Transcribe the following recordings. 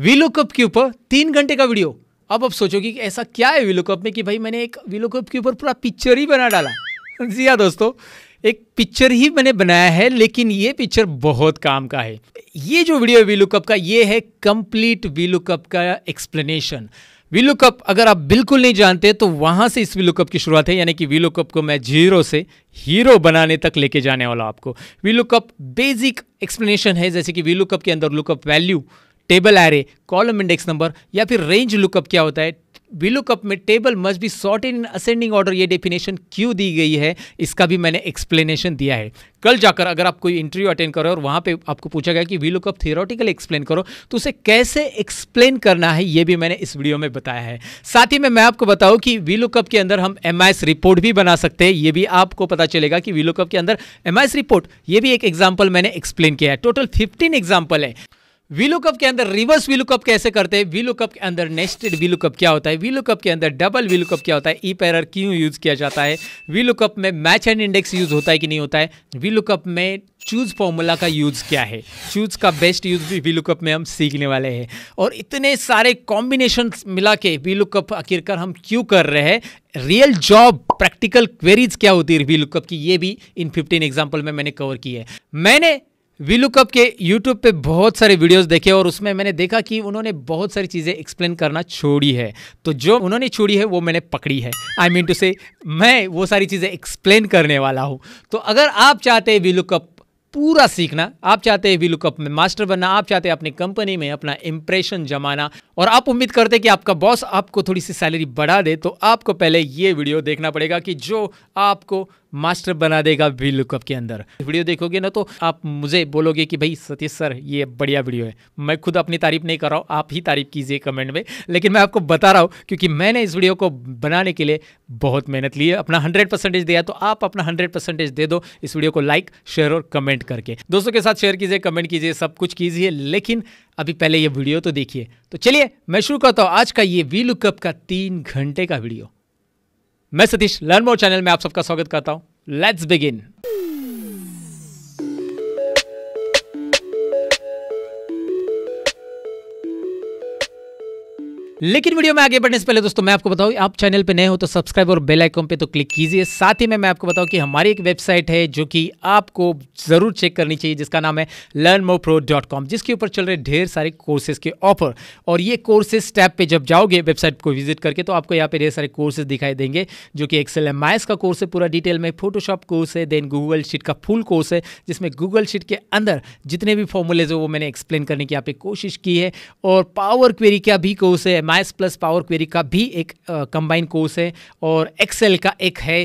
Cup के ऊपर तीन घंटे का वीडियो अब आप सोचोगे कि ऐसा क्या है कप में कि भाई मैंने एक कप के ऊपर पूरा पिक्चर ही बना डाला जी हाँ दोस्तों एक पिक्चर ही मैंने बनाया है लेकिन ये पिक्चर बहुत काम का है ये जो वीडियो है कप का ये है कंप्लीट कप का एक्सप्लेनेशन कप अगर आप बिल्कुल नहीं जानते तो वहाँ से इस वीलुकअप की शुरुआत है यानी कि कप को मैं जीरो से हीरो बनाने तक लेके जाने वाला आपको कप बेसिक एक्सप्लेनेशन है जैसे कि कप के अंदर lookup value table array column index number या फिर रेंज लुकअप क्या होता है वीलुकअप में table must be sort in ascending order ये डेफिनेशन क्यों दी गई है इसका भी मैंने एक्सप्लेनेशन दिया है कल जाकर अगर आप कोई इंटरव्यू अटेंड करो और वहाँ पे आपको पूछा गया कि वीलुकअप थियोरटिकल एक्सप्लेन करो तो उसे कैसे एक्सप्लेन करना है ये भी मैंने इस वीडियो में बताया है साथ ही में मैं आपको बताऊँ कि वीलुकअप के अंदर हम एम रिपोर्ट भी बना सकते हैं ये भी आपको पता चलेगा कि वीलुकअप के अंदर एम रिपोर्ट ये भी एक एग्जाम्पल मैंने एक्सप्लेन किया है टोटल फिफ्टीन एग्जाम्पल है वीलुकअप के अंदर रिवर्स वीलुकअप कैसे करते हैं वीलुकअप के अंदर नेस्टेड वीलुकअप क्या होता है वीलुकअप के अंदर डबल वीलुकअप क्या होता है ई पैरर क्यों यूज़ किया जाता है वीलुकअप में मैच एंड इंडेक्स यूज़ होता है कि नहीं होता है वीलुकअप में चूज फॉर्मूला का यूज़ क्या है चूज का बेस्ट यूज़ भी वीलुकअप में हम सीखने वाले हैं और इतने सारे कॉम्बिनेशन मिला के वीलुकअप लुकअप आखिरकार हम क्यों कर रहे हैं रियल जॉब प्रैक्टिकल क्वेरीज क्या होती है वीलुकअप की ये भी इन 15 एग्जाम्पल में मैंने कवर की है मैंने विलू कप के यूट्यूब पे बहुत सारे वीडियोस देखे और उसमें मैंने देखा कि उन्होंने बहुत सारी चीज़ें एक्सप्लेन करना छोड़ी है तो जो उन्होंने छोड़ी है वो मैंने पकड़ी है आई मीन टू से मैं वो सारी चीज़ें एक्सप्लेन करने वाला हूँ तो अगर आप चाहते हैं विलू कप पूरा सीखना आप चाहते हैं विलू कप में मास्टर बनना आप चाहते हैं अपनी कंपनी में अपना इंप्रेशन जमाना और आप उम्मीद करते हैं कि आपका बॉस आपको थोड़ी सी सैलरी बढ़ा दे तो आपको पहले ये वीडियो देखना पड़ेगा कि जो आपको मास्टर बना देगा वी लुकअप के अंदर वीडियो देखोगे ना तो आप मुझे बोलोगे कि भाई सतीश सर ये बढ़िया वीडियो है मैं खुद अपनी तारीफ नहीं कर रहा हूँ आप ही तारीफ कीजिए कमेंट में लेकिन मैं आपको बता रहा हूँ क्योंकि मैंने इस वीडियो को बनाने के लिए बहुत मेहनत ली है अपना हंड्रेड परसेंटेज दिया तो आप अपना हंड्रेड परसेंटेज दे दो इस वीडियो को लाइक शेयर और कमेंट करके दोस्तों के साथ शेयर कीजिए कमेंट कीजिए सब कुछ कीजिए लेकिन अभी पहले ये वीडियो तो देखिए तो चलिए मैं शुरू करता हूँ आज का ये वी लुकअप का तीन घंटे का वीडियो मैं सतीश लर्न मोर चैनल में आप सबका स्वागत करता हूं लेट्स बिगिन लेकिन वीडियो में आगे बढ़ने से पहले दोस्तों मैं आपको बताऊं आप चैनल पे नए हो तो सब्सक्राइब और बेल आइकन पे तो क्लिक कीजिए साथ ही में मैं आपको बताऊं कि हमारी एक वेबसाइट है जो कि आपको ज़रूर चेक करनी चाहिए जिसका नाम है कॉम जिसके ऊपर चल रहे ढेर सारे कोर्सेज के ऑफर और ये कोर्सेज टैब पर जब जाओगे वेबसाइट को विजिट करके तो आपको यहाँ पे ढेर सारे कोर्सेज दिखाई देंगे जो कि एक्सेल एम का कोर्स है पूरा डिटेल में फोटोशॉप कोर्स है देन गूगल शीट का फुल कोर्स है जिसमें गूगल शीट के अंदर जितने भी फॉर्मूलेज है वो मैंने एक्सप्लेन करने की यहाँ पे कोशिश की है और पावर क्वेरी का भी कोर्स है माइस प्लस पावर क्वेरी का भी एक कंबाइन कोर्स है और एक्सेल का एक है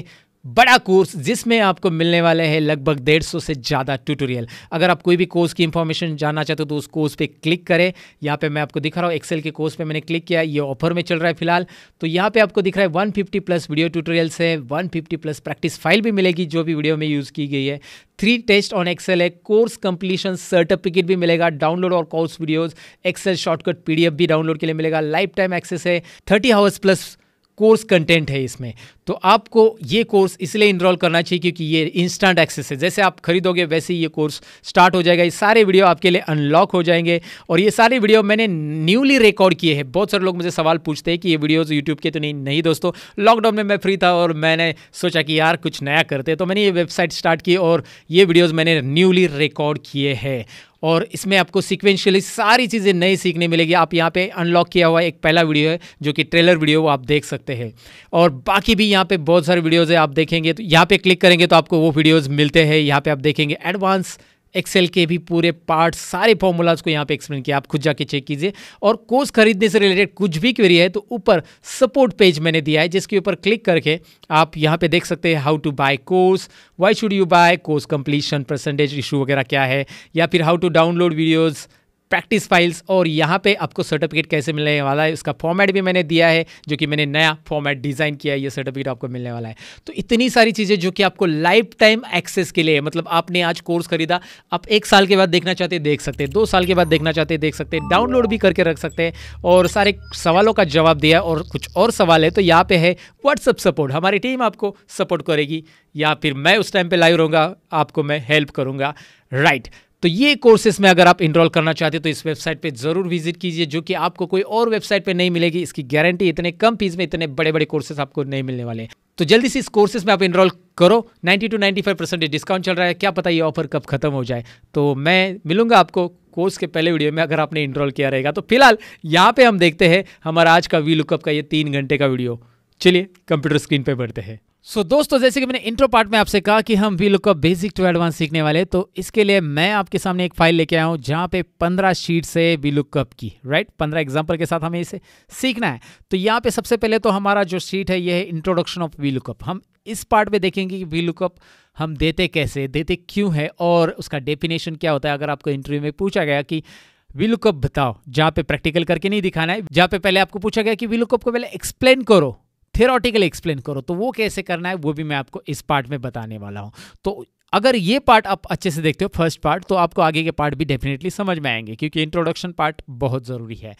बड़ा कोर्स जिसमें आपको मिलने वाले हैं लगभग डेढ़ सौ से ज़्यादा ट्यूटोरियल अगर आप कोई भी कोर्स की इंफॉर्मेशन जानना चाहते हो तो उस कोर्स पे क्लिक करें यहाँ पे मैं आपको दिखा रहा हूँ एक्सेल के कोर्स पे मैंने क्लिक किया ये ऑफर में चल रहा है फिलहाल तो यहाँ पे आपको दिख रहा है वन प्लस वीडियो ट्यूटोरियल्स है वन प्लस प्रैक्टिस फाइल भी मिलेगी जो भी वीडियो में यूज़ की गई है थ्री टेस्ट ऑन एक्सेल है कोर्स कंप्लीशन सर्टिफिकेट भी मिलेगा डाउनलोड और course videos Excel shortcut P भी डाउनलोड के लिए मिलेगा लाइफ टाइम एक्सेस है thirty hours plus course content है इसमें तो आपको ये कोर्स इसलिए इनरोल करना चाहिए क्योंकि ये इंस्टेंट एक्सेस है जैसे आप खरीदोगे वैसे ही ये कोर्स स्टार्ट हो जाएगा ये सारे वीडियो आपके लिए अनलॉक हो जाएंगे और ये सारे वीडियो मैंने न्यूली रिकॉर्ड किए हैं बहुत सारे लोग मुझे सवाल पूछते हैं कि ये वीडियोज़ यूट्यूब के तो नहीं नहीं दोस्तों लॉकडाउन में मैं फ्री था और मैंने सोचा कि यार कुछ नया करते तो मैंने ये वेबसाइट स्टार्ट की और ये वीडियोज़ मैंने न्यूली रिकॉर्ड किए हैं और इसमें आपको सिक्वेंशियली सारी चीज़ें नई सीखने मिलेगी आप यहाँ पे अनलॉक किया हुआ एक पहला वीडियो है जो कि ट्रेलर वीडियो वो आप देख सकते हैं और बाकी भी यहाँ पे बहुत सारे वीडियोज़ है आप देखेंगे तो यहाँ पे क्लिक करेंगे तो आपको वो वीडियोज़ मिलते हैं यहाँ पे आप देखेंगे एडवांस एक्सेल के भी पूरे पार्ट सारे फॉर्मूलाज को यहाँ पे एक्सप्लेन किया आप खुद जाके चेक कीजिए और कोर्स खरीदने से रिलेटेड कुछ भी क्वेरी है तो ऊपर सपोर्ट पेज मैंने दिया है जिसके ऊपर क्लिक करके आप यहाँ पे देख सकते हैं how to buy course why should you buy course completion percentage issue वगैरह क्या है या फिर how to download videos practice files और यहाँ पे आपको सर्टिफिकेट कैसे मिलने वाला है उसका फॉर्मेट भी मैंने दिया है जो कि मैंने नया फॉर्मेट डिज़ाइन किया है ये सर्टिफिकेट आपको मिलने वाला है तो इतनी सारी चीज़ें जो कि आपको लाइफ टाइम एक्सेस के लिए मतलब आपने आज कोर्स खरीदा आप एक साल के बाद देखना चाहते देख सकते दो साल के बाद देखना चाहते देख सकते हैं डाउनलोड भी करके रख सकते हैं और सारे सवालों का जवाब दिया और कुछ और सवाल है तो यहाँ पर है व्हाट्सअप सपोर्ट हमारी टीम आपको सपोर्ट करेगी या फिर मैं उस टाइम पर लाइव रहूँगा आपको मैं हेल्प करूँगा राइट right. तो ये कोर्सेज में अगर आप इनरोल करना चाहते हो तो इस वेबसाइट पे जरूर विजिट कीजिए जो कि आपको कोई और वेबसाइट पे नहीं मिलेगी इसकी गारंटी इतने कम फीस में इतने बड़े बड़े कोर्सेज आपको नहीं मिलने वाले हैं तो जल्दी से इस कोर्सेज में आप इनरोल करो 90 टू 95 परसेंटेज डिस्काउंट चल रहा है क्या पता ये ऑफर कब खत्म हो जाए तो मैं मिलूंगा आपको कोर्स के पहले वीडियो में अगर आपने इनरोल किया रहेगा तो फिलहाल यहाँ पे हम देखते हैं हमारा आज का वी लुकअप का ये तीन घंटे का वीडियो चलिए कंप्यूटर स्क्रीन पर बढ़ते हैं सो so, दोस्तों जैसे कि मैंने इंट्रो पार्ट में आपसे कहा कि हम V lookup basic to advance सीखने वाले तो इसके लिए मैं आपके सामने एक फाइल लेके आया हूँ जहाँ पे 15 शीट्स है वी लुकअप की राइट 15 एग्जांपल के साथ हमें इसे सीखना है तो यहाँ पे सबसे पहले तो हमारा जो शीट है ये है इंट्रोडक्शन ऑफ वी लुकअप हम इस पार्ट में देखेंगे कि वी लुकअप हम देते कैसे देते क्यों है और उसका डेफिनेशन क्या होता है अगर आपको इंटरव्यू में पूछा गया कि वी लुकअप बताओ जहाँ पे प्रैक्टिकल करके नहीं दिखाना है जहाँ पे पहले आपको पूछा गया कि वी लुकअप को पहले एक्सप्लेन करो थेरोटिकली एक्सप्लेन करो तो वो कैसे करना है वो भी मैं आपको इस पार्ट में बताने वाला हूँ तो अगर ये पार्ट आप अच्छे से देखते हो फर्स्ट पार्ट तो आपको आगे के पार्ट भी डेफिनेटली समझ में आएंगे क्योंकि इंट्रोडक्शन पार्ट बहुत ज़रूरी है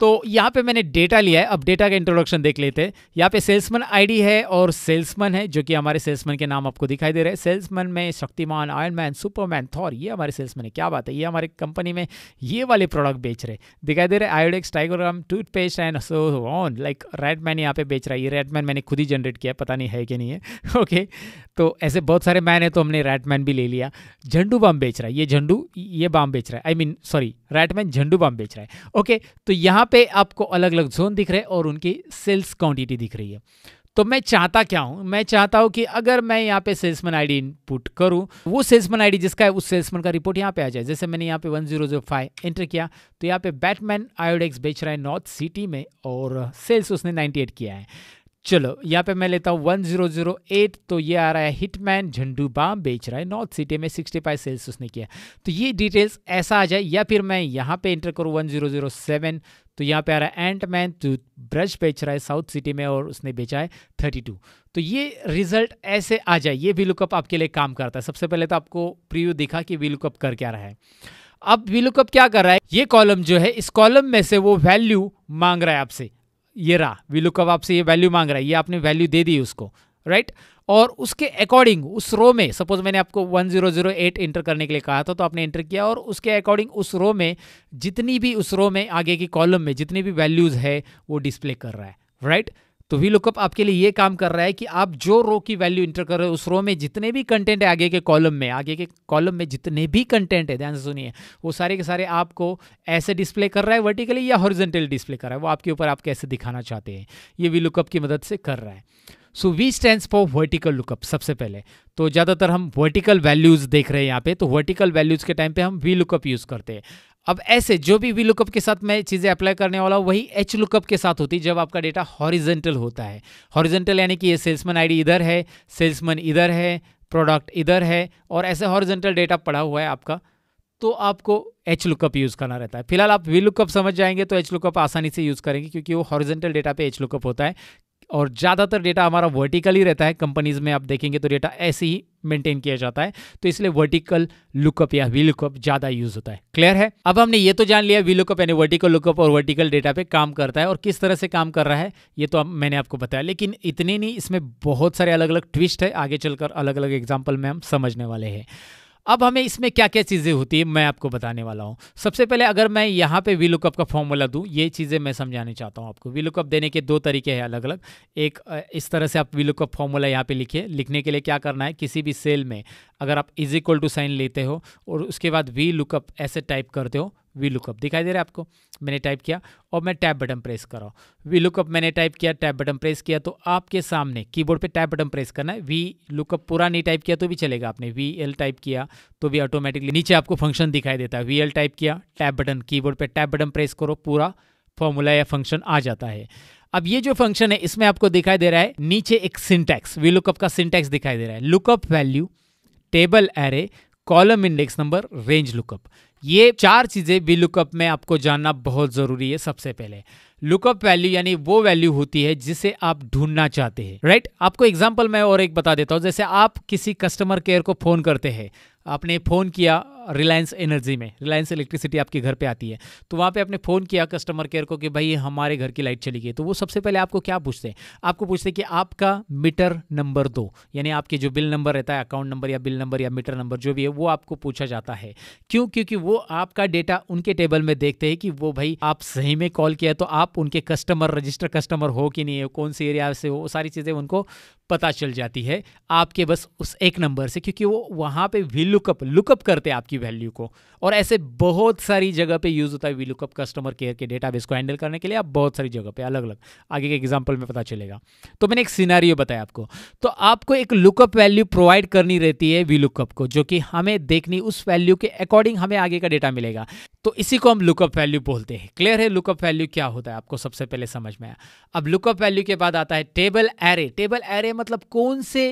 तो यहाँ पे मैंने डेटा लिया है अब डेटा का इंट्रोडक्शन देख लेते हैं यहाँ पे सेल्समैन आईडी है और सेल्समैन है जो कि हमारे सेल्समैन के नाम आपको दिखाई दे रहे हैं सेल्समैन में शक्तिमान मैन सुपरमैन थॉर ये हमारे सेल्समैन है क्या बात है ये हमारे कंपनी में ये वाले प्रोडक्ट बेच रहे दिखाई दे रहे आयोडेक्स टाइगोग्राम toothpaste and so on like Redman यहाँ पे बेच रहा है ये रेडमैन मैंने खुद ही जनरेट किया पता नहीं है कि नहीं है ओके तो ऐसे बहुत सारे मैन है तो हमने रैटमैन भी ले लिया झंडू बाम बेच रहा है ये झंडू ये बाम बेच रहा है I mean sorry Ratman Zandu balm बेच रहा है ओके तो यहाँ पे आपको अलग अलग जोन दिख रहे हैं और उनकी सेल्स क्वांटिटी दिख रही है तो मैं चाहता क्या हूँ मैं चाहता हूँ कि अगर मैं यहाँ पे सेल्समैन आईडी इनपुट करूँ वो सेल्समैन आईडी जिसका है उस सेल्समैन का रिपोर्ट यहाँ पे आ जाए जैसे मैंने यहाँ पे one zero zero five enter किया तो यहाँ पे बैटमैन आयोडेक्स बेच रहा है नॉर्थ सिटी में और सेल्स उसने एट किया है चलो यहाँ पे मैं लेता हूँ वन जीरो जीरो एट तो ये आ रहा है हिटमैन झंडू बाम बेच रहा है नॉर्थ सिटी में 65 फाइव सेल्स उसने किया तो ये डिटेल्स ऐसा आ जाए या फिर मैं यहाँ पे इंटर करूँ वन जीरो सेवन तो यहाँ पे आ रहा है एंट मैन टूथ तो ब्रश बेच रहा है साउथ सिटी में और उसने बेचा है थर्टी टू तो ये रिजल्ट ऐसे आ जाए ये भी लुकअप आपके लिए काम करता है सबसे पहले तो आपको प्रीव्यू दिखा कि वी लुकअप कर क्या रहा है अब वी लुकअप क्या कर रहा है ये कॉलम जो है इस कॉलम में से वो वैल्यू मांग रहा है आपसे ये रहा वी लुकअप आपसे ये वैल्यू मांग रहा है ये आपने वैल्यू दे दी उसको राइट right? और उसके अकॉर्डिंग उस रो में सपोज मैंने आपको 1008 इंटर करने के लिए कहा था तो आपने इंटर किया और उसके अकॉर्डिंग उस रो में जितनी भी उस रो में आगे की कॉलम में जितनी भी वैल्यूज़ है वो डिस्प्ले कर रहा है राइट right? तो वी लुकअप आपके लिए ये काम कर रहा है कि आप जो रो की वैल्यू इंटर कर रहे हो उस रो में जितने भी कंटेंट है आगे के कॉलम में आगे के कॉलम में जितने भी कंटेंट है ध्यान से सुनिए वो सारे के सारे आपको ऐसे डिस्प्ले कर रहा है वर्टिकली या हॉरिजेंटली डिस्प्ले कर रहा है वो आपके ऊपर आप कैसे दिखाना चाहते हैं ये वी लुकअप की मदद से कर रहा है so V stand for vertical lookup सबसे पहले तो ज़्यादातर हम वर्टिकल वैल्यूज़ देख रहे हैं यहाँ पे तो वर्टिकल वैल्यूज़ के टाइम पे हम वी लुकअप यूज़ करते हैं अब ऐसे जो भी वी लुकअप के साथ मैं चीज़ें अप्लाई करने वाला हूँ वही एच लुकअप के साथ होती है जब आपका डेटा हॉरिजेंटल होता है हॉरिजेंटल यानी कि ये सेल्समैन आईडी इधर है सेल्समैन इधर है प्रोडक्ट इधर है और ऐसे हॉरिजेंटल डेटा पड़ा हुआ है आपका तो आपको एच लुकअप यूज़ करना रहता है फिलहाल आप वी लुकअप समझ जाएंगे तो एच लुकअप आसानी से यूज़ करेंगे क्योंकि वो हॉरिजेंटल डेटा पे एच लुकअप होता है और ज़्यादातर डेटा हमारा वर्टिकल ही रहता है कंपनीज में आप देखेंगे तो डेटा ऐसे ही मेंटेन किया जाता है तो इसलिए वर्टिकल लुकअप या वी लुकअप ज़्यादा यूज होता है क्लियर है अब हमने ये तो जान लिया वी लुकअप यानी वर्टिकल लुकअप और वर्टिकल डेटा पे काम करता है और किस तरह से काम कर रहा है ये तो मैंने आपको बताया लेकिन इतने नहीं इसमें बहुत सारे अलग अलग ट्विस्ट है आगे चलकर अलग अलग एग्जाम्पल में हम समझने वाले हैं अब हमें इसमें क्या क्या चीज़ें होती है मैं आपको बताने वाला हूँ सबसे पहले अगर मैं यहाँ पे वी लुकअप का फॉर्मूला दूँ ये चीज़ें मैं समझाने चाहता हूँ आपको वी लुकअप देने के दो तरीके हैं अलग अलग एक इस तरह से आप वी लुकअप फॉर्मूला यहाँ पे लिखिए लिखने के लिए क्या करना है किसी भी सेल में अगर आप इज इक्वल टू साइन लेते हो और उसके बाद वी लुकअप ऐसे टाइप करते हो वी लुकअप दिखाई दे रहा है आपको मैंने टाइप किया और मैं टैब बटन प्रेस कर रहा हूँ वी लुकअप मैंने टाइप किया टैब बटन प्रेस किया तो आपके सामने कीबोर्ड पे टैब बटन प्रेस करना है वी लुकअप पूरा नहीं टाइप किया तो भी चलेगा आपने वी एल टाइप किया तो भी ऑटोमेटिकली नीचे आपको फंक्शन दिखाई देता है वी एल टाइप किया टैब बटन कीबोर्ड पर टैब बटन प्रेस करो पूरा फॉर्मूला या फंक्शन आ जाता है अब ये जो फंक्शन है इसमें आपको दिखाई दे रहा है नीचे एक सिंटैक्स वी लुकअप का सिंटैक्स दिखाई दे रहा है lookup value table array column index number range lookup ये चार चीज़ें वी लुकअप में आपको जानना बहुत ज़रूरी है सबसे पहले लुकअप वैल्यू यानी वो वैल्यू होती है जिसे आप ढूंढना चाहते हैं राइट right? आपको एग्जाम्पल मैं और एक बता देता हूं जैसे आप किसी कस्टमर केयर को फ़ोन करते हैं आपने फ़ोन किया रिलायंस एनर्जी में रिलायंस इलेक्ट्रिसिटी आपके घर पे आती है तो वहाँ पे आपने फ़ोन किया कस्टमर केयर को कि भाई हमारे घर की लाइट चली गई तो वो सबसे पहले आपको क्या पूछते हैं आपको पूछते हैं कि आपका मीटर नंबर दो यानी आपके जो बिल नंबर रहता है अकाउंट नंबर या बिल नंबर या मीटर नंबर जो भी है वो आपको पूछा जाता है क्यों क्योंकि वो आपका डेटा उनके टेबल में देखते हैं कि वो भाई आप सही में कॉल किया तो आप उनके कस्टमर रजिस्टर कस्टमर हो कि नहीं हो कौन से एरिया से हो सारी चीज़ें उनको पता चल जाती है आपके बस उस एक नंबर से क्योंकि वो वहाँ पे भी लुकअप लुकअप करते हैं आपकी की वैल्यू को और ऐसे बहुत सारी जगह पे यूज़ होता है वी लुकअप कस्टमर केयर के डेटाबेस को हैंडल करने के लिए आप बहुत सारी जगह पे अलग अलग आगे के एग्जाम्पल में पता चलेगा तो मैंने एक सिनारियो बताया आपको तो आपको एक लुकअप वैल्यू प्रोवाइड करनी रहती है वी लुकअप को जो कि हमें देखनी उस वैल्यू के अकॉर्डिंग हमें आगे का डेटा मिलेगा तो इसी को हम लुकअप वैल्यू बोलते हैं क्लियर है लुकअप वैल्यू क्या होता है आपको सबसे पहले समझ में आया अब लुकअप वैल्यू के बाद आता है टेबल एरे टेबल एरे मतलब कौन से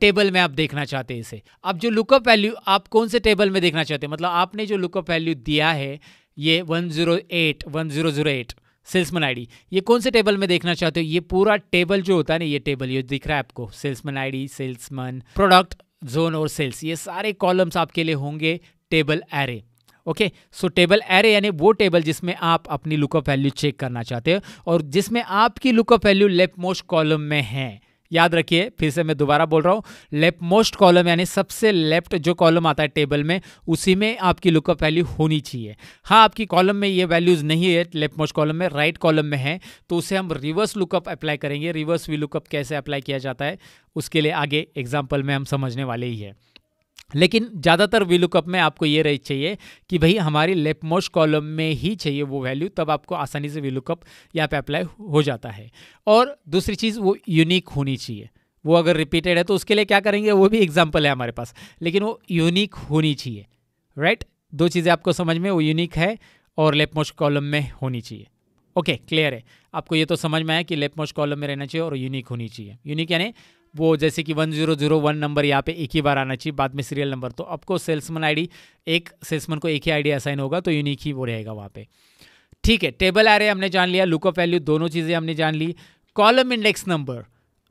टेबल में आप देखना चाहते हैं इसे अब जो लुकअप वैल्यू आप कौन से टेबल में देखना चाहते हैं मतलब आपने जो लुकअप वैल्यू दिया है ये 108 1008 सेल्समैन आईडी ये कौन से टेबल में देखना चाहते हो ये पूरा टेबल जो होता है ना ये टेबल ये दिख रहा है आपको salesman ID salesman product zone और सेल्स ये सारे कॉलम्स आपके लिए होंगे table array okay so table array यानी वो टेबल जिसमें आप अपनी लुकअप वैल्यू चेक करना चाहते हो और जिसमें आपकी lookup value left most column में है याद रखिए फिर से मैं दोबारा बोल रहा हूँ लेफ्ट मोस्ट कॉलम यानी सबसे लेफ्ट जो कॉलम आता है टेबल में उसी में आपकी लुकअप वैल्यू होनी चाहिए हाँ आपकी कॉलम में ये वैल्यूज़ नहीं है लेफ्ट मोस्ट कॉलम में राइट right कॉलम में है तो उसे हम रिवर्स लुकअप अप्लाई करेंगे रिवर्स वी लुकअप कैसे अप्लाई किया जाता है उसके लिए आगे एग्जाम्पल में हम समझने वाले ही है लेकिन ज़्यादातर वी लुकअप में आपको ये रही चाहिए कि भाई हमारी लेफ्ट मोस्ट कॉलम में ही चाहिए वो वैल्यू तब आपको आसानी से वी लुकअप यहाँ पे अप्लाई हो जाता है और दूसरी चीज़ वो यूनिक होनी चाहिए वो अगर रिपीटेड है तो उसके लिए क्या करेंगे वो भी एग्जाम्पल है हमारे पास लेकिन वो यूनिक होनी चाहिए राइट दो चीज़ें आपको समझ में वो यूनिक है और लेफ्ट मोस्ट कॉलम में होनी चाहिए ओके क्लियर है आपको ये तो समझ में आया कि लेफ्ट मोस्ट कॉलम में रहना चाहिए और यूनिक होनी चाहिए यूनिक यानी वो जैसे कि one zero zero one number यहाँ पे एक ही बार आना चाहिए बाद में सीरियल नंबर तो आपको सेल्समैन आईडी एक सेल्समैन को एक ही आईडी असाइन होगा तो यूनिक ही वो रहेगा वहाँ पे ठीक है टेबल आ रहे हमने जान लिया लुक ऑफ वैल्यू दोनों चीज़ें हमने जान ली column index number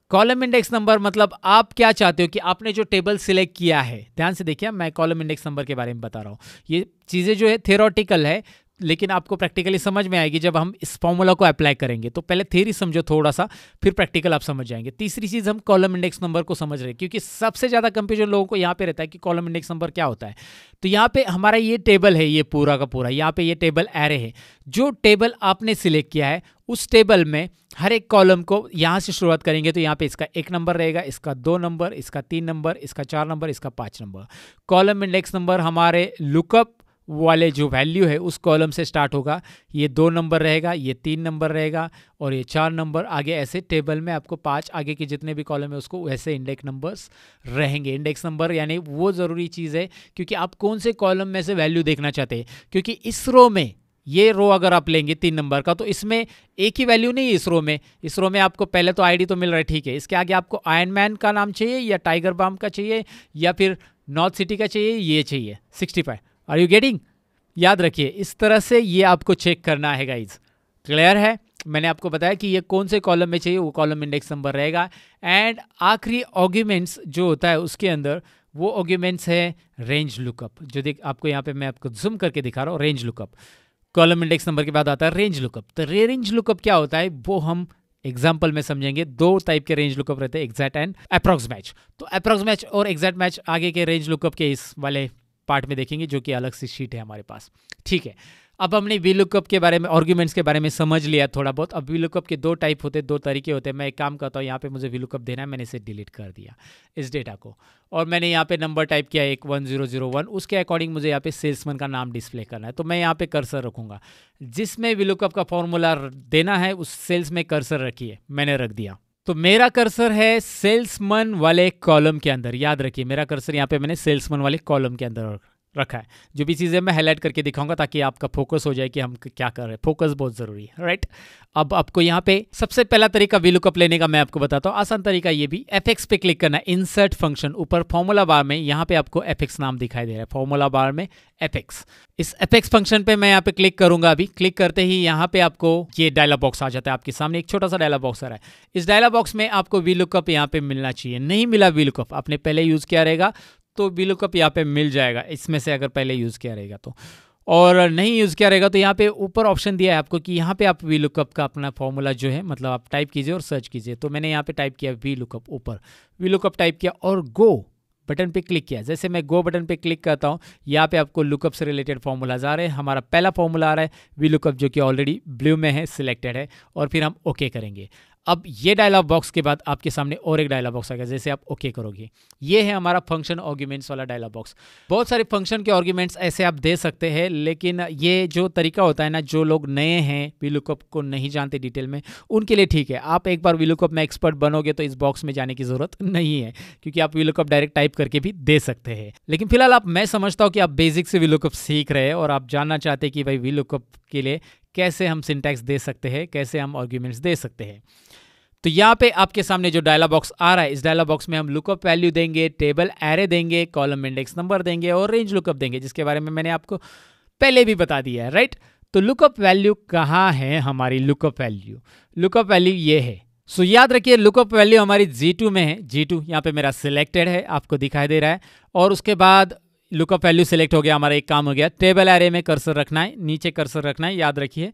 column index number मतलब आप क्या चाहते हो कि आपने जो टेबल सिलेक्ट किया है ध्यान से देखिए मैं कॉलम इंडेक्स नंबर के बारे में बता रहा हूँ ये चीज़ें जो है थेरोटिकल है लेकिन आपको प्रैक्टिकली समझ में आएगी जब हम इस फॉर्मूला को अप्लाई करेंगे तो पहले थेरी समझो थोड़ा सा फिर प्रैक्टिकल आप समझ जाएंगे तीसरी चीज़ हम कॉलम इंडेक्स नंबर को समझ रहे हैं क्योंकि सबसे ज़्यादा कंफ्यूजन लोगों को यहाँ पे रहता है कि कॉलम इंडेक्स नंबर क्या होता है तो यहाँ पे हमारा ये टेबल है ये पूरा का पूरा यहाँ पे ये टेबल एरे है जो टेबल आपने सिलेक्ट किया है उस टेबल में हर एक कॉलम को यहाँ से शुरुआत करेंगे तो यहाँ पे इसका एक नंबर रहेगा इसका दो नंबर इसका तीन नंबर इसका चार नंबर इसका पाँच नंबर कॉलम इंडेक्स नंबर हमारे लुकअप वाले जो वैल्यू है उस कॉलम से स्टार्ट होगा ये दो नंबर रहेगा ये तीन नंबर रहेगा और ये चार नंबर आगे ऐसे टेबल में आपको पांच आगे के जितने भी कॉलम है उसको वैसे इंडेक्स नंबर्स रहेंगे इंडेक्स नंबर यानी वो ज़रूरी चीज़ है क्योंकि आप कौन से कॉलम में से वैल्यू देखना चाहते हैं क्योंकि इस रो में ये रो अगर आप लेंगे तीन नंबर का तो इसमें एक ही वैल्यू नहीं है इस रो में इस रो में आपको पहले तो आईडी तो मिल रहा है ठीक है इसके आगे आपको आयन मैन का नाम चाहिए या टाइगर बाम का चाहिए या फिर नॉर्थ सिटी का चाहिए ये चाहिए sixty five are you getting याद रखिए इस तरह से ये आपको चेक करना है गाइज क्लियर है मैंने आपको बताया कि ये कौन से कॉलम में चाहिए वो कॉलम इंडेक्स नंबर रहेगा एंड आखिरी ऑर्ग्यूमेंट्स जो होता है उसके अंदर वो ऑर्ग्यूमेंट्स है रेंज लुकअप जो देख आपको यहाँ पे मैं आपको जूम करके दिखा रहा हूँ range lookup column index number के बाद आता है रेंज लुकअप तो रेंज लुकअप क्या होता है वो हम एग्जाम्पल में समझेंगे दो टाइप के रेंज लुकअप रहते हैं एग्जैक्ट एंड अप्रॉक्स मैच तो अप्रॉक्स मैच और एग्जैक्ट मैच आगे के रेंज लुकअप के इस वाले पार्ट में देखेंगे जो कि अलग सी शीट है हमारे पास ठीक है अब हमने वी लुकअप के बारे में आर्ग्यूमेंट्स के बारे में समझ लिया थोड़ा बहुत अब वी लुकअप के दो टाइप होते दो तरीके होते मैं एक काम करता हूँ यहाँ पे मुझे वी लुकअप देना है मैंने इसे डिलीट कर दिया इस डेटा को और मैंने यहाँ पे नंबर टाइप किया एक वन जीरो जीरो वन उसके अकॉर्डिंग मुझे यहाँ पे सेल्समैन का नाम डिस्प्ले करना है तो मैं यहाँ पे कर्सर रखूँगा जिसमें वी लुकअप का फॉर्मूला देना है उस सेल्स में कर्सर रखिए मैंने रख दिया तो मेरा कर्सर है सेल्समन वाले कॉलम के अंदर याद रखिए मेरा कर्सर यहाँ पे मैंने सेल्समन वाले कॉलम के अंदर रखा रखा है जो भी चीज़ें मैं हाईलाइट करके दिखाऊंगा ताकि आपका फोकस हो जाए कि हम क्या कर रहे हैं फोकस बहुत ज़रूरी है राइट अब आपको यहाँ पे सबसे पहला तरीका वीलुकअप लेने का मैं आपको बताता हूँ आसान तरीका ये भी एफ पे क्लिक करना इंसर्ट फंक्शन ऊपर फॉर्मूला बार में यहाँ पे आपको एफ नाम दिखाई दे रहा है फॉर्मूला बार में एफ इस एफ फंक्शन पे मैं यहाँ पे क्लिक करूंगा अभी क्लिक करते ही यहाँ पे आपको ये डायलॉग बॉक्स आ जाता है आपके सामने एक छोटा सा डायलॉग बॉक्स आ रहा है इस डायलॉग बॉक्स में आपको लुकअप यहाँ पे मिलना चाहिए नहीं मिला वीलुकअप आपने पहले यूज़ किया रहेगा तो लुकअप यहाँ पे मिल जाएगा इसमें से अगर पहले यूज़ किया रहेगा तो और नहीं यूज़ किया रहेगा तो यहाँ पे ऊपर ऑप्शन दिया है आपको कि यहाँ पे आप वी लुकअप का अपना फॉर्मूला जो है मतलब आप टाइप कीजिए और सर्च कीजिए तो मैंने यहाँ पे टाइप किया वी लुकअप ऊपर वी लुकअप टाइप किया और गो बटन पे क्लिक किया जैसे मैं गो बटन पे क्लिक करता हूँ यहाँ पे आपको लुकअप से रिलेटेड फॉर्मूलाज आ रहे हैं हमारा पहला फॉर्मूला आ रहा है वी लुकअप जो कि ऑलरेडी ब्लू में है सिलेक्टेड है और फिर हम ओके okay करेंगे अब ये डायलॉग बॉक्स के बाद आपके सामने और एक डायलॉग बॉक्स आएगा जैसे आप ओके okay करोगे ये है हमारा फंक्शन ऑर्ग्यूमेंट्स वाला डायलॉग बॉक्स बहुत सारे फंक्शन के ऑर्ग्यूमेंट्स ऐसे आप दे सकते हैं लेकिन ये जो तरीका होता है ना जो लोग नए हैं वीलुकअप को नहीं जानते डिटेल में उनके लिए ठीक है आप एक बार वीलुकअप में एक्सपर्ट बनोगे तो इस बॉक्स में जाने की जरूरत नहीं है क्योंकि आप वीलुकअप डायरेक्ट टाइप करके भी दे सकते हैं लेकिन फिलहाल आप मैं समझता हूँ कि आप बेसिक से वीलुकअप सीख रहे हैं और आप जानना चाहते हैं कि भाई वीलुकअप के लिए कैसे हम सिंटैक्स दे सकते हैं कैसे हम आर्ग्यूमेंट्स दे सकते हैं तो यहाँ पे आपके सामने जो डायलॉग बॉक्स आ रहा है इस डायलॉग बॉक्स में हम लुकअप वैल्यू देंगे टेबल एरे देंगे कॉलम इंडेक्स नंबर देंगे और रेंज लुकअप देंगे जिसके बारे में मैंने आपको पहले भी बता दिया है राइट तो लुकअप वैल्यू कहाँ है हमारी लुकअप वैल्यू लुकअप वैल्यू ये है सो so, याद रखिए लुकअप वैल्यू हमारी G2 में है G2 टू यहाँ पे मेरा सिलेक्टेड है आपको दिखाई दे रहा है और उसके बाद लुकअप वैल्यू सेलेक्ट हो गया हमारा एक काम हो गया टेबल एरे में कर्सर रखना है नीचे कर्सर रखना है याद रखिए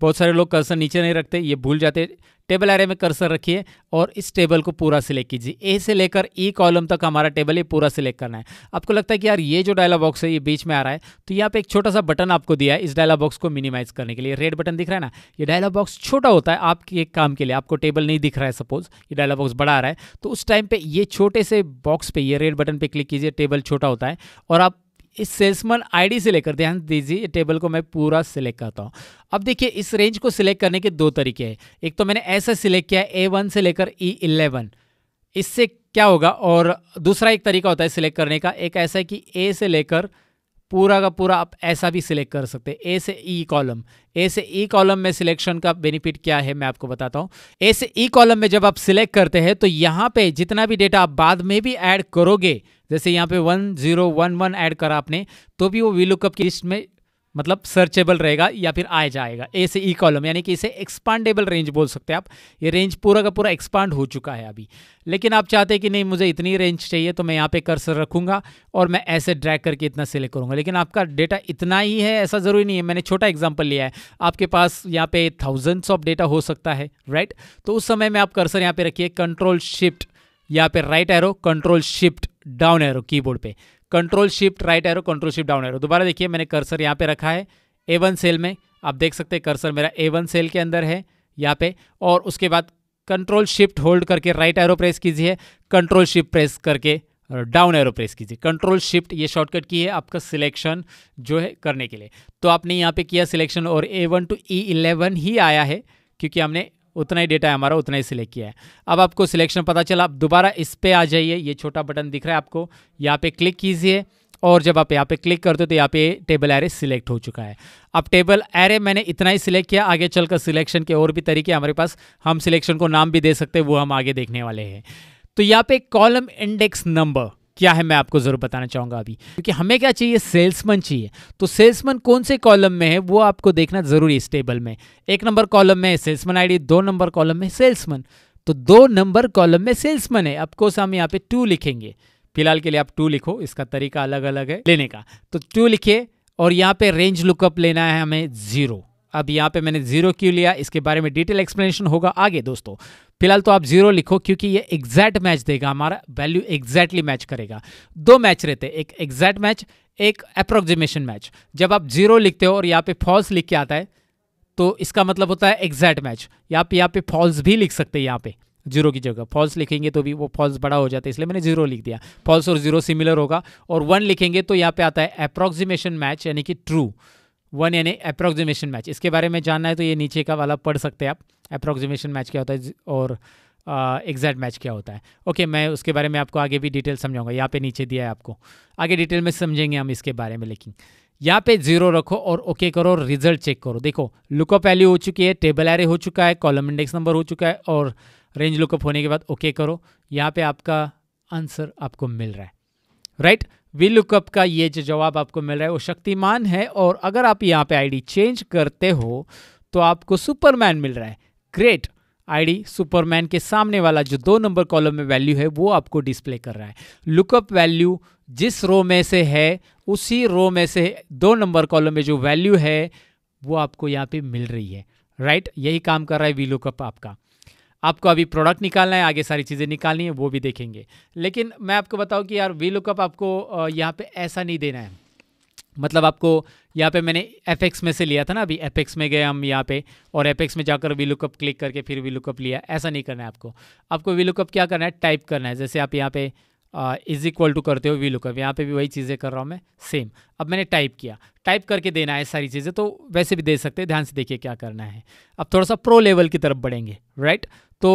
बहुत सारे लोग कर्सर नीचे नहीं रखते ये भूल जाते टेबल एरे में कर्सर रखिए और इस टेबल को पूरा सिलेक्ट कीजिए ए से लेकर ई e कॉलम तक हमारा टेबल ये पूरा सिलेक्ट करना है आपको लगता है कि यार ये जो डायलॉग बॉक्स है ये बीच में आ रहा है तो यहाँ पे एक छोटा सा बटन आपको दिया है इस डायलॉग बॉक्स को मिनिमाइज करने के लिए रेड बटन दिख रहा है ना ये डायलॉग बॉक्स छोटा होता है आपके काम के लिए आपको टेबल नहीं दिख रहा है सपोज ये डायलॉग बॉक्स बड़ा आ रहा है तो उस टाइम पर ये छोटे से बॉक्स पर ये रेड बटन पर क्लिक कीजिए टेबल छोटा होता है और आप इस सेल्समैन आईडी से लेकर ध्यान दीजिए टेबल को मैं पूरा सिलेक्ट करता हूँ अब देखिए इस रेंज को सिलेक्ट करने के दो तरीके हैं एक तो मैंने ऐसा सिलेक्ट किया ए वन से लेकर ई e इलेवन इससे क्या होगा और दूसरा एक तरीका होता है सिलेक्ट करने का एक ऐसा है कि ए से लेकर पूरा का पूरा आप ऐसा भी सिलेक्ट कर सकते हैं ए से ई कॉलम ए से ई e कॉलम में सिलेक्शन का बेनिफिट क्या है मैं आपको बताता हूँ ए से ई e कॉलम में जब आप सिलेक्ट करते हैं तो यहाँ पे जितना भी डेटा आप बाद में भी ऐड करोगे जैसे यहाँ पे one zero one one add करा आपने तो भी वो वी लुकअप की लिस्ट में मतलब सर्चेबल रहेगा या फिर आ जाएगा ए से ई e कॉलम यानी कि इसे एक्सपांडेबल रेंज बोल सकते हैं आप ये रेंज पूरा का पूरा एक्सपांड हो चुका है अभी लेकिन आप चाहते हैं कि नहीं मुझे इतनी रेंज चाहिए तो मैं यहाँ पे कर्सर रखूँगा और मैं ऐसे ड्रैग करके इतना सेलेक्ट करूँगा लेकिन आपका डेटा इतना ही है ऐसा ज़रूरी नहीं है मैंने छोटा एग्जाम्पल लिया है आपके पास यहाँ पे थाउजेंड्स ऑफ डेटा हो सकता है राइट तो उस समय में आप कर्सर यहाँ पर रखिए कंट्रोल शिफ्ट यहाँ पर right arrow control shift down arrow keyboard पे control shift right arrow control shift down arrow दोबारा देखिए मैंने कर्सर यहाँ पे रखा है ए वन सेल में आप देख सकते हैं कर्सर मेरा ए वन सेल के अंदर है यहाँ पे और उसके बाद कंट्रोल शिफ्ट होल्ड करके राइट एरो प्रेस कीजिए कंट्रोल शिफ्ट प्रेस करके डाउन एरो प्रेस कीजिए कंट्रोल शिफ्ट ये शॉर्टकट की है आपका सिलेक्शन जो है करने के लिए तो आपने यहाँ पे किया सिलेक्शन और A one to E eleven ही आया है क्योंकि हमने उतना ही डेटा है हमारा उतना ही सिलेक्ट किया है अब आपको सिलेक्शन पता चला आप दोबारा इस पर आ जाइए ये छोटा बटन दिख रहा है आपको यहाँ पे क्लिक कीजिए और जब आप यहाँ पे क्लिक करते हो तो यहाँ पे टेबल एरे सिलेक्ट हो चुका है अब टेबल एरे मैंने इतना ही सिलेक्ट किया आगे चलकर सिलेक्शन के और भी तरीके हमारे पास हम सिलेक्शन को नाम भी दे सकते हैं वो हम आगे देखने वाले हैं तो यहाँ पे कॉलम इंडेक्स नंबर क्या है मैं आपको ज़रूर बताना चाहूंगा अभी क्योंकि हमें क्या चाहिए सेल्समैन चाहिए तो सेल्समैन कौन से कॉलम में है वो आपको देखना ज़रूरी इस टेबल में एक नंबर कॉलम में सेल्समैन आईडी दो नंबर कॉलम में सेल्समैन तो दो नंबर कॉलम में सेल्समैन है कोर्स हम यहाँ पे टू लिखेंगे फिलहाल के लिए आप टू लिखो इसका तरीका अलग अलग है लेने का तो टू लिखिए और यहाँ पे रेंज लुकअप लेना है हमें ज़ीरो अब यहाँ पे मैंने ज़ीरो क्यों लिया इसके बारे में डिटेल एक्सप्लेनेशन होगा आगे दोस्तों फिलहाल तो आप जीरो लिखो क्योंकि ये एग्जैक्ट मैच देगा हमारा वैल्यू एग्जैक्टली मैच करेगा दो मैच रहते एक एग्जैक्ट मैच एक अप्रोक्सीमेशन मैच जब आप जीरो लिखते हो और यहाँ पे फॉल्स लिख के आता है तो इसका मतलब होता है एग्जैक्ट मैच यहाँ पे यहाँ पे फॉल्स भी लिख सकते हैं यहाँ पे जीरो की जगह फॉल्स लिखेंगे तो भी वो फॉल्स बड़ा हो जाता है इसलिए मैंने जीरो लिख दिया फॉल्स और जीरो सिमिलर होगा और वन लिखेंगे तो यहाँ पे आता है अप्रोक्सीमेशन मैच यानी कि ट्रू वन यानी अप्रोक्सीमेशन मैच इसके बारे में जानना है तो ये नीचे का वाला पढ़ सकते हैं आप अप्रोक्सीमेशन मैच क्या होता है और एग्जैक्ट मैच क्या होता है ओके okay, मैं उसके बारे में आपको आगे भी डिटेल समझाऊंगा यहाँ पे नीचे दिया है आपको आगे डिटेल में समझेंगे हम इसके बारे में लेकिन यहाँ पे जीरो रखो और ओके okay करो और रिजल्ट चेक करो देखो लुकअप वैल्यू हो चुकी है टेबल एरे हो चुका है कॉलम इंडेक्स नंबर हो चुका है और रेंज लुकअप होने के बाद ओके okay करो यहाँ पर आपका आंसर आपको मिल रहा है राइट वी लुकअप का ये जो जवाब आपको मिल रहा है वो शक्तिमान है और अगर आप यहाँ पे आईडी चेंज करते हो तो आपको सुपरमैन मिल रहा है ग्रेट आईडी सुपरमैन के सामने वाला जो दो नंबर कॉलम में वैल्यू है वो आपको डिस्प्ले कर रहा है लुकअप वैल्यू जिस रो में से है उसी रो में से दो नंबर कॉलम में जो वैल्यू है वो आपको यहाँ पे मिल रही है राइट right? यही काम कर रहा है वी लुकअप आपका आपको अभी प्रोडक्ट निकालना है आगे सारी चीज़ें निकालनी है वो भी देखेंगे लेकिन मैं आपको बताऊँ कि यार वी लुकअप आपको यहाँ पे ऐसा नहीं देना है मतलब आपको यहाँ पे मैंने एफ में से लिया था ना अभी एफ में गए हम यहाँ पे और एफ में जाकर वी लुकअप क्लिक करके फिर वी लुकअप लिया ऐसा नहीं करना है आपको आपको वी लुकअप क्या करना है टाइप करना है जैसे आप यहाँ पे इज इक्वल टू करते हो वी लुकअप यहाँ पे भी वही चीज़ें कर रहा हूँ मैं सेम अब मैंने टाइप किया टाइप करके देना है सारी चीज़ें तो वैसे भी दे सकते हैं ध्यान से देखिए क्या करना है अब थोड़ा सा प्रो लेवल की तरफ बढ़ेंगे राइट तो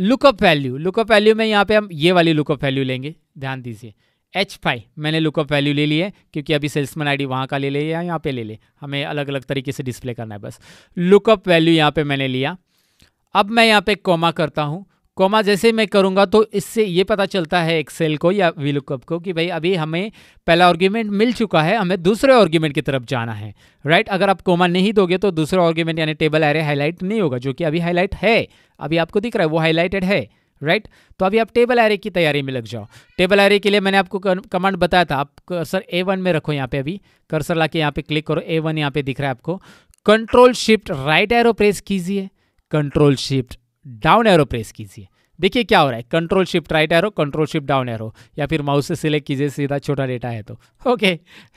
लुकअप वैल्यू लुकअप वैल्यू में यहाँ पे हम ये वाली लुकअप वैल्यू लेंगे ध्यान दीजिए एच फाइव मैंने लुकअप वैल्यू ले ली है क्योंकि अभी सेल्समैन आई डी वहाँ का ले ले या यहाँ पे ले ले हमें अलग अलग तरीके से डिस्प्ले करना है बस लुकअप वैल्यू यहाँ पे मैंने लिया अब मैं यहाँ पे कॉमा करता हूँ कोमा जैसे मैं करूंगा तो इससे ये पता चलता है एक्सेल को या वीलुकअप को कि भाई अभी हमें पहला आर्ग्यूमेंट मिल चुका है हमें दूसरे आर्ग्यूमेंट की तरफ जाना है राइट अगर आप कोमा नहीं दोगे तो दूसरा आर्ग्यूमेंट यानी टेबल एरे हाईलाइट नहीं होगा जो कि अभी हाईलाइट है अभी आपको दिख रहा है वो हाईलाइटेड है राइट right? तो अभी आप टेबल एरे की तैयारी में लग जाओ टेबल एरे के लिए मैंने आपको कमांड बताया था आप कर्सर ए वन में रखो यहाँ पे अभी कर्सर ला के यहाँ पे क्लिक करो ए वन यहाँ पे दिख रहा है आपको control shift right arrow press कीजिए control shift down arrow press कीजिए देखिए क्या हो रहा है control shift right arrow control shift down arrow या फिर माउस से सिलेक्ट कीजिए सीधा छोटा डेटा है तो ओके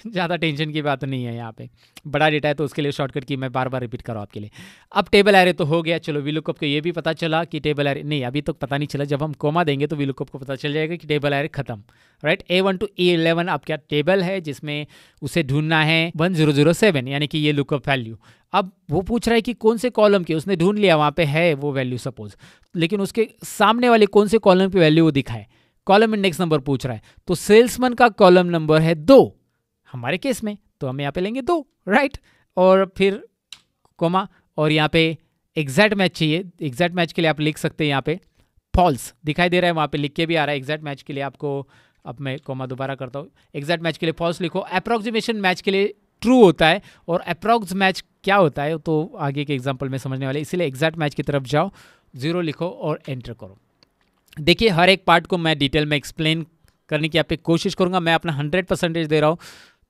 ज़्यादा टेंशन की बात नहीं है यहाँ पे बड़ा डेटा है तो उसके लिए शॉर्टकट की मैं बार बार रिपीट कर रहा हूँ आपके लिए अब टेबल एरे तो हो गया चलो वीलुकअप को ये भी पता चला कि टेबल एरे नहीं अभी तक तो पता नहीं चला जब हम कोमा देंगे तो वीलुकअप को पता चल जाएगा कि टेबल एरे खत्म right A one to A eleven आपका टेबल है जिसमें उसे ढूंढना है वन जीरो जीरो सेवन यानी कि ये लुकअप वैल्यू अब वो पूछ रहा है कि कौन से कॉलम के उसने ढूंढ लिया वहाँ पे है वो वैल्यू सपोज लेकिन उसके सामने वाले कौन से कॉलम की वैल्यू वो दिखाए कॉलम इंडेक्स नंबर पूछ रहा है तो सेल्समैन का कॉलम नंबर है दो हमारे केस में तो हम यहाँ पे लेंगे दो राइट और फिर कोमा और यहाँ पे एग्जैक्ट मैच चाहिए एग्जैक्ट मैच के लिए आप लिख सकते हैं यहाँ पे फॉल्स दिखाई दे रहा है वहाँ पे लिख के भी आ रहा है एग्जैक्ट मैच के लिए आपको अब मैं कोमा दोबारा करता हूँ एग्जैक्ट मैच के लिए फॉल्स लिखो अप्रॉक्सीमेशन मैच के लिए ट्रू होता है और अप्रॉक्स मैच क्या होता है तो आगे के एग्जाम्पल में समझने वाले इसीलिए एग्जैक्ट मैच की तरफ जाओ ज़ीरो लिखो और एंटर करो देखिए हर एक पार्ट को मैं डिटेल में एक्सप्लेन करने की आप कोशिश करूँगा मैं अपना हंड्रेड परसेंटेज दे रहा हूँ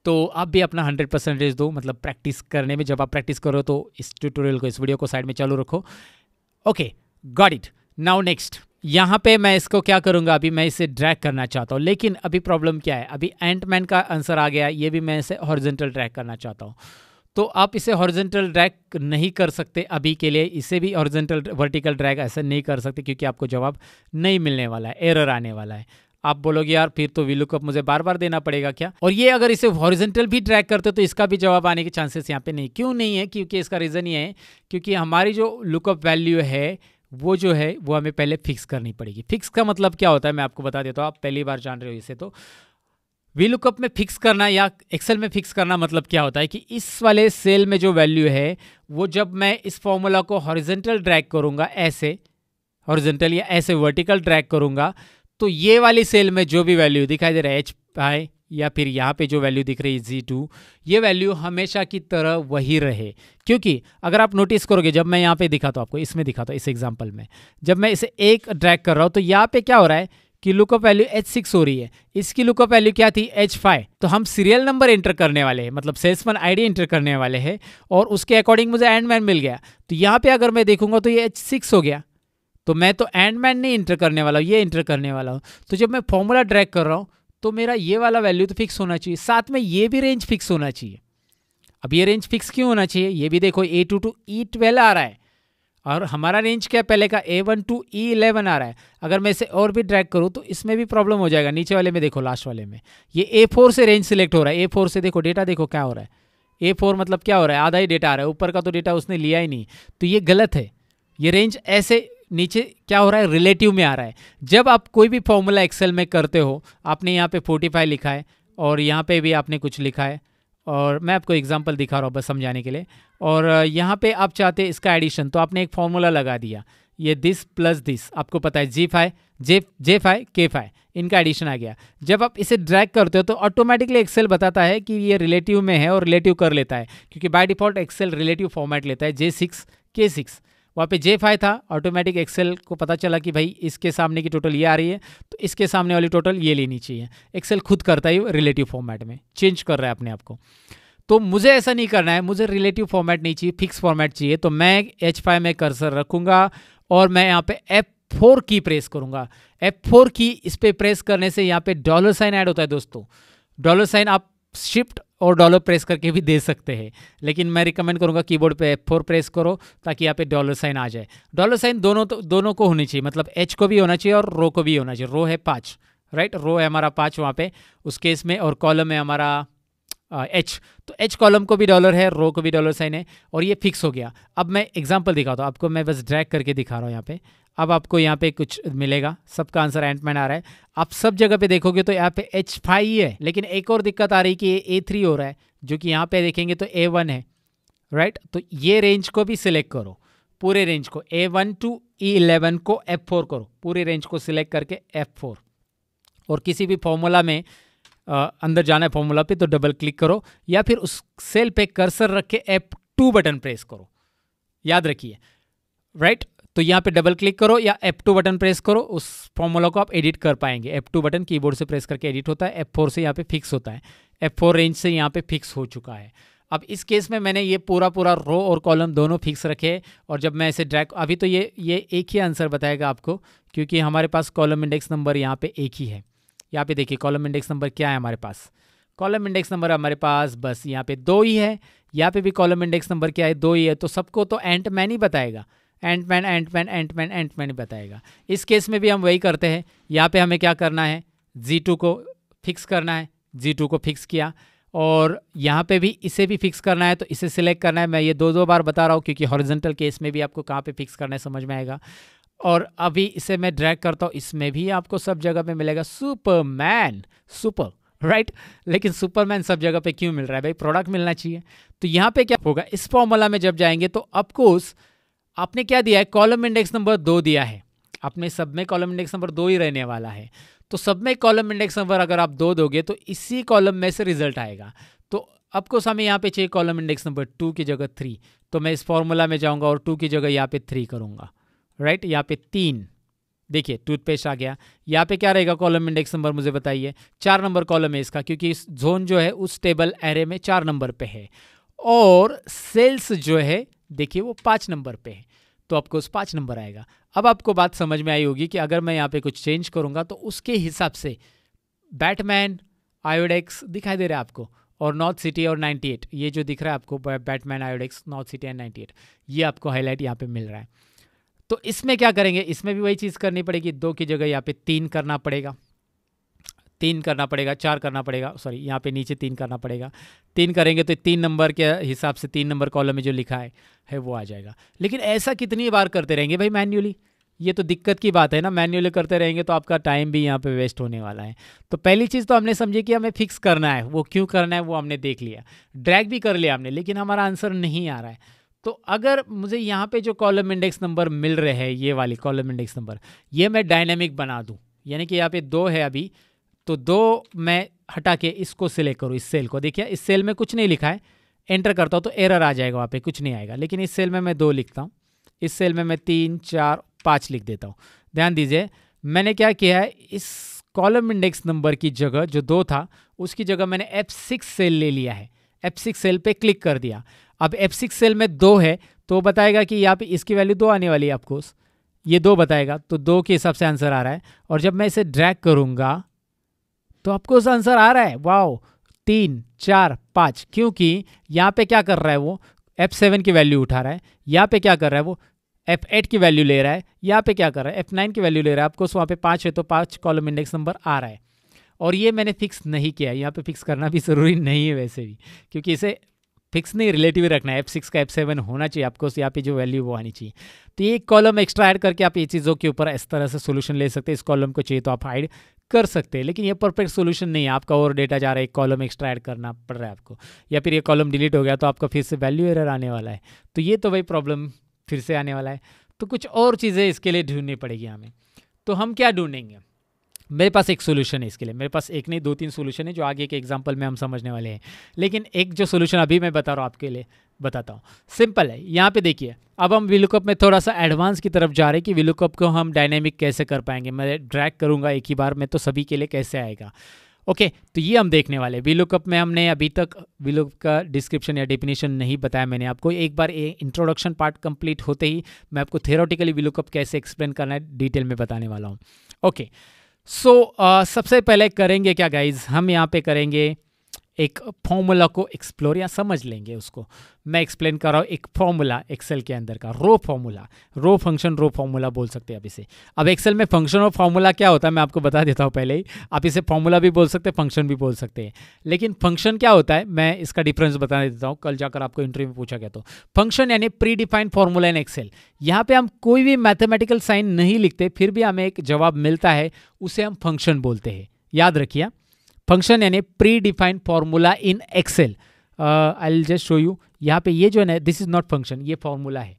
तो आप भी अपना हंड्रेड परसेंटेज दो मतलब प्रैक्टिस करने में जब आप प्रैक्टिस करो तो इस ट्यूटोरियल को इस वीडियो को साइड में चालू रखो okay got it now next यहाँ पे मैं इसको क्या करूँगा अभी मैं इसे ड्रैग करना चाहता हूँ लेकिन अभी प्रॉब्लम क्या है अभी एंट मैन का आंसर आ गया ये भी मैं इसे हॉर्जेंटल ड्रैग करना चाहता हूँ तो आप इसे हॉर्जेंटल ड्रैग नहीं कर सकते अभी के लिए इसे भी हॉर्जेंटल वर्टिकल ड्रैग ऐसा नहीं कर सकते क्योंकि आपको जवाब नहीं मिलने वाला है एरर आने वाला है आप बोलोगे यार फिर तो लुकअप मुझे बार बार देना पड़ेगा क्या और ये अगर इसे हॉरिजेंटल भी ट्रैक करते तो इसका भी जवाब आने के चांसेस यहाँ पे नहीं क्यों नहीं है क्योंकि इसका रीज़न ये है क्योंकि हमारी जो लुकअप वैल्यू है वो जो है वो हमें पहले फिक्स करनी पड़ेगी फिक्स का मतलब क्या होता है मैं आपको बता देता हूँ आप पहली बार जान रहे हो इसे तो वी लुकअप में फिक्स करना या एक्सेल में फिक्स करना मतलब क्या होता है कि इस वाले सेल में जो वैल्यू है वो जब मैं इस फॉर्मूला को हॉरिजेंटल ड्रैक करूँगा ऐसे हॉरिजेंटल या ऐसे वर्टिकल ड्रैक करूँगा तो ये वाली सेल में जो भी वैल्यू दिखाई दे रहा है एच आई या फिर यहाँ पे जो वैल्यू दिख रही है जी टू ये वैल्यू हमेशा की तरह वही रहे क्योंकि अगर आप नोटिस करोगे जब मैं यहाँ पे दिखाता हूँ आपको इसमें दिखाता हूँ इस एग्जाम्पल में जब मैं इसे एक ड्रैग कर रहा हूँ तो यहाँ पे क्या हो रहा है कि लुकअप वैल्यू एच सिक्स हो रही है इसकी लुकअप वैल्यू क्या थी एच फाइव तो हम सीरियल नंबर एंटर करने वाले हैं मतलब सेल्समैन डी एंटर करने वाले हैं और उसके अकॉर्डिंग मुझे एंड मैन मिल गया तो यहाँ पर अगर मैं देखूंगा तो ये एच सिक्स हो गया तो मैं तो एंड मैन नहीं इंटर करने वाला हूँ ये इंटर करने वाला हूँ तो जब मैं फॉर्मूला ड्रैग कर रहा हूँ तो मेरा ये वाला वैल्यू तो फिक्स होना चाहिए साथ में ये भी रेंज फिक्स होना चाहिए अब ये रेंज फिक्स क्यों होना चाहिए ये भी देखो A two to E twelve आ रहा है और हमारा रेंज क्या पहले का A one to E eleven आ रहा है अगर मैं इसे और भी ड्रैग करूँ तो इसमें भी प्रॉब्लम हो जाएगा नीचे वाले में देखो लास्ट वाले में ये ए फोर से रेंज सिलेक्ट हो रहा है ए फोर से देखो डेटा देखो क्या हो रहा है ए फोर मतलब क्या हो रहा है आधा ही डेटा आ रहा है ऊपर का तो डेटा उसने लिया ही नहीं तो ये गलत है ये रेंज ऐसे नीचे क्या हो रहा है रिलेटिव में आ रहा है जब आप कोई भी फॉर्मूला एक्सेल में करते हो आपने यहाँ पे 45 लिखा है और यहाँ पे भी आपने कुछ लिखा है और मैं आपको एग्जांपल दिखा रहा हूँ बस समझाने के लिए और यहाँ पे आप चाहते इसका एडिशन तो आपने एक फॉर्मूला लगा दिया ये दिस प्लस दिस आपको पता है G five J J five K five इनका एडिशन आ गया जब आप इसे ड्रैग करते हो तो ऑटोमेटिकली एक्सेल बताता है कि ये रिलेटिव में है और रिलेटिव कर लेता है क्योंकि by default Excel relative format लेता है जे सिक्स के सिक्स वहाँ पे जे फाइव था ऑटोमेटिक एक्सेल को पता चला कि भाई इसके सामने की टोटल ये आ रही है तो इसके सामने वाली टोटल ये लेनी चाहिए एक्सेल खुद करता है रिलेटिव फॉर्मेट में चेंज कर रहा है अपने आप को तो मुझे ऐसा नहीं करना है मुझे रिलेटिव फॉर्मेट नहीं चाहिए फिक्स फॉर्मेट चाहिए तो मैं एच फाइव में कर्सर रखूँगा और मैं यहाँ पर एफ फोर की प्रेस करूँगा एफ फोर की इस पर प्रेस करने से यहाँ पे डॉलर साइन ऐड होता है दोस्तों डॉलर साइन आप शिफ्ट और डॉलर प्रेस करके भी दे सकते हैं लेकिन मैं रिकमेंड करूँगा कीबोर्ड पे एफ फोर प्रेस करो ताकि यहाँ पे डॉलर साइन आ जाए डॉलर साइन दोनों तो, दोनों को होनी चाहिए मतलब एच को भी होना चाहिए और रो को भी होना चाहिए रो है पाँच राइट रो है हमारा पाँच वहाँ पे उस केस में और कॉलम है हमारा एच तो एच कॉलम को भी डॉलर है रो को भी डॉलर साइन है और ये फिक्स हो गया अब मैं एग्जांपल दिखाता हूँ आपको मैं बस ड्रैग करके दिखा रहा हूँ यहाँ पे अब आपको यहाँ पे कुछ मिलेगा सबका आंसर एंटमैन आ रहा है आप सब जगह पे देखोगे तो यहाँ पे एच फाइव ही है लेकिन एक और दिक्कत आ रही कि ये ए थ्री हो रहा है जो कि यहाँ पे देखेंगे तो ए वन है राइट तो ये रेंज को भी सिलेक्ट करो पूरे रेंज को A one to E eleven को एफ फोर करो पूरे रेंज को सिलेक्ट करके एफ फोर और किसी भी फॉर्मूला में अंदर जाना है फॉर्मूला पे तो डबल क्लिक करो या फिर उस सेल पे कर्सर रख के एप टू बटन प्रेस करो याद रखिए राइट तो यहाँ पे डबल क्लिक करो या एप टू बटन प्रेस करो उस फॉर्मूला को आप एडिट कर पाएंगे एप टू बटन कीबोर्ड से प्रेस करके एडिट होता है एप फोर से यहाँ पे फिक्स होता है एप फोर रेंज से यहाँ पे फिक्स हो चुका है अब इस केस में मैंने ये पूरा पूरा रो और कॉलम दोनों फिक्स रखे और जब मैं इसे ड्रैक अभी तो ये ये एक ही आंसर बताएगा आपको क्योंकि हमारे पास कॉलम इंडेक्स नंबर यहाँ पर एक ही है यहाँ पे देखिए कॉलम इंडेक्स नंबर क्या है हमारे पास कॉलम इंडेक्स नंबर हमारे पास बस यहाँ पे दो ही है यहाँ पे भी कॉलम इंडेक्स नंबर क्या है दो ही है तो सबको तो एंट मैन ही बताएगा Ant Man Ant Man Ant Man Ant Man ही बताएगा इस केस में भी हम वही करते हैं यहाँ पे हमें क्या करना है जी टू को फिक्स करना है जी टू को फिक्स किया और यहाँ पे भी इसे भी फिक्स करना है तो इसे सिलेक्ट करना है मैं ये दो दो बार बता रहा हूँ क्योंकि हॉरिजेंटल केस में भी आपको कहाँ पे फिक्स करना है समझ में आएगा और अभी इसे मैं ड्रैग करता हूँ इसमें भी आपको सब जगह पे मिलेगा सुपरमैन सुपर राइट लेकिन सुपरमैन सब जगह पे क्यों मिल रहा है भाई प्रोडक्ट मिलना चाहिए तो यहाँ पे क्या होगा इस फॉर्मूला में जब जाएंगे तो अफकोर्स आपने क्या दिया है कॉलम इंडेक्स नंबर दो दिया है आपने सब में कॉलम इंडेक्स नंबर दो ही रहने वाला है तो सब में कॉलम इंडेक्स नंबर अगर आप दो दोगे तो इसी कॉलम में से रिजल्ट आएगा तो अफकोर्स हमें यहाँ पे चाहिए कॉलम इंडेक्स नंबर टू की जगह थ्री तो मैं इस फॉर्मूला में जाऊँगा और टू की जगह यहाँ पे थ्री करूँगा राइट यहाँ पे तीन देखिए टूथपेस्ट आ गया यहाँ पे क्या रहेगा कॉलम इंडेक्स नंबर मुझे बताइए चार नंबर कॉलम है इसका क्योंकि इस जोन जो है उस टेबल एरे में चार नंबर पे है और सेल्स जो है देखिए वो पाँच नंबर पे है तो आपको उस पाँच नंबर आएगा अब आपको बात समझ में आई होगी कि अगर मैं यहाँ पे कुछ चेंज करूँगा तो उसके हिसाब से बैटमैन आयोडेक्स दिखाई दे रहा है आपको और नॉर्थ सिटी और 98 ये जो दिख रहा है आपको Batman Iodex North City and 98 ये आपको हाईलाइट यहाँ पे मिल रहा है तो इसमें क्या करेंगे इसमें भी वही चीज़ करनी पड़ेगी दो की जगह यहाँ पे तीन करना पड़ेगा तीन करना पड़ेगा चार करना पड़ेगा सॉरी यहाँ पे नीचे तीन करना पड़ेगा तीन करेंगे तो तीन नंबर के हिसाब से तीन नंबर कॉलम में जो लिखा है है वो आ जाएगा लेकिन ऐसा कितनी बार करते रहेंगे भाई मैन्युअली ये तो दिक्कत की बात है ना मैन्युअली करते रहेंगे तो आपका टाइम भी यहाँ पे वेस्ट होने वाला है तो पहली चीज़ तो हमने समझी कि हमें फिक्स करना है वो क्यों करना है वो हमने देख लिया ड्रैग भी कर लिया हमने लेकिन हमारा आंसर नहीं आ रहा है तो अगर मुझे यहाँ पे जो कॉलम इंडेक्स नंबर मिल रहे हैं ये वाले कॉलम इंडेक्स नंबर ये मैं डायनेमिक बना दूँ यानी कि यहाँ पे दो है अभी तो दो मैं हटा के इसको सिलेक्ट करूँ इस सेल को देखिए इस सेल में कुछ नहीं लिखा है एंटर करता हूँ तो एरर आ जाएगा वहाँ पे कुछ नहीं आएगा लेकिन इस सेल में मैं दो लिखता हूँ इस सेल में मैं तीन चार पाँच लिख देता हूँ ध्यान दीजिए मैंने क्या किया है इस कॉलम इंडेक्स नंबर की जगह जो दो था उसकी जगह मैंने एफ सिक्स सेल ले लिया है एफ सिक्स सेल पे क्लिक कर दिया अब एफ सिक्स सेल में दो है तो बताएगा कि यहाँ पे इसकी वैल्यू दो आने वाली है ऑफकोर्स ये दो बताएगा तो दो के हिसाब से आंसर आ रहा है और जब मैं इसे ड्रैक करूँगा तो आपको आंसर आ रहा है वाओ तीन चार पाँच क्योंकि यहाँ पे क्या कर रहा है वो एफ सेवन की वैल्यू उठा रहा है यहाँ पे क्या कर रहा है वो एफ एट की वैल्यू ले रहा है यहाँ पे क्या कर रहा है एफ नाइन की वैल्यू ले रहा है आपको वहाँ पे पाँच है तो पाँच कॉलम इंडेक्स नंबर आ रहा है और ये मैंने फिक्स नहीं किया है यहाँ पर फिक्स करना भी ज़रूरी नहीं है वैसे भी क्योंकि इसे फिक्स नहीं रिलेटिव रखना है एफ सिक्स का एफ सेवन होना चाहिए आपको यहाँ पे जो वैल्यू वो आनी चाहिए तो एक कॉलम एक्स्ट्रा ऐड करके आप ये चीज़ों के ऊपर इस तरह से सोल्यूशन ले सकते हैं इस कॉलम को चाहिए तो आप ऐड कर सकते हैं लेकिन ये परफेक्ट सोल्यूशन नहीं है आपका और डेटा जा रहा है एक कॉलम एक्स्ट्रा ऐड करना पड़ रहा है आपको या फिर ये कॉलम डिलीट हो गया तो आपका फिर से वैल्यू एरर आने वाला है तो ये तो वही प्रॉब्लम फिर से आने वाला है तो कुछ और चीज़ें इसके लिए ढूंढनी पड़ेगी हमें तो हम क्या ढूंढेंगे मेरे पास एक सोल्यूशन है इसके लिए मेरे पास एक नहीं दो तीन सोल्यूशन है जो आगे के एग्जाम्पल में हम समझने वाले हैं लेकिन एक जो सोल्यूशन अभी मैं बता रहा हूँ आपके लिए बताता हूँ सिंपल है यहाँ पे देखिए अब हम विलुकअप में थोड़ा सा एडवांस की तरफ जा रहे हैं कि विलुकअप को हम डायनेमिक कैसे कर पाएंगे मैं ड्रैक करूँगा एक ही बार में तो सभी के लिए कैसे आएगा ओके okay, तो ये हम देखने वाले वीलुकअप में हमने अभी तक वीलुकअप का डिस्क्रिप्शन या डेफिनेशन नहीं बताया मैंने आपको एक बार इंट्रोडक्शन पार्ट कंप्लीट होते ही मैं आपको थेरोटिकली वीलुकअप कैसे एक्सप्लेन करना है डिटेल में बताने वाला हूँ okay okay, so so, uh, सबसे पहले करेंगे क्या गाइज हम यहाँ पे करेंगे एक फॉर्मूला को एक्सप्लोर या समझ लेंगे उसको मैं एक्सप्लेन कर रहा हूँ एक फॉर्मूला एक्सेल के अंदर का row formula row function row formula बोल सकते हैं आप इसे अब एक्सेल में फंक्शन और फॉर्मूला क्या होता है मैं आपको बता देता हूँ पहले ही आप इसे फॉर्मूला भी बोल सकते हैं फंक्शन भी बोल सकते हैं लेकिन फंक्शन क्या होता है मैं इसका डिफरेंस बता देता हूँ कल जाकर आपको इंटरव्यू में पूछा गया तो फंक्शन यानी predefined formula in Excel यहाँ पर हम कोई भी मैथमेटिकल साइन नहीं लिखते फिर भी हमें एक जवाब मिलता है उसे हम फंक्शन बोलते हैं याद रखिए फंक्शन यानी predefined formula in Excel I will just show you यहाँ पे ये जो है ना दिस इज नॉट फंक्शन ये फार्मूला है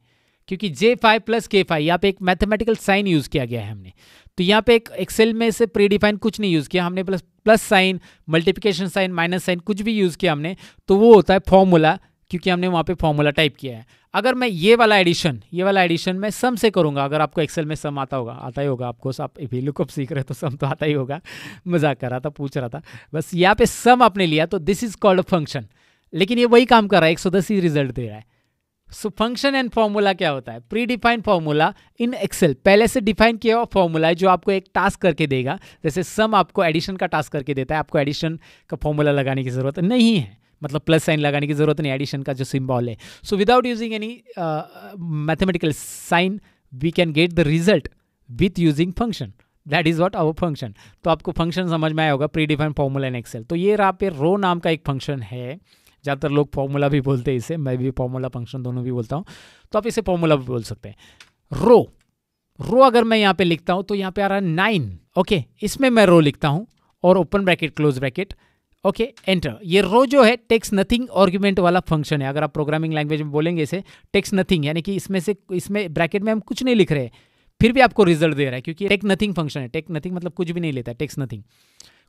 क्योंकि J five plus K five यहाँ पे एक मैथमेटिकल साइन यूज़ किया गया है हमने तो यहाँ पे एक एक्सेल में से प्री डिफाइन कुछ नहीं यूज़ किया हमने plus plus sign multiplication sign minus sign कुछ भी यूज़ किया हमने तो वो होता है फॉर्मूला क्योंकि हमने वहाँ पे फॉर्मूला टाइप किया है अगर मैं ये वाला एडिशन ये वाला एडिशन मैं सम से करूंगा अगर आपको एक्सेल में सम आता होगा आता ही होगा आपको आप लुकअप सीख रहे हो तो सम तो आता ही होगा मजाक कर रहा था पूछ रहा था बस यहाँ पे सम आपने लिया तो दिस इज कॉल्ड फंक्शन लेकिन ये वही काम कर रहा है एक सौ दस ही रिजल्ट दे रहा है सो फंक्शन एंड फॉर्मूला क्या होता है predefined formula in Excel पहले से डिफाइन किया हुआ फॉर्मूला है जो आपको एक टास्क करके देगा जैसे सम आपको एडिशन का टास्क करके देता है आपको एडिशन का फॉर्मूला लगाने की जरूरत नहीं है मतलब प्लस साइन लगाने की ज़रूरत नहीं एडिशन का जो सिंबल है so without using any mathematical sign we can get the result with using function that is what our function तो आपको फंक्शन समझ में आया होगा predefine formula in Excel तो ये रहा पे रो नाम का एक फंक्शन है ज़्यादातर लोग फॉर्मूला भी बोलते हैं इसे मैं भी फॉर्मूला फंक्शन दोनों भी बोलता हूँ तो आप इसे फॉर्मूला भी बोल सकते हैं रो रो अगर मैं यहाँ पे लिखता हूँ तो यहाँ पे आ रहा है नाइन ओके इसमें मैं रो लिखता हूँ और open bracket close bracket okay okay, enter ये रो जो है टेक्स नथिंग आर्ग्यूमेंट वाला फंक्शन है अगर आप प्रोग्रामिंग लैंग्वेज में बोलेंगे इसे टेक्स नथिंग यानी कि इसमें से इसमें ब्रैकेट में हम कुछ नहीं लिख रहे हैं फिर भी आपको रिजल्ट दे रहा है क्योंकि टेक नथिंग फंक्शन है टेक नथिंग मतलब कुछ भी नहीं लेता टेक्स नथिंग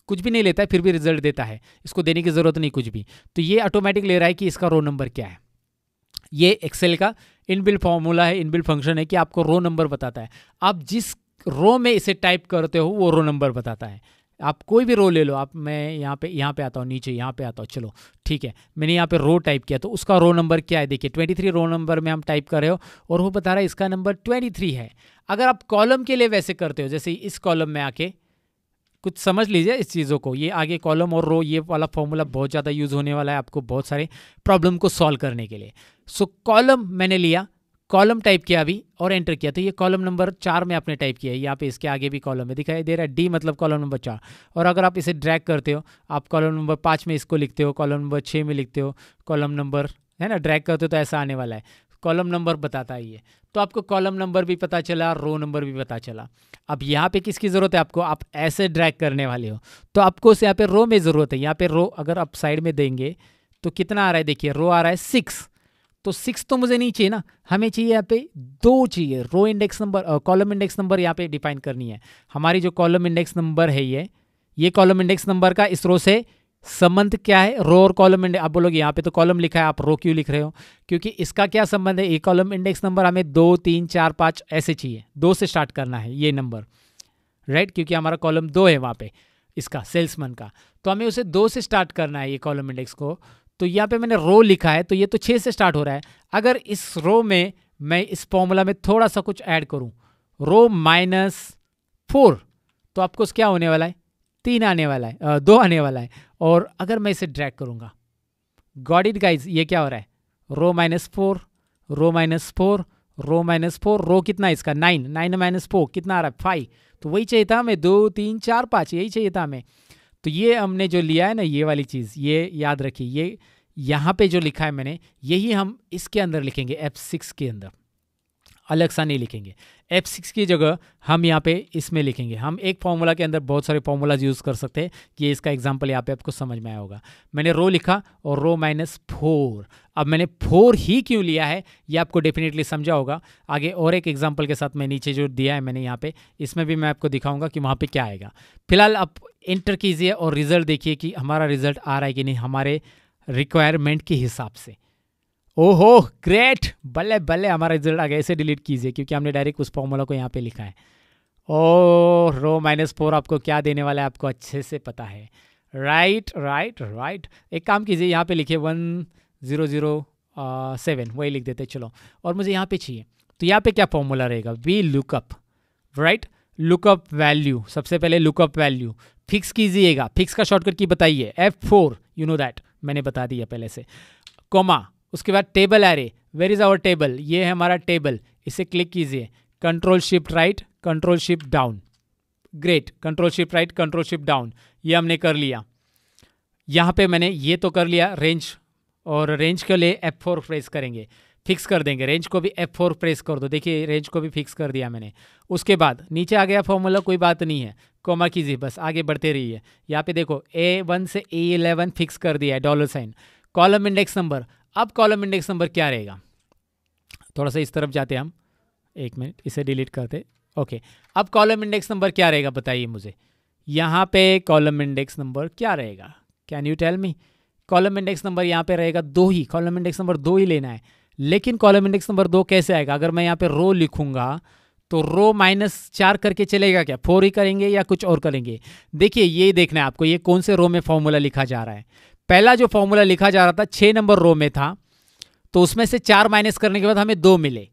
कुछ भी नहीं लेता है फिर भी रिजल्ट देता है इसको देने की ज़रूरत नहीं कुछ भी तो ये ऑटोमेटिक ले रहा है कि इसका रो नंबर क्या है ये एक्सेल का इनबिल फॉर्मूला है इनबिल फंक्शन है कि आपको रो नंबर बताता है आप जिस रो में इसे टाइप करते हो वो रो नंबर बताता है आप कोई भी रो ले लो आप मैं यहाँ पे यहाँ पे आता हूँ नीचे यहाँ पे आता हूँ चलो ठीक है मैंने यहाँ पे रो टाइप किया तो उसका रो नंबर क्या है देखिए 23 रो नंबर में हम टाइप कर रहे हो और वो बता रहा है इसका नंबर 23 है अगर आप कॉलम के लिए वैसे करते हो जैसे इस कॉलम में आके कुछ समझ लीजिए इस चीज़ों को ये आगे कॉलम और रो ये वाला फॉर्मूला बहुत ज़्यादा यूज़ होने वाला है आपको बहुत सारे प्रॉब्लम को सॉल्व करने के लिए सो so, कॉलम मैंने लिया कॉलम टाइप किया अभी और एंटर किया तो ये कॉलम नंबर चार में आपने टाइप किया है यहाँ पे इसके आगे भी कॉलम है दिखाई दे रहा है डी मतलब कॉलम नंबर चार और अगर आप इसे ड्रैग करते हो आप कॉलम नंबर पाँच में इसको लिखते हो कॉलम नंबर छः में लिखते हो कॉलम नंबर है ना ड्रैग करते हो तो ऐसा आने वाला है कॉलम नंबर बताता है ये तो आपको कॉलम नंबर भी पता चला रो नंबर भी पता चला अब यहाँ पे किसकी ज़रूरत है आपको आप ऐसे ड्रैग करने वाले हो तो आपको उस यहाँ पे रो में ज़रूरत है यहाँ पे रो अगर आप साइड में देंगे तो कितना आ रहा है देखिए रो आ रहा है सिक्स तो सिक्स तो मुझे नहीं चाहिए ना हमें चाहिए यहाँ पे दो चाहिए row index number column index number यहाँ पे डिफाइन करनी है हमारी जो कॉलम इंडेक्स नंबर है ये ये कॉलम इंडेक्स नंबर का इस रो से संबंध क्या है रो और कॉलम इंडेक्स आप बोलोगे यहाँ पे तो कॉलम लिखा है आप रो क्यों लिख रहे हो क्योंकि इसका क्या संबंध है ये कॉलम इंडेक्स नंबर हमें दो तीन चार पाँच ऐसे चाहिए दो से स्टार्ट करना है ये नंबर राइट क्योंकि हमारा कॉलम दो है वहाँ पे इसका सेल्समैन का तो हमें उसे दो से स्टार्ट करना है ये कॉलम इंडेक्स को तो यहाँ पे मैंने रो लिखा है तो ये तो छः से स्टार्ट हो रहा है अगर इस रो में मैं इस फॉर्मूला में थोड़ा सा कुछ ऐड करूँ रो माइनस फोर तो आपको क्या होने वाला है तीन आने वाला है दो आने वाला है और अगर मैं इसे ड्रैग करूँगा गॉड इट गाइज ये क्या हो रहा है row minus four row minus four row minus four row कितना है इसका नाइन नाइन माइनस फोर कितना आ रहा है फाइव तो वही चाहिए था हमें दो तीन चार पाँच यही चाहिए था हमें तो ये हमने जो लिया है ना ये वाली चीज़ ये याद रखिए ये यहाँ पे जो लिखा है मैंने यही हम इसके अंदर लिखेंगे एफ सिक्स के अंदर अलग सा नहीं लिखेंगे एफ सिक्स की जगह हम यहाँ पे इसमें लिखेंगे हम एक फॉर्मूला के अंदर बहुत सारे फॉर्मूलाज यूज़ कर सकते हैं ये इसका एग्जाम्पल यहाँ पे आपको समझ में आया होगा मैंने रो लिखा और रो माइनस फोर अब मैंने फोर ही क्यों लिया है ये आपको डेफिनेटली समझा होगा आगे और एक एग्जाम्पल के साथ मैं नीचे जो दिया है मैंने यहाँ पर इसमें भी मैं आपको दिखाऊँगा कि वहाँ पर क्या आएगा फिलहाल आप इंटर कीजिए और रिजल्ट देखिए कि हमारा रिजल्ट आ रहा है कि नहीं हमारे रिक्वायरमेंट के हिसाब से ओहो ग्रेट भले भले हमारा रिजल्ट आ गया इसे डिलीट कीजिए क्योंकि हमने डायरेक्ट उस फॉर्मूला को यहाँ पे लिखा है ओ रो माइनस फोर आपको क्या देने वाला है आपको अच्छे से पता है राइट राइट राइट एक काम कीजिए यहाँ पे लिखिए वन ज़ीरो ज़ीरो सेवन वही लिख देते चलो और मुझे यहाँ पे चाहिए तो यहाँ पे क्या फॉर्मूला रहेगा V lookup right lookup value सबसे पहले लुकअप वैल्यू फिक्स कीजिएगा फिक्स का शॉर्टकट की बताइए F four you know that मैंने बता दिया पहले से कोमा उसके बाद table array where is our table ये है हमारा टेबल इसे क्लिक कीजिए control shift right control shift down great control shift right control shift down ये हमने कर लिया यहाँ पे मैंने ये तो कर लिया रेंज और रेंज के लिए एफ फोर प्रेस करेंगे फिक्स कर देंगे रेंज को भी एफ फोर प्रेस कर दो देखिए रेंज को भी फिक्स कर दिया मैंने उसके बाद नीचे आ गया फॉर्मूला कोई बात नहीं है कोमा कीजिए बस आगे बढ़ते रहिए यहाँ पे देखो ए वन से ए इलेवन फिक्स कर दिया है dollar sign column index number अब कॉलम इंडेक्स नंबर क्या रहेगा थोड़ा सा इस तरफ जाते हम एक मिनट इसे डिलीट करते ओके अब कॉलम इंडेक्स नंबर क्या रहेगा बताइए मुझे यहाँ पे कॉलम इंडेक्स नंबर क्या रहेगा can you tell me column index number यहाँ पे रहेगा दो ही कॉलम इंडेक्स नंबर दो ही लेना है लेकिन कॉलम इंडेक्स नंबर दो कैसे आएगा अगर मैं यहाँ पे रो लिखूंगा तो रो माइनस चार करके चलेगा क्या फोर ही करेंगे या कुछ और करेंगे देखिए ये देखना है आपको ये कौन से रो में फॉर्मूला लिखा जा रहा है पहला जो फॉर्मूला लिखा जा रहा था छः नंबर रो में था तो उसमें से चार माइनस करने के बाद हमें दो मिले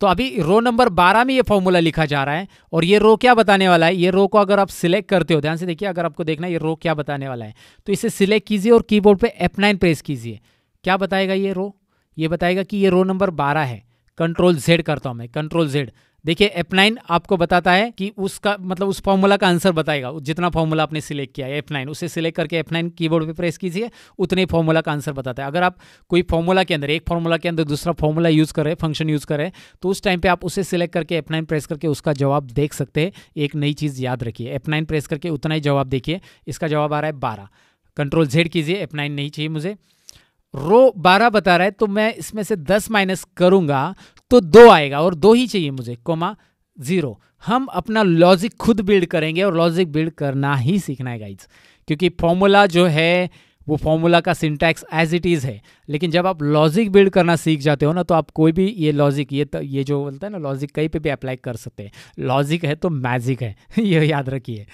तो अभी रो नंबर बारह में ये फॉर्मूला लिखा जा रहा है और ये रो क्या बताने वाला है ये रो को अगर आप सिलेक्ट करते हो ध्यान से देखिए अगर आपको देखना ये रो क्या बताने वाला है तो इसे सिलेक्ट कीजिए और कीबोर्ड पर एफ नाइन प्रेस कीजिए क्या बताएगा ये रो ये बताएगा कि ये रो नंबर बारह है कंट्रोल जेड करता हूँ मैं कंट्रोल जेड देखिए एफ नाइन आपको बताता है कि उसका मतलब उस फॉर्मूला का आंसर बताएगा जितना फॉर्मूला आपने सिलेक्ट किया है एफ नाइन उसे सिलेक्ट करके एफ की बोर्ड पे प्रेस कीजिए उतने फॉर्मूला का आंसर बताता है अगर आप कोई फॉर्मूला के अंदर एक फॉर्मूला के अंदर दूसरा फॉर्मूला यूज़ करें फंक्शन यूज़ करें तो उस टाइम पर आप उसे सिलेक्ट करके नाइन प्रेस करके उसका जवाब देख सकते हैं एक नई चीज़ याद रखिए नाइन प्रेस करके उतना ही जवाब देखिए इसका जवाब आ रहा है बारह कंट्रोल जेड कीजिए नाइन नहीं चाहिए मुझे रो बारह बता रहा है तो मैं इसमें से दस माइनस करूंगा तो दो आएगा और दो ही चाहिए मुझे कोमा जीरो हम अपना लॉजिक खुद बिल्ड करेंगे और लॉजिक बिल्ड करना ही सीखना है गाइज क्योंकि फॉर्मूला जो है वो फॉर्मूला का सिंटैक्स एज इट इज़ है लेकिन जब आप लॉजिक बिल्ड करना सीख जाते हो ना तो आप कोई भी ये लॉजिक ये तो ये जो बोलता है ना लॉजिक कहीं पे भी अप्लाई कर सकते हैं लॉजिक है तो मैजिक है ये याद रखिए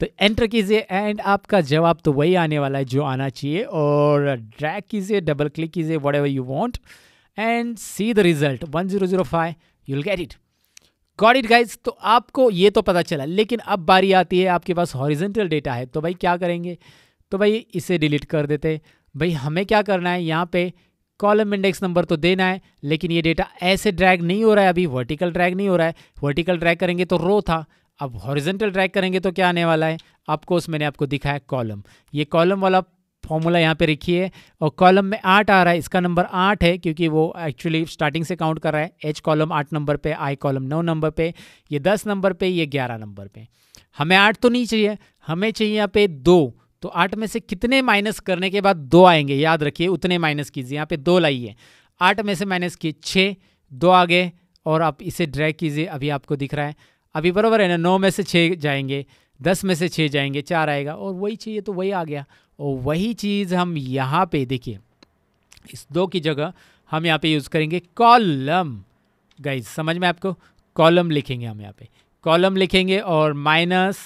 तो एंटर कीजिए एंड आपका जवाब तो वही आने वाला है जो आना चाहिए और ड्रैग कीजिए डबल क्लिक कीजिए whatever you want and see the result 1005 you'll get it got it guys तो आपको ये तो पता चला लेकिन अब बारी आती है आपके पास हॉरिजेंटल डेटा है तो भाई क्या करेंगे तो भाई इसे डिलीट कर देते भाई हमें क्या करना है यहाँ पे कॉलम इंडेक्स नंबर तो देना है लेकिन ये डेटा ऐसे ड्रैग नहीं हो रहा है अभी वर्टिकल ड्रैग नहीं हो रहा है वर्टिकल ड्रैग करेंगे तो रो था अब हॉरिजेंटल ड्रैग करेंगे तो क्या आने वाला है आपको उसमें मैंने आपको दिखाया कॉलम ये कॉलम वाला फॉर्मूला यहाँ पे रखिए और कॉलम में आठ आ रहा है इसका नंबर आठ है क्योंकि वो एक्चुअली स्टार्टिंग से काउंट कर रहा है एच कॉलम आठ नंबर पे आई कॉलम नौ नंबर पे ये दस नंबर पे ये ग्यारह नंबर पे हमें आठ तो नहीं चाहिए हमें चाहिए यहाँ पे दो तो आठ में से कितने माइनस करने के बाद दो आएंगे याद रखिए उतने माइनस कीजिए यहाँ पे दो लाइए आठ में से माइनस किए छः दो आ गए और आप इसे ड्रैग कीजिए अभी आपको दिख रहा है अभी बराबर है ना नौ में से छः जाएंगे दस में से छः जाएंगे चार आएगा और वही चाहिए तो वही आ गया और वही चीज़ हम यहाँ पे देखिए इस दो की जगह हम यहाँ पे यूज़ करेंगे कॉलम गाइज समझ में आपको कॉलम लिखेंगे हम यहाँ पे कॉलम लिखेंगे और माइनस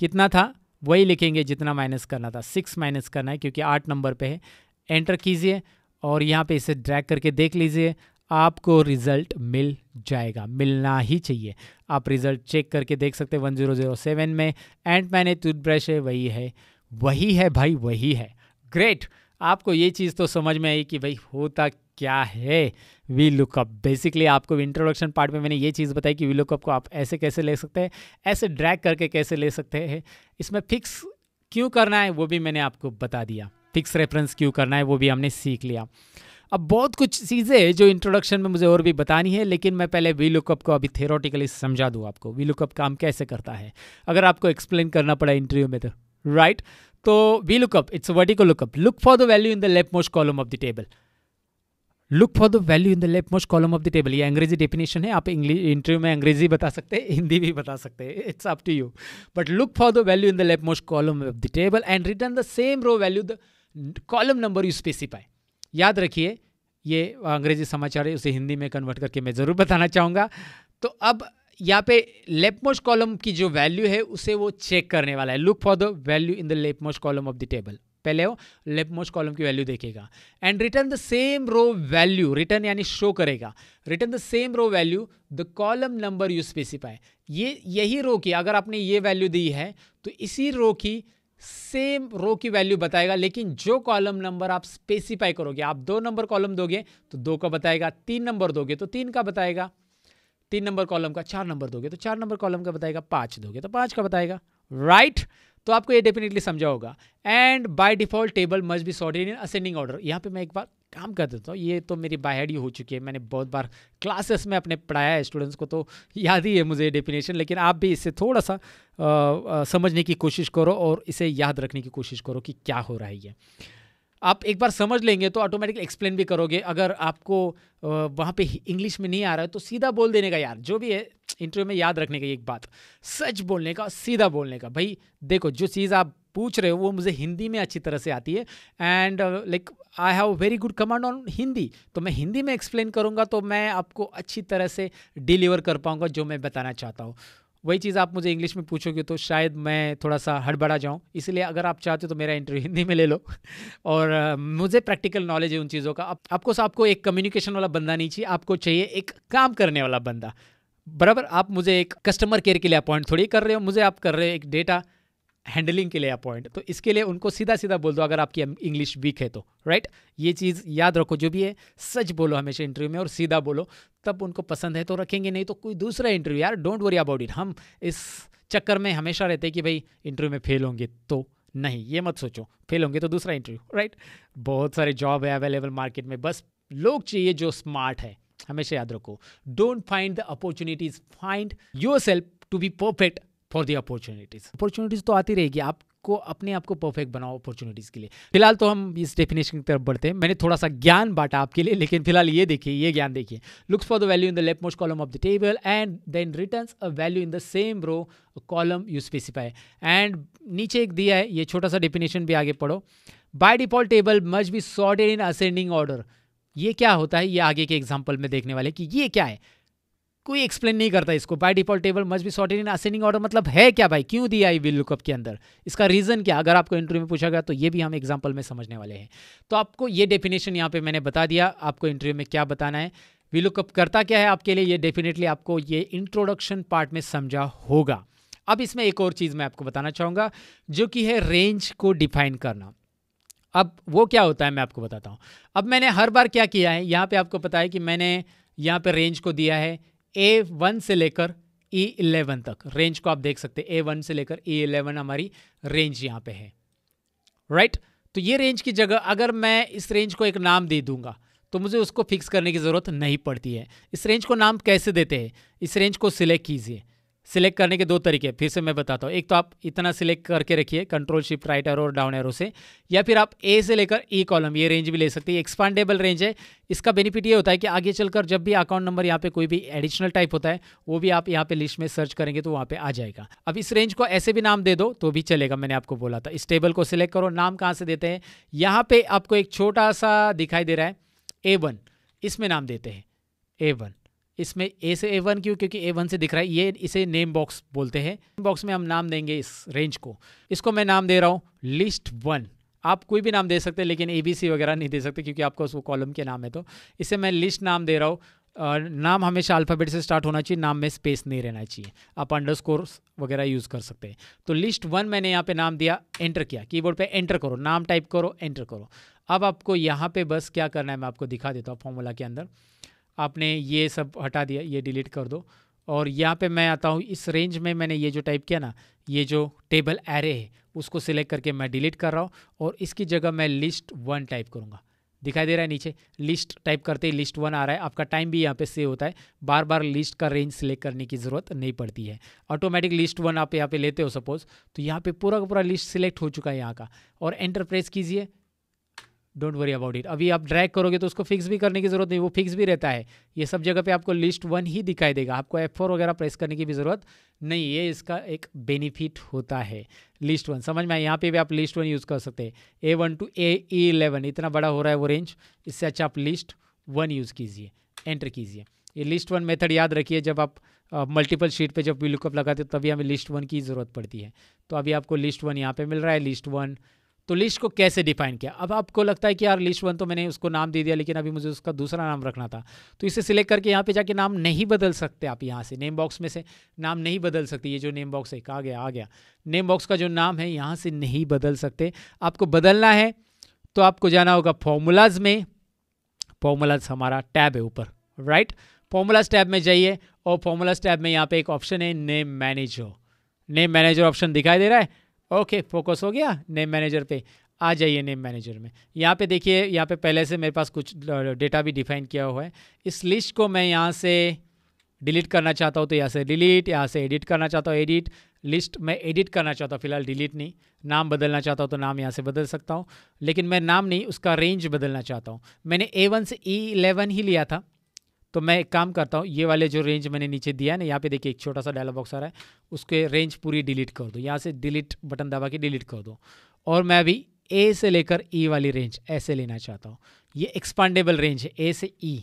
कितना था वही लिखेंगे जितना माइनस करना था सिक्स माइनस करना है क्योंकि आठ नंबर पे है एंटर कीजिए और यहाँ पे इसे ड्रैग करके देख लीजिए आपको रिज़ल्ट मिल जाएगा मिलना ही चाहिए आप रिज़ल्ट चेक करके देख सकते हैं वन ज़ीरो ज़ीरो सेवन में एंड मैंने टूथब्रश है वही है वही है भाई वही है ग्रेट आपको ये चीज़ तो समझ में आई कि भाई होता क्या है वी लुकअप बेसिकली आपको इंट्रोडक्शन पार्ट में मैंने ये चीज़ बताई कि वी लुकअप को आप ऐसे कैसे ले सकते हैं ऐसे ड्रैग करके कैसे ले सकते हैं इसमें फिक्स क्यों करना है वो भी मैंने आपको बता दिया फिक्स रेफरेंस क्यों करना है वो भी हमने सीख लिया अब बहुत कुछ चीज़ें जो इंट्रोडक्शन में मुझे और भी बतानी है लेकिन मैं पहले वी लुकअप को अभी थेरोटिकली समझा दूँ आपको वी लुकअप काम कैसे करता है अगर आपको एक्सप्लेन करना पड़ा इंटरव्यू में तो right? So VLOOKUP, it's a lookup look for the value in the the most column of the table look for the value in the left most column of the table ये अंग्रेजी definition है आप English interview में अंग्रेजी बता सकते हैं हिंदी भी बता सकते हैं it's up to you but look for the value in the left most column of the table and return the same row value the column number you specify याद रखिए ये अंग्रेजी समाचार है उसे हिंदी में कन्वर्ट करके मैं ज़रूर बताना चाहूँगा तो अब यहाँ पे लेपमोस्ट कॉलम की जो वैल्यू है उसे वो चेक करने वाला है look for the value in the leftmost column of the table पहले वो लेपमोस्ट कॉलम की वैल्यू देखेगा and return the same row value return यानी शो करेगा return the same row value the column number you specify ये यही रो की अगर आपने ये वैल्यू दी है तो इसी रो की सेम रो की वैल्यू बताएगा लेकिन जो कॉलम नंबर आप स्पेसिफाई करोगे आप दो नंबर कॉलम दोगे तो दो का बताएगा तीन नंबर दोगे तो तीन का बताएगा तीन नंबर कॉलम का चार नंबर दोगे तो चार नंबर कॉलम का बताएगा पाँच दोगे तो पाँच का बताएगा राइट right? तो आपको ये डेफिनेटली समझा होगा and by default table must be sorted in ascending order यहाँ पे मैं एक बार काम कर देता हूँ ये तो मेरी ही हो चुकी है मैंने बहुत बार क्लासेस में अपने पढ़ाया है स्टूडेंट्स को तो याद ही है मुझे डेफिनेशन लेकिन आप भी इससे थोड़ा सा आ, आ, समझने की कोशिश करो और इसे याद रखने की कोशिश करो कि क्या हो रहा है ये आप एक बार समझ लेंगे तो ऑटोमेटिकली एक्सप्लेन भी करोगे अगर आपको वहाँ पे इंग्लिश में नहीं आ रहा है तो सीधा बोल देने का यार जो भी है इंटरव्यू में याद रखने का एक बात सच बोलने का सीधा बोलने का भाई देखो जो चीज़ आप पूछ रहे हो वो मुझे हिंदी में अच्छी तरह से आती है and like I have very good command on Hindi तो मैं हिंदी में एक्सप्लेन करूँगा तो मैं आपको अच्छी तरह से डिलीवर कर पाऊँगा जो मैं बताना चाहता हूँ वही चीज़ आप मुझे इंग्लिश में पूछोगे तो शायद मैं थोड़ा सा हड़बड़ा जाऊँ इसलिए अगर आप चाहते हो तो मेरा इंटरव्यू हिंदी में ले लो और मुझे प्रैक्टिकल नॉलेज है उन चीज़ों का आपको आपको एक कम्युनिकेशन वाला बंदा नहीं चाहिए आपको चाहिए एक काम करने वाला बंदा बराबर आप मुझे एक कस्टमर केयर के लिए अपॉइंट थोड़ी कर रहे हो मुझे आप कर रहे हो एक डेटा हैंडलिंग के लिए अपॉइंट तो इसके लिए उनको सीधा सीधा बोल दो अगर आपकी इंग्लिश वीक है तो राइट ये चीज़ याद रखो जो भी है सच बोलो हमेशा इंटरव्यू में और सीधा बोलो तब उनको पसंद है तो रखेंगे नहीं तो कोई दूसरा इंटरव्यू यार डोंट वरी अबाउट इट हम इस चक्कर में हमेशा रहते हैं कि भाई इंटरव्यू में फेल होंगे तो नहीं ये मत सोचो फेल होंगे तो दूसरा इंटरव्यू राइट बहुत सारे जॉब है अवेलेबल मार्केट में बस लोग चाहिए जो स्मार्ट है हमेशा याद रखो don't find the opportunities find yourself to be perfect for the opportunities opportunities तो आती रहेगी आप को अपने आप को परफेक्ट बनाओ अपॉर्चुनिटीज़ के लिए फिलहाल तो हम इस डेफिनेशन की तरफ बढ़ते हैं मैंने थोड़ा सा ज्ञान बांटा आपके लिए लेकिन फिलहाल ये देखिए ये ज्ञान देखिए looks for the value in the left most column of the table and then returns a value in the same row column you specify and नीचे एक दिया है ये छोटा सा डेफिनेशन भी आगे पढ़ो by default table must be sorted in ascending order ये क्या होता है ये आगे के एग्जाम्पल में देखने वाले कि ये क्या है कोई एक्सप्लेन नहीं करता इसको by default table must be sorted in ascending order मतलब है क्या भाई क्यों दिया आई विल लुकअप के अंदर इसका रीज़न क्या अगर आपको इंटरव्यू में पूछा गया तो ये भी हम एग्जाम्पल में समझने वाले हैं तो आपको ये डेफिनेशन यहाँ पे मैंने बता दिया आपको इंटरव्यू में क्या बताना है वी लुकअप करता क्या है आपके लिए ये डेफिनेटली आपको ये इंट्रोडक्शन पार्ट में समझा होगा अब इसमें एक और चीज़ मैं आपको बताना चाहूँगा जो कि है रेंज को डिफाइन करना अब वो क्या होता है मैं आपको बताता हूँ अब मैंने हर बार क्या किया है यहाँ पे आपको पता है कि मैंने यहाँ पे रेंज को दिया है ए वन से लेकर ई e इलेवन तक रेंज को आप देख सकते हैं ए वन से लेकर ई e इलेवन हमारी रेंज यहाँ पे है राइट right? तो ये रेंज की जगह अगर मैं इस रेंज को एक नाम दे दूंगा तो मुझे उसको फिक्स करने की ज़रूरत नहीं पड़ती है इस रेंज को नाम कैसे देते हैं इस रेंज को सिलेक्ट कीजिए सिलेक्ट करने के दो तरीके फिर से मैं बताता हूँ एक तो आप इतना सिलेक्ट करके रखिए कंट्रोल शिफ्ट राइट एरो और डाउन एरो से या फिर आप ए से लेकर ई e कॉलम ये रेंज भी ले सकते हैं एक्सपांडेबल रेंज है इसका बेनिफिट ये होता है कि आगे चलकर जब भी अकाउंट नंबर यहाँ पे कोई भी एडिशनल टाइप होता है वो भी आप यहाँ पे लिस्ट में सर्च करेंगे तो वहाँ पे आ जाएगा अब इस रेंज को ऐसे भी नाम दे दो तो भी चलेगा मैंने आपको बोला था इस टेबल को सिलेक्ट करो नाम कहाँ से देते हैं यहाँ पर आपको एक छोटा सा दिखाई दे रहा है ए इसमें नाम देते हैं ए इसमें ए से ए वन क्यों क्योंकि ए वन से दिख रहा है ये इसे नेम बॉक्स बोलते हैं बॉक्स में हम नाम देंगे इस रेंज को इसको मैं नाम दे रहा हूँ लिस्ट वन आप कोई भी नाम दे सकते हैं लेकिन ए बी सी वगैरह नहीं दे सकते क्योंकि आपका उसको कॉलम के नाम है तो इसे मैं लिस्ट नाम दे रहा हूँ नाम हमेशा अल्फ़ाबेट से स्टार्ट होना चाहिए नाम में स्पेस नहीं रहना चाहिए आप अंडर वगैरह यूज़ कर सकते हैं तो लिस्ट वन मैंने यहाँ पे नाम दिया एंटर किया कीबोर्ड पे एंटर करो नाम टाइप करो एंटर करो अब आपको यहाँ पे बस क्या करना है मैं आपको दिखा देता हूँ फॉर्मूला के अंदर आपने ये सब हटा दिया ये डिलीट कर दो और यहाँ पे मैं आता हूँ इस रेंज में मैंने ये जो टाइप किया ना ये जो टेबल एरे है उसको सिलेक्ट करके मैं डिलीट कर रहा हूँ और इसकी जगह मैं लिस्ट वन टाइप करूँगा दिखाई दे रहा है नीचे लिस्ट टाइप करते ही लिस्ट वन आ रहा है आपका टाइम भी यहाँ पे सेव होता है बार बार लिस्ट का रेंज सिलेक्ट करने की ज़रूरत नहीं पड़ती है ऑटोमेटिक लिस्ट वन आप यहाँ पे लेते हो सपोज तो यहाँ पे पूरा का पूरा लिस्ट सिलेक्ट हो चुका है यहाँ का और एंटर प्रेस कीजिए डोंट वरी अबाउट इट अभी आप ड्रैग करोगे तो उसको फिक्स भी करने की ज़रूरत नहीं वो फिक्स भी रहता है ये सब जगह पे आपको लिस्ट वन ही दिखाई देगा आपको एफ फोर वगैरह प्रेस करने की भी ज़रूरत नहीं ये इसका एक बेनिफिट होता है लिस्ट वन समझ में आए यहाँ पे भी आप लिस्ट वन यूज़ कर सकते हैं A one to A eleven इतना बड़ा हो रहा है वो रेंज इससे अच्छा आप लिस्ट वन यूज़ कीजिए एंटर कीजिए ये लिस्ट वन मेथड याद रखिए जब आप मल्टीपल शीट पे जब वी लुकअप लगाते हो तभी हमें लिस्ट वन की ज़रूरत पड़ती है तो अभी आपको लिस्ट वन यहाँ पे मिल रहा है लिस्ट वन तो लिस्ट को कैसे डिफाइन किया अब आपको लगता है कि यार लिस्ट वन तो मैंने उसको नाम दे दिया लेकिन अभी मुझे उसका दूसरा नाम रखना था तो इसे सिलेक्ट करके यहाँ पे जाके नाम नहीं बदल सकते आप यहाँ से नेम बॉक्स में से नाम नहीं बदल सकते ये जो नेम बॉक्स है आ गया आ गया नेम बॉक्स का जो नाम है यहाँ से नहीं बदल सकते आपको बदलना है तो आपको जाना होगा फॉर्मूलाज में फॉर्मूलाज हमारा टैब है ऊपर राइट फॉर्मूलाज टैब में जाइए और फॉर्मूलाज टैब में यहाँ पे एक ऑप्शन है name manager name manager option दिखाई दे रहा है ओके फोकस हो गया नेम मैनेजर पे आ जाइए नेम मैनेजर में यहाँ पे देखिए यहाँ पे पहले से मेरे पास कुछ डेटा भी डिफाइन किया हुआ है इस लिस्ट को मैं यहाँ से डिलीट करना चाहता हूँ तो यहाँ से डिलीट यहाँ से एडिट करना चाहता हूँ एडिट लिस्ट मैं एडिट करना चाहता हूँ फिलहाल डिलीट नहीं नाम बदलना चाहता हूँ तो नाम यहाँ से बदल सकता हूँ लेकिन मैं नाम नहीं उसका रेंज बदलना चाहता हूँ मैंने ए वन से ई e ही लिया था तो मैं एक काम करता हूँ ये वाले जो रेंज मैंने नीचे दिया है ना यहाँ पे देखिए एक छोटा सा डायलॉग बॉक्स आ रहा है उसके रेंज पूरी डिलीट कर दो यहाँ से डिलीट बटन दबा के डिलीट कर दो और मैं अभी ए से लेकर ई e वाली रेंज ऐसे लेना चाहता हूँ ये एक्सपांडेबल रेंज है ए से ई e।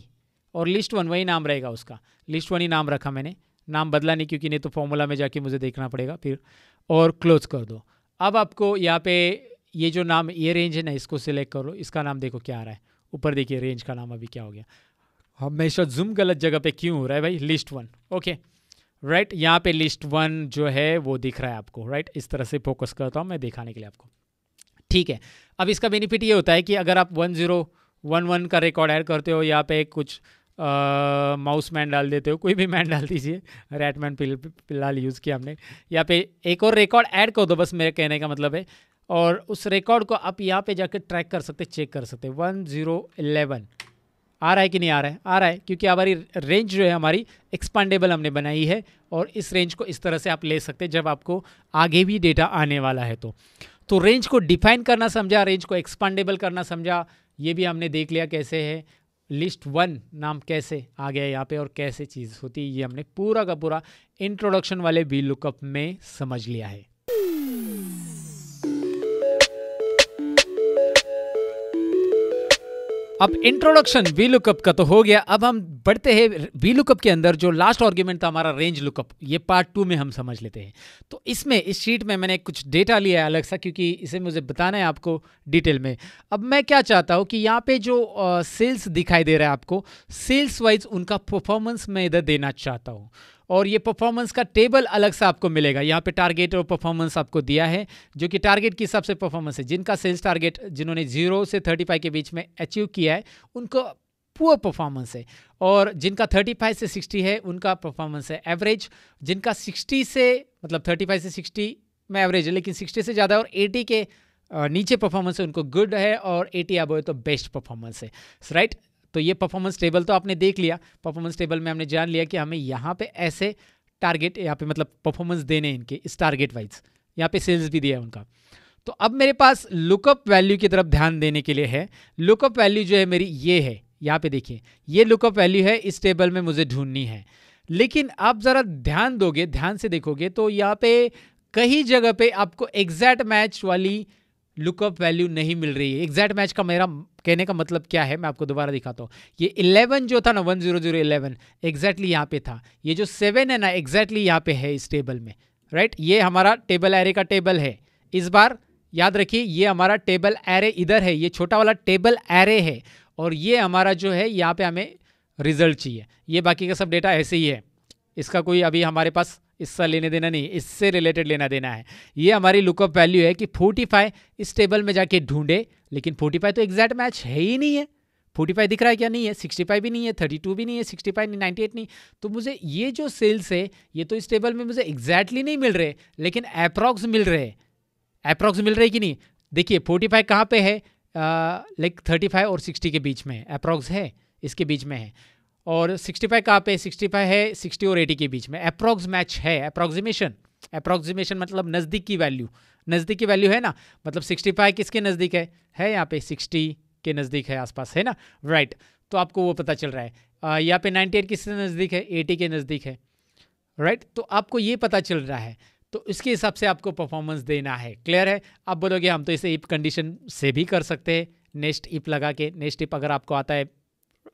और लिस्ट वन वही नाम रहेगा उसका लिस्ट वन ही नाम रखा मैंने नाम बदला नहीं क्योंकि नहीं तो फॉर्मूला में जाके मुझे देखना पड़ेगा फिर और क्लोज कर दो अब आपको यहाँ पे ये जो नाम ये रेंज है ना इसको सिलेक्ट करो इसका नाम देखो क्या आ रहा है ऊपर देखिए रेंज का नाम अभी क्या हो गया हमेशा हाँ, जूम गलत जगह पे क्यों हो रहा है भाई लिस्ट वन ओके राइट यहाँ पे लिस्ट वन जो है वो दिख रहा है आपको राइट right? इस तरह से फोकस करता हूँ मैं दिखाने के लिए आपको ठीक है अब इसका बेनिफिट ये होता है कि अगर आप वन ज़ीरो वन वन का रिकॉर्ड ऐड करते हो यहाँ पे कुछ माउस मैन डाल देते हो कोई भी मैन डाल दीजिए रेड मैन फिलहाल यूज़ किया हमने यहाँ पे एक और रिकॉर्ड ऐड कर दो बस मेरे कहने का मतलब है और उस रिकॉर्ड को आप यहाँ पे जाकर ट्रैक कर सकते चेक कर सकते वन ज़ीरो इलेवन आ रहा है कि नहीं आ रहा है आ रहा है क्योंकि हमारी रेंज जो है हमारी एक्सपांडेबल हमने बनाई है और इस रेंज को इस तरह से आप ले सकते हैं जब आपको आगे भी डेटा आने वाला है तो तो रेंज को डिफाइन करना समझा रेंज को एक्सपांडेबल करना समझा ये भी हमने देख लिया कैसे है लिस्ट वन नाम कैसे आ गया यहाँ पे और कैसे चीज़ होती है ये हमने पूरा का पूरा इंट्रोडक्शन वाले वी लुकअप में समझ लिया है अब इंट्रोडक्शन वी लुकअप का तो हो गया अब हम बढ़ते हैं वी लुकअप के अंदर जो लास्ट आर्ग्यूमेंट था हमारा रेंज लुकअप ये पार्ट टू में हम समझ लेते हैं तो इसमें इस शीट में मैंने कुछ डेटा लिया है अलग सा क्योंकि इसे मुझे बताना है आपको डिटेल में अब मैं क्या चाहता हूँ कि यहाँ पे जो सेल्स दिखाई दे रहा है आपको सेल्स वाइज उनका परफॉर्मेंस मैं इधर देना चाहता हूँ और ये परफॉर्मेंस का टेबल अलग से आपको मिलेगा यहाँ पे टारगेट और परफॉर्मेंस आपको दिया है जो कि टारगेट के हिसाब से परफॉर्मेंस है जिनका सेल्स टारगेट जिन्होंने जीरो से थर्टी फाइव के बीच में अचीव किया है उनको पुअर परफॉर्मेंस है और जिनका थर्टी फाइव से सिक्सटी है उनका परफॉर्मेंस है एवरेज जिनका सिक्सटी से मतलब थर्टी फाइव से सिक्सटी में एवरेज है लेकिन सिक्सटी से ज़्यादा और एटी के नीचे परफॉर्मेंस है उनको गुड है और एटी अब तो बेस्ट परफॉर्मेंस है राइट तो ये परफॉर्मेंस टेबल तो आपने देख लिया परफॉर्मेंस टेबल में हमने जान लिया कि हमें यहाँ पे ऐसे टारगेट यहाँ पे मतलब परफॉर्मेंस देने इनके इस टारगेट वाइज यहाँ पे सेल्स भी दिया है उनका तो अब मेरे पास लुकअप वैल्यू की तरफ ध्यान देने के लिए है लुकअप वैल्यू जो है मेरी ये है यहाँ पे देखिए ये लुकअप वैल्यू है इस टेबल में मुझे ढूंढनी है लेकिन आप ज़रा ध्यान दोगे ध्यान से देखोगे तो यहाँ पे कई जगह पे आपको एग्जैक्ट मैच वाली लुकअप वैल्यू नहीं मिल रही है एग्जैक्ट मैच का मेरा कहने का मतलब क्या है मैं आपको दोबारा दिखाता हूँ ये 11 जो था ना one zero zero eleven exactly यहाँ पे था ये जो सेवन है ना एग्जैक्टली यहाँ पे है इस टेबल में राइट ये हमारा टेबल एरे का टेबल है इस बार याद रखिए ये हमारा टेबल एरे इधर है ये छोटा वाला टेबल एरे है और ये हमारा जो है यहाँ पे हमें रिजल्ट चाहिए ये बाकी का सब डेटा ऐसे ही है इसका कोई अभी हमारे पास इससे लेने देना नहीं इससे रिलेटेड लेना देना है ये हमारी लुकअप वैल्यू है कि 45 इस टेबल में जाके ढूंढे लेकिन 45 तो एग्जैक्ट मैच है ही नहीं है 45 दिख रहा है क्या नहीं है 65 भी नहीं है 32 भी नहीं है 65 नहीं एट नहीं तो मुझे ये जो सेल्स है ये तो इस टेबल में मुझे एग्जैक्टली नहीं मिल रहे लेकिन अप्रॉक्स मिल रहे अप्रॉक्स मिल रहे कि नहीं देखिए 45 कहाँ पर है लाइक uh, 35 और 60 के बीच में अप्रॉक्स है इसके बीच में है और 65 कहाँ पे 65 है 60 और 80 के बीच में अप्रोक्स मैच है अप्रोक्सीमेशन अप्रोक्सीमेशन मतलब नज़दीक की वैल्यू नज़दीक की वैल्यू है ना मतलब 65 किसके नज़दीक है है यहाँ पे 60 के नज़दीक है आसपास है ना राइट right. तो आपको वो पता चल रहा है यहाँ पे 98 किसके नज़दीक है एटी के नज़दीक है राइट right? तो आपको ये पता चल रहा है तो इसके हिसाब से आपको परफॉर्मेंस देना है क्लियर है आप बोलोगे हम तो इसे इप कंडीशन से भी कर सकते हैं नेक्स्ट इप लगा के नेक्स्ट इप अगर आपको आता है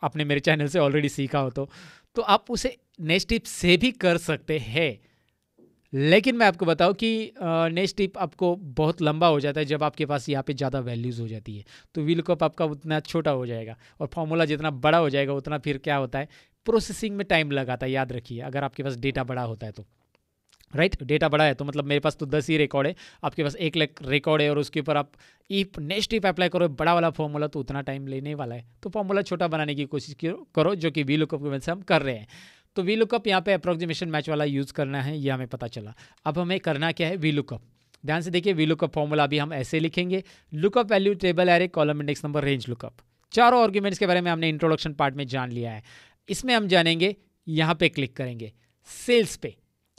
आपने मेरे चैनल से ऑलरेडी सीखा हो तो तो आप उसे नेक्स्ट टिप से भी कर सकते हैं लेकिन मैं आपको बताऊं कि नेक्स्ट टिप आपको बहुत लंबा हो जाता है जब आपके पास यहाँ पे ज़्यादा वैल्यूज़ हो जाती है तो व्हील कप आपका उतना छोटा हो जाएगा और फॉर्मूला जितना बड़ा हो जाएगा उतना फिर क्या होता है प्रोसेसिंग में टाइम लगाता है याद रखिए अगर आपके पास डेटा बड़ा होता है तो राइट right? डेटा बड़ा है तो मतलब मेरे पास तो दस ही रिकॉर्ड है आपके पास एक लाख रिकॉर्ड है और उसके ऊपर आप इफ़ नेक्स्ट इफ अप्लाई करो बड़ा वाला फॉर्मूला तो उतना टाइम लेने वाला है तो फॉर्मूला छोटा बनाने की कोशिश करो जो कि वी लुकअप की वजह से हम कर रहे हैं तो वी लुकअप यहाँ पे अप्रोक्सीमेशन मैच वाला यूज़ करना है ये हमें पता चला अब हमें करना क्या है वी लुकअप ध्यान से देखिए वी लुकअप फॉर्मूला अभी हम ऐसे लिखेंगे lookup value table array column index number range lookup चारों आर्ग्यूमेंट्स के बारे में हमने इंट्रोडक्शन पार्ट में जान लिया है इसमें हम जानेंगे यहाँ पे क्लिक करेंगे सेल्स पे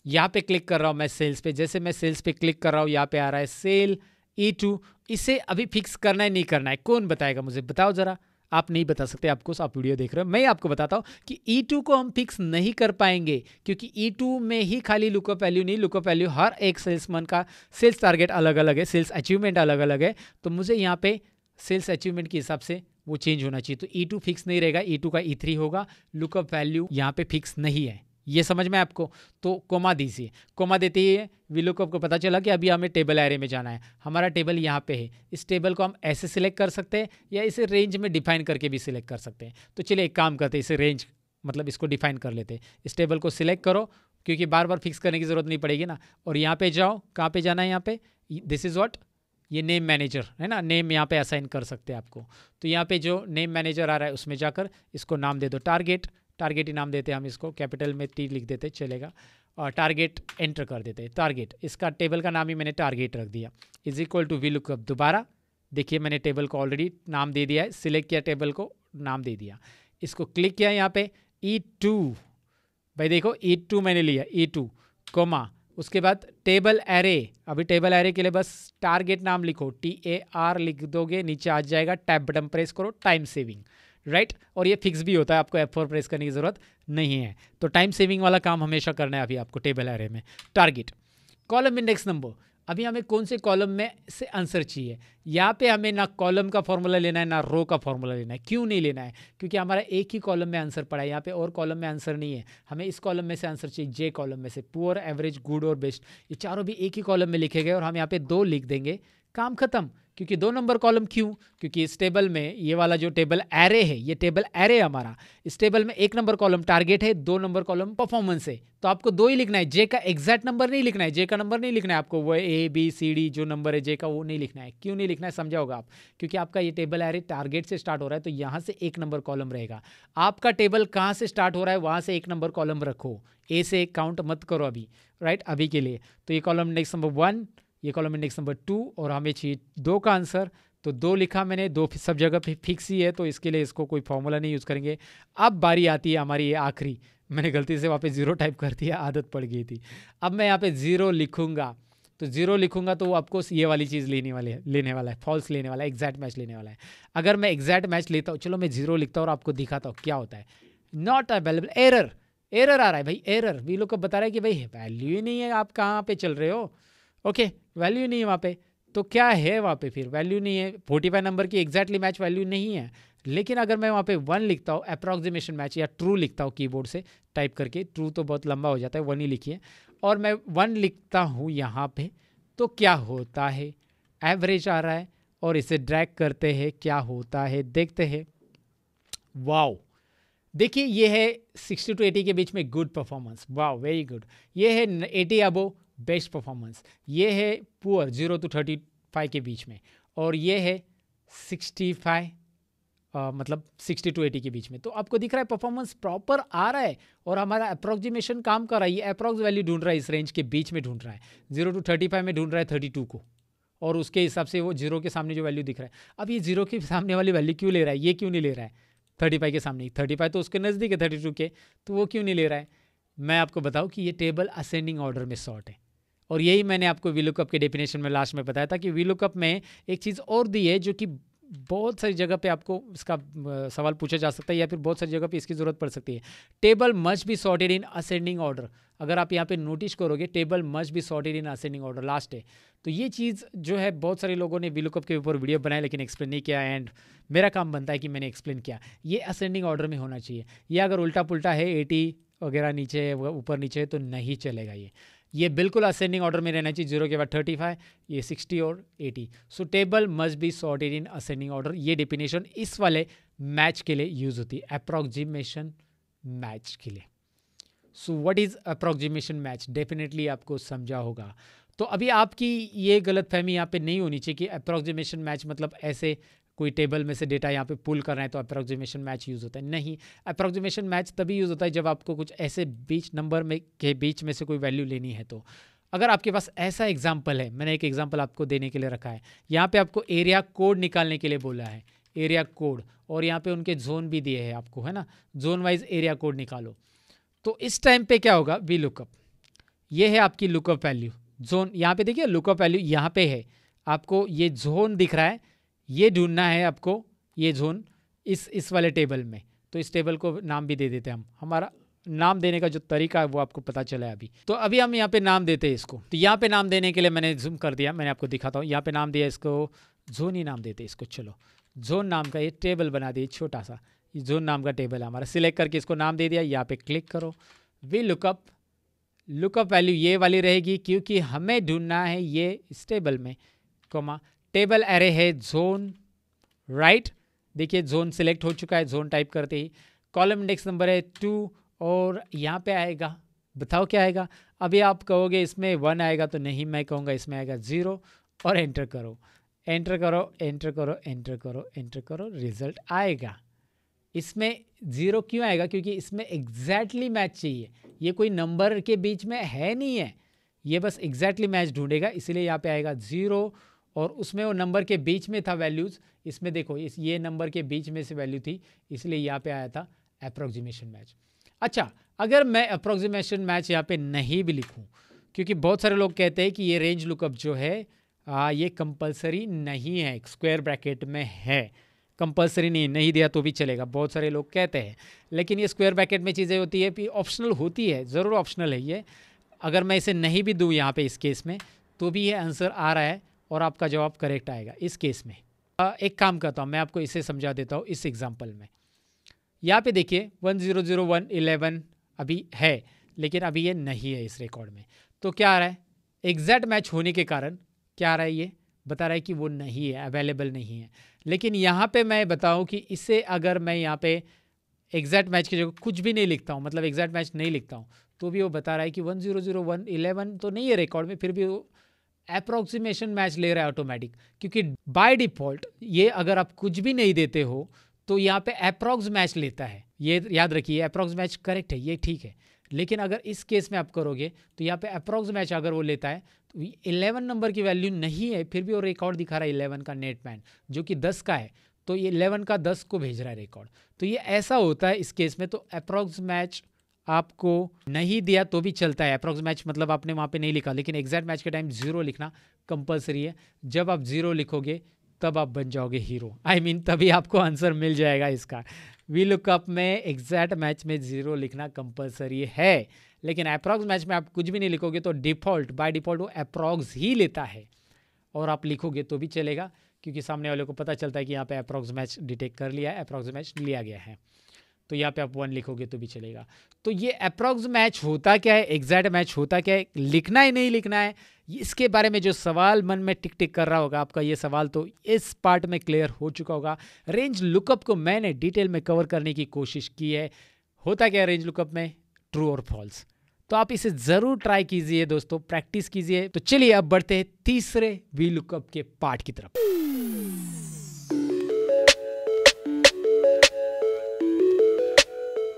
यहाँ पे क्लिक कर रहा हूँ मैं सेल्स पे जैसे मैं सेल्स पे क्लिक कर रहा हूँ यहाँ पे आ रहा है सेल ई टू इसे अभी फिक्स करना है नहीं करना है कौन बताएगा मुझे बताओ ज़रा आप नहीं बता सकते आपको आप वीडियो देख रहे हो मैं आपको बताता हूँ कि ई e टू को हम फिक्स नहीं कर पाएंगे क्योंकि ई e टू में ही खाली लुकअप वैल्यू नहीं लुकअप वैल्यू हर एक सेल्समैन का सेल्स टारगेट अलग अलग है सेल्स अचीवमेंट अलग अलग है तो मुझे यहाँ पे सेल्स अचीवमेंट के हिसाब से वो चेंज होना चाहिए तो ई टू फिक्स नहीं रहेगा ई e टू का ई थ्री होगा लुकअप वैल्यू यहाँ पर फिक्स नहीं है ये समझ में आपको तो कोमा दीजिए कोमा देते ही विलो को आपको पता चला कि अभी हमें टेबल एरे में जाना है हमारा टेबल यहाँ पे है इस टेबल को हम ऐसे सिलेक्ट कर सकते हैं या इसे रेंज में डिफाइन करके भी सिलेक्ट कर सकते हैं तो चलिए एक काम करते हैं इसे रेंज मतलब इसको डिफाइन कर लेते हैं इस टेबल को सिलेक्ट करो क्योंकि बार बार फिक्स करने की ज़रूरत नहीं पड़ेगी ना और यहाँ पे जाओ कहाँ पे जाना है यहाँ पे दिस इज़ वॉट ये नेम मैनेजर है ना नेम यहाँ पे असाइन कर सकते हैं आपको तो यहाँ पे जो नेम मैनेजर आ रहा है उसमें जाकर इसको नाम दे दो टारगेट टारगेट इनाम देते हैं हम इसको कैपिटल में टी लिख देते चलेगा और टारगेट एंटर कर देते हैं टारगेट इसका टेबल का नाम ही मैंने टारगेट रख दिया is equal to V lookup दोबारा देखिए मैंने टेबल को ऑलरेडी नाम दे दिया है सिलेक्ट किया टेबल को नाम दे दिया इसको क्लिक किया यहाँ पे ई e टू भाई देखो ई e टू मैंने लिया ई टू कोमा उसके बाद टेबल एरे अभी टेबल एरे के लिए बस टारगेट नाम लिखो टी ए आर लिख दोगे नीचे आ जाएगा टैब बटन प्रेस करो टाइम सेविंग राइट और ये फिक्स भी होता है आपको एफ फोर प्रेस करने की ज़रूरत नहीं है तो टाइम सेविंग वाला काम हमेशा करना है अभी आपको टेबल एरे में टारगेट कॉलम इंडेक्स नंबर अभी हमें कौन से कॉलम में से आंसर चाहिए यहाँ पे हमें ना कॉलम का फॉर्मूला लेना है ना रो का फॉर्मूला लेना है क्यों नहीं लेना है क्योंकि हमारा एक ही कॉलम में आंसर पड़ा है यहाँ पे और कॉलम में आंसर नहीं है हमें इस कॉलम में से आंसर चाहिए जे कॉलम में से पुअर एवरेज गुड और बेस्ट ये चारों भी एक ही कॉलम में लिखे गए और हम यहाँ पे दो लिख देंगे काम खत्म क्योंकि दो नंबर कॉलम क्यों क्योंकि इस टेबल में ये वाला जो टेबल एरे है ये टेबल एरे है हमारा इस टेबल में एक नंबर कॉलम टारगेट है दो नंबर कॉलम परफॉर्मेंस है तो आपको दो ही लिखना है जे का एग्जैक्ट नंबर नहीं लिखना है जे का नंबर नहीं लिखना है आपको वो ए बी सी डी जो नंबर है जे का वो नहीं लिखना है क्यों नहीं लिखना है समझा होगा आप क्योंकि आपका ये टेबल एरे टारगेट से स्टार्ट हो रहा है तो यहाँ से एक नंबर कॉलम रहेगा आपका टेबल कहाँ से स्टार्ट हो रहा है वहाँ से एक नंबर कॉलम रखो ए से काउंट मत करो अभी राइट अभी के लिए तो ये कॉलम नेक्स्ट नंबर वन ये कॉलम इंडेक्स नंबर टू और हमें चाहिए दो का आंसर तो दो लिखा मैंने दो सब जगह पे फिक्स ही है तो इसके लिए इसको कोई फॉर्मूला नहीं यूज़ करेंगे अब बारी आती है हमारी ये आखिरी मैंने गलती से वहाँ पे ज़ीरो टाइप कर दिया आदत पड़ गई थी अब मैं यहाँ पे ज़ीरो लिखूँगा तो ज़ीरो लिखूँगा तो वो आपको ये वाली चीज़ लेने वाली है लेने वाला है फॉल्स लेने वाला है एग्जैक्ट मैच लेने वाला है अगर मैं एग्जैक्ट मैच लेता हूँ चलो मैं ज़ीरो लिखता हूँ और आपको दिखाता हूँ क्या होता है नॉट अवेलेबल एरर एरर आ रहा है भाई एरर वी लोग को बता रहा है कि भाई वैल्यू ही नहीं है आप कहाँ पर चल रहे हो ओके वैल्यू नहीं है वहाँ पे तो क्या है वहाँ पे फिर वैल्यू नहीं है फोर्टी फाइव नंबर की एग्जैक्टली मैच वैल्यू नहीं है लेकिन अगर मैं वहाँ पे वन लिखता हूँ अप्रॉक्सीमेशन मैच या ट्रू लिखता हूँ कीबोर्ड से टाइप करके ट्रू तो बहुत लंबा हो जाता है वन ही लिखिए और मैं वन लिखता हूँ यहाँ पे तो क्या होता है एवरेज आ रहा है और इसे ड्रैक करते हैं क्या होता है देखते हैं वाओ देखिए ये है सिक्सटी टू एटी के बीच में good performance wow very good ये है एटी अबो बेस्ट परफॉर्मेंस ये है poor zero to thirty five के बीच में और ये है सिक्सटी फाइव Uh, मतलब 60 टू 80 के बीच में तो आपको दिख रहा है परफॉर्मेंस प्रॉपर आ रहा है और हमारा अप्रोक्सीमेशन काम कर रहा है ये अप्रोक्स वैल्यू ढूंढ रहा है इस रेंज के बीच में ढूंढ रहा है जीरो टू थर्टी फाइव में ढूंढ रहा है थर्टी टू को और उसके हिसाब से वो जीरो के सामने जो वैल्यू दिख रहा है अब ये जीरो के सामने वाली वैल्यू क्यों ले रहा है ये क्यों नहीं ले रहा है थर्टी फाइव के सामने थर्टी फाइव तो उसके नज़दीक है थर्टी टू के तो वो क्यों नहीं ले रहा है मैं आपको बताऊँ कि ये टेबल असेंडिंग ऑर्डर में शॉर्ट है और यही मैंने आपको वी के डेफिनेशन में लास्ट में बताया था कि वीलो कप में एक चीज़ और दी है जो कि बहुत सारी जगह पे आपको इसका सवाल पूछा जा सकता है या फिर बहुत सारी जगह पे इसकी ज़रूरत पड़ सकती है table must be sorted in ascending order अगर आप यहाँ पे नोटिस करोगे table must be sorted in ascending order last है तो ये चीज़ जो है बहुत सारे लोगों ने विलुकअप के ऊपर वीडियो बनाया लेकिन एक्सप्लेन नहीं किया एंड मेरा काम बनता है कि मैंने एक्सप्लेन किया ये असेंडिंग ऑर्डर में होना चाहिए या अगर उल्टा पुल्टा है एटी वगैरह नीचे ऊपर नीचे तो नहीं चलेगा ये ये बिल्कुल असेंडिंग ऑर्डर में रहना चाहिए जीरो के बाद थर्टी फाइव ये सिक्सटी और eighty so table must be sorted in ascending order ये डिफिनेशन इस वाले मैच के लिए यूज़ होती है अप्रॉक्सीमेशन मैच के लिए so what is approximation match definitely आपको समझा होगा तो अभी आपकी ये गलत फहमी यहाँ पे नहीं होनी चाहिए कि अप्रॉक्सीमेशन मैच मतलब ऐसे कोई टेबल में से डेटा यहाँ पे पुल कर रहे हैं तो अप्रोक्सीमेशन मैच यूज़ होता है नहीं अप्रोक्सीमेशन मैच तभी यूज़ होता है जब आपको कुछ ऐसे बीच नंबर में के बीच में से कोई वैल्यू लेनी है तो अगर आपके पास ऐसा एग्जाम्पल है मैंने एक एग्जाम्पल आपको देने के लिए रखा है यहाँ पर आपको एरिया कोड निकालने के लिए बोला है एरिया कोड और यहाँ पर उनके जोन भी दिए हैं आपको है ना जोन वाइज एरिया कोड निकालो तो इस टाइम पर क्या होगा वी लुकअप ये है आपकी लुकअप वैल्यू जोन यहाँ पे देखिए लुकअप वैल्यू यहाँ पे है आपको ये जोन दिख रहा है ये ढूंढना है आपको ये जोन इस इस वाले टेबल में तो इस टेबल को नाम भी दे देते हैं हम हमारा नाम देने का जो तरीका है वो आपको पता चला है अभी तो अभी हम यहाँ पे नाम देते हैं इसको तो यहाँ पे नाम देने के लिए मैंने जूम कर दिया मैंने आपको दिखाता हूँ यहाँ पे नाम दिया इसको जोन ही नाम देते इसको चलो जोन नाम का ये टेबल बना दिए छोटा सा जोन नाम का टेबल है हमारा सिलेक्ट करके इसको नाम दे दिया यहाँ पे क्लिक करो वी लुकअप लुकअप वैल्यू ये वाली रहेगी क्योंकि हमें ढूंढना है ये इस टेबल में कोमा टेबल एरे है जोन राइट देखिए जोन सिलेक्ट हो चुका है जोन टाइप करते ही कॉलम इंडेक्स नंबर है टू और यहाँ पे आएगा बताओ क्या आएगा अभी आप कहोगे इसमें वन आएगा तो नहीं मैं कहूँगा इसमें आएगा ज़ीरो और एंटर करो एंटर करो एंटर करो एंटर करो एंटर करो रिजल्ट आएगा इसमें ज़ीरो क्यों आएगा क्योंकि इसमें एग्जैक्टली मैच चाहिए ये कोई नंबर के बीच में है नहीं है ये बस एग्जैक्टली मैच ढूंढेगा इसलिए यहाँ पे आएगा ज़ीरो और उसमें वो नंबर के बीच में था वैल्यूज़ इसमें देखो इस ये नंबर के बीच में से वैल्यू थी इसलिए यहाँ पे आया था अप्रोक्सीमेशन मैच अच्छा अगर मैं अप्रोक्सीमेशन मैच यहाँ पे नहीं भी लिखूँ क्योंकि बहुत सारे लोग कहते हैं कि ये रेंज लुकअप जो है आ, ये कंपलसरी नहीं है स्क्वेयर ब्रैकेट में है कंपलसरी नहीं नहीं दिया तो भी चलेगा बहुत सारे लोग कहते हैं लेकिन ये स्क्वेयर ब्रैकेट में चीज़ें होती है ऑप्शनल होती है ज़रूर ऑप्शनल है ये अगर मैं इसे नहीं भी दूँ यहाँ पे इस केस में तो भी ये आंसर आ रहा है और आपका जवाब करेक्ट आएगा इस केस में एक काम करता हूँ मैं आपको इसे समझा देता हूँ इस एग्जाम्पल में यहाँ पे देखिए one zero zero one eleven अभी है लेकिन अभी ये नहीं है इस रिकॉर्ड में तो क्या आ रहा है एग्जैक्ट मैच होने के कारण क्या आ रहा है ये बता रहा है कि वो नहीं है अवेलेबल नहीं है लेकिन यहाँ पे मैं बताऊँ कि इसे अगर मैं यहाँ पे एग्जैक्ट मैच की जगह कुछ भी नहीं लिखता हूँ मतलब एग्जैक्ट मैच नहीं लिखता हूँ तो भी वो बता रहा है कि one zero zero one eleven तो नहीं है रिकॉर्ड में फिर भी वो अप्रोक्सीमेशन मैच ले रहा है ऑटोमेटिक क्योंकि बाय डिफॉल्ट ये अगर आप कुछ भी नहीं देते हो तो यहाँ पे अप्रोक्स मैच लेता है ये याद रखिए अप्रोक्स मैच करेक्ट है ये ठीक है लेकिन अगर इस केस में आप करोगे तो यहाँ पे अप्रोक्स मैच अगर वो लेता है तो इलेवन नंबर की वैल्यू नहीं है फिर भी वो रिकॉर्ड दिखा रहा है इलेवन का नेट मैन जो कि दस का है तो ये इलेवन का दस को भेज रहा है रिकॉर्ड तो ये ऐसा होता है इस केस में तो अप्रोक्स मैच आपको नहीं दिया तो भी चलता है अप्रोक्स मैच मतलब आपने वहाँ पे नहीं लिखा लेकिन एग्जैक्ट मैच के टाइम ज़ीरो लिखना कंपलसरी है जब आप ज़ीरो लिखोगे तब आप बन जाओगे hero I I mean mean, तभी आपको आंसर मिल जाएगा इसका वी लुकअप में एग्जैक्ट मैच में ज़ीरो लिखना कंपलसरी है लेकिन अप्रॉक्स मैच में आप कुछ भी नहीं लिखोगे तो डिफ़ॉल्ट बाय डिफ़ॉल्ट वो अप्रॉक्स ही लेता है और आप लिखोगे तो भी चलेगा क्योंकि सामने वाले को पता चलता है कि यहाँ पे अप्रॉक्स मैच डिटेक्ट कर लिया है अप्रोक्स मैच लिया गया है तो यहाँ पे आप वन लिखोगे तो भी चलेगा तो ये अप्रॉक्स मैच होता क्या है एग्जैक्ट मैच होता क्या है लिखना ही नहीं लिखना है इसके बारे में जो सवाल मन में टिक टिक कर रहा होगा आपका ये सवाल तो इस पार्ट में क्लियर हो चुका होगा रेंज लुकअप को मैंने डिटेल में कवर करने की कोशिश की है होता क्या है रेंज लुकअप में ट्रू और फॉल्स तो आप इसे ज़रूर ट्राई कीजिए दोस्तों प्रैक्टिस कीजिए तो चलिए अब बढ़ते हैं तीसरे वी लुकअप के पार्ट की तरफ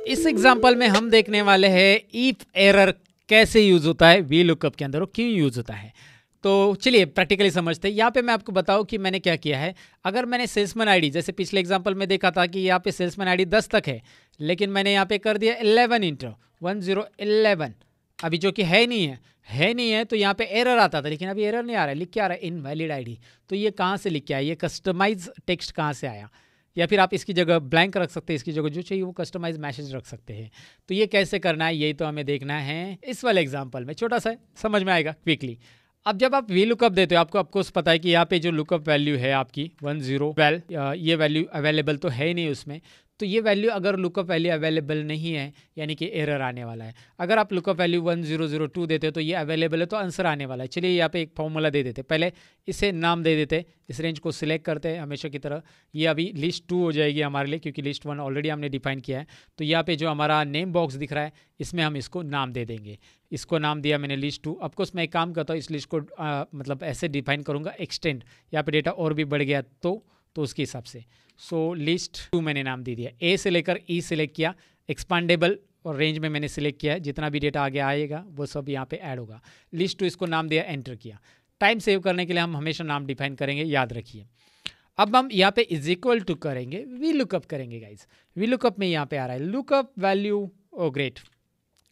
इस एग्जाम्पल में हम देखने वाले हैं इफ एरर कैसे यूज होता है वी लुकअप के अंदर क्यों यूज होता है तो चलिए प्रैक्टिकली समझते हैं यहाँ पे मैं आपको बताऊँ कि मैंने क्या किया है अगर मैंने सेल्समैन आईडी जैसे पिछले एग्जाम्पल में देखा था कि यहाँ पे सेल्समैन आईडी 10 तक है लेकिन मैंने यहाँ पे कर दिया 11 इंटर 1011 अभी जो कि है नहीं है है नहीं है तो यहाँ पे एरर आता था लेकिन अभी एरर नहीं आ रहा है लिख के आ रहा है इनवैलिड आईडी तो ये कहाँ से लिख के आया ये कस्टमाइज टेक्स्ट कहाँ से आया या फिर आप इसकी जगह ब्लैंक रख सकते हैं इसकी जगह जो चाहिए वो कस्टमाइज मैसेज रख सकते हैं तो ये कैसे करना है यही तो हमें देखना है इस वाले एग्जाम्पल में छोटा सा समझ में आएगा क्विकली अब जब आप वी लुकअप देते हो आपको आपको पता है कि यहाँ पे जो लुकअप वैल्यू है आपकी वन जीरो ट्वेल्व ये वैल्यू अवेलेबल तो है ही नहीं उसमें तो ये वैल्यू अगर लुकअप वैल्यू अवेलेबल नहीं है यानी कि एरर आने वाला है अगर आप lookup value one zero zero two देते तो ये अवेलेबल है तो आंसर आने वाला है चलिए यहाँ पे एक फॉर्मूला दे देते पहले इसे नाम दे देते इस रेंज को सिलेक्ट करते हैं हमेशा की तरह ये अभी लिस्ट टू हो जाएगी हमारे लिए क्योंकि लिस्ट वन ऑलरेडी हमने डिफाइन किया है तो यहाँ पे जो हमारा नेम बॉक्स दिख रहा है इसमें हम इसको नाम दे देंगे इसको नाम दिया मैंने लिस्ट टू अफकोर्स मैं एक काम करता हूँ इस लिस्ट को आ, मतलब ऐसे डिफाइन करूँगा एक्सटेंड यहाँ पे डेटा और भी बढ़ गया तो तो उसके हिसाब से सो लिस्ट टू मैंने नाम दे दिया ए से लेकर ई e सिलेक्ट किया एक्सपांडेबल और रेंज में मैंने सिलेक्ट किया है जितना भी डेटा आगे आएगा वो सब यहाँ पे ऐड होगा लिस्ट टू इसको नाम दिया एंटर किया टाइम सेव करने के लिए हम हमेशा नाम डिफाइन करेंगे याद रखिए अब हम यहाँ पे इज इक्वल टू करेंगे वी लुकअप करेंगे गाइज वी लुकअप में यहाँ पे आ रहा है lookup value oh great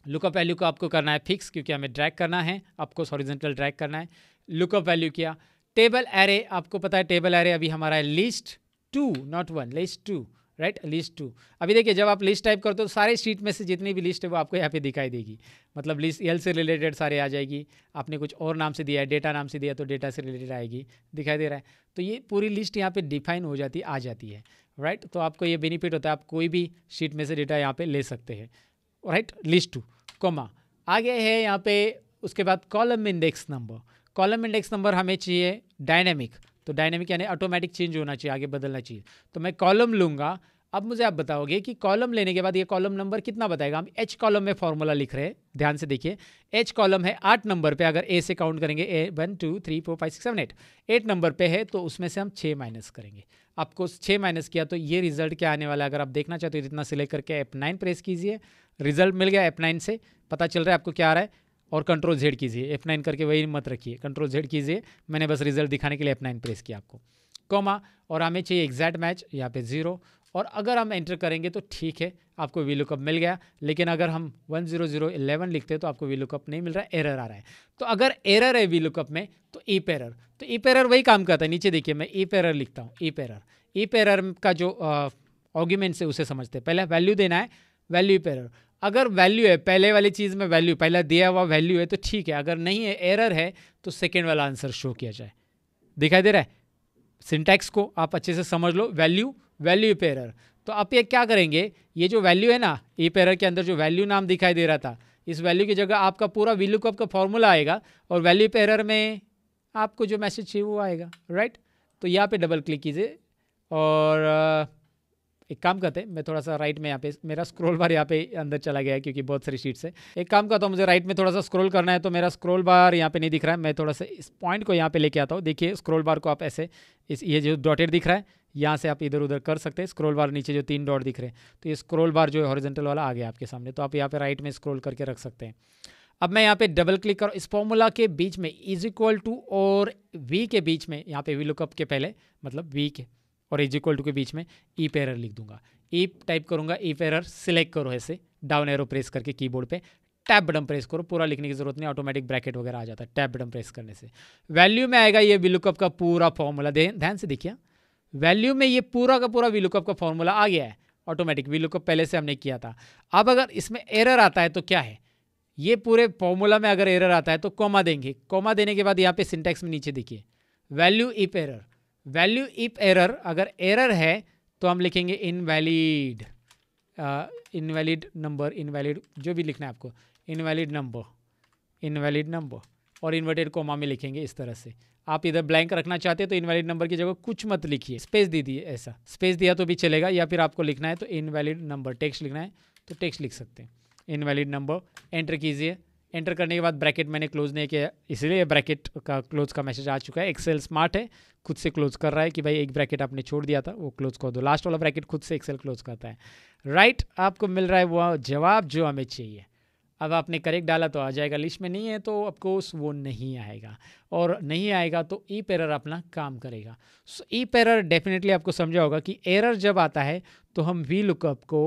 lookup value को आपको करना है फिक्स क्योंकि हमें ड्रैग करना है आपको हॉरिजेंटल ड्रैग करना है लुकअप वैल्यू किया टेबल एरे आपको पता है टेबल एरे अभी हमारा है list two not one list two right list two अभी देखिए जब आप लिस्ट टाइप करते हो तो सारे शीट में से जितनी भी लिस्ट है वो आपको यहाँ पे दिखाई देगी मतलब लिस्ट एल से रिलेटेड सारे आ जाएगी आपने कुछ और नाम से दिया है डेटा नाम से दिया तो डेटा से रिलेटेड आएगी दिखाई दे रहा है तो ये पूरी लिस्ट यहाँ पे डिफाइन हो जाती आ जाती है राइट तो आपको ये बेनिफिट होता है आप कोई भी शीट में से डेटा यहाँ पर ले सकते हैं राइट लिस्ट टू कोमा आगे है यहाँ पे उसके बाद column index number column index number हमें चाहिए डायनेमिक तो डायनेमिक यानी ऑटोमेटिक चेंज होना चाहिए आगे बदलना चाहिए तो मैं कॉलम लूँगा अब मुझे आप बताओगे कि कॉलम लेने के बाद ये कॉलम नंबर कितना बताएगा हम एच कॉलम में फॉर्मूला लिख रहे हैं ध्यान से देखिए एच कॉलम है आठ नंबर पे अगर ए से काउंट करेंगे A one two three four five six seven eight eight number पे है तो उसमें से हम छः माइनस करेंगे आपको छः माइनस किया तो ये रिजल्ट क्या आने वाला है अगर आप देखना चाहते हो तो इतना सिलेक्ट करके एप नाइन प्रेस कीजिए रिजल्ट मिल गया एप नाइन से पता चल रहा है आपको क्या आ रहा है और कंट्रोल जेड कीजिए एफ नाइन करके वही मत रखिए कंट्रोल जेड कीजिए मैंने बस रिजल्ट दिखाने के लिए एफ नाइन प्रेस किया आपको कॉमा और हमें चाहिए एग्जैक्ट मैच यहाँ पे ज़ीरो और अगर हम एंटर करेंगे तो ठीक है आपको वी लुकअप मिल गया लेकिन अगर हम वन जीरो जीरो इलेवन लिखते हैं तो आपको वी लुकअप नहीं मिल रहा है एरर आ रहा है तो अगर एरर है वी लुकअप में तो ई पेरर तो ई पेरर वही काम करता है नीचे देखिए मैं ई पेरर लिखता हूँ ई पेरर ई पेरर का जो ऑर्ग्यूमेंट्स है उसे समझते हैं पहले वैल्यू देना है वैल्यू पेरर अगर वैल्यू है पहले वाली चीज़ में वैल्यू पहला दिया हुआ वैल्यू है तो ठीक है अगर नहीं है एरर है तो सेकेंड वाला आंसर शो किया जाए दिखाई दे रहा है सिंटैक्स को आप अच्छे से समझ लो वैल्यू वैल्यू पे एरर तो आप ये क्या करेंगे ये जो वैल्यू है ना पे पेरर के अंदर जो वैल्यू नाम दिखाई दे रहा था इस वैल्यू की जगह आपका पूरा वैल्यू को आपका फॉर्मूला आएगा और वैल्यू पेरर में आपको जो मैसेज चाहिए वो आएगा राइट तो यहाँ पे डबल क्लिक कीजिए और एक काम करते हैं मैं थोड़ा सा राइट में यहाँ पे मेरा स्क्रोल बार यहाँ पे अंदर चला गया है क्योंकि बहुत सारी शीट्स है एक काम करता हूँ मुझे राइट में थोड़ा सा स्क्रोल करना है तो मेरा स्क्रोल बार यहाँ पे नहीं दिख रहा है मैं थोड़ा सा इस पॉइंट को यहाँ पे लेके आता हूँ देखिए स्क्रोल बार को आप ऐसे इस ये जो डॉटेड दिख रहा है यहाँ से आप इधर उधर कर सकते हैं स्क्रोल बार नीचे जो तीन डॉट दिख रहे हैं तो ये स्क्रोल बार जो है हॉरिजेंटल वाला आ गया आपके सामने तो आप यहाँ पे राइट में स्क्रोल करके रख सकते हैं अब मैं यहाँ पे डबल क्लिक करूँ इस फॉर्मूला के बीच में इज इक्वल टू और वी के बीच में यहाँ पे वी लुकअप के पहले मतलब वी के और इज इक्वल टू के बीच में ई e पेरर लिख दूंगा ई e टाइप करूंगा ई पेरर सिलेक्ट करो ऐसे डाउन एरो प्रेस करके कीबोर्ड पे टैब बटन प्रेस करो पूरा लिखने की जरूरत नहीं ऑटोमेटिक ब्रैकेट वगैरह आ जाता है टैब बटन प्रेस करने से वैल्यू में आएगा ये विलुकअप का पूरा फॉर्मूला ध्यान से देखिए वैल्यू हाँ। में ये पूरा का पूरा विलुकअप का फॉर्मूला आ गया है ऑटोमेटिक विलुकअप पहले से हमने किया था अब अगर इसमें एरर आता है तो क्या है ये पूरे फॉर्मूला में अगर एरर आता है तो कोमा देंगे कोमा देने के बाद यहाँ पे सिंटेक्स में नीचे देखिए value if error value if error अगर एरर है तो हम लिखेंगे इनवैलिड इनवैलिड नंबर इनवैलिड जो भी लिखना है आपको इनवैलिड नंबर इनवैलिड नंबर और इन्वर्टेड कोमा में लिखेंगे इस तरह से आप इधर ब्लैंक रखना चाहते हैं तो इनवैलिड नंबर की जगह कुछ मत लिखिए स्पेस दे दिए ऐसा स्पेस दिया तो भी चलेगा या फिर आपको लिखना है तो इनवैलिड नंबर टेक्स्ट लिखना है तो टेक्स्ट लिख सकते हैं इनवैलिड नंबर एंटर कीजिए एंटर करने के बाद ब्रैकेट मैंने क्लोज नहीं किया इसलिए ब्रैकेट का क्लोज का मैसेज आ चुका है एक्सेल स्मार्ट है खुद से क्लोज कर रहा है कि भाई एक ब्रैकेट आपने छोड़ दिया था वो क्लोज कर दो लास्ट वाला ब्रैकेट खुद से एक्सेल क्लोज करता है राइट right, आपको मिल रहा है वो जवाब जो हमें चाहिए अब आपने करेक्ट डाला तो आ जाएगा लिस्ट में नहीं है तो अफकोर्स वो नहीं आएगा और नहीं आएगा तो ई पेरर अपना काम करेगा सो ई पेरर डेफिनेटली आपको समझा होगा कि एरर जब आता है तो हम वी लुकअप को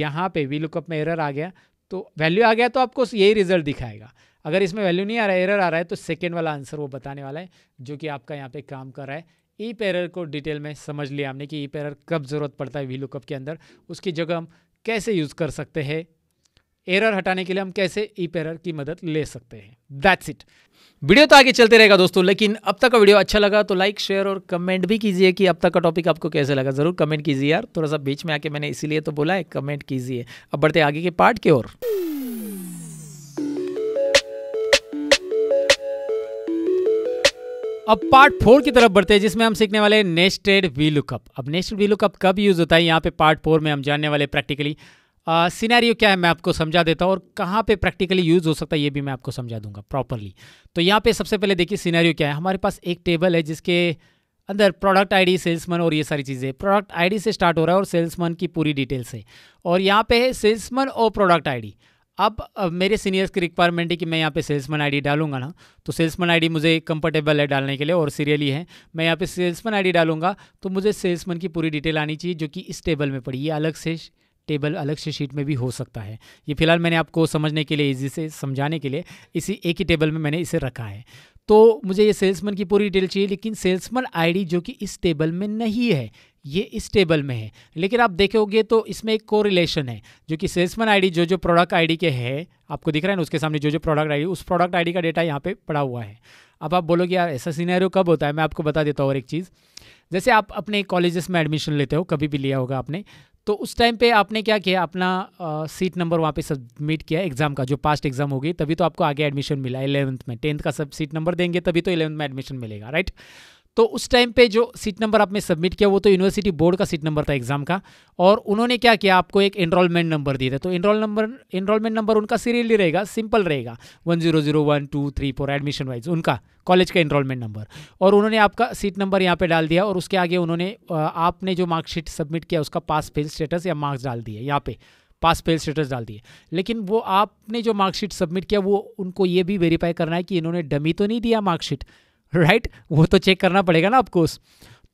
यहाँ पे वी लुकअप में एरर आ गया तो वैल्यू आ गया तो आपको यही रिजल्ट दिखाएगा अगर इसमें वैल्यू नहीं आ रहा है एरर आ रहा है तो सेकेंड वाला आंसर वो बताने वाला है जो कि आपका यहाँ पे काम कर रहा है ई पेरर को डिटेल में समझ लिया हमने कि ई पेरर कब ज़रूरत पड़ता है वी लुकअप के अंदर उसकी जगह हम कैसे यूज़ कर सकते हैं एरर हटाने के लिए हम कैसे ई पेरर की मदद ले सकते हैं दैट्स इट वीडियो तो आगे चलते रहेगा दोस्तों लेकिन अब तक का वीडियो अच्छा लगा तो लाइक शेयर और कमेंट भी कीजिए कि अब तक का टॉपिक आपको कैसे लगा ज़रूर कमेंट कीजिए यार थोड़ा सा बीच में आके मैंने इसीलिए तो बोला है कमेंट कीजिए अब बढ़ते आगे के पार्ट की ओर अब पार्ट फोर की तरफ बढ़ते हैं जिसमें हम सीखने वाले नेस्टेड वी लुकअप अब नेस्टेड वी लुकअप कब यूज़ होता है यहाँ पे पार्ट फोर में हम जानने वाले प्रैक्टिकली सिनेरियो क्या है मैं आपको समझा देता हूँ और कहाँ पे प्रैक्टिकली यूज़ हो सकता है ये भी मैं आपको समझा दूंगा प्रॉपरली तो यहाँ पे सबसे पहले देखिए सिनेरियो क्या है हमारे पास एक टेबल है जिसके अंदर प्रोडक्ट आईडी सेल्समैन और ये सारी चीज़ें प्रोडक्ट आईडी से स्टार्ट हो रहा है और सेल्समैन की पूरी डिटेल से और यहाँ पे है सेल्समैन और प्रोडक्ट आईडी अब मेरे सीनियर्स की रिक्वायरमेंट है कि मैं यहाँ पे सेल्समैन आईडी डालूंगा ना तो सेल्समैन आईडी मुझे कंफर्टेबल है डालने के लिए और सीरियली है मैं यहाँ पे सेल्समैन आईडी डालूंगा तो मुझे सेल्समैन की पूरी डिटेल आनी चाहिए जो कि इस टेबल में पड़ी है अलग से टेबल अलग से शीट में भी हो सकता है ये फिलहाल मैंने आपको समझने के लिए इजी से समझाने के लिए इसी एक ही टेबल में मैंने इसे रखा है तो मुझे ये सेल्समैन की पूरी डिटेल चाहिए लेकिन सेल्समैन आईडी जो कि इस टेबल में नहीं है ये इस टेबल में है लेकिन आप देखोगे तो इसमें एक कोरिलेशन है जो कि सेल्समैन आईडी जो जो प्रोडक्ट आईडी के है आपको दिख रहा है ना उसके सामने जो जो प्रोडक्ट आईडी उस प्रोडक्ट आईडी का डेटा यहाँ पे पड़ा हुआ है अब आप बोलोगे यार ऐसा सीनारियो कब होता है मैं आपको बता देता हूँ और एक चीज़ जैसे आप अपने कॉलेजेस में एडमिशन लेते हो कभी भी लिया होगा आपने तो उस टाइम पे आपने क्या किया अपना आ, सीट नंबर वहाँ पे सबमिट किया एग्ज़ाम का जो पास्ट एग्ज़ाम होगी तभी तो आपको आगे एडमिशन मिला इलेवंथ में टेंथ का सब सीट नंबर देंगे तभी तो इलेवंथ में एडमिशन मिलेगा राइट तो उस टाइम पे जो सीट नंबर आपने सबमिट किया वो तो यूनिवर्सिटी बोर्ड का सीट नंबर था एग्ज़ाम का और उन्होंने क्या किया आपको एक इनरोलमेंट नंबर दिया था तो इनरोल नंबर इनरोलमेंट नंबर उनका सीरियली रहेगा सिंपल रहेगा one zero zero one two three four admission wise उनका कॉलेज का इनरोलमेंट नंबर और उन्होंने आपका सीट नंबर यहाँ पर डाल दिया और उसके आगे उन्होंने आपने जो मार्कशीट सबमिट किया उसका पास फेल स्टेटस या मार्क्स डाल दिए यहाँ पे पास फेल स्टेटस डाल दिए लेकिन वो आपने जो मार्कशीट सबमिट किया वो उनको ये भी वेरीफाई करना है कि इन्होंने डमी तो नहीं दिया मार्कशीट राइट right? वो तो चेक करना पड़ेगा ना ऑफकोर्स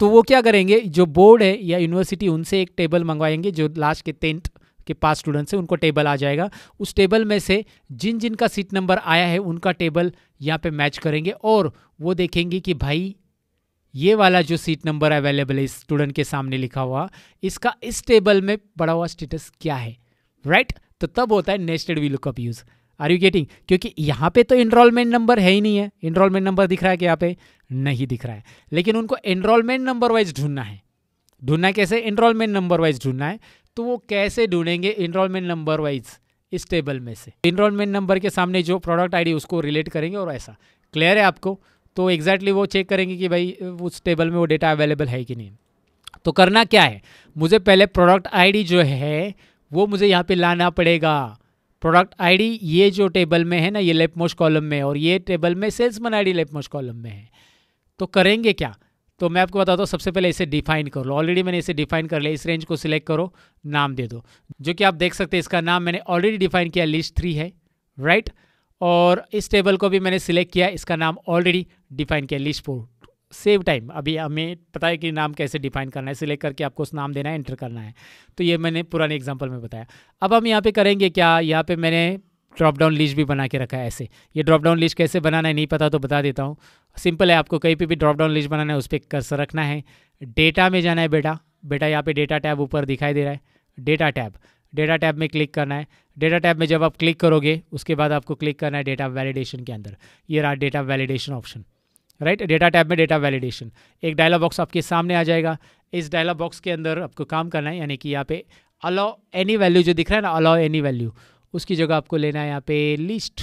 तो वो क्या करेंगे जो बोर्ड है या यूनिवर्सिटी उनसे एक टेबल मंगवाएंगे जो लास्ट के टेंथ के पास स्टूडेंट्स हैं उनको टेबल आ जाएगा उस टेबल में से जिन जिन का सीट नंबर आया है उनका टेबल यहाँ पे मैच करेंगे और वो देखेंगे कि भाई ये वाला जो सीट नंबर अवेलेबल है स्टूडेंट के सामने लिखा हुआ इसका इस टेबल में बड़ा हुआ स्टेटस क्या है राइट right? तो तब होता है nested V lookup use are you getting क्योंकि यहाँ पे तो इनरोलमेंट नंबर है ही नहीं है इनरोलमेंट नंबर दिख रहा है कि यहाँ पे नहीं दिख रहा है लेकिन उनको इनरोलमेंट नंबर वाइज ढूंढना है ढूंढना कैसे इनरोलमेंट नंबर वाइज ढूंढना है तो वो कैसे ढूंढेंगे इनरोलमेंट नंबर वाइज इस टेबल में से इनरोलमेंट नंबर के सामने जो प्रोडक्ट आई उसको रिलेट करेंगे और ऐसा क्लियर है आपको तो एग्जैक्टली exactly वो चेक करेंगे कि भाई उस टेबल में वो डेटा अवेलेबल है कि नहीं तो करना क्या है मुझे पहले प्रोडक्ट आईडी जो है वो मुझे यहाँ पे लाना पड़ेगा प्रोडक्ट आईडी ये जो टेबल में है ना ये लेफ्ट मोस्ट कॉलम में है और ये टेबल में salesman ID left most column में है तो करेंगे क्या तो मैं आपको बताता हूँ सबसे पहले इसे डिफाइन कर लो ऑलरेडी मैंने इसे डिफाइन कर लिया इस रेंज को सिलेक्ट करो नाम दे दो जो कि आप देख सकते हैं इसका नाम मैंने ऑलरेडी डिफाइन किया लिस्ट थ्री है राइट और इस टेबल को भी मैंने सिलेक्ट किया इसका नाम ऑलरेडी डिफाइन किया लिस्ट फोर सेव टाइम अभी हमें पता है कि नाम कैसे डिफाइन करना है सिलेक्ट करके आपको उस नाम देना है एंटर करना है तो ये मैंने पुराने एग्जाम्पल में बताया अब हम यहाँ पे करेंगे क्या यहाँ पे मैंने ड्रॉप डाउन लिस्ट भी बना के रखा है ऐसे ये ड्रॉप डाउन लिस्ट कैसे बनाना है नहीं पता तो बता देता हूँ सिंपल है आपको कहीं पे भी ड्रॉप डाउन लिस्ट बनाना है उस पर कर्सर रखना है डेटा में जाना है बेटा बेटा यहाँ पे डेटा टैब ऊपर दिखाई दे रहा है डेटा टैब डेटा टैब में क्लिक करना है डेटा टैब में जब आप क्लिक करोगे उसके बाद आपको क्लिक करना है डेटा वैलिडेशन के अंदर ये रहा data validation option right data tab में डेटा वैलिडेशन एक डायलॉग बॉक्स आपके सामने आ जाएगा इस डायलॉग बॉक्स के अंदर आपको काम करना है यानी कि यहाँ पे अलाउ एनी वैल्यू जो दिख रहा है ना अलाउ एनी वैल्यू उसकी जगह आपको लेना है यहाँ पे लिस्ट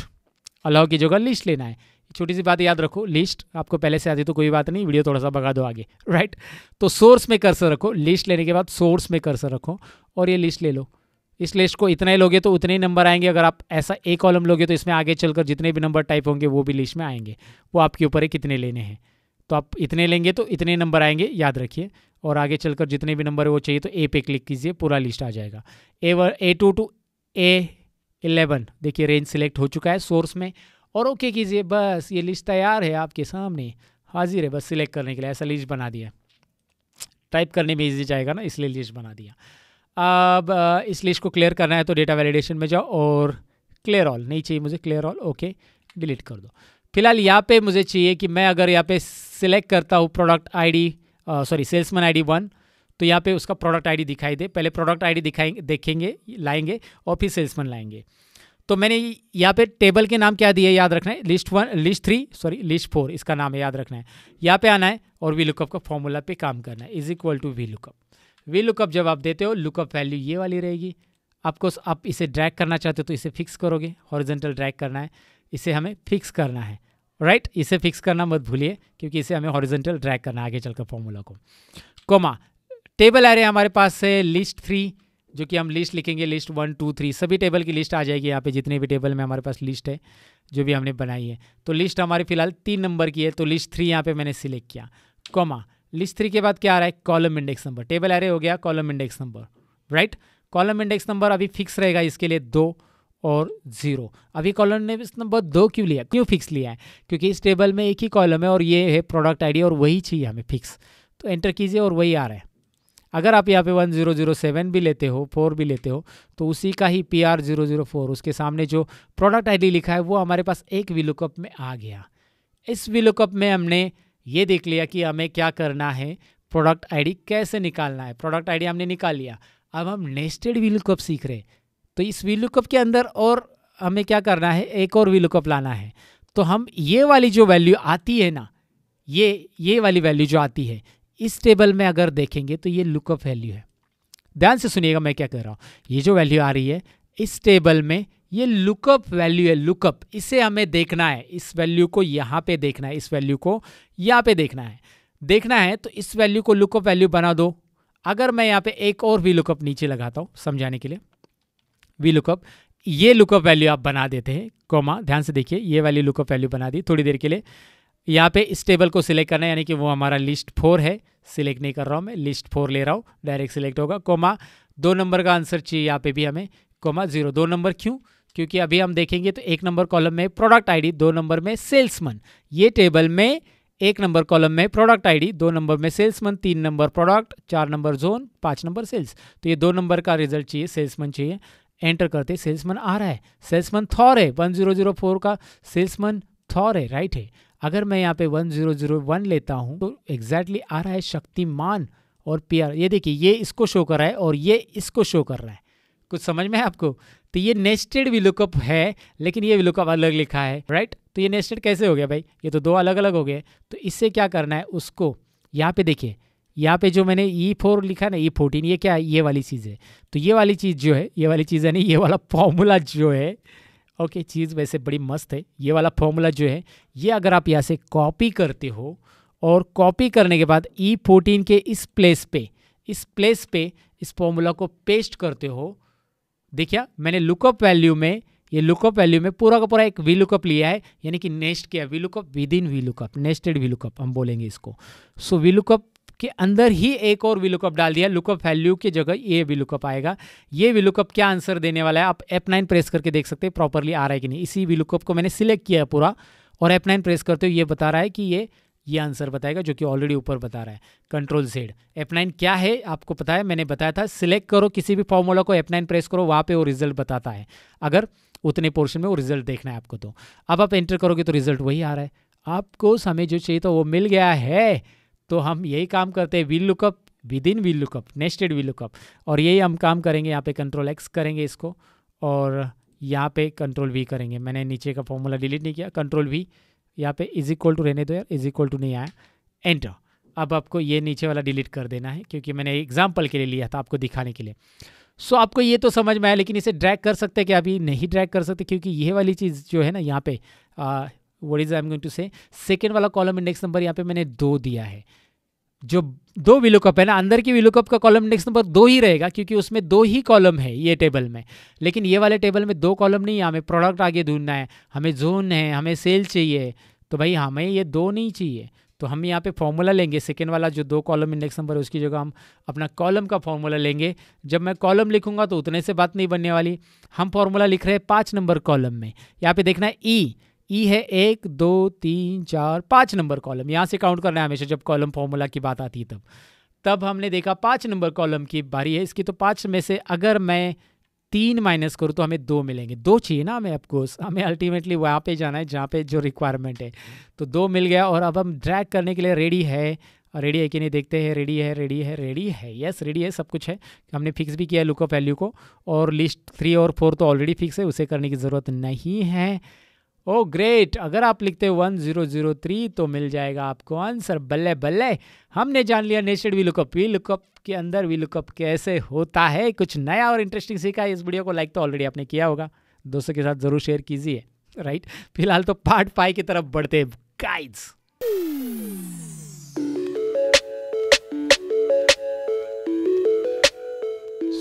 अलाउ की जगह लिस्ट लेना है छोटी सी बात याद रखो लिस्ट आपको पहले से आती तो कोई बात नहीं वीडियो थोड़ा सा भगा दो आगे राइट तो सोर्स में कर्सर रखो लिस्ट लेने के बाद सोर्स में कर्सर रखो और ये लिस्ट ले लो इस लिस्ट को इतना ही लोगे तो उतने ही नंबर आएंगे अगर आप ऐसा एक कॉलम लोगे तो इसमें आगे चलकर जितने भी नंबर टाइप होंगे वो भी लिस्ट में आएंगे वो आपके ऊपर है कितने लेने हैं तो आप इतने लेंगे तो इतने नंबर आएंगे याद रखिए और आगे चलकर जितने भी नंबर है वो चाहिए तो ए पे क्लिक कीजिए पूरा लिस्ट आ जाएगा ए व A two to A eleven देखिए रेंज सिलेक्ट हो चुका है सोर्स में और ओके कीजिए बस ये लिस्ट तैयार है आपके सामने हाजिर है बस सिलेक्ट करने के लिए ऐसा लिस्ट बना दिया टाइप करने में ईजी जाएगा ना इसलिए लिस्ट बना दिया अब इस लिस्ट को क्लियर करना है तो डेटा वैलिडेशन में जाओ और क्लियर ऑल नहीं चाहिए मुझे क्लियर ऑल ओके डिलीट कर दो फिलहाल यहाँ पे मुझे चाहिए कि मैं अगर यहाँ पे सिलेक्ट करता हूँ product ID sorry salesman ID one तो यहाँ पे उसका प्रोडक्ट आईडी दिखाई दे पहले प्रोडक्ट आईडी दिखाएंगे देखेंगे लाएंगे और फिर सेल्समैन लाएंगे तो मैंने यहाँ पे टेबल के नाम क्या दिए याद रखना है list one list three sorry list four इसका नाम है याद रखना है यहाँ पे आना है और वी लुकअप का फॉर्मूला पे काम करना है is equal to V lookup V lookup जब आप देते हो लुकअप वैल्यू ये वाली रहेगी आपको आप इसे ड्रैग करना चाहते हो तो इसे फिक्स करोगे हॉरिजेंटल ड्रैग करना है इसे हमें फिक्स करना है राइट right? इसे फिक्स करना मत भूलिए क्योंकि इसे हमें हॉरिजेंटल ड्रैग करना है आगे चलकर फॉर्मूला को कोमा टेबल आ रहे हैं हमारे पास है लिस्ट थ्री जो कि हम लिस्ट लिखेंगे लिस्ट वन टू थ्री सभी टेबल की लिस्ट आ जाएगी यहाँ पे जितने भी टेबल में हमारे पास लिस्ट है जो भी हमने बनाई है तो लिस्ट हमारी फिलहाल तीन नंबर की है तो लिस्ट थ्री यहाँ पे मैंने सिलेक्ट किया कोमा लिस्ट थ्री के बाद क्या आ रहा है column index number table array हो गया column index number right column index number अभी फिक्स रहेगा इसके लिए दो और जीरो अभी कॉलम ने नंबर दो क्यों लिया क्यों फिक्स लिया है क्योंकि इस टेबल में एक ही कॉलम है और ये है प्रोडक्ट आईडी और वही चाहिए हमें फिक्स तो एंटर कीजिए और वही आ रहा है अगर आप यहाँ पे वन जीरो जीरो सेवन भी लेते हो फोर भी लेते हो तो उसी का ही P R zero zero four उसके सामने जो प्रोडक्ट आई लिखा है वो हमारे पास एक विलुकअप में आ गया इस विलुकअप में हमने ये देख लिया कि हमें क्या करना है प्रोडक्ट आईडी कैसे निकालना है प्रोडक्ट आईडी हमने निकाल लिया अब हम नेस्टेड वीलुकअप सीख रहे तो इस वीलुकअप के अंदर और हमें क्या करना है एक और वीलुकअप लाना है तो हम ये वाली जो वैल्यू आती है ना ये ये वाली वैल्यू जो आती है इस टेबल में अगर देखेंगे तो ये लुकअप वैल्यू है ध्यान से सुनिएगा मैं क्या कह रहा हूँ ये जो वैल्यू आ रही है इस टेबल में ये लुकअप वैल्यू है लुकअप इसे हमें देखना है इस वैल्यू को यहाँ पे देखना है इस वैल्यू को यहाँ पे देखना है देखना है तो इस वैल्यू को लुकअप वैल्यू बना दो अगर मैं यहाँ पे एक और वी लुकअप नीचे लगाता हूँ समझाने के लिए वी लुकअप ये लुकअप वैल्यू आप बना देते हैं कोमा ध्यान से देखिए ये वाली लुकअप वैल्यू बना दी थोड़ी देर के लिए यहाँ पे इस टेबल को सिलेक्ट करना है यानी कि वो हमारा लिस्ट फोर है सिलेक्ट नहीं कर रहा हूँ मैं लिस्ट फोर ले रहा हूँ डायरेक्ट सिलेक्ट होगा कोमा दो नंबर का आंसर चाहिए यहाँ पे भी हमें कोमा जीरो दो नंबर क्यों क्योंकि अभी हम देखेंगे तो एक नंबर कॉलम में प्रोडक्ट आईडी दो नंबर में सेल्समैन ये टेबल में एक नंबर कॉलम में प्रोडक्ट आईडी दो नंबर में सेल्समैन तीन नंबर प्रोडक्ट चार नंबर जोन पाँच नंबर सेल्स तो ये दो नंबर का रिजल्ट चाहिए सेल्समैन चाहिए एंटर करते सेल्समैन आ रहा है सेल्समैन थॉर है वन जीरो जीरो फोर का सेल्समैन थॉर है राइट है अगर मैं यहाँ पे वन जीरो जीरो वन लेता हूँ तो एग्जैक्टली exactly आ रहा है शक्तिमान और पी ये देखिए ये इसको शो कर रहा है और ये इसको शो कर रहा है कुछ समझ में है आपको तो ये नेस्टेड विलुकअप है लेकिन ये विलुकअप अलग लिखा है राइट तो ये नेस्टेड कैसे हो गया भाई ये तो दो अलग अलग हो गए तो इससे क्या करना है उसको यहाँ पे देखिए यहाँ पे जो मैंने ई e फोर लिखा ना ई e फोर्टीन ये क्या है ये वाली चीज़ है तो ये वाली चीज़ जो है ये वाली चीज़ है नहीं ये वाला फॉर्मूला जो है ओके चीज़ वैसे बड़ी मस्त है ये वाला फॉर्मूला जो है ये अगर आप यहाँ से कॉपी करते हो और कॉपी करने के बाद ई e फोर्टीन के इस प्लेस पे इस प्लेस पे इस फॉर्मूला को पेस्ट करते हो देखिए मैंने लुकअप वैल्यू में ये लुकअप वैल्यू में पूरा का पूरा एक वी लुकअप लिया है यानी कि नेस्ट किया V lookup within V lookup nested V lookup हम बोलेंगे इसको सो वी लुकअप के अंदर ही एक और वी लुकअप डाल दिया लुकअप वैल्यू की जगह ये वी लुकअप आएगा ये वी लुकअप क्या आंसर देने वाला है आप एप नाइन प्रेस करके देख सकते हैं प्रॉपरली आ रहा है कि नहीं इसी वी लुकअप को मैंने सिलेक्ट किया है पूरा और एप नाइन प्रेस करते हुए ये बता रहा है कि ये ये आंसर बताएगा जो कि ऑलरेडी ऊपर बता रहा है कंट्रोल सेड एफ नाइन क्या है आपको पता है मैंने बताया था सिलेक्ट करो किसी भी फॉर्मूला को एफ नाइन प्रेस करो वहाँ पे वो रिजल्ट बताता है अगर उतने पोर्शन में वो रिजल्ट देखना है आपको तो अब आप एंटर करोगे तो रिजल्ट वही आ रहा है आपको हमें जो चाहिए था तो वो मिल गया है तो हम यही काम करते हैं V lookup within V lookup nested V lookup और यही हम काम करेंगे यहाँ पे कंट्रोल एक्स करेंगे इसको और यहाँ पे कंट्रोल वी करेंगे मैंने नीचे का फॉर्मूला डिलीट नहीं किया कंट्रोल वी यहाँ पे इज इक्वल टू रहने दो यार इज इक्वल टू नहीं आया एंटर अब आपको ये नीचे वाला डिलीट कर देना है क्योंकि मैंने एग्जाम्पल के लिए लिया था आपको दिखाने के लिए सो so, आपको ये तो समझ में आया लेकिन इसे ड्रैग कर सकते हैं कि अभी नहीं ड्रैग कर सकते क्योंकि ये वाली चीज़ जो है ना यहाँ पे what is I am going to say second वाला कॉलम इंडेक्स नंबर यहाँ पे मैंने दो दिया है जो दो विलुकअप है ना अंदर की विलोकअप का कॉलम इंडेक्स नंबर दो ही रहेगा क्योंकि उसमें दो ही कॉलम है ये टेबल में लेकिन ये वाले टेबल में दो कॉलम नहीं है हमें प्रोडक्ट आगे ढूंढना है हमें जोन है हमें सेल चाहिए तो भाई हमें ये दो नहीं चाहिए तो हम यहाँ पे फॉर्मूला लेंगे सेकेंड वाला जो दो कॉलम इंडेक्स नंबर है उसकी जगह हम अपना कॉलम का फॉर्मूला लेंगे जब मैं कॉलम लिखूंगा तो उतने से बात नहीं बनने वाली हम फॉर्मूला लिख रहे हैं पाँच नंबर कॉलम में यहाँ पे देखना ई e, ई है एक दो तीन चार पाँच नंबर कॉलम यहाँ से काउंट करना है हमेशा जब कॉलम फॉर्मूला की बात आती है तब तब हमने देखा पाँच नंबर कॉलम की बारी है इसकी तो पाँच में से अगर मैं तीन माइनस करूँ तो हमें दो मिलेंगे दो चाहिए ना हमें अपकोर्स हमें अल्टीमेटली वहाँ पे जाना है जहाँ पे जो रिक्वायरमेंट है तो दो मिल गया और अब हम ड्रैग करने के लिए रेडी है और रेडी है कि नहीं देखते हैं रेडी है रेडी है रेडी है यस रेडी है सब कुछ है हमने फिक्स भी किया लुकअप वैल्यू को और लिस्ट थ्री और फोर तो ऑलरेडी फिक्स है उसे करने की ज़रूरत नहीं है ओ oh, ग्रेट अगर आप लिखते वन जीरो जीरो थ्री तो मिल जाएगा आपको आंसर बल्ले बल्ले हमने जान लिया nested V lookup V lookup के अंदर वी लुकअप कैसे होता है कुछ नया और इंटरेस्टिंग सीखा इस वीडियो को लाइक तो ऑलरेडी आपने किया होगा दोस्तों के साथ ज़रूर शेयर कीजिए राइट फिलहाल तो पार्ट फाइव की तरफ बढ़ते गाइड्स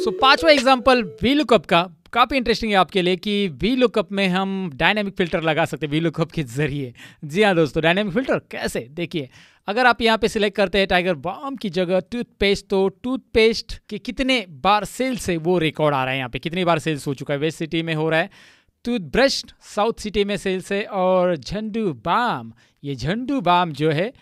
सो पांचवा एग्जाम्पल वी लुकअप का काफ़ी इंटरेस्टिंग है आपके लिए कि वी लुकअप में हम डायनेमिक फिल्टर लगा सकते हैं वी लुकअप के ज़रिए जी हाँ दोस्तों डायनेमिक फिल्टर कैसे देखिए अगर आप यहाँ पे सिलेक्ट करते हैं टाइगर बॉम की जगह टूथपेस्ट तो टूथपेस्ट के कितने बार सेल्स से वो रिकॉर्ड आ रहा है यहाँ पे कितनी बार सेल्स हो चुका है वेस्ट सिटी में हो रहा है टूथब्रश साउथ सिटी में सेल्स है और झंडू बाम ये झंडू बाम जो है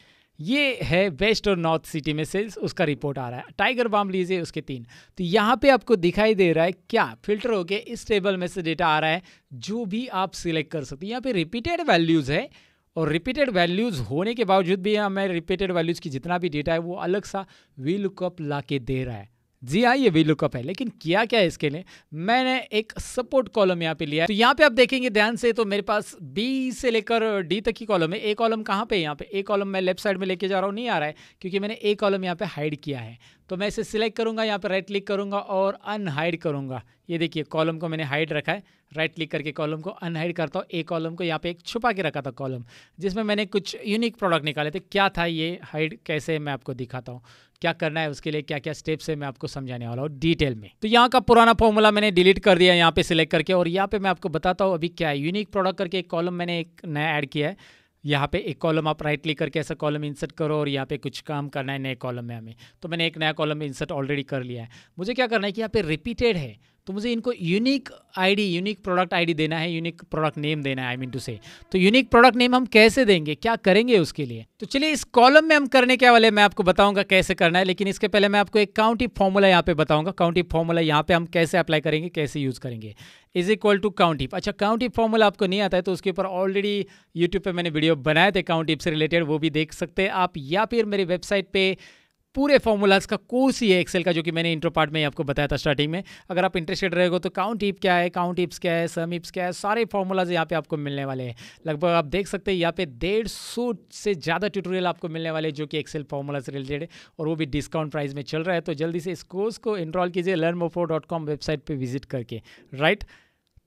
ये है वेस्ट और नॉर्थ सिटी में सेल्स उसका रिपोर्ट आ रहा है टाइगर बाम लीजिए उसके तीन तो यहाँ पे आपको दिखाई दे रहा है क्या फिल्टर होके इस टेबल में से डेटा आ रहा है जो भी आप सिलेक्ट कर सकते हैं यहाँ पे रिपीटेड वैल्यूज़ है और रिपीटेड वैल्यूज़ होने के बावजूद भी हमें रिपीटेड वैल्यूज़ की जितना भी डेटा है वो अलग सा वी लुकअप ला के दे रहा है जी हाँ ये वी कप है लेकिन किया क्या है इसके लिए मैंने एक सपोर्ट कॉलम यहाँ पे लिया है तो यहाँ पे आप देखेंगे ध्यान से तो मेरे पास बी से लेकर डी तक की कॉलम है ए कॉलम कहाँ पे है यहाँ पे ए कॉलम मैं लेफ्ट साइड में लेके जा रहा हूँ नहीं आ रहा है क्योंकि मैंने ए कॉलम यहाँ पे हाइड किया है तो मैं इसे सिलेक्ट करूँगा यहाँ पर राइट क्लिक करूँगा और अनहाइड करूँगा ये देखिए कॉलम को मैंने हाइड रखा है राइट क्लिक करके कॉलम को अनहाइड करता हूँ ए कॉलम को यहाँ पे एक छुपा के रखा था कॉलम जिसमें मैंने कुछ यूनिक प्रोडक्ट निकाले थे क्या था ये हाइड कैसे मैं आपको दिखाता हूँ क्या करना है उसके लिए क्या क्या स्टेप्स है मैं आपको समझाने वाला हूँ डिटेल में तो यहाँ का पुराना फॉर्मूला मैंने डिलीट कर दिया यहाँ पे सिलेक्ट करके और यहाँ पे मैं आपको बताता हूँ अभी क्या है यूनिक प्रोडक्ट करके एक कॉलम मैंने एक नया ऐड किया है यहाँ पे एक कॉलम आप राइट क्लिक करके ऐसा कॉलम इंसर्ट करो और यहाँ पे कुछ काम करना है नए कॉलम में हमें तो मैंने एक नया कॉलम इंसर्ट ऑलरेडी कर लिया है मुझे क्या करना है कि यहाँ पे रिपीटेड है तो मुझे इनको unique ID unique product ID देना है यूनिक प्रोडक्ट नेम देना है आई मीन टू से तो यूनिक प्रोडक्ट नेम हम कैसे देंगे क्या करेंगे उसके लिए तो चलिए इस कॉलम में हम करने क्या वाले मैं आपको बताऊंगा कैसे करना है लेकिन इसके पहले मैं आपको एक काउंटी फॉर्मूला यहाँ पे बताऊंगा काउंटी फॉर्मूला यहाँ पे हम कैसे अप्लाई करेंगे कैसे यूज़ करेंगे इज इक्वल टू काउंटिप अच्छा काउंटिप फॉर्मूला आपको नहीं आता है तो उसके ऊपर ऑलरेडी यूट्यूब पर मैंने वीडियो बनाए थे काउंटिप से रिलेटेड वो भी देख सकते हैं आप या फिर मेरी वेबसाइट पर पूरे फॉर्मूलाज का कोर्स ही है एक्सेल का जो कि मैंने इंट्रो पार्ट में आपको बताया था स्टार्टिंग में अगर आप इंटरेस्टेड रहेगा तो काउंट ईप क्या है काउंट ईप्स क्या है सम ईप्स क्या है सारे फॉर्मूलाज यहाँ पे आपको मिलने वाले हैं लगभग आप देख सकते हैं यहाँ पे डेढ़ सौ से ज़्यादा ट्यूटोरियल आपको मिलने वाले जो कि एक्सेल फॉर्मूला से रिलेटेड है और वो भी डिस्काउंट प्राइस में चल रहा है तो जल्दी से इस कोर्स को इनरॉल कीजिए लर्न मोफो डॉट कॉम वेबसाइट पर विजिट करके राइट right?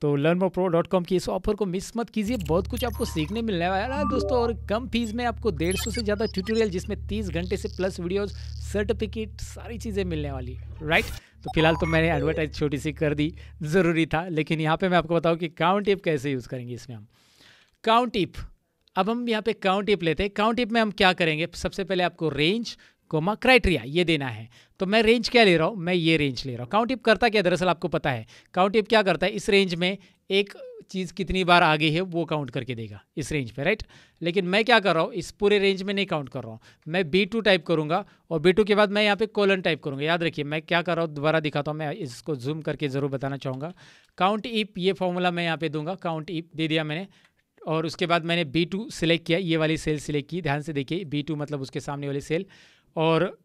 तो learnmorepro.com की इस ऑफर को मिस मत कीजिए बहुत कुछ आपको सीखने मिलने वाला है दोस्तों और कम फीस में आपको डेढ़ सौ से ज़्यादा ट्यूटोरियल जिसमें तीस घंटे से प्लस वीडियोस सर्टिफिकेट सारी चीज़ें मिलने वाली है राइट तो फिलहाल तो मैंने एडवर्टाइज छोटी सी कर दी ज़रूरी था लेकिन यहाँ पर मैं आपको बताऊँ कि काउंट टिप कैसे यूज़ करेंगे इसमें हम काउंट टिप अब हम यहाँ पे काउंट टिप लेते हैं काउंट टिप में हम क्या करेंगे सबसे पहले आपको रेंज कोमा क्राइटेरिया ये देना है तो मैं रेंज क्या ले रहा हूँ मैं ये रेंज ले रहा हूँ काउंट इप करता क्या दरअसल आपको पता है काउंट इप क्या करता है इस रेंज में एक चीज़ कितनी बार आगे है वो काउंट करके देगा इस रेंज पे राइट लेकिन मैं क्या कर रहा हूँ इस पूरे रेंज में नहीं काउंट कर रहा हूँ मैं बी टू टाइप करूँगा और बी टू के बाद मैं यहाँ पे कॉलन टाइप करूँगा याद रखिए मैं क्या कर रहा हूँ दोबारा दिखाता हूँ मैं इसको जूम करके ज़रूर बताना चाहूँगा काउंट ईप ये फॉर्मूला मैं यहाँ पर दूंगा काउंट ईप दे दिया मैंने और उसके बाद मैंने बी टू सिलेक्ट किया ये वाली सेल सिलेक्ट की ध्यान से देखिए बी टू मतलब उसके सामने वाली सेल और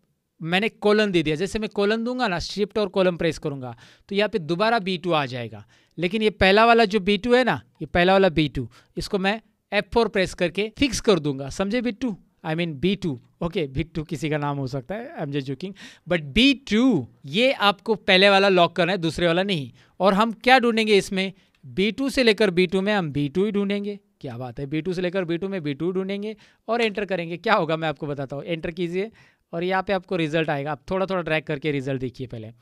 मैंने कोलन दे दिया जैसे मैं कोलन दूंगा ना शिफ्ट और कोलम प्रेस करूंगा तो यहाँ पे दोबारा बी टू आ जाएगा लेकिन ये पहला वाला जो बी टू है ना ये पहला वाला बी टू इसको मैं एफ फोर प्रेस करके फिक्स कर दूंगा समझे B two I mean B two okay B two किसी का नाम हो सकता है I am just joking but B two ये आपको पहले वाला लॉक करना है दूसरे वाला नहीं और हम क्या ढूंढेंगे इसमें बी टू से लेकर बी टू में हम बी टू ही ढूंढेंगे क्या बात है बी टू से लेकर बी टू में बी टू ढूंढेंगे और एंटर करेंगे क्या होगा मैं आपको बताता हूँ एंटर कीजिए और यहाँ पे आपको रिजल्ट आएगा आप थोड़ा थोड़ा ड्रैग करके रिजल्ट देखिए पहले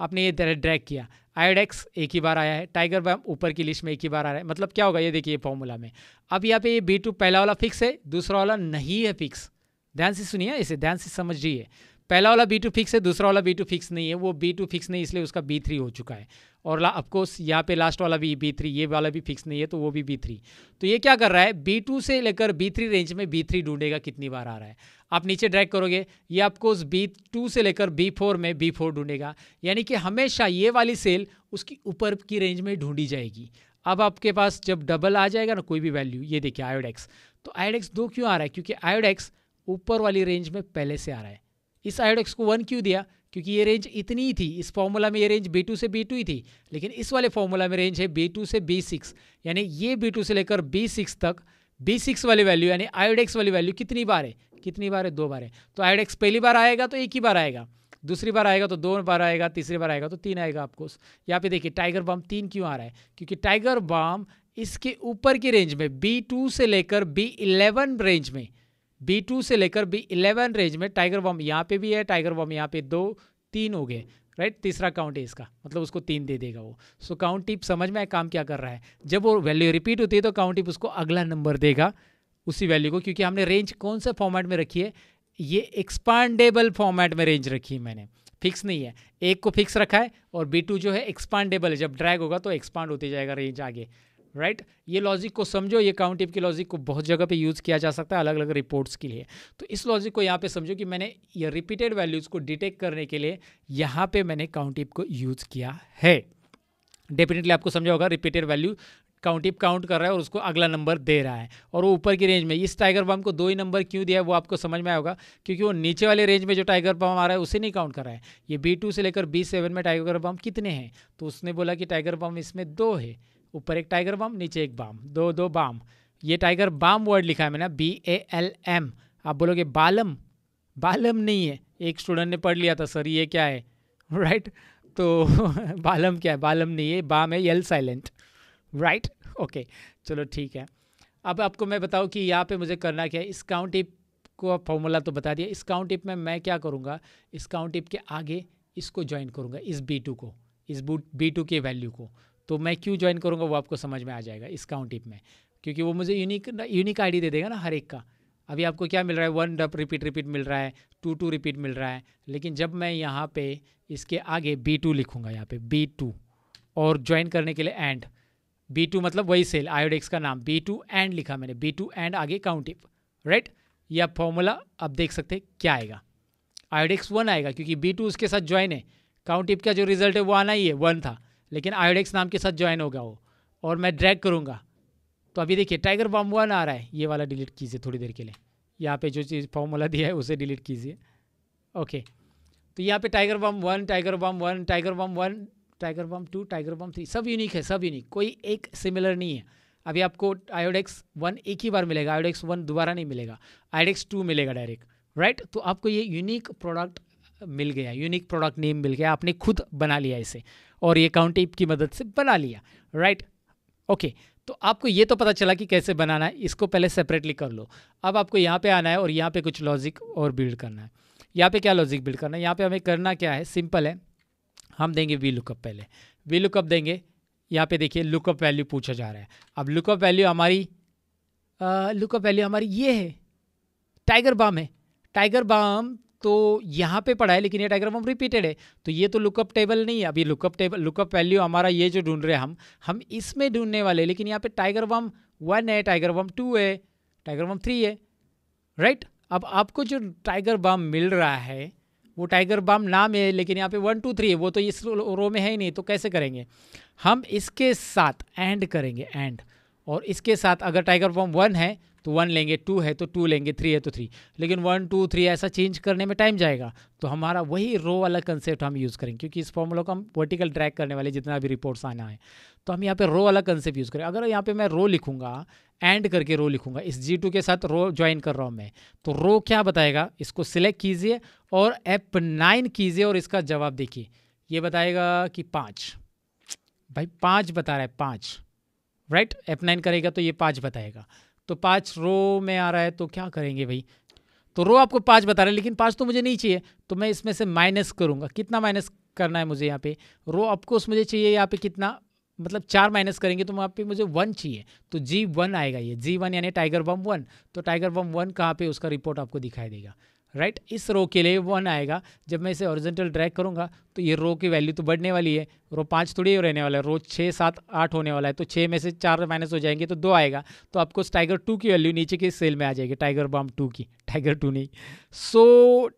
आपने ये तरह ड्रैग किया आयोडेक्स एक ही बार आया है टाइगर बैम ऊपर की लिस्ट में एक ही बार आ रहा है मतलब क्या होगा ये देखिए फॉर्मूला में अब यहाँ पे ये बी टू पहला वाला फिक्स है दूसरा वाला नहीं है फिक्स ध्यान से सुनिए इसे ध्यान से समझिए पहला वाला बी टू फिक्स है दूसरा वाला बी टू फिक्स नहीं है वो बी टू फिक्स नहीं इसलिए उसका बी थ्री हो चुका है और अफकोर्स यहाँ पे लास्ट वाला भी बी थ्री ये वाला भी फिक्स नहीं है तो वो भी बी थ्री तो ये क्या कर रहा है बी टू से लेकर बी थ्री रेंज में बी थ्री ढूंढेगा कितनी बार आ रहा है आप नीचे ड्रैग करोगे ये आपको उस बी टू से लेकर बी फोर में बी फोर ढूंढेगा यानी कि हमेशा ये वाली सेल उसकी ऊपर की रेंज में ढूंढी जाएगी अब आपके पास जब डबल आ जाएगा ना कोई भी वैल्यू ये देखिए आयोडेक्स तो आयोडेक्स दो क्यों आ रहा है क्योंकि आयोडेक्स ऊपर वाली रेंज में पहले से आ रहा है इस आयोडेक्स को वन क्यों दिया क्योंकि ये रेंज इतनी ही थी इस फॉर्मूला में ये रेंज बी टू से बी टू ही थी लेकिन इस वाले फॉर्मूला में रेंज है बी टू से बी सिक्स यानी ये बी टू से लेकर बी सिक्स तक बी सिक्स वाली वैल्यू यानी आयोडेक्स वाली वैल्यू कितनी बार है कितनी बार है दो बार है तो एक्स पहली बार आएगा तो एक ही बार आएगा दूसरी बार आएगा तो दो बार आएगा तीसरी बार आएगा तो तीन आएगा आपको यहाँ पे देखिए टाइगर बम तीन क्यों आ रहा है क्योंकि टाइगर बम इसके ऊपर की रेंज में बी टू से लेकर बी इलेवन रेंज में बी टू से लेकर बी इलेवन रेंज में टाइगर बम यहाँ पे भी है टाइगर बम यहाँ पे दो तीन हो गए राइट तीसरा काउंट है इसका मतलब उसको तीन दे देगा वो सो काउंट टिप समझ में आए काम क्या कर रहा है जब वो वैल्यू रिपीट होती है तो काउंट टिप उसको अगला नंबर देगा उसी वैल्यू को क्योंकि हमने रेंज कौन से फॉर्मेट में रखी है ये एक्सपांडेबल फॉर्मेट में रेंज रखी है मैंने फिक्स नहीं है एक को फिक्स रखा है और बी टू जो है एक्सपांडेबल है जब ड्रैग होगा तो एक्सपांड होते जाएगा रेंज आगे राइट right? ये लॉजिक को समझो ये काउंटिव के लॉजिक को बहुत जगह पे यूज़ किया जा सकता है अलग अलग रिपोर्ट्स के लिए तो इस लॉजिक को यहाँ पे समझो कि मैंने ये रिपीटेड वैल्यूज़ को डिटेक्ट करने के लिए यहाँ पे मैंने काउंटिव को यूज़ किया है डेफिनेटली आपको समझा होगा रिपीटेड वैल्यू काउंटिप काउंट कर रहा है और उसको अगला नंबर दे रहा है और वो ऊपर की रेंज में इस टाइगर बम को दो ही नंबर क्यों दिया है वो आपको समझ में आएगा क्योंकि वो नीचे वाले रेंज में जो टाइगर बम आ रहा है उसे नहीं काउंट कर रहा है ये बी टू से लेकर बी सेवन में टाइगर बम कितने हैं तो उसने बोला कि टाइगर बम इसमें दो है ऊपर एक टाइगर बम नीचे एक बाम दो दो बाम ये टाइगर बाम वर्ड लिखा है मैंने बी ए एल एम आप बोलोगे बालम बालम नहीं है एक स्टूडेंट ने पढ़ लिया था सर ये क्या है राइट right? तो बालम क्या है बालम नहीं है बाम है L silent right right? Okay okay. चलो ठीक है अब आपको मैं बताऊँ कि यहाँ पे मुझे करना क्या है इस काउंट टिप को फॉर्मूला तो बता दिया इस काउंट टिप में मैं क्या करूँगा इस काउंट टिप के आगे इसको ज्वाइन करूँगा इस बी टू को इस बी टू के वैल्यू को तो मैं क्यों ज्वाइन करूँगा वो आपको समझ में आ जाएगा इस काउंट टिप में क्योंकि वो मुझे यूनिक यूनिक आईडी दे देगा ना हर एक का अभी आपको क्या मिल रहा है वन डप रिपीट रिपीट मिल रहा है टू टू रिपीट मिल रहा है लेकिन जब मैं यहाँ पे इसके आगे बी टू लिखूँगा यहाँ पे बी टू और ज्वाइन करने के लिए एंड बी टू मतलब वही सेल आयोडेक्स का नाम बी टू एंड लिखा मैंने बी टू एंड आगे काउंटिप राइट यह फॉर्मूला अब देख सकते हैं क्या आएगा आयोडेक्स वन आएगा क्योंकि बी टू उसके साथ ज्वाइन है काउंटिप का जो रिजल्ट है वो आना ही है वन था लेकिन आयोडेक्स नाम के साथ ज्वाइन होगा वो और मैं ड्रैग करूँगा तो अभी देखिए टाइगर बम वन आ रहा है ये वाला डिलीट कीजिए थोड़ी देर के लिए यहाँ पे जो चीज़ फॉर्मूला दिया है उसे डिलीट कीजिए ओके तो यहाँ पे tiger balm one tiger balm one tiger balm one tiger balm two tiger balm three सब यूनिक है सब यूनिक कोई एक सिमिलर नहीं है अभी आपको आयोडेक्स वन एक ही बार मिलेगा आयोडेक्स वन दोबारा नहीं मिलेगा आयोडेक्स टू मिलेगा डायरेक्ट राइट तो आपको ये यूनिक प्रोडक्ट मिल गया यूनिक प्रोडक्ट नेम मिल गया आपने खुद बना लिया इसे और ये काउंट टेप की मदद से बना लिया राइट ओके तो आपको ये तो पता चला कि कैसे बनाना है इसको पहले सेपरेटली कर लो अब आपको यहाँ पे आना है और यहाँ पे कुछ लॉजिक और बिल्ड करना है यहाँ पे क्या लॉजिक बिल्ड करना है यहाँ पे हमें करना क्या है सिंपल है हम देंगे वी लुकअप पहले वी लुकअप देंगे यहाँ पे देखिए लुकअप वैल्यू पूछा जा रहा है अब लुकअप वैल्यू हमारी लुकअप वैल्यू हमारी ये है टाइगर बाम है टाइगर बाम तो यहाँ पे पड़ा है लेकिन ये टाइगर बाम रिपीटेड है तो ये तो लुकअप टेबल नहीं है अभी लुकअप टेबल लुकअप वैल्यू हमारा ये जो ढूंढ रहे हैं हम हम इसमें ढूंढने वाले लेकिन यहाँ पे टाइगर बाम वन है टाइगर बाम टू है टाइगर बाम थ्री है राइट अब आपको जो टाइगर बाम मिल रहा है वो टाइगर बम नाम है लेकिन यहाँ पे वन टू थ्री है वो तो इस रो में है ही नहीं तो कैसे करेंगे हम इसके साथ एंड करेंगे एंड और इसके साथ अगर टाइगर बम वन है तो वन लेंगे टू है तो टू लेंगे थ्री है तो थ्री लेकिन वन टू थ्री ऐसा चेंज करने में टाइम जाएगा तो हमारा वही रो वाला कंसेप्ट हम यूज़ करेंगे क्योंकि इस फॉर्मूला को हम वर्टिकल ट्रैक करने वाले जितना भी रिपोर्ट्स आना है तो हम यहाँ पर रो वाला कंसेप्ट यूज़ करें अगर यहाँ पर मैं रो लिखूंगा एंड करके रो लिखूंगा इस जी टू के साथ रो ज्वाइन कर रहा हूँ मैं तो रो क्या बताएगा इसको सिलेक्ट कीजिए और एप नाइन कीजिए और इसका जवाब देखिए ये बताएगा कि पाँच भाई पाँच बता रहा है पाँच राइट एप नाइन करेगा तो ये पाँच बताएगा तो पाँच रो में आ रहा है तो क्या करेंगे भाई तो रो आपको पाँच बता रहे हैं लेकिन पाँच तो मुझे नहीं चाहिए तो मैं इसमें से माइनस करूँगा कितना माइनस करना है मुझे यहाँ पे रो ऑफकोर्स मुझे चाहिए यहाँ पे कितना मतलब चार माइनस करेंगे तो वहाँ पे मुझे वन चाहिए तो जी वन आएगा ये जी वन यानी टाइगर बम वन तो टाइगर बम वन कहाँ पे उसका रिपोर्ट आपको दिखाई देगा राइट इस रो के लिए वन आएगा जब मैं इसे ओरिजेंटल ड्रैग करूँगा तो ये रो की वैल्यू तो बढ़ने वाली है रो पाँच थोड़ी रहने वाला है रो छः सात आठ होने वाला है तो छः में से चार माइनस हो जाएंगे तो दो आएगा तो आपको टाइगर टू की वैल्यू नीचे के सेल में आ जाएगी टाइगर बम टू की टाइगर टू नहीं सो so,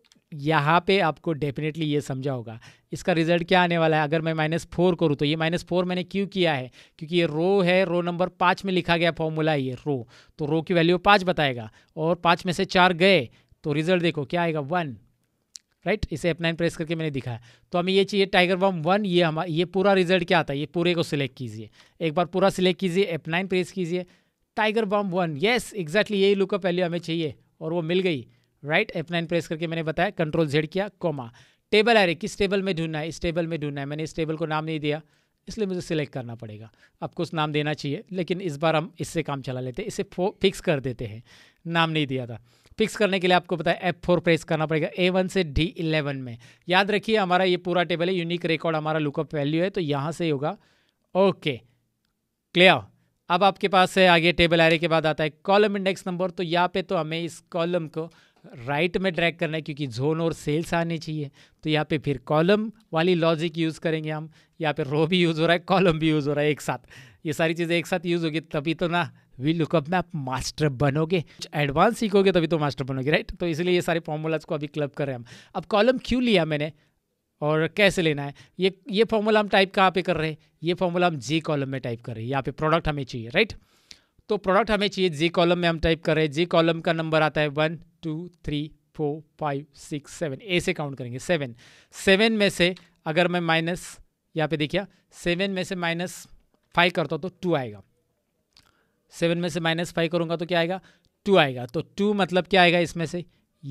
यहाँ पे आपको डेफिनेटली ये समझा होगा इसका रिजल्ट क्या आने वाला है अगर मैं माइनस फोर करूँ तो ये माइनस फोर मैंने क्यों किया है क्योंकि ये रो है रो नंबर पाँच में लिखा गया फॉर्मूला ये रो तो रो की वैल्यू पाँच बताएगा और पाँच में से चार गए तो रिजल्ट देखो क्या आएगा वन राइट इसे एफ नाइन प्रेस करके मैंने दिखाया तो हमें ये चाहिए टाइगर वम वन ये हमारा ये पूरा रिजल्ट क्या आता है ये पूरे को सिलेक्ट कीजिए एक बार पूरा सिलेक्ट कीजिए एफ नाइन प्रेस कीजिए टाइगर वम वन येस एग्जैक्टली यही लुकअप वैल्यू हमें चाहिए और वो मिल गई राइट एफ नाइन प्रेस करके मैंने बताया कंट्रोल जेड किया कोमा टेबल आ रही किस टेबल में ढूंढना है इस टेबल में ढूंढना है मैंने इस टेबल को नाम नहीं दिया इसलिए मुझे सिलेक्ट करना पड़ेगा आपको नाम देना चाहिए लेकिन इस बार हम इससे काम चला लेते हैं इसे फिक्स कर देते हैं नाम नहीं दिया था फिक्स करने के लिए आपको पता है एफ फोर प्रेस करना पड़ेगा ए वन से डी इलेवन में याद रखिए हमारा ये पूरा टेबल है यूनिक रिकॉर्ड हमारा लुकअप वैल्यू है तो यहाँ से होगा ओके क्लियर अब आपके पास है आगे टेबल आ के बाद आता है कॉलम इंडेक्स नंबर तो यहाँ पे तो हमें इस कॉलम को राइट में ड्रैग करना है क्योंकि जोन और सेल्स आने चाहिए तो यहाँ पे फिर कॉलम वाली लॉजिक यूज़ करेंगे हम यहाँ पे रो भी यूज़ हो रहा है कॉलम भी यूज़ हो रहा है एक साथ ये सारी चीज़ें एक साथ यूज़ होगी तभी तो ना वी लुकअप में आप मास्टर बनोगे एडवांस सीखोगे तभी तो मास्टर बनोगे राइट तो इसलिए ये सारे फॉर्मूलाज को अभी क्लब कर रहे हैं हम अब कॉलम क्यों लिया मैंने और कैसे लेना है ये ये फॉर्मूला हम टाइप कहाँ पे कर रहे हैं ये फॉर्मूला हम जी कॉलम में टाइप कर रहे हैं यहाँ पे प्रोडक्ट हमें चाहिए राइट तो प्रोडक्ट हमें चाहिए जी कॉलम में हम टाइप कर रहे हैं जी कॉलम का नंबर आता है one two three four five six seven A से काउंट करेंगे सेवन सेवन में से अगर मैं माइनस यहाँ पे देखिए सेवन में से माइनस फाइव करता हूँ तो टू आएगा सेवन में से माइनस फाइव करूँगा तो क्या आएगा टू आएगा तो टू मतलब क्या आएगा इसमें से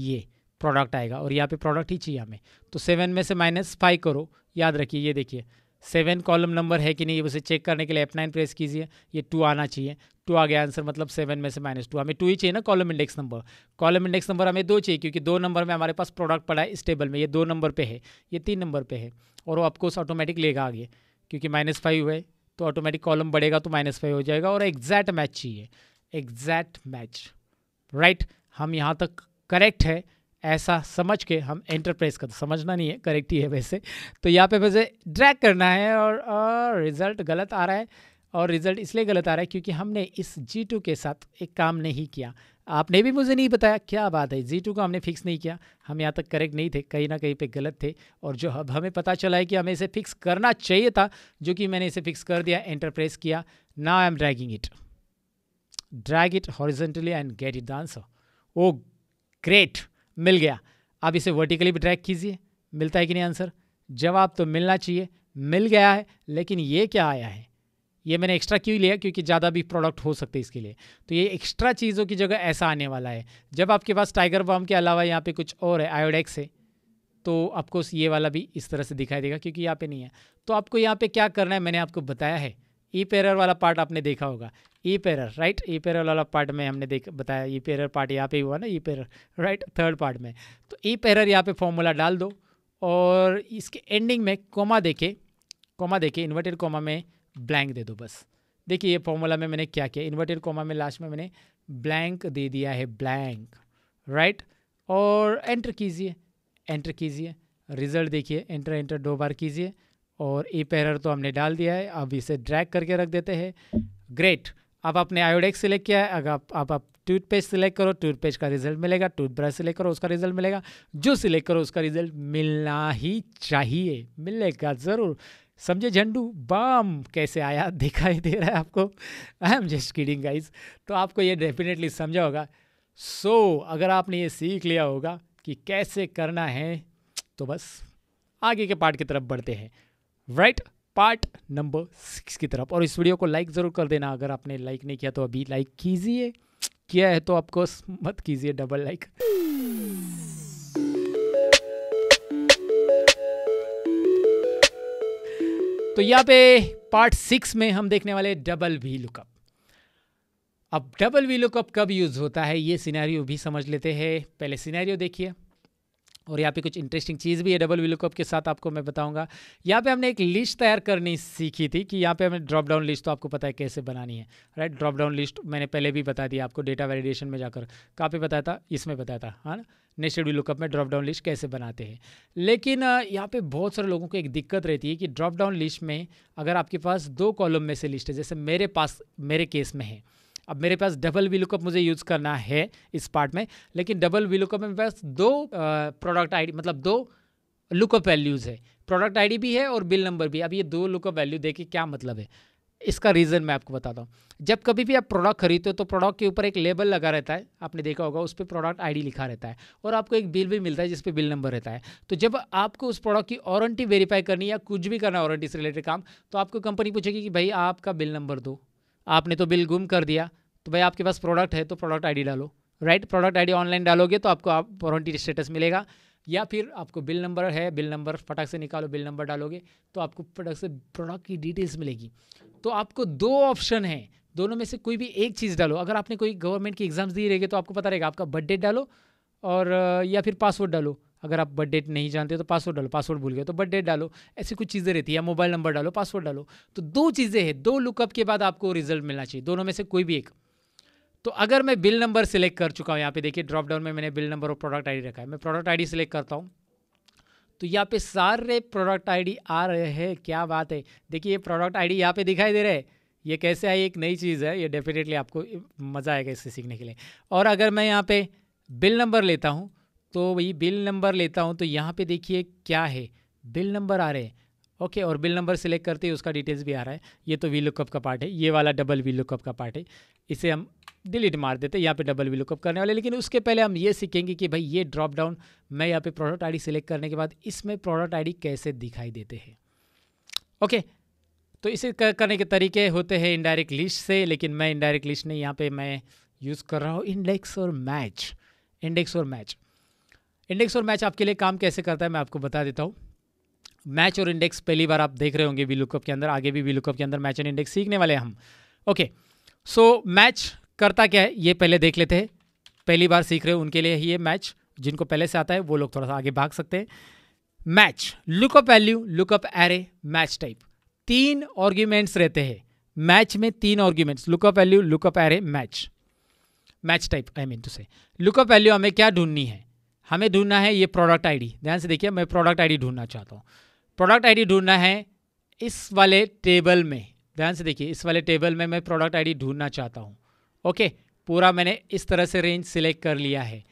ये प्रोडक्ट आएगा और यहाँ पे प्रोडक्ट ही चाहिए हमें तो सेवन में से माइनस फाइव करो याद रखिए ये देखिए सेवन कॉलम नंबर है कि नहीं उसे चेक करने के लिए एफ नाइन प्रेस कीजिए ये टू आना चाहिए टू आ गया आंसर मतलब सेवन में से माइनस टू हमें टू ही चाहिए ना column index number column index number हमें दो चाहिए क्योंकि दो नंबर में हमारे पास प्रोडक्ट पड़ा है इस टेबल में ये दो नंबर पे है ये तीन नंबर पे है और वो आपको ऑटोमेटिक लेगा आगे क्योंकि माइनस फाइव है तो ऑटोमेटिक कॉलम बढ़ेगा तो माइनस फाइव हो जाएगा और एग्जैक्ट मैच चाहिए एग्जैक्ट मैच राइट हम यहाँ तक करेक्ट है ऐसा समझ के हम एंटरप्राइज का तो समझना नहीं है करेक्ट ही है वैसे तो यहाँ पे वैसे ड्रैग करना है और, और रिज़ल्ट गलत आ रहा है और रिज़ल्ट इसलिए गलत आ रहा है क्योंकि हमने इस जी टू के साथ एक काम नहीं किया आपने भी मुझे नहीं बताया क्या बात है जी टू को हमने फिक्स नहीं किया हम यहाँ तक करेक्ट नहीं थे कहीं ना कहीं पे गलत थे और जो अब हमें पता चला है कि हमें इसे फिक्स करना चाहिए था जो कि मैंने इसे फिक्स कर दिया एंटरप्रेस किया ना I am dragging it drag it horizontally and get it the answer oh great मिल गया आप इसे वर्टिकली भी ड्रैग कीजिए मिलता है कि नहीं आंसर जवाब तो मिलना चाहिए मिल गया है लेकिन ये क्या आया है ये मैंने एक्स्ट्रा क्यों लिया क्योंकि ज़्यादा भी प्रोडक्ट हो सकते हैं इसके लिए तो ये एक्स्ट्रा चीज़ों की जगह ऐसा आने वाला है जब आपके पास टाइगर बॉम के अलावा यहाँ पे कुछ और है आयोडेक्स है तो आपको ये वाला भी इस तरह से दिखाई देगा क्योंकि यहाँ पे नहीं है तो आपको यहाँ पे क्या करना है मैंने आपको बताया है ई पेरर वाला पार्ट आपने देखा होगा ई पेरर राइट ई पेरर वाला पार्ट में हमने देख बताया ई पेरर पार्ट यहाँ पे हुआ ना IFERROR right third part में तो ई पेरर यहाँ पे फॉर्मूला डाल दो और इसके एंडिंग में कोमा देखे कोमा देखे इन्वर्टेड कोमा में ब्लैंक दे दो बस देखिए ये फॉर्मूला में मैंने क्या किया इन्वर्टेड कॉमा में लास्ट में मैंने ब्लैंक दे दिया है ब्लैंक राइट और एंटर कीजिए एंटर कीजिए रिजल्ट देखिए एंटर एंटर दो बार कीजिए और ए पैरर तो हमने डाल दिया है अब इसे ड्रैग करके रख देते हैं ग्रेट अब आपने आयोडेक्स सेलेक्ट किया है अगर आप आप, आप टूथपेस्ट सिलेक्ट करो टूथपेस्ट का रिजल्ट मिलेगा टूथब्रश सिलेक्ट करो उसका रिजल्ट मिलेगा जो सिलेक्ट करो उसका रिजल्ट मिलना ही चाहिए मिलेगा ज़रूर समझे झंडू बाम कैसे आया दिखाई दे रहा है आपको I am just kidding guys तो आपको ये डेफिनेटली समझा होगा सो so, अगर आपने ये सीख लिया होगा कि कैसे करना है तो बस आगे के पार्ट की तरफ बढ़ते हैं right right? Part number six की तरफ और इस वीडियो को लाइक ज़रूर कर देना अगर आपने लाइक नहीं किया तो अभी लाइक कीजिए किया है तो आपको मत कीजिए डबल लाइक तो यहाँ पे पार्ट सिक्स में हम देखने वाले डबल वी लुकअप अब डबल वी लुकअप कब यूज़ होता है ये सिनेरियो भी समझ लेते हैं पहले सिनेरियो देखिए और यहाँ पे कुछ इंटरेस्टिंग चीज़ भी है डबल वीलुकअप के साथ आपको मैं बताऊंगा यहाँ पे हमने एक लिस्ट तैयार करनी सीखी थी कि यहाँ पे हमें ड्रॉप डाउन लिस्ट तो आपको पता है कैसे बनानी है राइट ड्रॉप डाउन लिस्ट मैंने पहले भी बता दिया आपको डेटा वैलिडेशन में जाकर कहाँ बताया था इसमें बताया था हाँ ना नेस्टेड लुकअप में ड्रॉप डाउन लिस्ट कैसे बनाते हैं लेकिन यहाँ पर बहुत सारे लोगों को एक दिक्कत रहती है कि ड्रॉप डाउन लिस्ट में अगर आपके पास दो कॉलम में से लिस्ट है जैसे मेरे पास मेरे केस में है अब मेरे पास डबल वीलुकअप मुझे यूज़ करना है इस पार्ट में लेकिन डबल वीलुकअप में पास दो प्रोडक्ट आई मतलब दो लुकअप वैल्यूज़ है प्रोडक्ट आईडी भी है और बिल नंबर भी अब ये दो लुकअप वैल्यू देखिए क्या मतलब है इसका रीज़न मैं आपको बताता हूँ जब कभी भी आप प्रोडक्ट खरीदते हो तो प्रोडक्ट के ऊपर एक लेबल लगा रहता है आपने देखा होगा उस पर प्रोडक्ट आईडी लिखा रहता है और आपको एक बिल भी मिलता है जिस पर बिल नंबर रहता है तो जब आपको उस प्रोडक्ट की वारंटी वेरीफाई करनी या कुछ भी करना वारंटी से रिलेटेड काम तो आपको कंपनी पूछेगी कि भाई आपका बिल नंबर दो आपने तो बिल गुम कर दिया तो भाई आपके पास प्रोडक्ट है तो प्रोडक्ट आईडी डालो राइट प्रोडक्ट आईडी ऑनलाइन डालोगे तो आपको आप वारंटी स्टेटस मिलेगा या फिर आपको बिल नंबर है बिल नंबर फटाक से निकालो बिल नंबर डालोगे तो आपको फटाक से प्रोडक्ट की डिटेल्स मिलेगी तो आपको दो ऑप्शन है दोनों में से कोई भी एक चीज़ डालो अगर आपने कोई गवर्नमेंट की एग्ज़ाम्स दी रहेगी तो आपको पता रहेगा आपका बर्थडेट डालो और या फिर पासवर्ड डालो अगर आप बर्थ डेट नहीं जानते तो पासवर्ड डालो पासवर्ड भूल गए तो बर्थ डेट डालो ऐसी कुछ चीज़ें रहती है या मोबाइल नंबर डालो पासवर्ड डालो तो दो चीज़ें हैं दो लुकअप के बाद आपको रिजल्ट मिलना चाहिए दोनों में से कोई भी एक तो अगर मैं बिल नंबर सेलेक्ट कर चुका हूँ यहाँ पे देखिए ड्रॉप डाउन में मैंने बिल नंबर और प्रोडक्ट आईडी रखा है मैं प्रोडक्ट आईडी सेलेक्ट करता हूँ तो यहाँ पे सारे प्रोडक्ट आईडी आ रहे हैं क्या बात है देखिए ये प्रोडक्ट आईडी यहाँ पर दिखाई दे रहे हैं ये कैसे आई एक नई चीज़ है ये डेफिनेटली आपको मज़ा आएगा इससे सीखने के लिए और अगर मैं यहाँ पर बिल नंबर लेता हूँ तो वही बिल नंबर लेता हूँ तो यहाँ पे देखिए क्या है बिल नंबर आ रहे हैं ओके और बिल नंबर सेलेक्ट करते ही उसका डिटेल्स भी आ रहा है ये तो वी लुकअप का पार्ट है ये वाला डबल वी लुकअप का पार्ट है इसे हम डिलीट मार देते हैं यहाँ पे डबल वी लुकअप करने वाले लेकिन उसके पहले हम ये सीखेंगे कि भाई ये ड्रॉप डाउन मैं यहाँ पे प्रोडक्ट आईडी सिलेक्ट करने के बाद इसमें प्रोडक्ट आईडी कैसे दिखाई देते हैं ओके तो इसे करने के तरीके होते हैं इनडायरेक्ट लिस्ट से लेकिन मैं इनडायरेक्ट लिस्ट नहीं यहाँ पर मैं यूज़ कर रहा हूँ इंडेक्स और मैच इंडेक्स और मैच इंडेक्स और मैच आपके लिए काम कैसे करता है मैं आपको बता देता हूँ मैच और इंडेक्स पहली बार आप देख रहे होंगे वी लुकअप के अंदर आगे भी वी लुकअप के अंदर मैच एंड इंडेक्स सीखने वाले हैं हम ओके सो मैच करता क्या है ये पहले देख लेते हैं पहली बार सीख रहे हो उनके लिए ये मैच जिनको पहले से आता है वो लोग थोड़ा सा आगे भाग सकते हैं match lookup value lookup array match type तीन ऑर्ग्यूमेंट्स रहते हैं मैच में तीन arguments lookup value lookup array match match type I mean two से लुकअप वैल्यू हमें क्या ढूंढनी है हमें ढूंढना है ये प्रोडक्ट आईडी ध्यान से देखिए मैं प्रोडक्ट आईडी ढूंढना चाहता हूँ प्रोडक्ट आईडी ढूंढना है इस वाले टेबल में ध्यान से देखिए इस वाले टेबल में मैं प्रोडक्ट आईडी ढूंढना चाहता हूँ ओके पूरा मैंने इस तरह से रेंज सिलेक्ट कर लिया है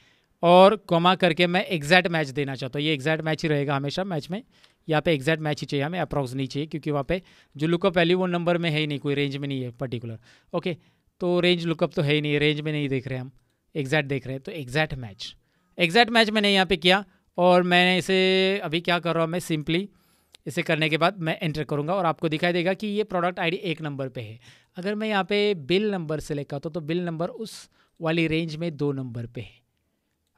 और कमा करके मैं एग्जैक्ट मैच देना चाहता हूँ ये एग्जैक्ट मैच ही रहेगा हमेशा मैच में यहाँ पे एग्जैक्ट मैच ही चाहिए हमें अप्रॉक्स नहीं चाहिए क्योंकि वहाँ पे जो लुकअप वैल्यू वो नंबर में है ही नहीं कोई रेंज में नहीं है पर्टिकुलर ओके तो रेंज लुकअप तो है ही नहीं रेंज में नहीं देख रहे हम एग्जैक्ट देख रहे हैं तो एग्जैक्ट मैच एग्जैक्ट मैच मैंने यहाँ पे किया और मैंने इसे अभी क्या कर रहा हूँ मैं सिंपली इसे करने के बाद मैं एंटर करूँगा और आपको दिखाई देगा कि ये प्रोडक्ट आईडी एक नंबर पे है अगर मैं यहाँ पे बिल नंबर से लेकर हूँ तो बिल नंबर उस वाली रेंज में दो नंबर पर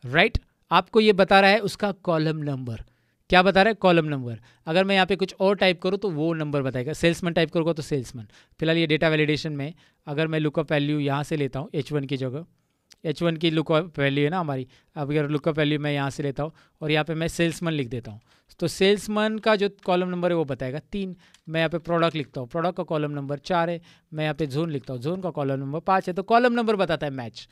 है राइट आपको ये बता रहा है उसका कॉलम नंबर क्या बता रहा है कॉलम नंबर अगर मैं यहाँ पे कुछ और टाइप करूँ तो वो नंबर बताएगा सेल्समैन टाइप करूँगा तो सेल्समैन फिलहाल ये डेटा वैलिडेशन में अगर मैं लुकअप वैल्यू यहाँ से लेता हूँ एच वन की जगह एच वन की लुकअप वैल्यू है ना हमारी अब अगर लुकअप वैल्यू मैं यहाँ से लेता हूँ और यहाँ पे मैं सेल्समैन लिख देता हूँ तो सेल्समैन का जो कॉलम नंबर है वो बताएगा तीन मैं यहाँ पे प्रोडक्ट लिखता हूँ प्रोडक्ट का कॉलम नंबर चार है मैं यहाँ पे जोन लिखता हूँ जोन का कॉलम नंबर पाँच है तो कॉलम नंबर बताता है मैच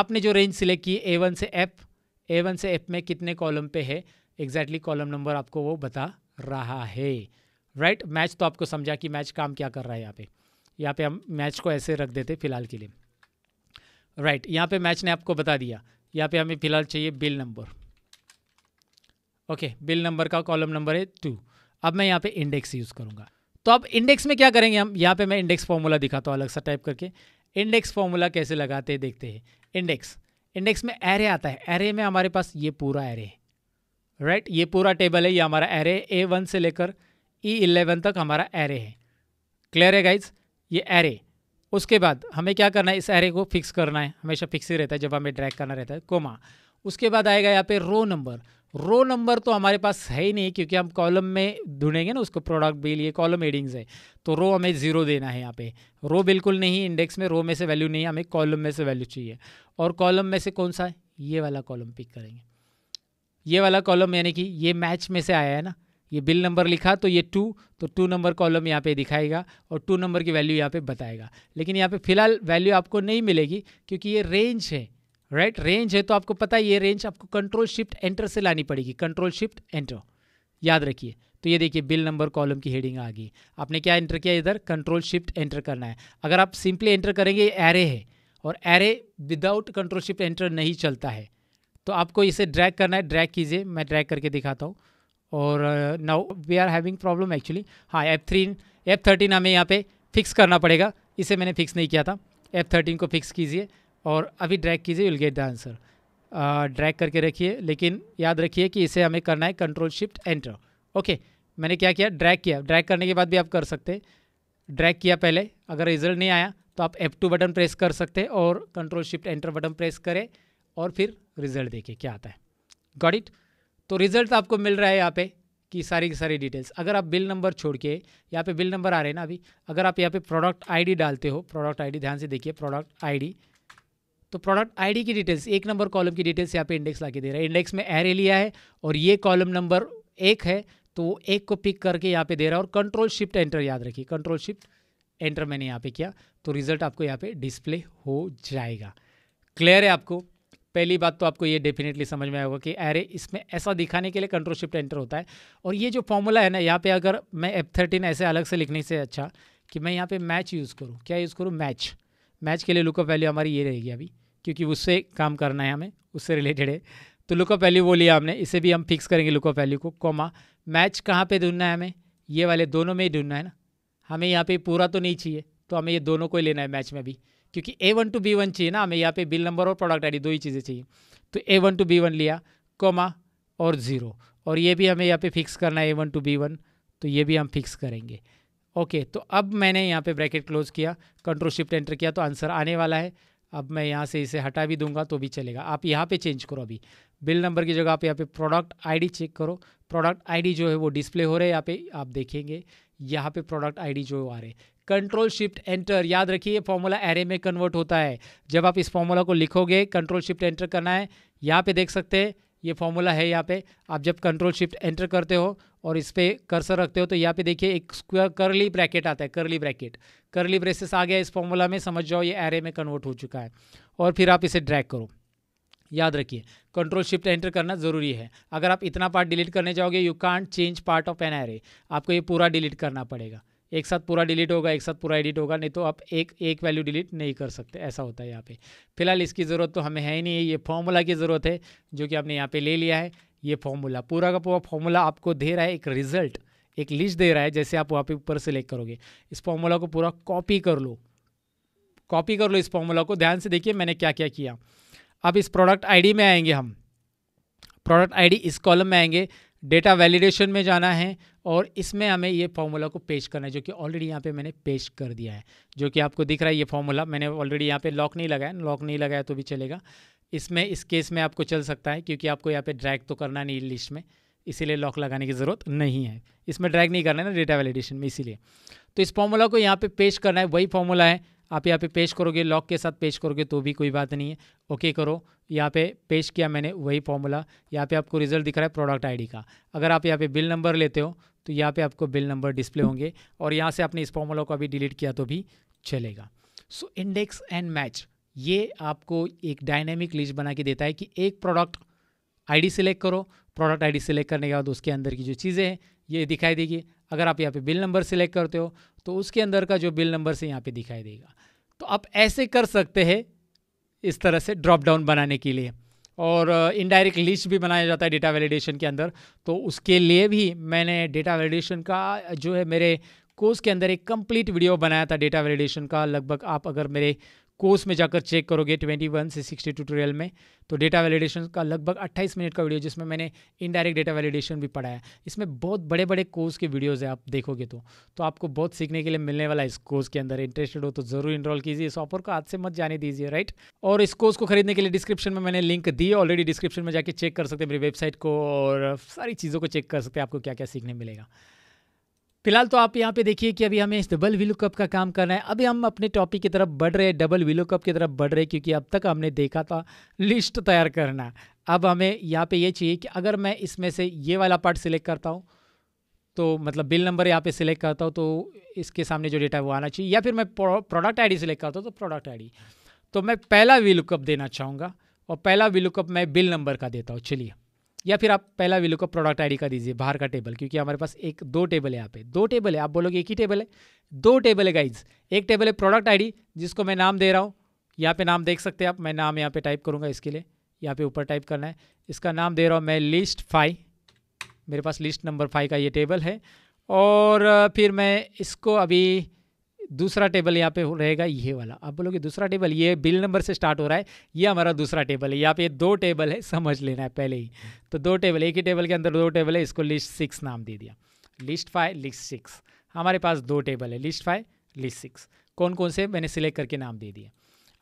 आपने जो रेंज सिलेक्ट की ए वन से एफ ए वन से एफ में कितने कॉलम पे है एग्जैक्टली कॉलम नंबर आपको वो बता रहा है राइट right? मैच तो आपको समझा कि मैच काम क्या कर रहा है यहाँ पे यहाँ पे हम मैच को ऐसे रख देते फिलहाल के लिए राइट right, यहाँ पे मैच ने आपको बता दिया यहाँ पे हमें फ़िलहाल चाहिए bill number okay bill number का कॉलम नंबर है टू अब मैं यहाँ पे इंडेक्स यूज़ करूंगा तो अब इंडेक्स में क्या करेंगे हम यहाँ पे मैं इंडेक्स फॉर्मूला दिखाता हूँ अलग सा टाइप करके इंडेक्स फॉर्मूला कैसे लगाते हैं देखते हैं इंडेक्स इंडेक्स में एरे आता है एरे में हमारे पास ये पूरा एरे है राइट right? ये पूरा टेबल है ये हमारा एरे ए वन से लेकर ई e इलेवन तक हमारा एरे है क्लियर है गाइज ये एरे उसके बाद हमें क्या करना है इस एरे को फिक्स करना है हमेशा फिक्स ही रहता है जब हमें ड्रैग करना रहता है कोमा उसके बाद आएगा यहाँ पे रो नंबर रो नंबर तो हमारे पास है ही नहीं क्योंकि हम कॉलम में ढूंढेंगे ना उसको प्रोडक्ट बिल ये कॉलम एडिंग्स है तो रो हमें ज़ीरो देना है यहाँ पे रो बिल्कुल नहीं इंडेक्स में रो में से वैल्यू नहीं हमें कॉलम में से वैल्यू चाहिए और कॉलम में से कौन सा है ये वाला कॉलम पिक करेंगे ये वाला कॉलम यानी कि ये मैच में से आया है ना ये बिल नंबर लिखा तो ये टू तो टू नंबर कॉलम यहाँ पे दिखाएगा और टू नंबर की वैल्यू यहाँ पे बताएगा लेकिन यहाँ पे फिलहाल वैल्यू आपको नहीं मिलेगी क्योंकि ये रेंज है राइट right? रेंज है तो आपको पता है ये रेंज आपको कंट्रोल शिफ्ट एंटर से लानी पड़ेगी कंट्रोल शिफ्ट एंटर याद रखिए तो ये देखिए बिल नंबर कॉलम की हेडिंग आ गई आपने क्या एंटर किया इधर कंट्रोल शिफ्ट एंटर करना है अगर आप सिंपली एंटर करेंगे ये एरे है और array without control shift enter नहीं चलता है तो आपको इसे ड्रैग करना है ड्रैग कीजिए मैं ड्रैग करके दिखाता हूँ और now we are having problem actually हाँ एफ थ्री एफ थर्टीन हमें यहाँ पे फिक्स करना पड़ेगा इसे मैंने फिक्स नहीं किया था एफ़ थर्टीन को फिक्स कीजिए और अभी ड्रैग कीजिए will get the answer drag करके रखिए लेकिन याद रखिए कि इसे हमें करना है कंट्रोल शिफ्ट एंटर ओके मैंने क्या किया ड्रैग किया ड्रैग करने के बाद भी आप कर सकते हैं ड्रैग किया पहले अगर रिजल्ट नहीं आया तो आप एफ टू बटन प्रेस कर सकते हैं और control shift enter button press करें और फिर रिजल्ट देखिए क्या आता है गॉड इट तो रिजल्ट आपको मिल रहा है यहाँ पे कि सारी की सारी डिटेल्स अगर आप बिल नंबर छोड़ के यहाँ पे बिल नंबर आ रहे हैं ना अभी अगर आप यहाँ पे प्रोडक्ट आईडी डालते हो प्रोडक्ट आईडी ध्यान से देखिए प्रोडक्ट आईडी तो प्रोडक्ट आईडी की डिटेल्स एक नंबर कॉलम की डिटेल्स यहाँ पे इंडेक्स ला के दे रहा है इंडेक्स में एरे लिया है और ये कॉलम नंबर एक है तो वो एक को पिक करके यहाँ पर दे रहा है और कंट्रोल शिफ्ट एंटर याद रखिए कंट्रोल शिफ्ट एंटर मैंने यहाँ पर किया तो रिजल्ट आपको यहाँ पर डिस्प्ले हो जाएगा क्लियर है आपको पहली बात तो आपको ये डेफिनेटली समझ में आएगा कि अरे इसमें ऐसा दिखाने के लिए कंट्रोल शिफ्ट एंटर होता है और ये जो फॉर्मूला है ना यहाँ पे अगर मैं एफ थर्टीन ऐसे अलग से लिखने से अच्छा कि मैं यहाँ पे मैच यूज़ करूँ क्या यूज़ करूँ मैच मैच के लिए लुकअप वैल्यू हमारी ये रहेगी अभी क्योंकि उससे काम करना है हमें उससे रिलेटेड है तो लुकअप वैल्यू वो लिया हमने इसे भी हम फिक्स करेंगे लुकअप वैल्यू को कॉमा मैच कहाँ पर ढूंढना है हमें ये वाले दोनों में ही ढूंढना है ना हमें यहाँ पर पूरा तो नहीं चाहिए तो हमें ये दोनों को ही लेना है मैच में भी क्योंकि A one to B one चाहिए ना हमें यहाँ पे बिल नंबर और प्रोडक्ट आई दो ही चीज़ें चाहिए तो A one to B one लिया कोमा और ज़ीरो और ये भी हमें यहाँ पे फिक्स करना है A one to B one तो ये भी हम फिक्स करेंगे ओके तो अब मैंने यहाँ पे ब्रैकेट क्लोज किया कंट्रोल शिफ्ट एंटर किया तो आंसर आने वाला है अब मैं यहाँ से इसे हटा भी दूंगा तो भी चलेगा आप यहाँ पर चेंज करो अभी बिल नंबर की जगह आप यहाँ पर प्रोडक्ट आई चेक करो प्रोडक्ट आई जो है वो डिस्प्ले हो रहे हैं यहाँ पे आप देखेंगे यहाँ पे प्रोडक्ट आईडी जो आ रहे कंट्रोल शिफ्ट एंटर याद रखिए ये फॉर्मूला एरे में कन्वर्ट होता है जब आप इस फॉर्मूला को लिखोगे कंट्रोल शिफ्ट एंटर करना है यहाँ पे देख सकते हैं ये फॉर्मूला है यहाँ पे आप जब कंट्रोल शिफ्ट एंटर करते हो और इस पर कर्सर रखते हो तो यहाँ पे देखिए एक स्क्वायर करली ब्रैकेट आता है करली ब्रैकेट करली ब्रेसेस आ गया इस फॉर्मूला में समझ जाओ ये एरे में कन्वर्ट हो चुका है और फिर आप इसे ड्रैग करो याद रखिए कंट्रोल शिफ्ट एंटर करना ज़रूरी है अगर आप इतना पार्ट डिलीट करने जाओगे you can't change part of an array आपको ये पूरा डिलीट करना पड़ेगा एक साथ पूरा डिलीट होगा एक साथ पूरा एडिट होगा नहीं तो आप एक एक वैल्यू डिलीट नहीं कर सकते ऐसा होता है यहाँ पे फिलहाल इसकी ज़रूरत तो हमें है ही नहीं ये फॉर्मूला की ज़रूरत है जो कि आपने यहाँ पे ले लिया है ये फॉर्मूला पूरा का पूरा फॉर्मूला आपको दे रहा है एक रिजल्ट एक लिस्ट दे रहा है जैसे आप वहाँ पर ऊपर सेलेक्ट करोगे इस फॉर्मूला को पूरा कॉपी कर लो कॉपी कर लो इस फॉर्मूला को ध्यान से देखिए मैंने क्या क्या किया अब इस प्रोडक्ट आई में आएंगे हम प्रोडक्ट आई इस कॉलम में आएंगे डेटा वैलिडेशन में जाना है और इसमें हमें ये फार्मूला को पेश करना है जो कि ऑलरेडी यहाँ पे मैंने पेश कर दिया है जो कि आपको दिख रहा है ये फार्मूला मैंने ऑलरेडी यहाँ पे लॉक नहीं लगाया लॉक नहीं लगाया तो भी चलेगा इसमें इस केस में आपको चल सकता है क्योंकि आपको यहाँ पे ड्रैग तो करना नहीं लिस्ट में इसीलिए लॉक लगाने की ज़रूरत नहीं है इसमें ड्रैग नहीं करना है ना डेटा वैलिडेशन में इसीलिए तो इस फॉर्मूला को यहाँ पर पेश करना है वही फॉर्मूला है आप यहाँ पे पेश करोगे लॉक के साथ पेश करोगे तो भी कोई बात नहीं है ओके करो यहाँ पे पेश किया मैंने वही फॉर्मूला यहाँ पे आपको रिजल्ट दिख रहा है प्रोडक्ट आईडी का अगर आप यहाँ पे बिल नंबर लेते हो तो यहाँ पे आपको बिल नंबर डिस्प्ले होंगे और यहाँ से आपने इस फॉर्मूला को अभी डिलीट किया तो भी चलेगा सो इंडेक्स एंड मैच ये आपको एक डायनेमिक लिस्ट बना के देता है कि एक प्रोडक्ट आईडी सिलेक्ट करो प्रोडक्ट आईडी सिलेक्ट करने के बाद उसके अंदर की जो चीज़ें हैं ये दिखाई देगी अगर आप यहाँ पे बिल नंबर सेलेक्ट करते हो तो उसके अंदर का जो बिल नंबर से यहाँ पे दिखाई देगा तो आप ऐसे कर सकते हैं इस तरह से ड्रॉप डाउन बनाने के लिए और इनडायरेक्ट लिस्ट भी बनाया जाता है डेटा वैलिडेशन के अंदर तो उसके लिए भी मैंने डेटा वैलिडेशन का जो है मेरे कोर्स के अंदर एक कंप्लीट वीडियो बनाया था डेटा वैलिडेशन का लगभग आप अगर मेरे कोर्स में जाकर चेक करोगे 21 से 60 ट्यूटोरियल में तो डेटा वैलिडेशन का लगभग 28 मिनट का वीडियो जिसमें मैंने इनडायरेक्ट डेटा वैलिडेशन भी पढ़ाया इसमें बहुत बड़े बड़े कोर्स के वीडियोज़ है आप देखोगे तो तो आपको बहुत सीखने के लिए मिलने वाला है इस कोर्स के अंदर इंटरेस्टेड हो तो ज़रूर इनरोल कीजिए इस ऑफर को आज से मत जाने दीजिए राइट और इस कोर्स को खरीदने के लिए डिस्क्रिप्शन में मैंने लिंक दी ऑलरेडी डिस्क्रिप्शन में जाकर चेक कर सकते हैं मेरी वेबसाइट को और सारी चीज़ों को चेक कर सकते हैं आपको क्या क्या सीखने मिलेगा फिलहाल तो आप यहाँ पे देखिए कि अभी हमें इस डबल विलो कप का काम करना है अभी हम अपने टॉपिक की तरफ बढ़ रहे हैं डबल विलो कप की तरफ बढ़ रहे हैं क्योंकि अब तक हमने देखा था लिस्ट तैयार करना अब हमें यहाँ पे ये चाहिए कि अगर मैं इसमें से ये वाला पार्ट सिलेक्ट करता हूँ तो मतलब बिल नंबर यहाँ पे सिलेक्ट करता हूँ तो इसके सामने जो डेटा है वो आना चाहिए या फिर मैं प्रोडक्ट आई सिलेक्ट करता हूँ तो प्रोडक्ट आई तो मैं पहला विलुकअप देना चाहूँगा और पहला विलुकअप मैं बिल नंबर का देता हूँ चलिए या फिर आप पहला वैल्यू को प्रोडक्ट आईडी का दीजिए बाहर का टेबल क्योंकि हमारे पास एक दो टेबल है यहाँ पे दो टेबल है आप बोलोगे एक ही टेबल है दो टेबल है गाइज एक टेबल है प्रोडक्ट आईडी जिसको मैं नाम दे रहा हूँ यहाँ पे नाम देख सकते हैं आप मैं नाम यहाँ पे टाइप करूँगा इसके लिए यहाँ पे ऊपर टाइप करना है इसका नाम दे रहा हूँ मैं लिस्ट फाइव मेरे पास लिस्ट नंबर फाइव का ये टेबल है और फिर मैं इसको अभी दूसरा टेबल यहाँ पे रहेगा ये वाला आप बोलोगे दूसरा टेबल ये बिल नंबर से स्टार्ट हो रहा है ये हमारा दूसरा टेबल है यहाँ पे दो टेबल है समझ लेना है पहले ही तो दो टेबल एक ही टेबल के अंदर दो टेबल है इसको लिस्ट सिक्स नाम दे दिया लिस्ट फाइव लिस्ट सिक्स हमारे पास दो टेबल है लिस्ट फाइव लिस्ट सिक्स कौन कौन से मैंने सिलेक्ट करके नाम दे दिया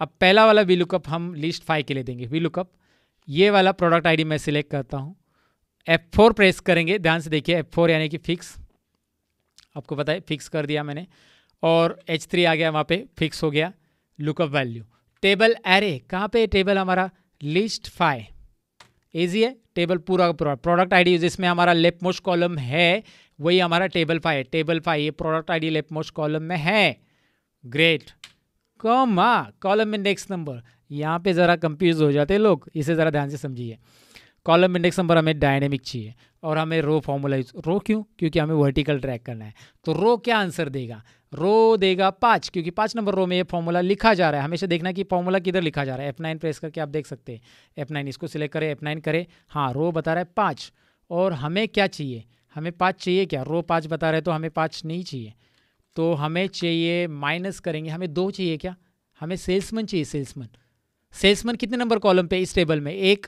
अब पहला वाला वी लुकअप हम लिस्ट फाइव के लिए देंगे वी लुकअप ये वाला प्रोडक्ट आईडी मैं सिलेक्ट करता हूँ एफ फोर प्रेस करेंगे ध्यान से देखिए एफ फोर यानी कि फिक्स आपको पता है फिक्स कर दिया मैंने और एच थ्री आ गया वहाँ पे फिक्स हो गया लुकअप वैल्यू टेबल एरे कहाँ पे टेबल हमारा लिस्ट फाइव ईजी है टेबल पूरा प्रोडक्ट प्रोडक्ट आईडी जिसमें हमारा लेप मोस्ट कॉलम है वही हमारा टेबल फाइव टेबल फाइव ये product D left most column में है great comma column index number यहाँ पे ज़रा कंफ्यूज हो जाते हैं लोग इसे ज़रा ध्यान से समझिए कॉलम इंडेक्स नंबर हमें डायनेमिक चाहिए और हमें रो फॉर्मूला रो क्यों क्योंकि हमें वर्टिकल ट्रैक करना है तो रो क्या आंसर देगा रो देगा पाँच क्योंकि पाँच नंबर रो में ये फॉर्मूला लिखा जा रहा है हमेशा देखना कि फॉर्मूला किधर लिखा जा रहा है एफ नाइन प्रेस करके आप देख सकते हैं एफ नाइन इसको सिलेक्ट करें एफ नाइन करें हाँ रो बता रहा है पाँच और हमें क्या चाहिए हमें पाँच चाहिए क्या रो पाँच बता रहे तो हमें पाँच नहीं चाहिए तो हमें चाहिए माइनस करेंगे हमें दो चाहिए क्या हमें सेल्समैन चाहिए सेल्समैन सेल्समैन कितने नंबर कॉलम पे इस टेबल में एक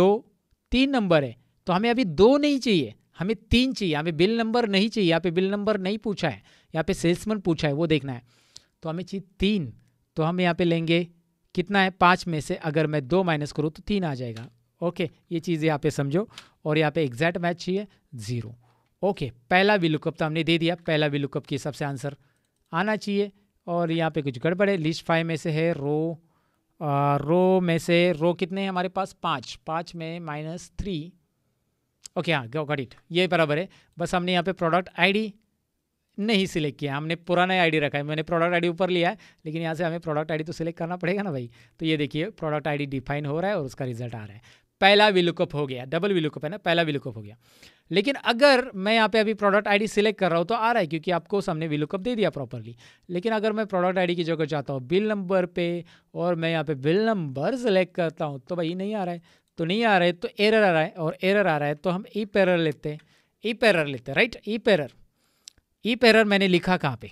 दो तीन नंबर है तो हमें अभी दो नहीं चाहिए हमें तीन चाहिए हमें बिल नंबर नहीं चाहिए यहाँ पे बिल नंबर नहीं पूछा है यहाँ पे सेल्समैन पूछा है वो देखना है तो हमें चाहिए तीन तो हम यहाँ पे लेंगे कितना है पाँच में से अगर मैं दो माइनस करूँ तो तीन आ जाएगा ओके ये चीज़ यहाँ पे समझो और यहाँ पे एग्जैक्ट मैच चाहिए ज़ीरो ओके पहला विलुकअप तो हमने दे दिया पहला विलुकअप के हिसाब से आंसर आना चाहिए और यहाँ पर कुछ गड़बड़ है लिस्ट फाइव में से है रो आ, रो में से रो कितने हैं हमारे पास पाँच पाँच में माइनस थ्री ओके हाँ गॉट इट ये बराबर है बस हमने यहाँ पे प्रोडक्ट आईडी नहीं सिलेक्ट किया हमने पुराना आईडी रखा है मैंने प्रोडक्ट आईडी ऊपर लिया है लेकिन यहाँ से हमें प्रोडक्ट आईडी तो सिलेक्ट करना पड़ेगा ना भाई तो ये देखिए प्रोडक्ट आईडी डिफाइन हो रहा है और उसका रिजल्ट आ रहा है पहला विलुकअप हो गया डबल विलुकअप है ना पहला विलुकअप हो गया लेकिन अगर मैं यहाँ पे अभी प्रोडक्ट आईडी सिलेक्ट कर रहा हूँ तो आ रहा है क्योंकि आपको सामने विलुकअप दे दिया प्रॉपरली लेकिन अगर मैं प्रोडक्ट आईडी की जगह जाता हूँ बिल नंबर पे और मैं यहाँ पे बिल नंबर सेलेक्ट करता हूँ तो भाई नहीं आ रहा है तो नहीं आ रहे तो एरर आ रहा है और एरर आ रहा है तो हम ई पेरर लेते हैं ई पेरर लेते हैं राइट ई पेरर ई पेरर मैंने लिखा कहाँ पे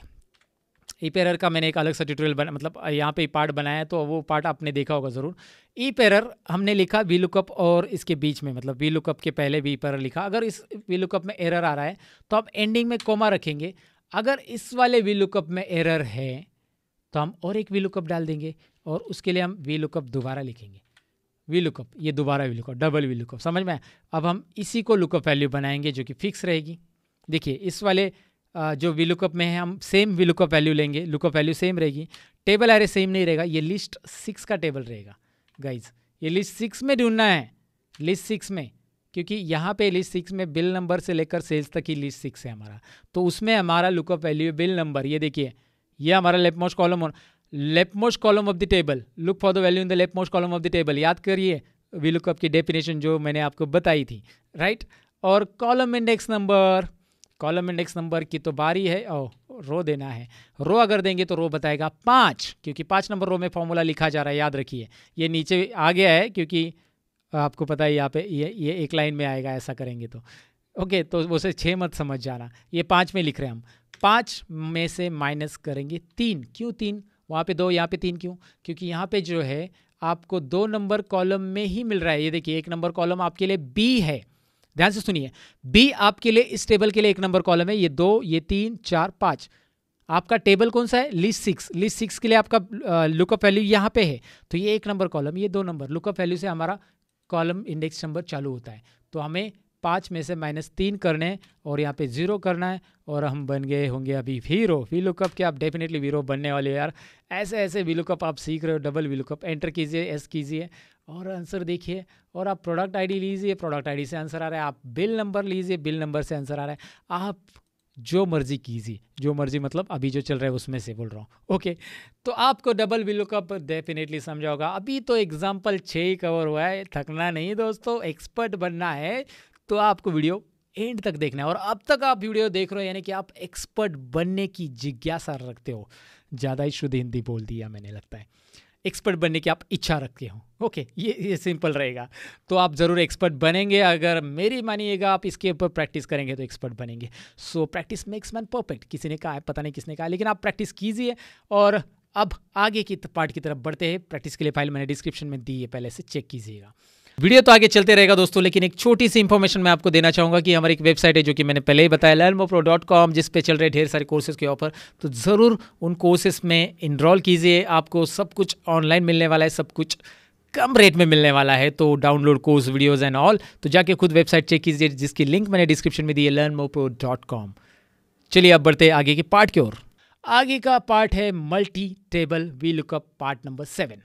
ई पेरर का मैंने एक अलग सा ट्यूटोरियल बना मतलब यहाँ पे पार्ट बनाया है तो वो पार्ट आपने देखा होगा ज़रूर ई पेरर हमने लिखा वी लुकअप और इसके बीच में मतलब वी लुकअप के पहले वी पेरर लिखा अगर इस वी लुकअप में एरर आ रहा है तो आप एंडिंग में कोमा रखेंगे अगर इस वाले वी लुकअप में एरर है तो हम और एक वी लुकअप डाल देंगे और उसके लिए हम वी लुकअप दोबारा लिखेंगे वी लुकअप ये दोबारा V lookup double V lookup समझ में अब हम इसी को लुकअप वैल्यू बनाएंगे जो कि फिक्स रहेगी देखिए इस वाले जो वी लुकअप में है हम सेम वी लुकअप वैल्यू लेंगे लुकअप वैल्यू सेम रहेगी टेबल अरे सेम नहीं रहेगा ये लिस्ट सिक्स का टेबल रहेगा गाइज ये लिस्ट सिक्स में ढूंढना है लिस्ट सिक्स में क्योंकि यहाँ पे लिस्ट सिक्स में बिल नंबर से लेकर सेल्स तक ही लिस्ट सिक्स है हमारा तो उसमें हमारा लुकअप वैल्यू बिल नंबर ये देखिए ये हमारा लेफ्ट मोस्ट कॉलम होना leftmost column of the table look for the value in the left most column of the table याद करिए वी लुकअप की डेफिनेशन जो मैंने आपको बताई थी राइट right? और column index number column index number की तो बारी है ओ रो देना है रो अगर देंगे तो रो बताएगा पाँच क्योंकि पाँच नंबर रो में फॉर्मूला लिखा जा रहा है याद रखिए ये नीचे आ गया है क्योंकि आपको पता है यहाँ पे ये ये एक लाइन में आएगा ऐसा करेंगे तो ओके तो उसे छः मत समझ जाना ये पाँच में लिख रहे हैं हम पाँच में से माइनस करेंगे तीन क्यों तीन वहाँ पे दो यहाँ पे तीन क्यों क्योंकि यहाँ पे जो है आपको दो नंबर कॉलम में ही मिल रहा है ये देखिए एक नंबर कॉलम आपके लिए बी है ध्यान से सुनिए बी आपके लिए इस टेबल के लिए एक नंबर कॉलम है ये दो ये तीन चार पाँच आपका टेबल कौन सा है लिस्ट सिक्स लिस्ट सिक्स के लिए आपका लुकअप वैल्यू यहाँ पे है तो ये एक नंबर कॉलम ये दो नंबर लुकअप वैल्यू से हमारा कॉलम इंडेक्स नंबर चालू होता है तो हमें पाँच में से माइनस तीन करने और यहाँ पे ज़ीरो करना है और हम बन गए होंगे अभी हीरो वी लुकअप के आप डेफिनेटली वीरो बनने वाले हो यार ऐसे ऐसे वी लुकअप आप सीख रहे हो डबल वी लुकअप एंटर कीजिए एस कीजिए और आंसर देखिए और आप प्रोडक्ट आईडी लीजिए प्रोडक्ट आईडी से आंसर आ रहा है आप बिल नंबर लीजिए बिल नंबर से आंसर आ रहा है आप जो मर्जी कीजिए जो मर्जी मतलब अभी जो चल रहा है उसमें से बोल रहा हूँ ओके तो आपको डबल वी लुकअप डेफिनेटली समझा होगा अभी तो एग्जाम्पल छः ही कवर हुआ है थकना नहीं दोस्तों एक्सपर्ट बनना है तो आपको वीडियो एंड तक देखना है और अब तक आप वीडियो देख रहे हो यानी कि आप एक्सपर्ट बनने की जिज्ञासा रखते हो ज़्यादा ही शुद्ध हिंदी बोल दिया मैंने लगता है एक्सपर्ट बनने की आप इच्छा रखते हो ओके ये ये सिंपल रहेगा तो आप ज़रूर एक्सपर्ट बनेंगे अगर मेरी मानिएगा आप इसके ऊपर प्रैक्टिस करेंगे तो एक्सपर्ट बनेंगे so practice makes man perfect किसी ने कहा है पता नहीं किसने कहा लेकिन आप प्रैक्टिस कीजिए और अब आगे की पार्ट की तरफ बढ़ते हैं प्रैक्टिस के लिए फाइल मैंने डिस्क्रिप्शन में दी है पहले से चेक कीजिएगा वीडियो तो आगे चलते रहेगा दोस्तों लेकिन एक छोटी सी इन्फॉर्मेशन मैं आपको देना चाहूँगा कि हमारी एक वेबसाइट है जो कि मैंने पहले ही बताया लर्न प्रो डॉट कॉम जिसपे चल रहे ढेर सारे कोर्सेज के ऑफर तो ज़रूर उन कोर्सेज में इनरोल कीजिए आपको सब कुछ ऑनलाइन मिलने वाला है सब कुछ कम रेट में मिलने वाला है तो download course videos and all तो जाके खुद वेबसाइट चेक कीजिए जिसकी लिंक मैंने डिस्क्रिप्शन में दी है लर्न मोप्रो डॉट कॉम चलिए अब बढ़ते आगे के पार्ट की ओर आगे का पार्ट है multi table V lookup part number seven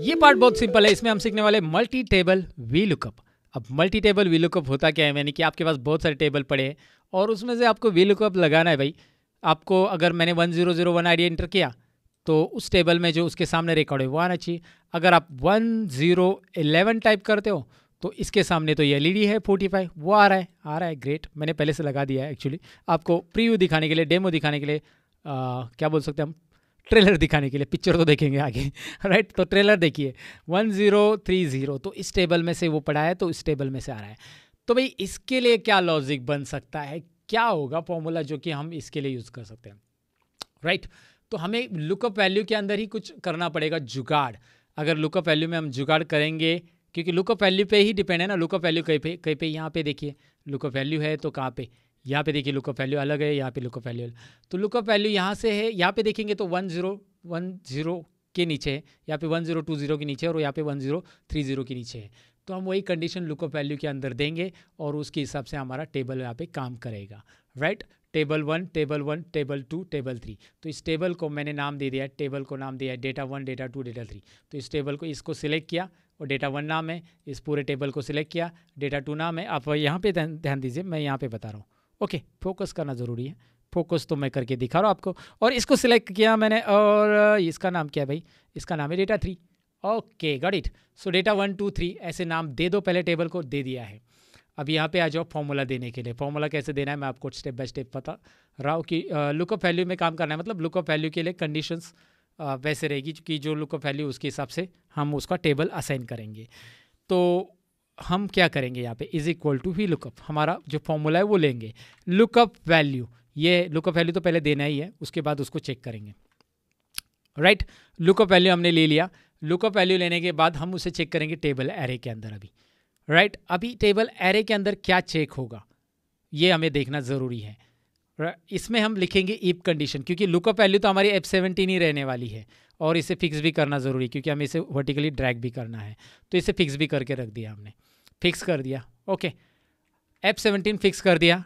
ये पार्ट बहुत सिंपल है इसमें हम सीखने वाले मल्टी टेबल वी लुकअप अब मल्टी टेबल वी लुकअप होता क्या है यानी कि आपके पास बहुत सारे टेबल पड़े हैं और उसमें से आपको वी लुकअप लगाना है भाई आपको अगर मैंने one zero zero one ID enter किया तो उस टेबल में जो उसके सामने रिकॉर्ड है वो आना चाहिए अगर आप वन ज़ीरो एलेवन टाइप करते हो तो इसके सामने तो ये एल e है फोर्टी फाइव वो आ रहा है आ रहा है ग्रेट मैंने पहले से लगा दिया है एक्चुअली आपको प्रीव्यू दिखाने के लिए डेमो दिखाने के लिए आ, क्या बोल सकते हैं हम ट्रेलर दिखाने के लिए पिक्चर तो देखेंगे आगे राइट तो ट्रेलर देखिए वन ज़ीरो थ्री ज़ीरो तो इस टेबल में से वो पढ़ा है तो इस टेबल में से आ रहा है तो भाई इसके लिए क्या लॉजिक बन सकता है क्या होगा फॉर्मूला जो कि हम इसके लिए यूज़ कर सकते हैं राइट तो हमें लुकअप वैल्यू के अंदर ही कुछ करना पड़ेगा जुगाड़ अगर लुकअप वैल्यू में हम जुगाड़ करेंगे क्योंकि लुकअप वैल्यू पे ही डिपेंड है ना लुकअप वैल्यू कहीं पे कहीं पे यहाँ पे देखिए लुकअप वैल्यू है तो कहाँ पे यहाँ पे देखिए लुक ऑफ वैल्यू अलग है यहाँ पे लुक ऑफ वैल्यू तो लुक ऑफ वैल्यू यहाँ से है यहाँ पे देखेंगे तो वन ज़ीरो वन ज़ीरो के नीचे है यहाँ पे वन ज़ीरो टू ज़ीरो के नीचे और यहाँ पे वन ज़ीरो थ्री ज़ीरो के नीचे है तो हम वही कंडीशन लुक ऑफ वैल्यू के अंदर देंगे और उसके हिसाब से हमारा टेबल यहाँ पे काम करेगा right table one table one table two table three तो इस टेबल को मैंने नाम दे दिया टेबल को नाम दिया है data one data two data three तो इस टेबल को इसको सिलेक्ट किया और डेटा वन नाम है इस पूरे टेबल को सिलेक्ट किया डेटा टू नाम है आप यहाँ पे ध्यान दीजिए मैं यहाँ पे बता रहा हूँ ओके फोकस करना ज़रूरी है फोकस तो मैं करके दिखा रहा हूँ आपको और इसको सिलेक्ट किया मैंने और इसका नाम क्या है भाई इसका नाम है data three okay got it so data one two three ऐसे नाम दे दो पहले टेबल को दे दिया है अब यहाँ पे आ जाओ फॉर्मूला देने के लिए फॉर्मूला कैसे देना है मैं आपको स्टेप बाय स्टेप पता रहा हूँ कि लुकअप वैल्यू में काम करना है मतलब लुकअप वैल्यू के लिए कंडीशंस वैसे रहेगी क्योंकि जो लुकअप वैल्यू उसके हिसाब से हम उसका टेबल असाइन करेंगे तो हम क्या करेंगे यहाँ पे is equal to V lookup हमारा जो फॉर्मूला है वो लेंगे लुकअप वैल्यू ये लुकअप वैल्यू तो पहले देना ही है उसके बाद उसको चेक करेंगे राइट लुकअप वैल्यू हमने ले लिया लुकअप वैल्यू लेने के बाद हम उसे चेक करेंगे टेबल एरे के अंदर अभी राइट right? अभी टेबल एरे के अंदर क्या चेक होगा ये हमें देखना ज़रूरी है right? इसमें हम लिखेंगे ईप कंडीशन क्योंकि लुकअप वैल्यू तो हमारी एफ सेवेंटीन ही रहने वाली है और इसे फिक्स भी करना ज़रूरी क्योंकि हमें इसे वर्टिकली ड्रैग भी करना है तो इसे फिक्स भी करके रख दिया हमने फिक्स कर दिया ओके एप सेवनटीन फिक्स कर दिया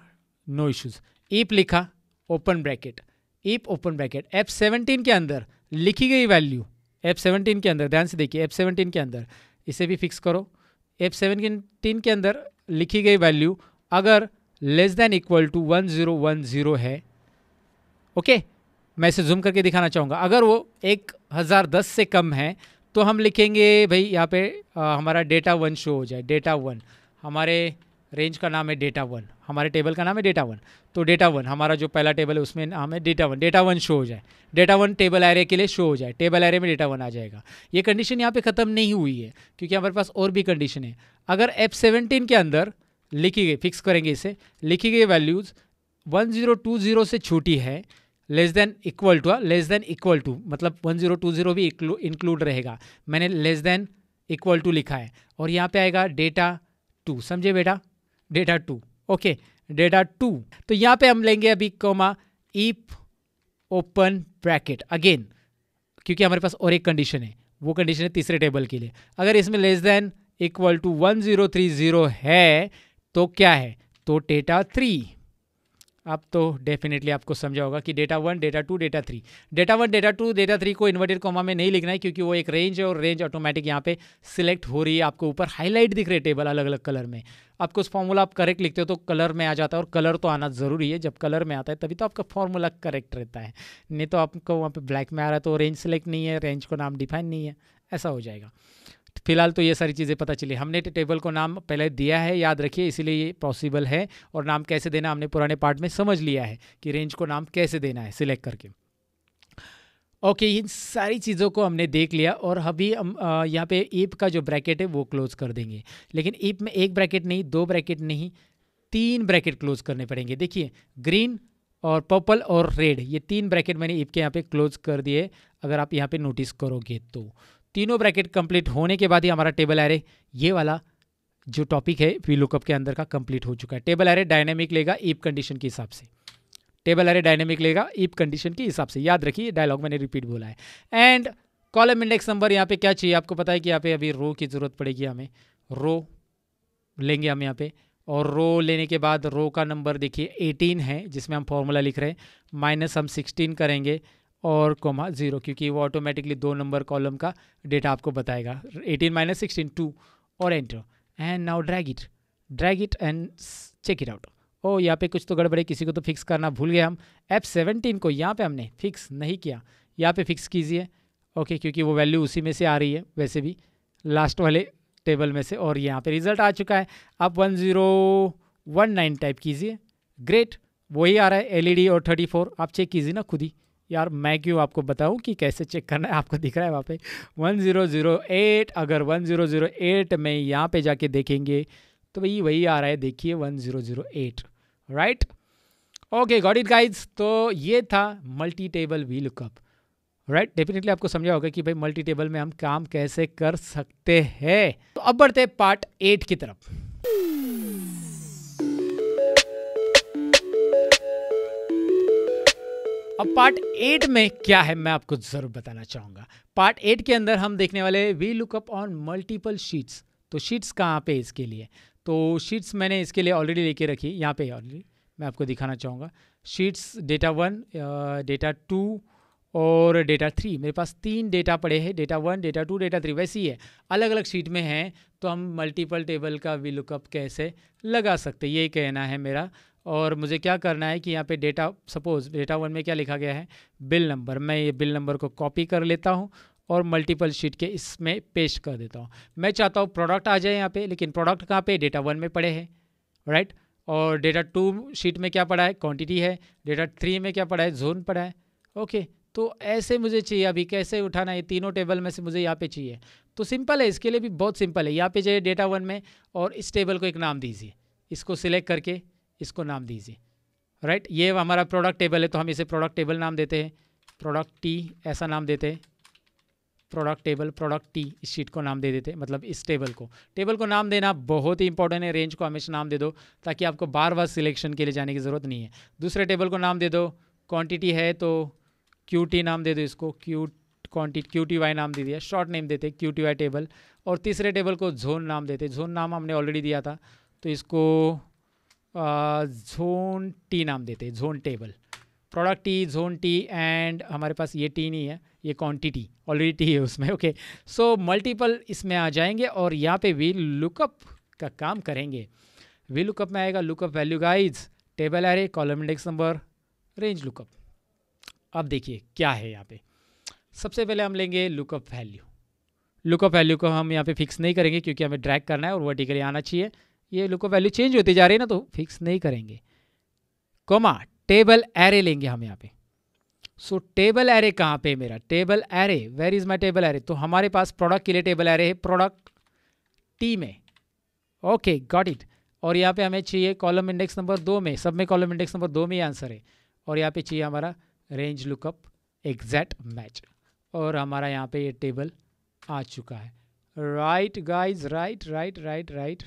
नो इश्यूज़ ईप लिखा open bracket if open bracket F seventeen के अंदर लिखी गई वैल्यू एप सेवनटीन के अंदर ध्यान से देखिए एप सेवनटीन के अंदर इसे भी फिक्स करो एप सेवनटीन के अंदर लिखी गई वैल्यू अगर less than equal to one zero one zero है ओके okay? मैं इसे जूम करके दिखाना चाहूँगा अगर वो एक हज़ार दस से कम है तो हम लिखेंगे भाई यहाँ पे आ, हमारा डेटा वन शो हो जाए डेटा वन हमारे रेंज का नाम है डेटा वन हमारे टेबल का नाम है डेटा वन तो डेटा वन हमारा जो पहला टेबल है उसमें नाम है data one data one show हो जाए डेटा वन टेबल एरे के लिए शो हो जाए टेबल एरे में डेटा वन आ जाएगा ये कंडीशन यहाँ पे ख़त्म नहीं हुई है क्योंकि हमारे पास और भी कंडीशन है अगर एफ सेवनटीन के अंदर लिखी गई फिक्स करेंगे इसे लिखी गई values one zero two zero से छोटी है less than equal to less than equal to मतलब वन जीरो टू जीरो भी इंक्लूड रहेगा मैंने लेस देन इक्वल टू लिखा है और यहाँ पे आएगा डेटा टू समझे बेटा data two okay data two तो यहाँ पे हम लेंगे अभी comma if open bracket again क्योंकि हमारे पास और एक कंडीशन है वो कंडीशन है तीसरे टेबल के लिए अगर इसमें less than equal to one zero three zero है तो क्या है तो डेटा थ्री आप तो डेफिनेटली आपको समझा होगा कि data one data two data three data one data two data three को इन्वर्टेड कॉमा में नहीं लिखना है क्योंकि वो एक रेंज है और रेंज ऑटोमेटिक यहाँ पे सिलेक्ट हो रही है आपको ऊपर हाईलाइट दिख रहे टेबल अलग अलग कलर में आपको उस फॉर्मूला आप करेक्ट लिखते हो तो कलर में आ जाता है और कलर तो आना ज़रूरी है जब कलर में आता है तभी तो आपका फॉर्मूला करेक्ट रहता है नहीं तो आपको वहाँ पर ब्लैक में आ रहा है तो रेंज सेलेक्ट नहीं है रेंज को नाम डिफाइन नहीं है ऐसा हो जाएगा फिलहाल तो ये सारी चीज़ें पता चली हमने टेबल को नाम पहले दिया है याद रखिए इसीलिए ये पॉसिबल है और नाम कैसे देना हमने पुराने पार्ट में समझ लिया है कि रेंज को नाम कैसे देना है सिलेक्ट करके ओके okay, इन सारी चीज़ों को हमने देख लिया और अभी हम यहाँ पे ईप का जो ब्रैकेट है वो क्लोज़ कर देंगे लेकिन ईप में एक ब्रैकेट नहीं दो ब्रैकेट नहीं तीन ब्रैकेट क्लोज़ करने पड़ेंगे देखिए ग्रीन और पर्पल और रेड ये तीन ब्रैकेट मैंने ईप के यहाँ पे क्लोज़ कर दिए अगर आप यहाँ पे नोटिस करोगे तो तीनों ब्रैकेट कंप्लीट होने के बाद ही हमारा टेबल एरे ये वाला जो टॉपिक है वी लुकअप के अंदर का कंप्लीट हो चुका है टेबल एरे डायनेमिक लेगा ईप कंडीशन के हिसाब से टेबल एरे डायनेमिक लेगा ईप कंडीशन के हिसाब से याद रखिए डायलॉग मैंने रिपीट बोला है एंड कॉलम इंडेक्स नंबर यहाँ पे क्या चाहिए आपको पता है कि यहाँ पे अभी रो की ज़रूरत पड़ेगी हमें रो लेंगे हम यहाँ पे और रो लेने के बाद रो का नंबर देखिए 18 है जिसमें हम फॉर्मूला लिख रहे हैं माइनस हम 16 करेंगे और कोमा ज़ीरो क्योंकि वो ऑटोमेटिकली दो नंबर कॉलम का डेटा आपको बताएगा एटीन माइनस सिक्सटीन टू और enter and now drag it drag it and check it out oh यहाँ पे कुछ तो गड़बड़े किसी को तो फिक्स करना भूल गए हम एफ सेवनटीन को यहाँ पे हमने फिक्स नहीं किया यहाँ पे फिक्स कीजिए ओके क्योंकि वो वैल्यू उसी में से आ रही है वैसे भी लास्ट वाले टेबल में से और यहाँ पे रिजल्ट आ चुका है आप one zero one nine type कीजिए ग्रेट वही आ रहा है एलईडी e और थर्टी फोर आप चेक कीजिए ना खुद ही यार मैं क्यों आपको बताऊं कि कैसे चेक करना है आपको दिख रहा है वहाँ पे 1008 अगर 1008 में यहाँ पे जाके देखेंगे तो भाई वही आ रहा है देखिए 1008 right okay got it guys तो ये था multi table V lookup right definitely आपको समझा होगा कि भाई मल्टी टेबल में हम काम कैसे कर सकते हैं तो अब बढ़ते हैं पार्ट एट की तरफ अब पार्ट एट में क्या है मैं आपको ज़रूर बताना चाहूँगा पार्ट एट के अंदर हम देखने वाले V lookup on multiple sheets तो शीट्स कहाँ पे इसके लिए तो शीट्स मैंने इसके लिए ऑलरेडी लेके रखी यहाँ पे ऑलरेडी मैं आपको दिखाना चाहूँगा sheets data one data two और डेटा थ्री मेरे पास तीन डेटा पड़े हैं data one data two data three वैसे ही है अलग अलग शीट में हैं तो हम मल्टीपल टेबल का वी लुकअप कैसे लगा सकते ये कहना है मेरा और मुझे क्या करना है कि यहाँ पे डेटा सपोज़ डेटा वन में क्या लिखा गया है बिल नंबर मैं ये बिल नंबर को कॉपी कर लेता हूँ और मल्टीपल शीट के इसमें पेश कर देता हूँ मैं चाहता हूँ प्रोडक्ट आ जाए यहाँ पे लेकिन प्रोडक्ट कहाँ पे डेटा वन में पड़े हैं राइट और डेटा टू शीट में क्या पड़ा है क्वांटिटी है डेटा थ्री में क्या पड़ा है जोन पड़ा है ओके तो ऐसे मुझे चाहिए अभी कैसे उठाना है तीनों टेबल में से मुझे यहाँ पे चाहिए तो सिंपल है इसके लिए भी बहुत सिंपल है यहाँ पे जाइए डेटा वन में और इस टेबल को एक नाम दीजिए इसको सिलेक्ट करके इसको नाम दीजिए राइट ये हमारा प्रोडक्ट टेबल है तो हम इसे प्रोडक्ट टेबल नाम देते हैं प्रोडक्ट टी ऐसा नाम देते हैं प्रोडक्ट टेबल प्रोडक्ट टी इस शीट को नाम दे देते हैं मतलब इस टेबल को टेबल को नाम देना बहुत ही इंपॉर्टेंट है रेंज को हमेशा नाम दे दो ताकि आपको बार बार सिलेक्शन के लिए जाने की ज़रूरत नहीं है दूसरे टेबल को नाम दे दो क्वांटिटी है तो क्यू टी नाम दे दो इसको Q quantity Q T Y नाम दे दिया शॉर्ट नेम देते क्यू टी वाई टेबल और तीसरे टेबल को जोन नाम देते जोन नाम हमने ऑलरेडी दिया था तो इसको जोन टी नाम देते हैं zone table product T zone T and हमारे पास ये टी नहीं है ये क्वांटिटी ऑलरेडी टी है उसमें ओके सो मल्टीपल इसमें आ जाएंगे और यहाँ पे वी लुकअप का काम करेंगे वी लुकअप में आएगा lookup value guys table array column index number range lookup अब देखिए क्या है यहाँ पे सबसे पहले हम लेंगे लुकअप वैल्यू लुकअप वैल्यू को हम यहाँ पे फिक्स नहीं करेंगे क्योंकि हमें ड्रैग करना है और वर्टिकली आना चाहिए ये लुकअप वैल्यू चेंज होती जा रही है ना तो फिक्स नहीं करेंगे कोमा टेबल एरे लेंगे हम यहाँ पे सो टेबल एरे कहाँ पे मेरा table array where is my table array तो हमारे पास प्रोडक्ट के लिए टेबल एरे है प्रोडक्ट टी में ओके गॉट इट और यहाँ पे हमें चाहिए कॉलम इंडेक्स नंबर दो में सब में कॉलम इंडेक्स नंबर दो में आंसर है और यहाँ पे चाहिए हमारा रेंज लुकअप एग्जैक्ट मैच और हमारा यहाँ पे ये टेबल आ चुका है right guys right right right right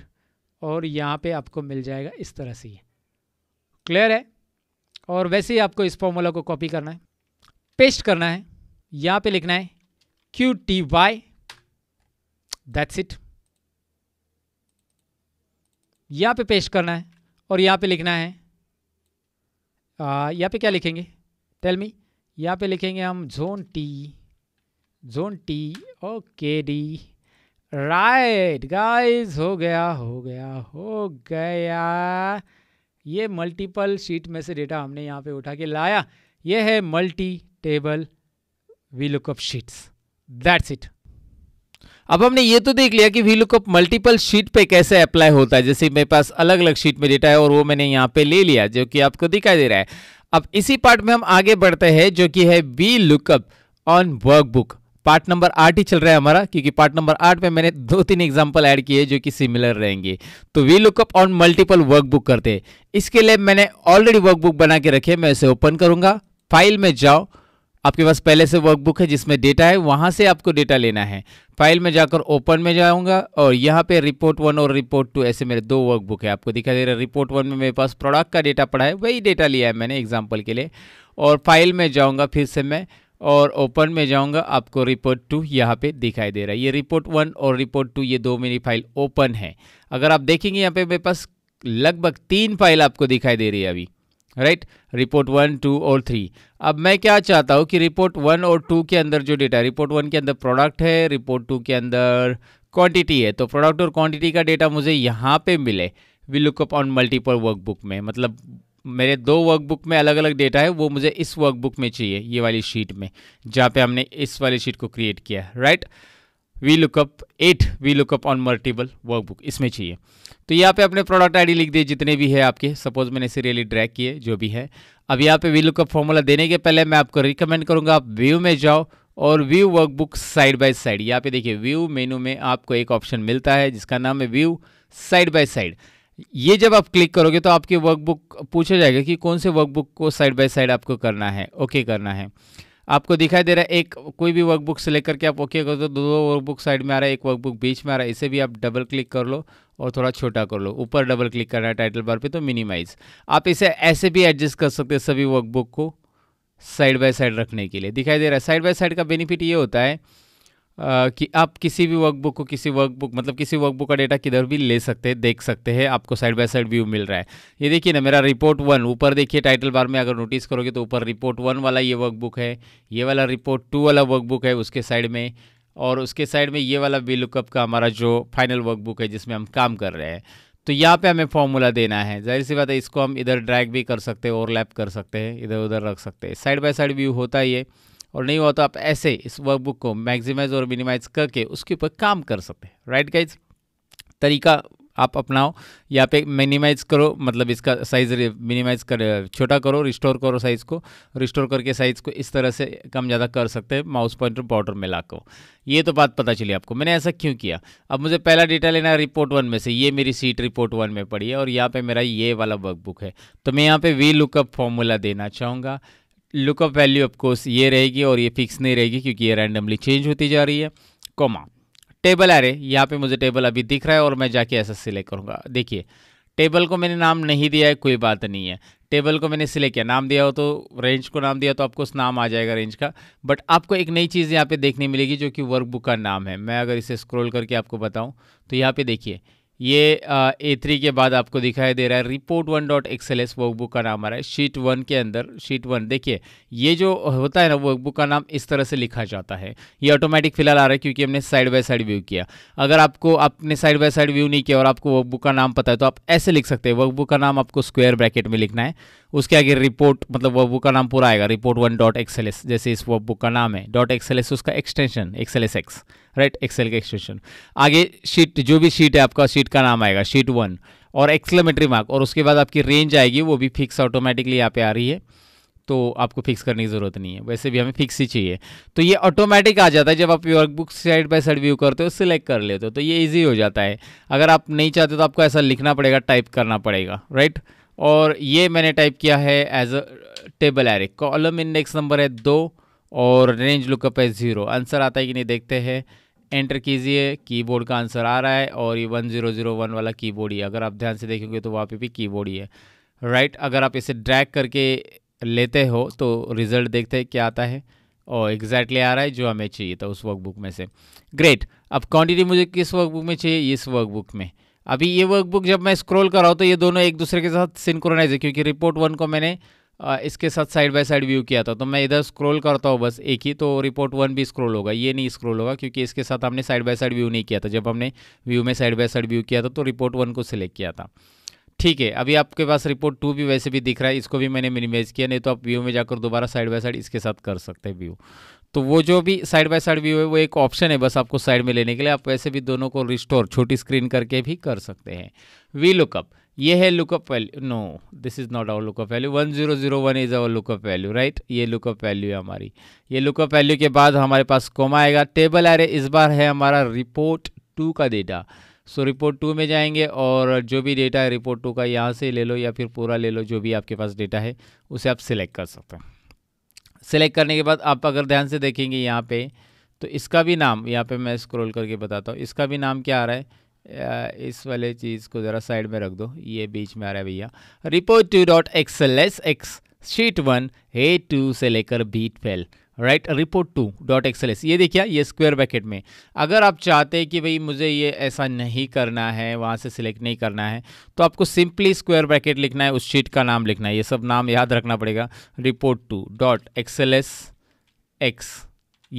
और यहाँ पे आपको मिल जाएगा इस तरह से क्लियर है और वैसे ही आपको इस फॉर्मूला को कॉपी करना है पेस्ट करना है यहाँ पे लिखना है Q T Y that's it यहाँ पे पेस्ट करना है और यहाँ पे लिखना है यहाँ पे क्या लिखेंगे टेल मी यहाँ पे लिखेंगे हम zone T zone T okay D right guys हो गया हो गया हो गया ये मल्टीपल शीट में से डेटा हमने यहाँ पे उठा के लाया ये है multi table V lookup sheets that's it अब हमने ये तो देख लिया कि वी लुकअप मल्टीपल शीट पे कैसे अप्लाई होता है जैसे मेरे पास अलग अलग शीट में डेटा है और वो मैंने यहाँ पे ले लिया जो कि आपको दिखाई दे रहा है अब इसी पार्ट में हम आगे बढ़ते हैं जो कि है V lookup on workbook part number आठ ही चल रहा है हमारा क्योंकि पार्ट नंबर आठ में मैंने दो तीन एग्जाम्पल ऐड किए जो कि सिमिलर रहेंगे तो V lookup on multiple workbook करते हैं इसके लिए मैंने ऑलरेडी वर्कबुक बना के रखे मैं इसे ओपन करूंगा फाइल में जाओ आपके पास पहले से वर्कबुक है जिसमें डेटा है वहां से आपको डेटा लेना है फाइल में जाकर ओपन में जाऊँगा और यहाँ पे रिपोर्ट वन और रिपोर्ट टू ऐसे मेरे दो वर्कबुक है आपको दिखाई दे रहा है रिपोर्ट वन में मेरे पास प्रोडक्ट का डेटा पड़ा है वही डेटा लिया है मैंने एग्जाम्पल के लिए और फाइल में जाऊंगा फिर से मैं और ओपन में जाऊंगा आपको रिपोर्ट टू यहाँ पे दिखाई दे रहा है ये रिपोर्ट वन और रिपोर्ट टू ये दो मेरी फाइल ओपन है अगर आप देखेंगे यहाँ पे मेरे पास लगभग तीन फाइल आपको दिखाई दे रही है अभी राइट रिपोर्ट वन टू और थ्री अब मैं क्या चाहता हूँ कि रिपोर्ट वन और टू के अंदर जो डेटा है रिपोर्ट वन के अंदर प्रोडक्ट है रिपोर्ट टू के अंदर क्वांटिटी है तो प्रोडक्ट और क्वांटिटी का डेटा मुझे यहाँ पे मिले V lookup on multiple workbook में मतलब मेरे दो वर्कबुक में अलग अलग डेटा है वो मुझे इस वर्कबुक में चाहिए ये वाली शीट में जहाँ पे हमने इस वाली शीट को क्रिएट किया है right V lookup at V lookup on multiple workbook इसमें चाहिए तो यहाँ पे अपने प्रोडक्ट आईडी लिख दिए जितने भी है आपके सपोज मैंने सीरियली ड्रैक किए जो भी है अब यहाँ पे वी लुकअप फॉर्मूला देने के पहले मैं आपको रिकमेंड करूँगा आप व्यू में जाओ और view workbook side by side यहाँ पे देखिए व्यू मेनू में आपको एक ऑप्शन मिलता है जिसका नाम है व्यू साइड बाय साइड ये जब आप क्लिक करोगे तो आपकी वर्कबुक पूछा जाएगा कि कौन से वर्कबुक को साइड बाय साइड आपको करना है ओके करना है आपको दिखाई दे रहा है एक कोई भी वर्कबुक सेलेक्ट करके आप ओके कर दो दो दो वर्कबुक साइड में आ रहा है एक वर्कबुक बीच में आ रहा है इसे भी आप डबल क्लिक कर लो और थोड़ा छोटा कर लो ऊपर डबल क्लिक करना है टाइटल बार पर तो मिनिमाइज आप इसे ऐसे भी एडजस्ट कर सकते हैं सभी वर्कबुक को साइड बाय साइड रखने के लिए दिखाई दे रहा है साइड बाय साइड का बेनिफिट ये होता है कि आप किसी भी वर्कबुक को किसी वर्कबुक मतलब किसी वर्कबुक का डेटा किधर भी ले सकते हैं देख सकते हैं आपको साइड बाय साइड व्यू मिल रहा है ये देखिए ना मेरा रिपोर्ट वन ऊपर देखिए टाइटल बार में अगर नोटिस करोगे तो ऊपर रिपोर्ट वन वाला ये वर्कबुक है ये वाला रिपोर्ट टू वाला वर्कबुक है उसके साइड में और उसके साइड में ये वाला बी लुकअप का हमारा जो फाइनल वर्कबुक है जिसमें हम काम कर रहे हैं तो यहाँ पे हमें फॉर्मूला देना है जाहिर सी बात है इसको हम इधर ड्रैग भी कर सकते हैं ओवरलैप कर सकते हैं इधर उधर रख सकते हैं साइड बाय साइड व्यू होता ही है और नहीं हुआ तो आप ऐसे इस वर्कबुक को मैक्सिमाइज और मिनिमाइज करके उसके ऊपर काम कर सकते हैं राइट गाइज तरीका आप अपनाओ यहाँ पे मिनिमाइज करो मतलब इसका साइज़ मिनिमाइज कर छोटा करो रिस्टोर करो साइज़ को रिस्टोर करके साइज़ को इस तरह से कम ज़्यादा कर सकते हैं माउस पॉइंटर बॉर्डर में ला को ये तो बात पता चली आपको मैंने ऐसा क्यों किया अब मुझे पहला डेटा लेना है रिपोर्ट वन में से ये मेरी सीट रिपोर्ट वन में पड़ी है और यहाँ पर मेरा ये वाला वर्कबुक है तो मैं यहाँ पर वी लुकअप फॉर्मूला देना चाहूँगा लुकअप वैल्यू ऑफकोर्स ये रहेगी और ये फिक्स नहीं रहेगी क्योंकि ये रैंडमली चेंज होती जा रही है कोमा टेबल अरे यहाँ पे मुझे टेबल अभी दिख रहा है और मैं जाके ऐसा सिलेक्ट करूँगा देखिए टेबल को मैंने नाम नहीं दिया है कोई बात नहीं है टेबल को मैंने सिलेक्ट किया नाम दिया हो तो रेंज को नाम दिया तो आपको उस नाम आ जाएगा रेंज का बट आपको एक नई चीज़ यहाँ पे देखने मिलेगी जो कि वर्कबुक का नाम है मैं अगर इसे स्क्रॉल करके आपको बताऊँ तो यहाँ पे देखिए ये ए थ्री के बाद आपको दिखाई दे रहा है report one dot Excel S workbook का नाम आ रहा है शीट वन के अंदर शीट वन देखिए ये जो होता है ना वर्कबुक का नाम इस तरह से लिखा जाता है ये ऑटोमेटिक फिलहाल आ रहा है क्योंकि हमने साइड बाय साइड व्यू किया अगर आपको आपने साइड बाय साइड व्यू नहीं किया और आपको वर्कबुक का नाम पता है तो आप ऐसे लिख सकते हैं वर्कबुक का नाम आपको स्क्वेयर ब्रैकेट में लिखना है उसके आगे रिपोर्ट मतलब वर्क बुक का नाम पूरा आएगा report one dot Excel S जैसे इस वर्क बुक का नाम है डॉट एक्सएल एस उसका extension XL S X right Excel का एक्सटेंशन आगे शीट जो भी शीट है आपका शीट का नाम आएगा शीट वन और एक्सलेमेटरी मार्क और उसके बाद आपकी रेंज आएगी वो भी फिक्स ऑटोमेटिकली यहाँ पे आ रही है तो आपको फिक्स करने की ज़रूरत नहीं है वैसे भी हमें फिक्स ही चाहिए तो ये ऑटोमेटिक आ जाता है जब आप workbook side by side view करते हो सिलेक्ट कर लेते हो तो ये इजी हो जाता है अगर आप नहीं चाहते तो आपको ऐसा लिखना पड़ेगा टाइप करना पड़ेगा राइट right? और ये मैंने टाइप किया है as a table array column index number है दो और रेंज लुकअप है ज़ीरो आंसर आता है कि नहीं देखते हैं एंटर कीजिए कीबोर्ड का आंसर आ रहा है और ये वन ज़ीरो ज़ीरो वन वाला कीबोर्ड ही है अगर आप ध्यान से देखेंगे तो वहाँ पे भी कीबोर्ड ही है राइट right, अगर आप इसे ड्रैग करके लेते हो तो रिज़ल्ट देखते हैं क्या आता है और एग्जैक्टली आ रहा है जो हमें चाहिए था उस वर्कबुक में से ग्रेट अब क्वान्टिटी मुझे किस वर्कबुक में चाहिए इस वर्कबुक में अभी ये वर्कबुक जब मैं स्क्रॉल कर रहा हूँ तो ये दोनों एक दूसरे के साथ सिंक्रोनाइज है क्योंकि रिपोर्ट वन को मैंने इसके साथ साइड बाय साइड व्यू किया था तो मैं इधर स्क्रॉल करता हूँ बस एक ही तो रिपोर्ट वन भी स्क्रॉल होगा ये नहीं स्क्रॉल होगा क्योंकि इसके साथ हमने साइड बाय साइड व्यू नहीं किया था जब हमने व्यू में साइड बाय साइड व्यू किया था तो रिपोर्ट वन को सिलेक्ट किया था ठीक है अभी आपके पास रिपोर्ट टू भी वैसे भी दिख रहा है इसको भी मैंने मिनिमाइज किया नहीं तो आप व्यू में जाकर दोबारा साइड बाय साइड इसके साथ कर सकते हैं व्यू तो वो जो भी साइड बाय साइड व्यू है वो एक ऑप्शन है बस आपको साइड में लेने के लिए आप वैसे भी दोनों को रिस्टोर छोटी स्क्रीन करके भी कर सकते हैं वी लुकअप ये है lookup value no this is not our lookup value one zero zero one is our lookup value right ये लुकअप वैल्यू है हमारी ये लुकअप वैल्यू के बाद हमारे पास कोमा आएगा टेबल एरे इस बार है हमारा रिपोर्ट टू का डेटा सो रिपोर्ट टू में जाएंगे और जो भी डेटा है रिपोर्ट टू का यहाँ से ले लो या फिर पूरा ले लो जो भी आपके पास डेटा है उसे आप सिलेक्ट कर सकते हैं सेलेक्ट करने के बाद आप अगर ध्यान से देखेंगे यहाँ पे तो इसका भी नाम यहाँ पे मैं स्क्रॉल करके बताता हूँ इसका भी नाम क्या आ रहा है इस वाले चीज़ को ज़रा साइड में रख दो ये बीच में आ रहा है भैया report two dot XL S X sheet one A two से लेकर बीट फेल right report two dot XLS ये देखिए ये स्क्वायर ब्रैकेट में अगर आप चाहते हैं कि भाई मुझे ये ऐसा नहीं करना है वहाँ से सिलेक्ट नहीं करना है तो आपको सिंपली स्क्वायर ब्रैकेट लिखना है उस शीट का नाम लिखना है ये सब नाम याद रखना पड़ेगा report two dot XLS X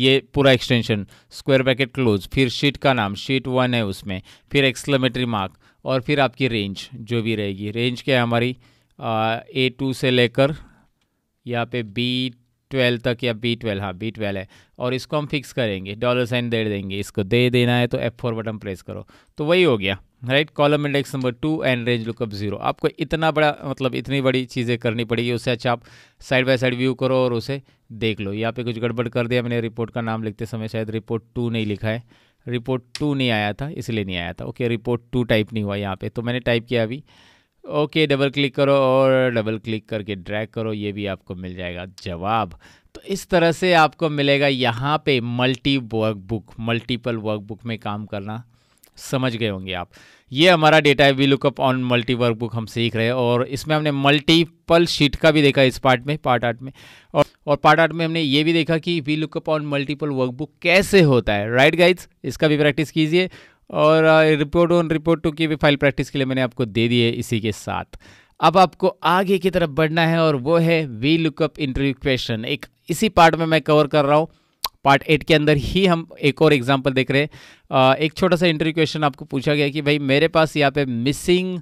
ये पूरा एक्सटेंशन स्क्वायर ब्रैकेट क्लोज फिर शीट का नाम शीट वन है उसमें फिर एक्सलोमेट्री मार्क और फिर आपकी रेंज जो भी रहेगी रेंज क्या है हमारी ए टू से लेकर यहाँ पे बी ट्वेल्व तक या बी ट्वेल्व हाँ बी ट्वेल्व है और इसको हम फिक्स करेंगे डॉलर साइन दे देंगे इसको दे देना है तो एफ फोर बटन प्रेस करो तो वही हो गया right column index number two and range lookup zero आपको इतना बड़ा मतलब इतनी बड़ी चीज़ें करनी पड़ेगी उससे अच्छा आप साइड बाय साइड व्यू करो और उसे देख लो यहाँ पे कुछ गड़बड़ कर दिया मैंने रिपोर्ट का नाम लिखते समय शायद रिपोर्ट टू नहीं लिखा है रिपोर्ट टू नहीं आया था इसलिए नहीं आया था ओके रिपोर्ट टू टाइप नहीं हुआ यहाँ पर तो मैंने टाइप किया अभी ओके डबल क्लिक करो और डबल क्लिक करके ड्रैग करो ये भी आपको मिल जाएगा जवाब तो इस तरह से आपको मिलेगा यहाँ पे मल्टी वर्कबुक मल्टीपल वर्कबुक में काम करना समझ गए होंगे आप ये हमारा डेटा है V lookup on multi workbook हम सीख रहे हैं और इसमें हमने मल्टीपल शीट का भी देखा इस पार्ट में पार्ट आर्ट में और और पार्ट आर्ट में हमने ये भी देखा कि V lookup on multiple workbook कैसे होता है राइट right गाइड्स इसका भी प्रैक्टिस कीजिए और रिपोर्ट ऑन रिपोर्ट टू की भी फाइल प्रैक्टिस के लिए मैंने आपको दे दी है इसी के साथ अब आपको आगे की तरफ बढ़ना है और वो है वी लुकअप इंटरव्यू क्वेश्चन एक इसी पार्ट में मैं कवर कर रहा हूँ पार्ट एट के अंदर ही हम एक और एग्जाम्पल देख रहे हैं एक छोटा सा इंटरव्यू क्वेश्चन आपको पूछा गया कि भाई मेरे पास यहाँ पे मिसिंग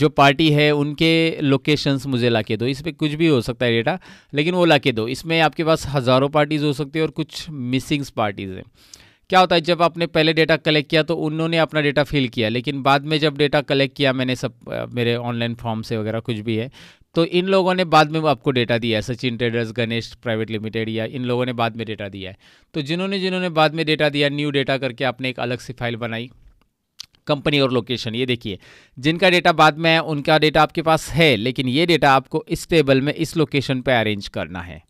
जो पार्टी है उनके लोकेशंस मुझे ला के दो इस पर कुछ भी हो सकता है डेटा लेकिन वो ला के दो इसमें आपके पास हज़ारों पार्टीज़ हो सकती है और कुछ मिसिंग्स पार्टीज़ हैं क्या होता है जब आपने पहले डेटा कलेक्ट किया तो उन्होंने अपना डेटा फिल किया लेकिन बाद में जब डेटा कलेक्ट किया मैंने सब मेरे ऑनलाइन फॉर्म से वगैरह कुछ भी है तो इन लोगों ने बाद में आपको डेटा दिया है Sachin Traders Ganesh Private Limited या इन लोगों ने बाद में डेटा दिया है तो जिन्होंने जिन्होंने बाद में डेटा दिया न्यू डेटा करके आपने एक अलग सी फाइल बनाई कंपनी और लोकेशन ये देखिए जिनका डेटा बाद में है उनका डेटा आपके पास है लेकिन ये डेटा आपको इस टेबल में इस लोकेशन पर अरेंज करना है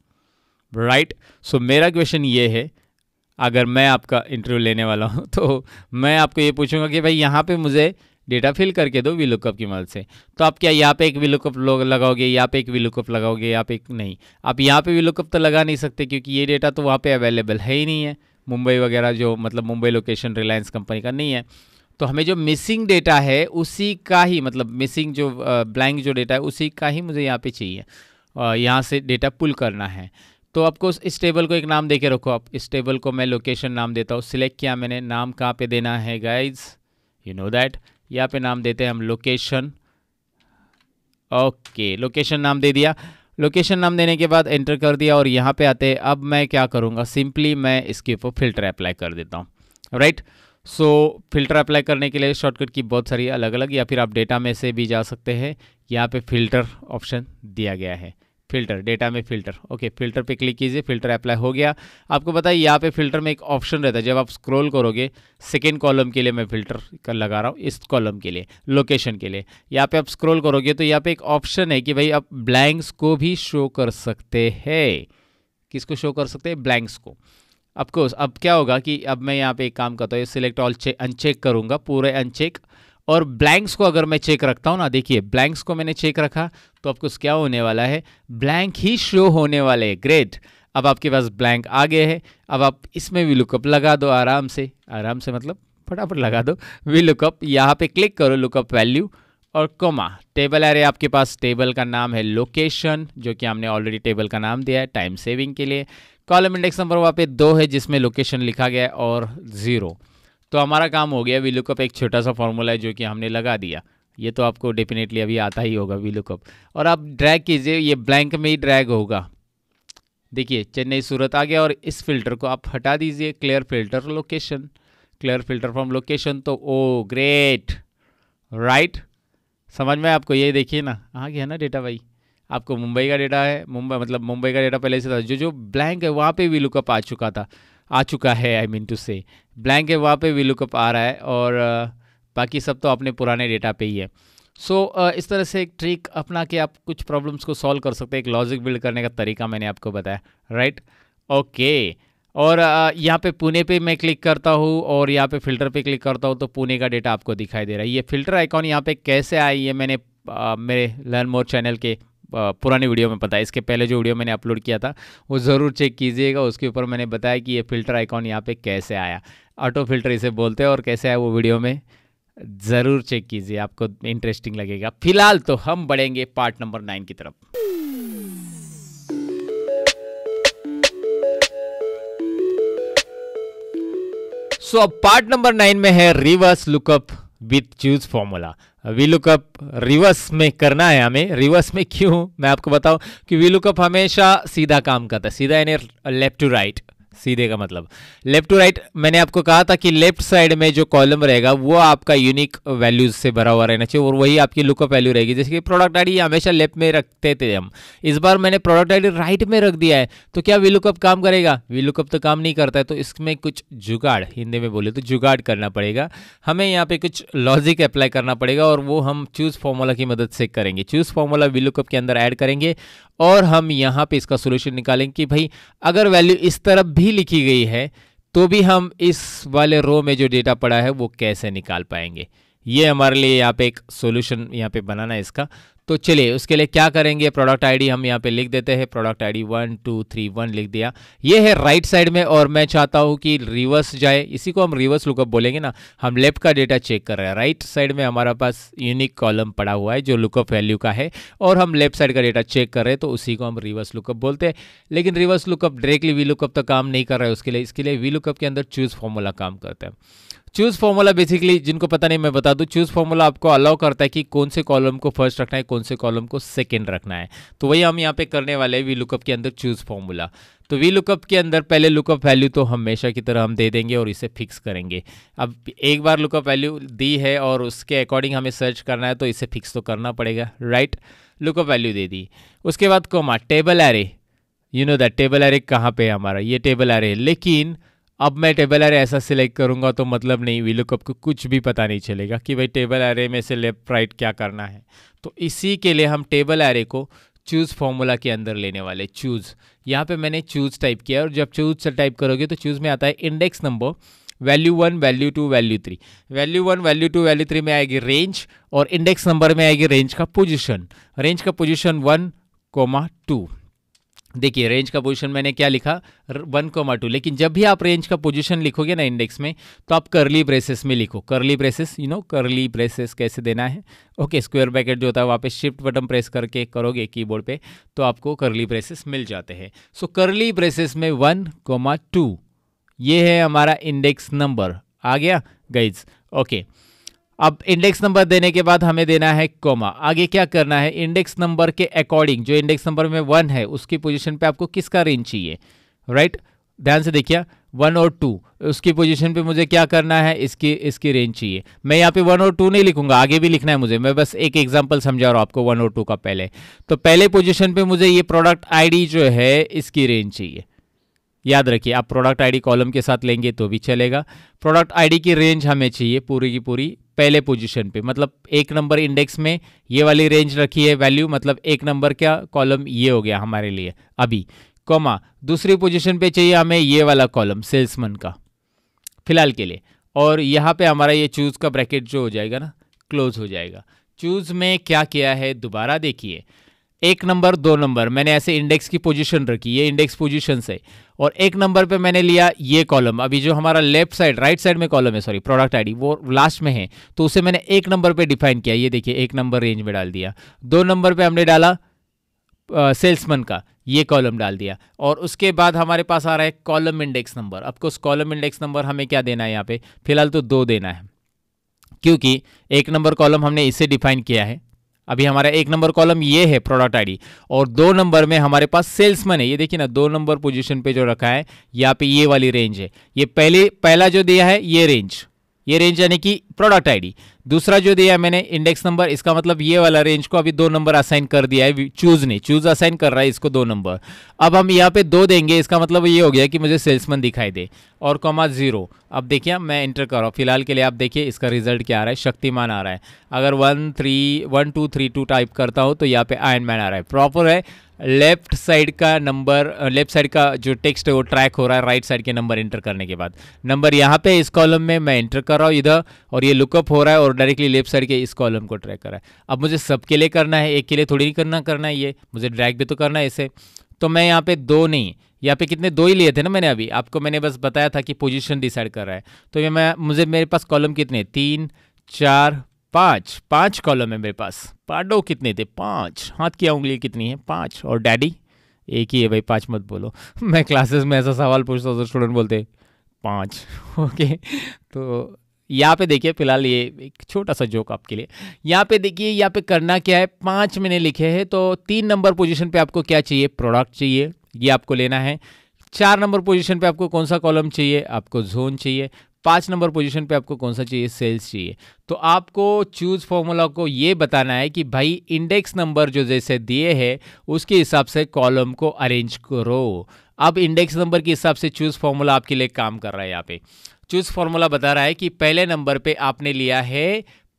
राइट right? सो so, मेरा क्वेश्चन ये है अगर मैं आपका इंटरव्यू लेने वाला हूँ तो मैं आपको ये पूछूंगा कि भाई यहाँ पे मुझे डेटा फिल करके दो वी लुकअप की मदद से तो आप क्या यहाँ पे एक वी लुकअप लगाओगे यहाँ पे एक वी लुकअप लगाओगे यहाँ पे एक नहीं आप यहाँ पे वी लुकअप तो लगा नहीं सकते क्योंकि ये डेटा तो वहाँ पे अवेलेबल है ही नहीं है मुंबई वगैरह जो मतलब मुंबई लोकेशन रिलायंस कंपनी का नहीं है तो हमें जो मिसिंग डेटा है उसी का ही मतलब मिसिंग जो ब्लैंक जो डेटा है उसी का ही मुझे यहाँ पर चाहिए यहाँ से डेटा पुल करना है तो आपको इस टेबल को एक नाम दे के रखो आप इस टेबल को मैं लोकेशन नाम देता हूँ सिलेक्ट किया मैंने नाम कहाँ पे देना है गाइज यू नो दैट यहाँ पे नाम देते हैं हम लोकेशन ओके लोकेशन नाम दे दिया लोकेशन नाम देने के बाद एंटर कर दिया और यहाँ पे आते अब मैं क्या करूँगा सिंपली मैं इसके ऊपर फिल्टर अप्लाई कर देता हूँ राइट सो फिल्टर अप्लाई करने के लिए शॉर्टकट की बहुत सारी अलग अलग या फिर आप डेटा में से भी जा सकते हैं यहाँ पे फिल्टर ऑप्शन दिया गया है फिल्टर डेटा में फिल्टर ओके फिल्टर पे क्लिक कीजिए फिल्टर अप्लाई हो गया आपको पता है यहाँ पे फिल्टर में एक ऑप्शन रहता है जब आप स्क्रॉल करोगे सेकेंड कॉलम के लिए मैं फिल्टर कर लगा रहा हूँ इस कॉलम के लिए लोकेशन के लिए यहाँ पे आप स्क्रॉल करोगे तो यहाँ पे एक ऑप्शन है कि भाई आप ब्लैंक्स को भी शो कर सकते हैं किसको शो कर सकते हैं ब्लैंक्स को अफकोर्स अब क्या होगा कि अब मैं यहाँ पे एक काम करता हूँ सिलेक्ट ऑल चेक अनचेक करूँगा पूरे अनचेक और ब्लैंक्स को अगर मैं चेक रखता हूँ ना देखिए ब्लैंक्स को मैंने चेक रखा तो आपको क्या होने वाला है ब्लैंक ही शो होने वाले है ग्रेट अब आपके पास ब्लैंक आ गए हैं अब आप इसमें भी लुकअप लगा दो आराम से आराम से मतलब फटाफट लगा दो वी लुकअप यहाँ पे क्लिक करो लुकअप वैल्यू और कोमा टेबल रहे आपके पास टेबल का नाम है लोकेशन जो कि हमने ऑलरेडी टेबल का नाम दिया है टाइम सेविंग के लिए कॉलम इंडेक्स नंबर वहाँ पे दो है जिसमें लोकेशन लिखा गया है और ज़ीरो तो हमारा काम हो गया वी लुकअप एक छोटा सा फॉर्मूला है जो कि हमने लगा दिया ये तो आपको डेफिनेटली अभी आता ही होगा वी लुकअप और आप ड्रैग कीजिए ये ब्लैंक में ही ड्रैग होगा देखिए चेन्नई सूरत आ गया और इस फिल्टर को आप हटा दीजिए clear filter location clear filter from location तो ओ ग्रेट राइट समझ में आपको ये देखिए ना आ गया ना डेटा भाई आपको मुंबई का डेटा है मुंबई मतलब मुंबई का डेटा पहले से था जो जो ब्लैंक है वहाँ पे वी लुकअप आ चुका था आ चुका है आई मीन टू से ब्लैंक है वहाँ पे वी लुकअप आ रहा है और uh, बाकी सब तो अपने पुराने डेटा पे ही है सो so, uh, इस तरह से एक ट्रिक अपना के आप कुछ प्रॉब्लम्स को सॉल्व कर सकते हैं एक लॉजिक बिल्ड करने का तरीका मैंने आपको बताया राइट ओके okay. और uh, यहाँ पे पुणे पे मैं क्लिक करता हूँ और यहाँ पे फ़िल्टर पे क्लिक करता हूँ तो पुणे का डेटा आपको दिखाई दे रहा है ये फ़िल्टर आइकॉन यहाँ पे कैसे आई ये मैंने आ, मेरे लर्न मोर चैनल के पुराने वीडियो में पता है इसके पहले जो वीडियो मैंने अपलोड किया था वो ज़रूर चेक कीजिएगा उसके ऊपर मैंने बताया कि ये फ़िल्टर आइकॉन यहाँ पे कैसे आया ऑटो फिल्टर इसे बोलते हैं और कैसे आया वो वीडियो में ज़रूर चेक कीजिए आपको इंटरेस्टिंग लगेगा फिलहाल तो हम बढ़ेंगे पार्ट नंबर नाइन की तरफ सो अब पार्ट नंबर नाइन में है reverse lookup with choose formula V lookup reverse में करना है हमें रिवर्स में क्यों मैं आपको बताऊं कि वी लुकअप हमेशा सीधा काम करता है सीधा यानी लेफ्ट टू राइट सीधे का मतलब लेफ्ट टू राइट मैंने आपको कहा था कि लेफ्ट साइड में जो कॉलम रहेगा वो आपका यूनिक वैल्यूज से भरा हुआ रहना चाहिए और वही आपकी लुकअप वैल्यू रहेगी जैसे कि प्रोडक्ट आईडी हमेशा लेफ्ट में रखते थे हम इस बार मैंने प्रोडक्ट आईडी राइट में रख दिया है तो क्या वी लुकअप काम करेगा वी लुकअप तो काम नहीं करता है तो इसमें कुछ जुगाड़ हिंदी में बोले तो जुगाड़ करना पड़ेगा हमें यहाँ पे कुछ लॉजिक अप्लाई करना पड़ेगा और वो हम चूज़ फॉर्मूला की मदद से करेंगे चूज़ फॉर्मूला वी लुकअप के अंदर ऐड करेंगे और हम यहाँ पे इसका सोल्यूशन निकालेंगे कि भाई अगर वैल्यू इस तरफ भी लिखी गई है तो भी हम इस वाले रो में जो डेटा पड़ा है वो कैसे निकाल पाएंगे ये हमारे लिए यहाँ पे एक सोल्यूशन यहाँ पे बनाना है इसका तो चलिए उसके लिए क्या करेंगे प्रोडक्ट आईडी हम यहाँ पे लिख देते हैं product ID one two three one लिख दिया ये है राइट साइड में और मैं चाहता हूँ कि रिवर्स जाए इसी को हम रिवर्स लुकअप बोलेंगे ना हम लेफ्ट का डेटा चेक कर रहे हैं राइट साइड में हमारा पास यूनिक कॉलम पड़ा हुआ है जो लुकअप वैल्यू का है और हम लेफ्ट साइड का डेटा चेक कर रहे हैं तो उसी को हम रिवर्स लुकअप बोलते हैं लेकिन reverse lookup directly V lookup तो काम नहीं कर रहा है उसके लिए इसके लिए वी लुकअप के अंदर चूज़ फॉर्मूला काम करता है चूज फॉर्मूला बेसिकली जिनको पता नहीं मैं बता दूं चूज फॉर्मूला आपको अलाउ करता है कि कौन से कॉलम को फर्स्ट रखना है कौन से कॉलम को सेकेंड रखना है तो वही हम यहाँ पे करने वाले हैं वी लुकअप के अंदर चूज फॉर्मूला तो वी लुकअप के अंदर पहले लुकअप वैल्यू तो हमेशा की तरह हम दे देंगे और इसे फिक्स करेंगे अब एक बार लुकअप वैल्यू दी है और उसके अकॉर्डिंग हमें सर्च करना है तो इसे फिक्स तो करना पड़ेगा राइट लुकअप वैल्यू दे दी उसके बाद comma table array you know that table array कहाँ पे है हमारा ये टेबल एरे लेकिन अब मैं टेबल आर ऐसा सिलेक्ट करूँगा तो मतलब नहीं वीलुकअप को कुछ भी पता नहीं चलेगा कि भाई टेबल अरे में से लेफ्ट राइट क्या करना है तो इसी के लिए हम टेबल अरे को चूज़ फॉर्मूला के अंदर लेने वाले चूज़ यहाँ पे मैंने चूज़ टाइप किया और जब चूज़ से टाइप करोगे तो चूज़ में आता है index number value one value two value three value one value two value three में आएगी रेंज और इंडेक्स नंबर में आएगी रेंज का पोजिशन रेंज का पोजिशन वन कोमा टू देखिए रेंज का पोजीशन मैंने क्या लिखा वन कोमा टू लेकिन जब भी आप रेंज का पोजीशन लिखोगे ना इंडेक्स में तो आप करली ब्रेसेस में लिखो curly braces you know curly braces कैसे देना है ओके स्क्वायर ब्रैकेट जो होता है वहाँ पे शिफ्ट बटन प्रेस करके करोगे कीबोर्ड पे तो आपको करली ब्रेसेस मिल जाते हैं सो करली ब्रेसेस में वन कोमा टू ये है हमारा इंडेक्स नंबर आ गया गाइज ओके okay. अब इंडेक्स नंबर देने के बाद हमें देना है कोमा आगे क्या करना है इंडेक्स नंबर के अकॉर्डिंग जो इंडेक्स नंबर में वन है उसकी पोजीशन पे आपको किसका रेंज चाहिए राइट ध्यान से देखिए वन और टू उसकी पोजीशन पे मुझे क्या करना है इसकी इसकी रेंज चाहिए मैं यहाँ पे वन और टू नहीं लिखूंगा आगे भी लिखना है मुझे मैं बस एक एग्जांपल समझा रहा हूँ आपको वन और टू का पहले तो पहले पोजीशन पे मुझे ये प्रोडक्ट आईडी जो है इसकी रेंज चाहिए याद रखिए आप प्रोडक्ट आईडी कॉलम के साथ लेंगे तो भी चलेगा प्रोडक्ट आईडी की रेंज हमें चाहिए पूरी की पूरी पहले पोजीशन पे मतलब एक नंबर इंडेक्स में ये वाली रेंज रखी है वैल्यू मतलब एक नंबर का कॉलम ये हो गया हमारे लिए अभी कॉमा दूसरी पोजीशन पे चाहिए हमें ये वाला कॉलम सेल्समैन का फिलहाल के लिए और यहाँ पे हमारा ये चूज़ का ब्रैकेट जो हो जाएगा ना क्लोज हो जाएगा चूज़ में क्या किया है दोबारा देखिए एक नंबर दो नंबर मैंने ऐसे इंडेक्स की पोजीशन रखी ये इंडेक्स पोजीशन है और एक नंबर पे मैंने लिया ये कॉलम अभी जो हमारा लेफ्ट साइड राइट साइड में कॉलम है सॉरी प्रोडक्ट आईडी वो लास्ट में है तो उसे मैंने एक नंबर पे डिफाइन किया ये देखिए एक नंबर रेंज में डाल दिया दो नंबर पे हमने डाला सेल्समैन का ये कॉलम डाल दिया और उसके बाद हमारे पास आ रहा है column index number of course column index number हमें क्या देना है यहाँ पे फिलहाल तो दो देना है क्योंकि एक नंबर कॉलम हमने इसे डिफाइन किया है अभी हमारा एक नंबर कॉलम ये है प्रोडक्ट आईडी और दो नंबर में हमारे पास सेल्समैन है ये देखिए ना दो नंबर पोजीशन पे जो रखा है यहाँ पे ये वाली रेंज है ये पहले पहला जो दिया है ये रेंज ये रेंज यानी कि प्रोडक्ट आईडी दूसरा जो दिया मैंने इंडेक्स नंबर इसका मतलब ये वाला रेंज को अभी दो नंबर असाइन कर दिया है चूज ने चूज असाइन कर रहा है इसको दो नंबर अब हम यहाँ पे दो देंगे इसका मतलब ये हो गया कि मुझे सेल्समैन दिखाई दे और कॉमा जीरो अब देखिए मैं इंटर कर रहा हूँ फिलहाल के लिए आप देखिए इसका रिजल्ट क्या आ रहा है शक्तिमान आ रहा है अगर one three one two three two type करता हूँ तो यहाँ पे आयन मैन आ रहा है प्रॉपर है लेफ्ट साइड का नंबर लेफ्ट साइड का जो टेक्स्ट है वो ट्रैक हो रहा है राइट साइड के नंबर एंटर करने के बाद नंबर यहाँ पे इस कॉलम में मैं एंटर कर रहा हूँ इधर और ये लुकअप हो रहा है और डायरेक्टली लेफ्ट साइड के इस कॉलम को ट्रैक कर रहा है अब मुझे सबके लिए करना है एक के लिए थोड़ी नहीं करना करना है ये मुझे ड्रैक भी तो करना है इसे तो मैं यहाँ पे दो नहीं यहाँ पे कितने दो ही लिए थे ना मैंने अभी आपको मैंने बस बताया था कि पोजिशन डिसाइड कर रहा है तो ये मैं मुझे मेरे पास कॉलम कितने तीन चार पाँच पाँच कॉलम है मेरे पास पाडो कितने थे पाँच हाथ की उंगली कितनी है पाँच और डैडी एक ही है भाई पाँच मत बोलो मैं क्लासेस में ऐसा सवाल पूछता हूँ तो स्टूडेंट बोलते पाँच ओके तो यहाँ पे देखिए फिलहाल ये एक छोटा सा जोक आपके लिए यहाँ पे देखिए यहाँ पे करना क्या है पाँच मैंने लिखे हैं तो तीन नंबर पोजीशन पे आपको क्या चाहिए प्रोडक्ट चाहिए ये आपको लेना है चार नंबर पोजीशन पे आपको कौन सा कॉलम चाहिए आपको जोन चाहिए पाँच नंबर पोजीशन पे आपको कौन सा चाहिए सेल्स चाहिए तो आपको चूज़ फॉर्मूला को ये बताना है कि भाई इंडेक्स नंबर जो जैसे दिए हैं उसके हिसाब से कॉलम को अरेंज करो अब इंडेक्स नंबर के हिसाब से चूज़ फॉर्मूला आपके लिए काम कर रहा है यहाँ पे चूज़ फॉर्मूला बता रहा है कि पहले नंबर पे आपने लिया है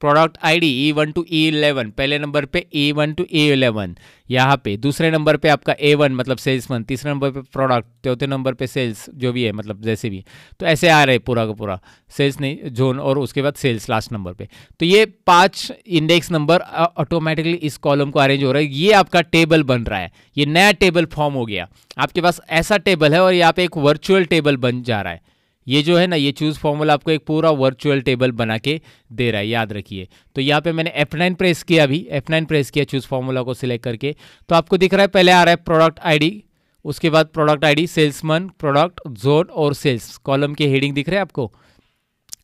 product ID E one to E eleven पहले नंबर पे E one to E eleven यहाँ पे दूसरे नंबर पे आपका ए वन मतलब सेल्समैन तीसरे नंबर पे प्रोडक्ट चौथे नंबर पे सेल्स जो भी है मतलब जैसे भी तो ऐसे आ रहे पूरा का पूरा सेल्स नहीं जोन और उसके बाद सेल्स लास्ट नंबर पे तो ये पांच इंडेक्स नंबर ऑटोमेटिकली इस कॉलम को अरेंज हो रहा है ये आपका टेबल बन रहा है ये नया टेबल फॉर्म हो गया आपके पास ऐसा टेबल है और यहाँ पे एक वर्चुअल टेबल बन जा रहा है ये जो है ना ये चूज़ फॉर्मूला आपको एक पूरा वर्चुअल टेबल बना के दे रहा है याद रखिए तो यहाँ पे मैंने F9 प्रेस किया अभी F9 प्रेस किया चूज़ फॉर्मूला को सिलेक्ट करके तो आपको दिख रहा है पहले आ रहा है प्रोडक्ट आईडी उसके बाद product ID salesman product zone और सेल्स कॉलम के हेडिंग दिख रहे हैं आपको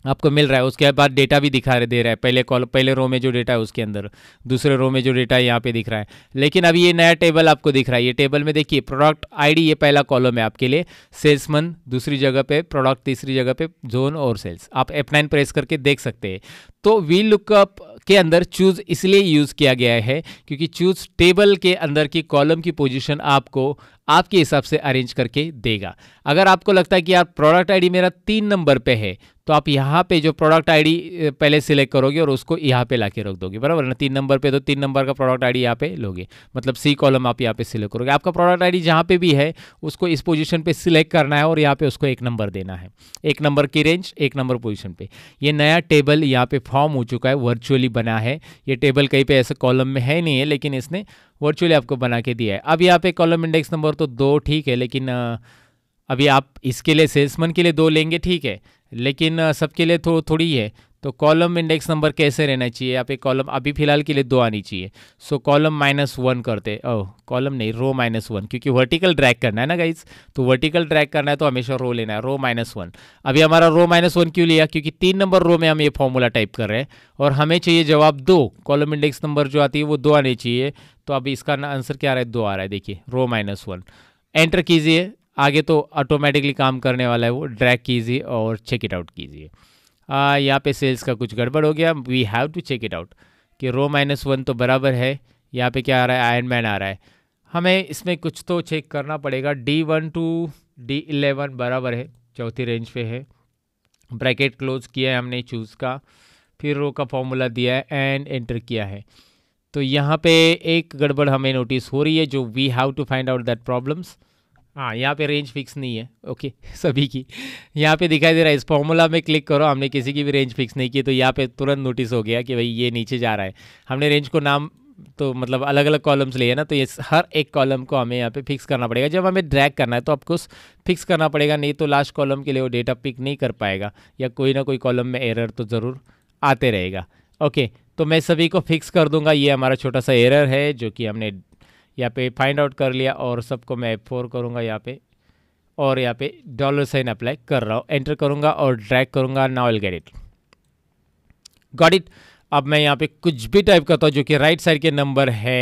आपको मिल रहा है उसके बाद डेटा भी दिखा दे रहा है पहले कॉल पहले रो में जो डेटा है उसके अंदर दूसरे रो में जो डेटा है यहाँ पे दिख रहा है लेकिन अभी ये नया टेबल आपको दिख रहा है ये टेबल में देखिए प्रोडक्ट आईडी ये पहला कॉलम है आपके लिए सेल्समैन दूसरी जगह पे प्रोडक्ट तीसरी जगह पे जोन और सेल्स आप एफ नाइन प्रेस करके देख सकते हैं तो वी लुकअप के अंदर चूज़ इसलिए यूज़ किया गया है क्योंकि चूज़ टेबल के अंदर की कॉलम की पोजीशन आपको आपके हिसाब से अरेंज करके देगा अगर आपको लगता है कि यार प्रोडक्ट आईडी मेरा तीन नंबर पे है तो आप यहाँ पे जो प्रोडक्ट आईडी पहले सिलेक्ट करोगे और उसको यहाँ पे लाके रख दोगे बराबर ना तीन नंबर पे तो तीन नंबर का प्रोडक्ट आईडी यहाँ पे लोगे मतलब सी कॉलम आप यहाँ पे सिलेक्ट करोगे आपका प्रोडक्ट आईडी जहाँ पे भी है उसको इस पोजीशन पे सिलेक्ट करना है और यहाँ पे उसको एक नंबर देना है एक नंबर की रेंज एक नंबर पोजिशन पर यह नया टेबल यहाँ पे फॉर्म हो चुका है वर्चुअली बना है ये टेबल कहीं पे ऐसे कॉलम में है नहीं है लेकिन इसने वर्चुअली आपको बना के दिया है अब यहाँ पे कॉलम इंडेक्स नंबर तो दो ठीक है लेकिन अभी आप इसके लिए सेल्समैन के लिए दो लेंगे ठीक है लेकिन सबके लिए थो, थोड़ी है तो कॉलम इंडेक्स नंबर कैसे रहना चाहिए आप एक कॉलम अभी फिलहाल के लिए दो आनी चाहिए सो कॉलम माइनस वन करते ओ oh, कॉलम नहीं रो माइनस वन क्योंकि वर्टिकल ड्रैग करना है ना गाइज तो वर्टिकल ड्रैग करना है तो हमेशा रो लेना है रो माइनस वन अभी हमारा रो माइनस वन क्यों लिया क्योंकि तीन नंबर रो में हम ये फॉर्मूला टाइप कर रहे हैं और हमें चाहिए जवाब दो कॉलम इंडेक्स नंबर जो आती है वो दो आनी चाहिए तो अभी इसका आंसर क्या आ रहा है दो आ रहा है देखिए रो माइनस वन एंटर कीजिए आगे तो ऑटोमेटिकली काम करने वाला है वो ड्रैग कीजिए और चेक इट आउट कीजिए यहाँ पे सेल्स का कुछ गड़बड़ हो गया we have to check it out कि रो माइनस वन तो बराबर है यहाँ पे क्या आ रहा है आयरन मैन आ रहा है हमें इसमें कुछ तो चेक करना पड़ेगा D one two D eleven बराबर है चौथी रेंज पे है ब्रैकेट क्लोज किया है हमने चूज़ का फिर रो का फॉर्मूला दिया है एंड एंटर किया है तो यहाँ पे एक गड़बड़ हमें नोटिस हो रही है जो we have to find out that problems हाँ यहाँ पे रेंज फिक्स नहीं है ओके सभी की यहाँ पे दिखाई दे रहा है इस फॉर्मूला में क्लिक करो हमने किसी की भी रेंज फिक्स नहीं की तो यहाँ पे तुरंत नोटिस हो गया कि भाई ये नीचे जा रहा है हमने रेंज को नाम तो मतलब अलग अलग कॉलम्स लिए ना तो ये हर एक कॉलम को हमें यहाँ पे फिक्स करना पड़ेगा जब हमें ड्रैग करना है तो आपको फिक्स करना पड़ेगा नहीं तो लास्ट कॉलम के लिए वो डेटा पिक नहीं कर पाएगा या कोई ना कोई कॉलम में एरर तो ज़रूर आते रहेगा ओके तो मैं सभी को फिक्स कर दूंगा ये हमारा छोटा सा एरर है जो कि हमने यहाँ पे फाइंड आउट कर लिया और सबको मैं फोर करूँगा यहाँ पे और यहाँ पे डॉलर साइन अप्लाई कर रहा हूँ एंटर करूँगा और ड्रैग करूँगा now will get it got it अब मैं यहाँ पे कुछ भी टाइप करता हूँ जो कि राइट साइड के नंबर है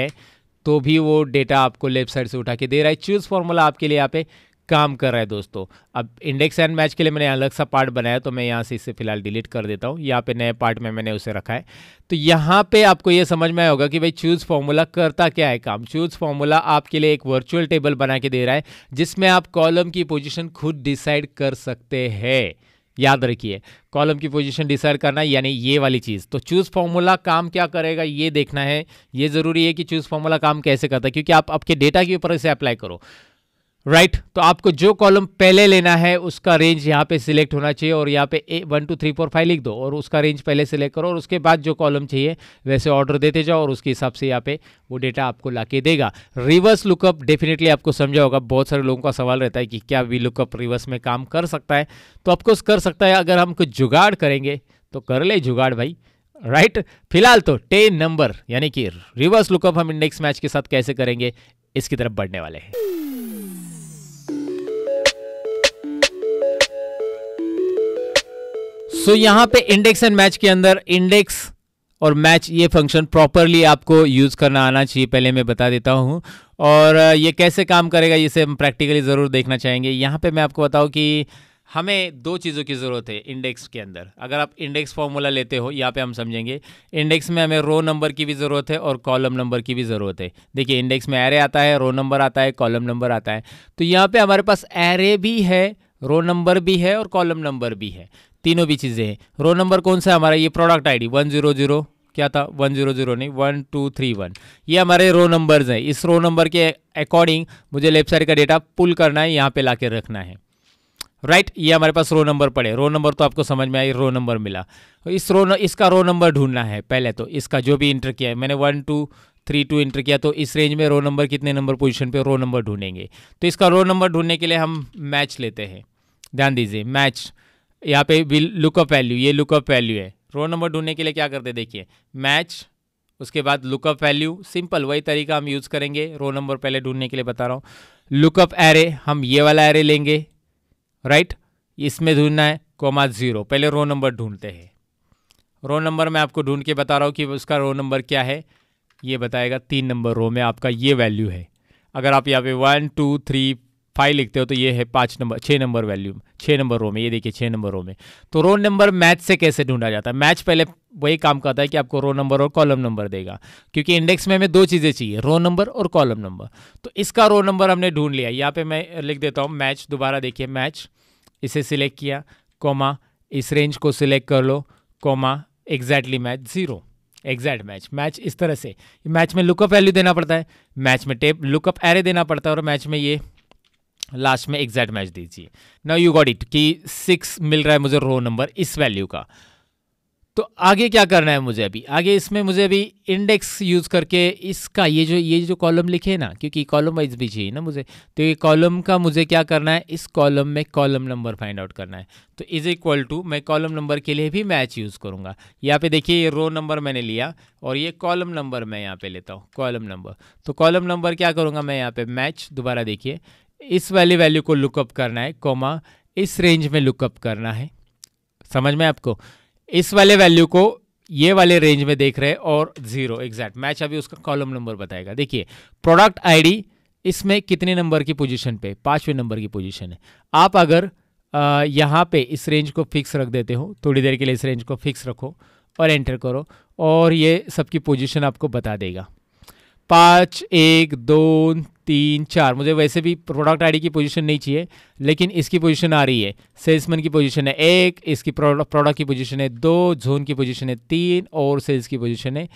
तो भी वो डेटा आपको लेफ्ट साइड से उठा के दे रहा है चूज़ फॉर्मूला आपके लिए यहाँ पे काम कर रहा है दोस्तों अब इंडेक्स एंड मैच के लिए मैंने अलग सा पार्ट बनाया तो मैं यहाँ से इसे फिलहाल डिलीट कर देता हूँ यहाँ पे नए पार्ट में मैंने उसे रखा है तो यहाँ पे आपको ये समझ में आया होगा कि भाई चूज़ फॉर्मूला करता क्या है काम चूज़ फॉर्मूला आपके लिए एक वर्चुअल टेबल बना के दे रहा है जिसमें आप कॉलम की पोजिशन खुद डिसाइड कर सकते हैं याद रखिए कॉलम की पोजीशन डिसाइड करना यानी ये वाली चीज़ तो चूज़ फॉर्मूला काम क्या करेगा ये देखना है ये ज़रूरी है कि चूज़ फॉर्मूला काम कैसे करता है क्योंकि आप आपके डेटा के ऊपर इसे अप्लाई करो राइट right, तो आपको जो कॉलम पहले लेना है उसका रेंज यहाँ पे सिलेक्ट होना चाहिए और यहाँ पे A one two three four five लिख दो और उसका रेंज पहले सिलेक्ट करो और उसके बाद जो कॉलम चाहिए वैसे ऑर्डर देते जाओ और उसके हिसाब से यहाँ पे वो डेटा आपको ला देगा रिवर्स लुकअप डेफिनेटली आपको समझा होगा बहुत सारे लोगों का सवाल रहता है कि क्या वी लुकअप रिवर्स में काम कर सकता है तो आपको कर सकता है अगर हम कुछ जुगाड़ करेंगे तो कर ले जुगाड़ भाई राइट right? फिलहाल तो टेन नंबर यानी कि रिवर्स लुकअप हम इंडेक्स मैच के साथ कैसे करेंगे इसकी तरफ बढ़ने वाले हैं सो so, यहाँ पे इंडेक्स एंड मैच के अंदर इंडेक्स और मैच ये फंक्शन प्रॉपरली आपको यूज़ करना आना चाहिए पहले मैं बता देता हूं और ये कैसे काम करेगा इसे हम प्रैक्टिकली ज़रूर देखना चाहेंगे यहां पे मैं आपको बताऊं कि हमें दो चीज़ों की ज़रूरत है इंडेक्स के अंदर अगर आप इंडेक्स फॉर्मूला लेते हो यहाँ पे हम समझेंगे इंडेक्स में हमें रो नंबर की भी ज़रूरत है और कॉलम नंबर की भी ज़रूरत है देखिए इंडेक्स में एरे आता है रो नंबर आता है कॉलम नंबर आता है तो यहाँ पे हमारे पास एरे भी है रो नंबर भी है और कॉलम नंबर भी है तीनों भी चीज़ें हैं रो नंबर कौन सा हमारा ये product ID one zero zero क्या था वन जीरो जीरो नहीं वन टू थ्री वन ये हमारे रो नंबर्स हैं इस रो नंबर के अकॉर्डिंग मुझे लेफ्ट साइड का डेटा पुल करना है यहाँ पे ला रखना है राइट right, ये हमारे पास रो नंबर पड़े रो नंबर तो आपको समझ में आई रो नंबर मिला तो इस रो न, इसका रो नंबर ढूंढना है पहले तो इसका जो भी इंटर किया है मैंने one two three two enter किया तो इस रेंज में रो नंबर कितने नंबर पोजीशन पे रो नंबर ढूंढेंगे तो इसका रो नंबर ढूंढने के लिए हम मैच लेते हैं ध्यान दीजिए मैच यहाँ पे वी लुकअप वैल्यू ये लुकअप वैल्यू है रो नंबर ढूंढने के लिए क्या करते देखिए मैच उसके बाद लुकअप वैल्यू सिंपल वही तरीका हम यूज़ करेंगे रो नंबर पहले ढूंढने के लिए बता रहा हूँ लुकअप एरे हम ये वाला एरे लेंगे राइट इसमें ढूंढना है कोमा ज़ीरो पहले रो नंबर ढूंढते हैं रो नंबर मैं आपको ढूंढ के बता रहा हूँ कि उसका रो नंबर क्या है ये बताएगा तीन नंबर रो में आपका ये वैल्यू है अगर आप यहाँ पे वन टू थ्री फाइव लिखते हो तो ये है पाँच नंबर छः नंबर वैल्यू छः नंबर रो में ये देखिए छः नंबर रो में तो रो नंबर मैच से कैसे ढूंढा जाता है मैच पहले वही काम करता है कि आपको रो नंबर और कॉलम नंबर देगा क्योंकि इंडेक्स में हमें दो चीज़ें चाहिए रो नंबर और कॉलम नंबर तो इसका रो नंबर हमने ढूंढ लिया यहाँ पर मैं लिख देता हूँ मैच दोबारा देखिए मैच इसे सिलेक्ट किया कोमा इस रेंज को सिलेक्ट कर लो comma exactly match zero exact match match इस तरह से मैच में लुकअप वैल्यू देना पड़ता है मैच में टेप लुकअप एरे देना पड़ता है और मैच में ये लास्ट में एग्जैक्ट मैच दीजिए ना यू गॉट इट कि सिक्स मिल रहा है मुझे रो नंबर इस वैल्यू का तो आगे क्या करना है मुझे अभी आगे इसमें मुझे अभी इंडेक्स यूज़ करके इसका ये जो ये जो कॉलम लिखे ना क्योंकि कॉलम वाइज भी चाहिए ना मुझे तो ये कॉलम का मुझे क्या करना है इस कॉलम में कॉलम नंबर फाइंड आउट करना है तो इज़ इक्वल टू मैं कॉलम नंबर के लिए भी मैच यूज़ करूंगा यहाँ पे देखिए ये रो नंबर मैंने लिया और ये कॉलम नंबर मैं यहाँ पे लेता हूँ कॉलम नंबर तो कॉलम नंबर क्या करूँगा मैं यहाँ पे मैच दोबारा देखिए इस वाली वैल्यू को लुकअप करना है कोमा इस रेंज में लुकअप करना है समझ में आपको इस वाले वैल्यू को ये वाले रेंज में देख रहे हैं और जीरो एग्जैक्ट मैच अभी उसका कॉलम नंबर बताएगा देखिए प्रोडक्ट आईडी इसमें कितने नंबर की पोजीशन पे पांचवें नंबर की पोजीशन है आप अगर यहाँ पे इस रेंज को फिक्स रख देते हो थोड़ी देर के लिए इस रेंज को फिक्स रखो और एंटर करो और ये सबकी पोजीशन आपको बता देगा पाँच एक दो तीन चार मुझे वैसे भी प्रोडक्ट आईडी की पोजीशन नहीं चाहिए लेकिन इसकी पोजीशन आ रही है सेल्समैन की पोजीशन है एक इसकी प्रोडक्ट की पोजीशन है दो जोन की पोजीशन है तीन और सेल्स की पोजीशन है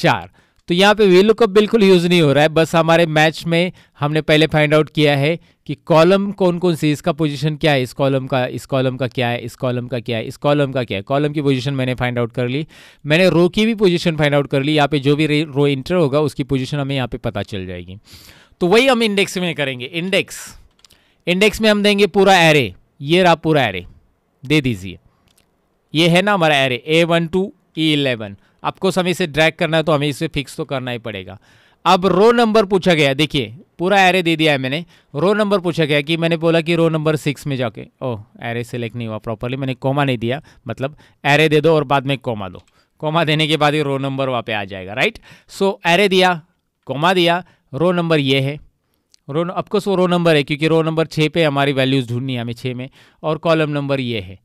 चार तो यहाँ पे वी लुकअप बिल्कुल यूज़ नहीं हो रहा है बस हमारे मैच में हमने पहले फाइंड आउट किया है कि कॉलम कौन कौन सी इसका पोजीशन क्या है इस कॉलम का इस कॉलम का क्या है इस कॉलम का क्या है इस कॉलम का क्या है कॉलम की पोजीशन मैंने फाइंड आउट कर ली मैंने रो की भी पोजीशन फाइंड आउट कर ली यहाँ पे जो भी रो इंटर होगा उसकी पोजीशन हमें यहाँ पे पता चल जाएगी तो वही हम इंडेक्स में करेंगे इंडेक्स इंडेक्स में हम देंगे पूरा एरे ये रहा पूरा एरे दे दीजिए ये है ना हमारा array A one to E eleven आपको समय से ड्रैग करना है तो हमें इसे फिक्स तो करना ही पड़ेगा अब रो नंबर पूछा गया देखिए पूरा एरे दे दिया है मैंने रो नंबर पूछा गया कि मैंने बोला कि रो नंबर सिक्स में जाके ओह एरे सेलेक्ट नहीं हुआ प्रॉपरली मैंने कोमा नहीं दिया मतलब एरे दे दो और बाद में कोमा दो कोमा देने के बाद ही रो नंबर वहाँ पे आ जाएगा राइट सो एरे दिया कोमा दिया रो नंबर ये है रो अफकोर्स वो रो नंबर है क्योंकि रो नंबर छः पे हमारी वैल्यूज़ ढूंढनी है हमें छः में और कॉलम नंबर ये है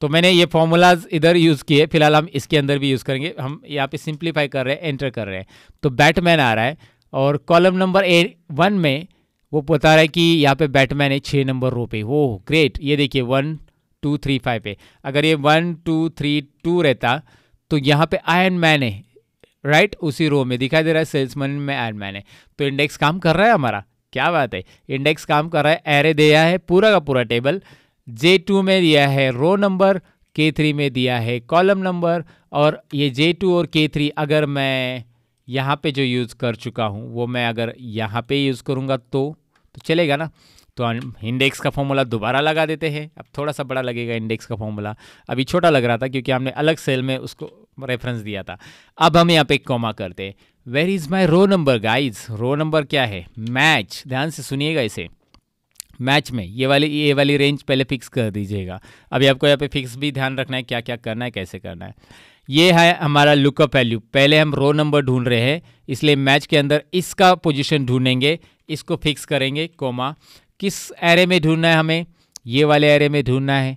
तो मैंने ये फॉर्मूलाज इधर यूज़ किए फिलहाल हम इसके अंदर भी यूज़ करेंगे हम यहाँ पे सिंप्लीफाई कर रहे हैं एंटर कर रहे हैं तो बैटमैन आ रहा है और कॉलम नंबर ए वन में वो बता रहा है कि यहाँ पे बैटमैन है छः नंबर रो पे वो oh, ग्रेट ये देखिए वन टू थ्री फाइव पे अगर ये वन टू थ्री टू रहता तो यहाँ पे आयन मैन है राइट right? उसी रो में दिखाई दे रहा है सेल्समैन में मैन है तो इंडेक्स काम कर रहा है हमारा क्या बात है इंडेक्स काम कर रहा है एरे दिया है पूरा का पूरा टेबल जे टू में दिया है रो नंबर के थ्री में दिया है कॉलम नंबर और ये जे टू और के थ्री अगर मैं यहाँ पे जो यूज़ कर चुका हूँ वो मैं अगर यहाँ पे यूज़ करूँगा तो तो चलेगा ना तो इंडेक्स का फॉर्मूला दोबारा लगा देते हैं अब थोड़ा सा बड़ा लगेगा इंडेक्स का फॉर्मूला अभी छोटा लग रहा था क्योंकि हमने अलग सेल में उसको रेफरेंस दिया था अब हम यहाँ पे कॉमा करते where is my row number guys row number क्या है मैच ध्यान से सुनिएगा इसे मैच में ये वाली ये वाली रेंज पहले फिक्स कर दीजिएगा अभी आपको यहाँ पे फिक्स भी ध्यान रखना है क्या क्या करना है कैसे करना है ये है हमारा लुकअप वैल्यू पहले हम रो नंबर ढूंढ रहे हैं इसलिए मैच के अंदर इसका पोजीशन ढूंढेंगे इसको फिक्स करेंगे कोमा किस एरे में ढूंढना है हमें ये वाले एरे में ढूंढना है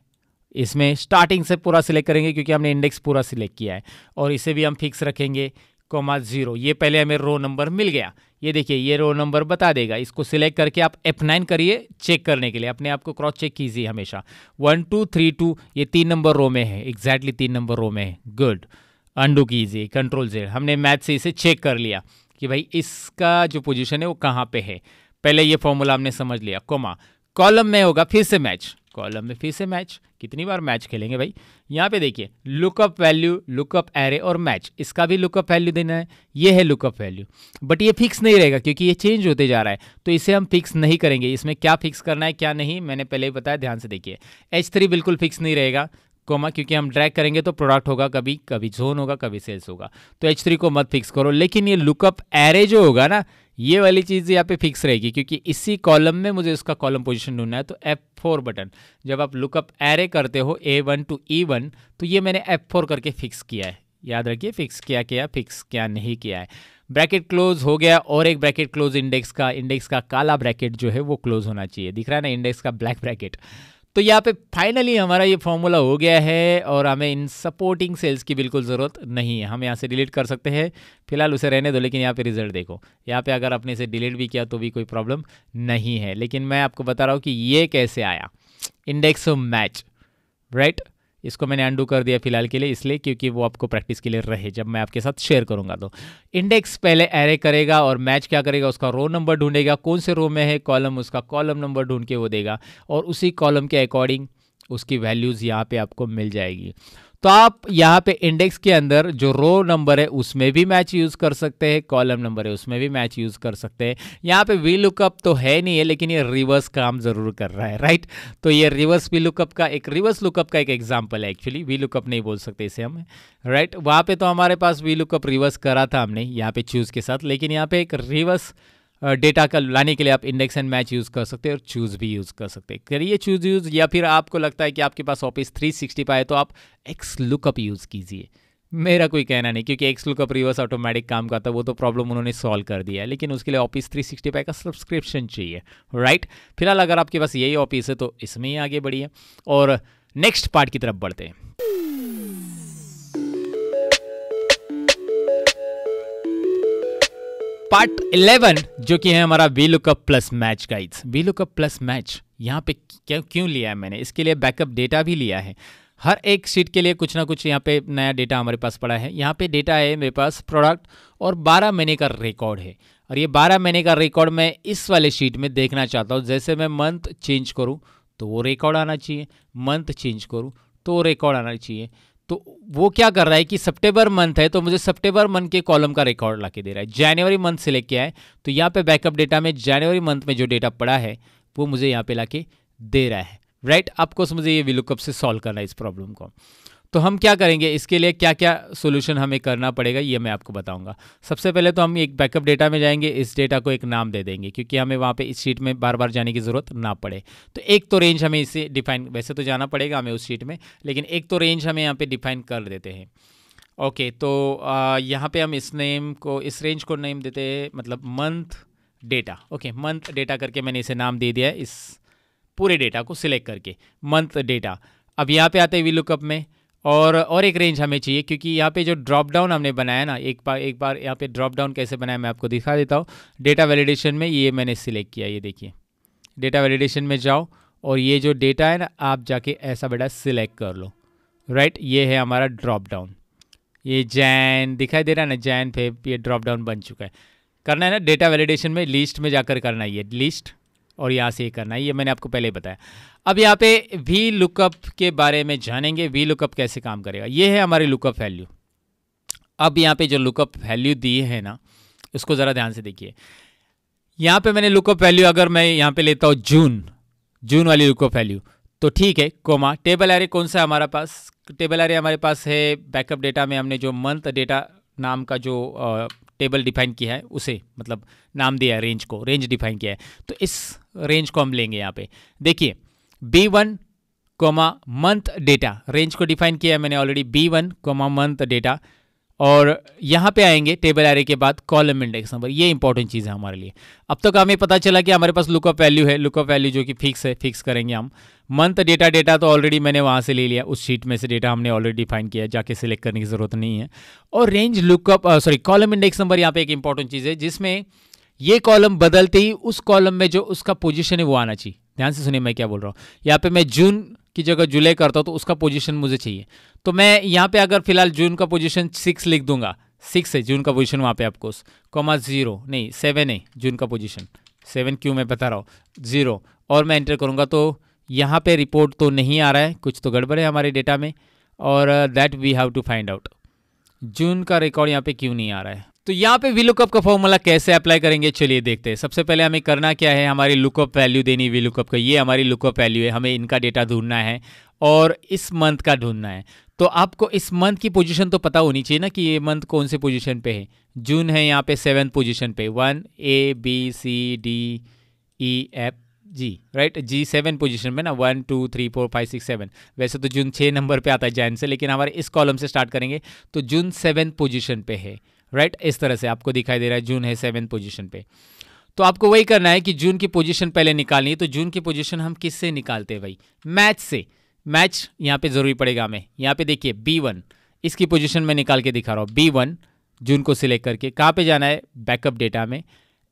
इसमें स्टार्टिंग से पूरा सिलेक्ट करेंगे क्योंकि हमने इंडेक्स पूरा सिलेक्ट किया है और इसे भी हम फिक्स रखेंगे कोमा जीरो ये पहले हमें रो नंबर मिल गया ये देखिए ये रो नंबर बता देगा इसको सिलेक्ट करके आप एफ नाइन करिए चेक करने के लिए अपने आप को क्रॉस चेक कीजिए हमेशा वन टू थ्री टू ये तीन नंबर रो में है एग्जैक्टली तीन नंबर रो में है गुड अंडू कीजिए कंट्रोल जेड हमने मैथ से इसे चेक कर लिया कि भाई इसका जो पोजिशन है वो कहाँ पर है पहले ये फॉर्मूला हमने समझ लिया कोमा कॉलम में होगा फिर से मैच कॉलम में फिर से मैच कितनी बार मैच खेलेंगे भाई यहाँ पे देखिए लुकअप वैल्यू लुकअप एरे और मैच इसका भी लुकअप वैल्यू देना है ये है लुकअप वैल्यू बट ये फिक्स नहीं रहेगा क्योंकि ये चेंज होते जा रहा है तो इसे हम फिक्स नहीं करेंगे इसमें क्या फिक्स करना है क्या नहीं मैंने पहले ही बताया ध्यान से देखिए एच थ्री बिल्कुल फिक्स नहीं रहेगा कोमा क्योंकि हम ड्रैग करेंगे तो प्रोडक्ट होगा कभी कभी जोन होगा कभी सेल्स होगा तो एच थ्री को मत फिक्स करो लेकिन ये लुकअप एरे जो होगा ना ये वाली चीज़ यहाँ पे फिक्स रहेगी क्योंकि इसी कॉलम में मुझे इसका कॉलम पोजीशन ढूंढना है तो F4 बटन जब आप लुकअप एरे करते हो A1 टू ई तो ये मैंने F4 करके फिक्स किया है याद रखिए फिक्स क्या किया फिक्स क्या नहीं किया है ब्रैकेट क्लोज हो गया और एक ब्रैकेट क्लोज इंडेक्स का इंडेक्स का काला ब्रैकेट जो है वो क्लोज होना चाहिए दिख रहा है ना इंडेक्स का ब्लैक ब्रैकेट तो यहाँ पे फाइनली हमारा ये फॉर्मूला हो गया है और हमें इन सपोर्टिंग सेल्स की बिल्कुल ज़रूरत नहीं है हम यहाँ से डिलीट कर सकते हैं फिलहाल उसे रहने दो लेकिन यहाँ पे रिजल्ट देखो यहाँ पे अगर आपने इसे डिलीट भी किया तो भी कोई प्रॉब्लम नहीं है लेकिन मैं आपको बता रहा हूँ कि ये कैसे आया इंडेक्स मैच राइट right? इसको मैंने अंडू कर दिया फिलहाल के लिए इसलिए क्योंकि वो आपको प्रैक्टिस के लिए रहे जब मैं आपके साथ शेयर करूंगा तो इंडेक्स पहले एरे करेगा और मैच क्या करेगा उसका रो नंबर ढूंढेगा कौन से रो में है कॉलम उसका कॉलम नंबर ढूंढ के वो देगा और उसी कॉलम के अकॉर्डिंग उसकी वैल्यूज़ यहाँ पे आपको मिल जाएगी तो आप यहाँ पे इंडेक्स के अंदर जो रो नंबर है उसमें भी मैच यूज़ कर सकते हैं कॉलम नंबर है उसमें भी मैच यूज़ कर सकते हैं यहाँ पे वी लुकअप तो है नहीं है लेकिन ये रिवर्स काम ज़रूर कर रहा है राइट तो ये रिवर्स वी लुकअप का एक रिवर्स लुकअप का एक एग्जाम्पल है एक्चुअली वी लुकअप नहीं बोल सकते इसे हम राइट वहाँ पर तो हमारे पास वी लुकअप रिवर्स करा था हमने यहाँ पे चूज़ के साथ लेकिन यहाँ पे एक रिवर्स डेटा का लाने के लिए आप इंडेक्स एंड मैच यूज़ कर सकते हैं और चूज़ भी यूज़ कर सकते हैं करिए चूज़ यूज़ या फिर आपको लगता है कि आपके पास ऑफिस 365 है तो आप एक्स लुकअप यूज़ कीजिए मेरा कोई कहना नहीं क्योंकि एक्स लुकअप रिवर्स ऑटोमेटिक काम करता है वो तो प्रॉब्लम उन्होंने सॉल्व कर दिया है लेकिन उसके लिए ऑफिस 365 का सब्सक्रिप्शन चाहिए राइट फिलहाल अगर आपके पास यही ऑफिस है तो इसमें ही आगे बढ़िए और नेक्स्ट पार्ट की तरफ बढ़ते हैं पार्ट 11 जो कि है हमारा V lookup plus match guys V lookup plus match यहाँ पे क्यों क्यों लिया है मैंने इसके लिए बैकअप डेटा भी लिया है हर एक सीट के लिए कुछ ना कुछ यहाँ पे नया डेटा हमारे पास पड़ा है यहाँ पे डेटा है मेरे पास प्रोडक्ट और 12 महीने का रिकॉर्ड है और ये 12 महीने का रिकॉर्ड मैं इस वाले शीट में देखना चाहता हूँ जैसे मैं मंथ चेंज करूँ तो वो रिकॉर्ड आना चाहिए मंथ चेंज करूँ तो वो रिकॉर्ड आना चाहिए तो वो क्या कर रहा है कि सितंबर मंथ है तो मुझे सितंबर मंथ के कॉलम का रिकॉर्ड ला के दे रहा है जनवरी मंथ से लेके आए तो यहाँ पे बैकअप डेटा में जनवरी मंथ में जो डेटा पड़ा है वो मुझे यहाँ पे ला के दे रहा है राइट आपको समझे ये विलुकअप से सॉल्व करना है इस प्रॉब्लम को तो हम क्या करेंगे इसके लिए क्या क्या सोल्यूशन हमें करना पड़ेगा ये मैं आपको बताऊंगा सबसे पहले तो हम एक बैकअप डेटा में जाएंगे इस डेटा को एक नाम दे देंगे क्योंकि हमें वहाँ पे इस शीट में बार बार जाने की ज़रूरत ना पड़े तो एक तो रेंज हमें इसे डिफाइन वैसे तो जाना पड़ेगा हमें उस शीट में लेकिन एक तो रेंज हमें यहाँ पर डिफाइन कर देते हैं ओके तो यहाँ पर हम इस नेम को इस रेंज को नेम देते हैं मतलब month data okay month data करके मैंने इसे नाम दे दिया है इस पूरे डेटा को सिलेक्ट करके मंथ डेटा अब यहाँ पे आते हैं वी लुकअप में और और एक रेंज हमें चाहिए क्योंकि यहाँ पे जो ड्रॉप डाउन हमने बनाया ना एक बार एक बार यहाँ पे ड्रॉप डाउन कैसे बनाया मैं आपको दिखा देता हूँ डेटा वैलिडेशन में ये मैंने सिलेक्ट किया ये देखिए डेटा वैलिडेशन में जाओ और ये जो डेटा है ना आप जाके ऐसा बेटा सिलेक्ट कर लो राइट ये है हमारा ड्रॉप डाउन ये जैन दिखाई दे रहा है ना जैन पे ये ड्रॉप डाउन बन चुका है करना है ना डेटा वैलिडेशन में लिस्ट में जाकर करना है ये लिस्ट और यहाँ से ये करना है ये मैंने आपको पहले बताया अब यहाँ पे वी लुकअप के बारे में जानेंगे वी लुकअप कैसे काम करेगा ये है हमारी लुकअप वैल्यू अब यहाँ पे जो लुकअप वैल्यू दी है ना उसको ज़रा ध्यान से देखिए यहाँ पे मैंने लुकअप वैल्यू अगर मैं यहाँ पे लेता हूँ जून जून वाली लुकअप वैल्यू तो ठीक है कोमा टेबल एरे कौन सा हमारा पास टेबल एरे हमारे पास है बैकअप डेटा में हमने जो मंथ डेटा नाम का जो आ, टेबल डिफाइन किया है उसे मतलब नाम दिया है रेंज को रेंज डिफाइन किया है तो इस रेंज को हम लेंगे यहाँ पे देखिए B one comma month data range को डिफाइन किया है मैंने already B one comma month data और यहाँ पे आएंगे टेबल एरे के बाद कॉलम इंडेक्स नंबर ये इंपॉर्टेंट चीज़ है हमारे लिए अब तक हमें पता चला कि हमारे पास लुकअप वैल्यू है लुकअप वैल्यू जो कि फिक्स है फिक्स करेंगे हम मंथ डेटा डेटा तो ऑलरेडी मैंने वहाँ से ले लिया उस शीट में से डेटा हमने ऑलरेडी डिफाइन किया जाके सेलेक्ट करने की ज़रूरत नहीं है और range lookup sorry column index number यहाँ पे एक इंपॉर्टेंट चीज़ है जिसमें ये कॉलम बदलते ही उस कॉलम में जो उसका पोजिशन है वो आना चाहिए ध्यान से सुनिए मैं क्या बोल रहा हूँ यहाँ पे मैं जून की जगह जुलाई करता हूँ तो उसका पोजीशन मुझे चाहिए तो मैं यहाँ पे अगर फिलहाल जून का पोजीशन सिक्स लिख दूंगा सिक्स है जून का पोजीशन वहाँ पे आपको कॉमा जीरो नहीं सेवन है जून का पोजीशन सेवन क्यों मैं बता रहा हूँ जीरो और मैं एंटर करूँगा तो यहाँ पर रिपोर्ट तो नहीं आ रहा है कुछ तो गड़बड़ है हमारे डेटा में और that we have to find out June का रिकॉर्ड यहाँ पे क्यों नहीं आ रहा है तो यहाँ पे वी लुकअप का फॉर्मूला कैसे अप्लाई करेंगे चलिए देखते हैं सबसे पहले हमें करना क्या है हमारी लुकअप वैल्यू देनी वी लुकअप का ये हमारी लुकअप वैल्यू है हमें इनका डेटा ढूंढना है और इस मंथ का ढूंढना है तो आपको इस मंथ की पोजीशन तो पता होनी चाहिए ना कि ये मंथ कौन से पोजीशन पे है जून है यहाँ पे सेवन पोजीशन पे one A B C D E F G right G seven position पर ना one two three four five six seven वैसे तो जून छः नंबर पे आता है जैन से लेकिन हमारे इस कॉलम से स्टार्ट करेंगे तो जून सेवन पोजिशन पे है राइट इस तरह से आपको दिखाई दे रहा है जून है सेवन पोजिशन पे तो आपको वही करना है कि जून की पोजिशन पहले निकालनी है तो जून की पोजिशन हम किससे निकालते हैं भाई मैच से मैच यहाँ पे ज़रूरी पड़ेगा हमें यहाँ पे देखिए बी वन इसकी पोजीशन मैं निकाल के दिखा रहा हूँ बी वन जून को सिलेक्ट करके कहाँ पे जाना है बैकअप डेटा में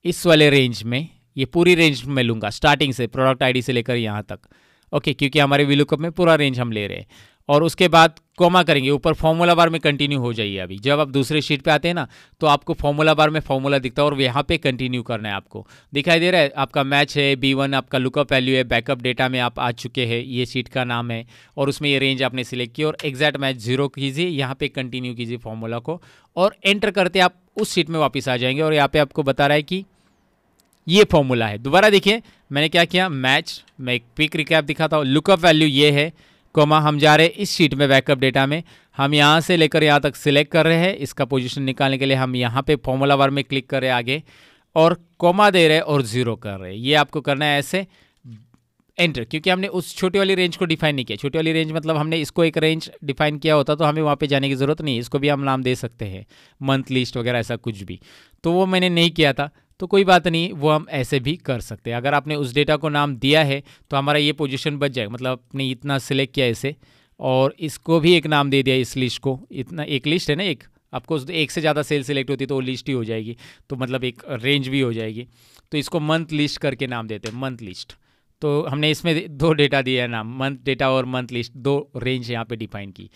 इस वाले रेंज में ये पूरी रेंज में लूँगा स्टार्टिंग से प्रोडक्ट आईडी से लेकर यहाँ तक ओके क्योंकि हमारे विलुकअप में पूरा रेंज हम ले रहे हैं और उसके बाद कोमा करेंगे ऊपर फॉर्मूला बार में कंटिन्यू हो जाइए अभी जब आप दूसरे शीट पे आते हैं ना तो आपको फॉर्मूला बार में फॉर्मूला दिखता है और यहाँ पे कंटिन्यू करना है आपको दिखाई दे रहा है आपका मैच है बी वन आपका लुकअप वैल्यू है बैकअप डेटा में आप आ चुके हैं ये शीट का नाम है और उसमें ये रेंज आपने सिलेक्ट की और एग्जैक्ट मैच जीरो कीजिए यहाँ पर कंटिन्यू कीजिए फॉर्मूला को और एंटर करते आप उस शीट में वापस आ जाएंगे और यहाँ पर आपको बता रहा है कि ये फॉर्मूला है दोबारा देखिए मैंने क्या किया मैच मैं एक पिक रिकैप दिखाता हूँ लुकअप वैल्यू ये है कोमा हम जा रहे इस शीट में बैकअप डेटा में हम यहाँ से लेकर यहाँ तक सिलेक्ट कर रहे हैं इसका पोजीशन निकालने के लिए हम यहाँ पे फॉर्मूला बार में क्लिक कर रहे हैं आगे और कोमा दे रहे और ज़ीरो कर रहे ये आपको करना है ऐसे एंटर क्योंकि हमने उस छोटी वाली रेंज को डिफाइन नहीं किया छोटी वाली रेंज मतलब हमने इसको एक रेंज डिफाइन किया होता तो हमें वहाँ पे जाने की ज़रूरत नहीं इसको भी हम नाम दे सकते हैं मंथ लिस्ट वगैरह ऐसा कुछ भी तो वो मैंने नहीं किया था तो कोई बात नहीं वो हम ऐसे भी कर सकते हैं अगर आपने उस डेटा को नाम दिया है तो हमारा ये पोजीशन बच जाएगा मतलब आपने इतना सिलेक्ट किया इसे और इसको भी एक नाम दे दिया इस लिस्ट को इतना एक लिस्ट है ना एक आपको एक से ज़्यादा सेल सिलेक्ट होती है तो वो लिस्ट ही हो जाएगी तो मतलब एक रेंज भी हो जाएगी तो इसको मंथ लिस्ट करके नाम देते हैं मंथ लिस्ट तो हमने इसमें दो डेटा दिया है नाम मंथ डेटा और मंथ लिस्ट दो रेंज यहाँ पे डिफाइन की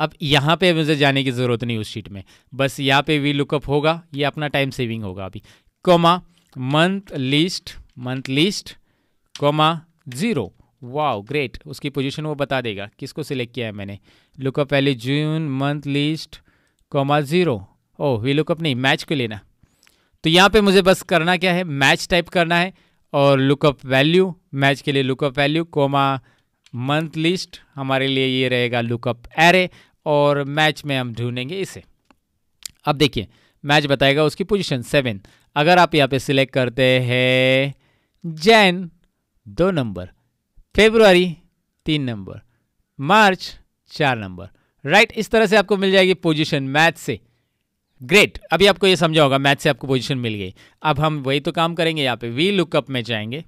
अब यहाँ पे मुझे जाने की ज़रूरत नहीं उस शीट में बस यहाँ पे वी लुकअप होगा ये अपना टाइम सेविंग होगा अभी comma month list month list comma zero wow great उसकी पोजीशन वो बता देगा किसको सिलेक्ट किया है मैंने लुकअप पहले June month list comma zero oh V lookup नहीं मैच को लेना तो यहाँ पे मुझे बस करना क्या है मैच टाइप करना है और लुकअप वैल्यू मैच के लिए lookup value comma month list हमारे लिए ये रहेगा लुकअप एरे और मैच में हम ढूंढेंगे इसे अब देखिए मैच बताएगा उसकी पोजीशन सेवन अगर आप यहाँ पे सिलेक्ट करते हैं जैन दो नंबर फेब्रुआरी तीन नंबर मार्च चार नंबर राइट इस तरह से आपको मिल जाएगी पोजीशन मैथ से ग्रेट अभी आपको ये समझा होगा मैथ से आपको पोजीशन मिल गई अब हम वही तो काम करेंगे यहाँ पे वी लुकअप में जाएंगे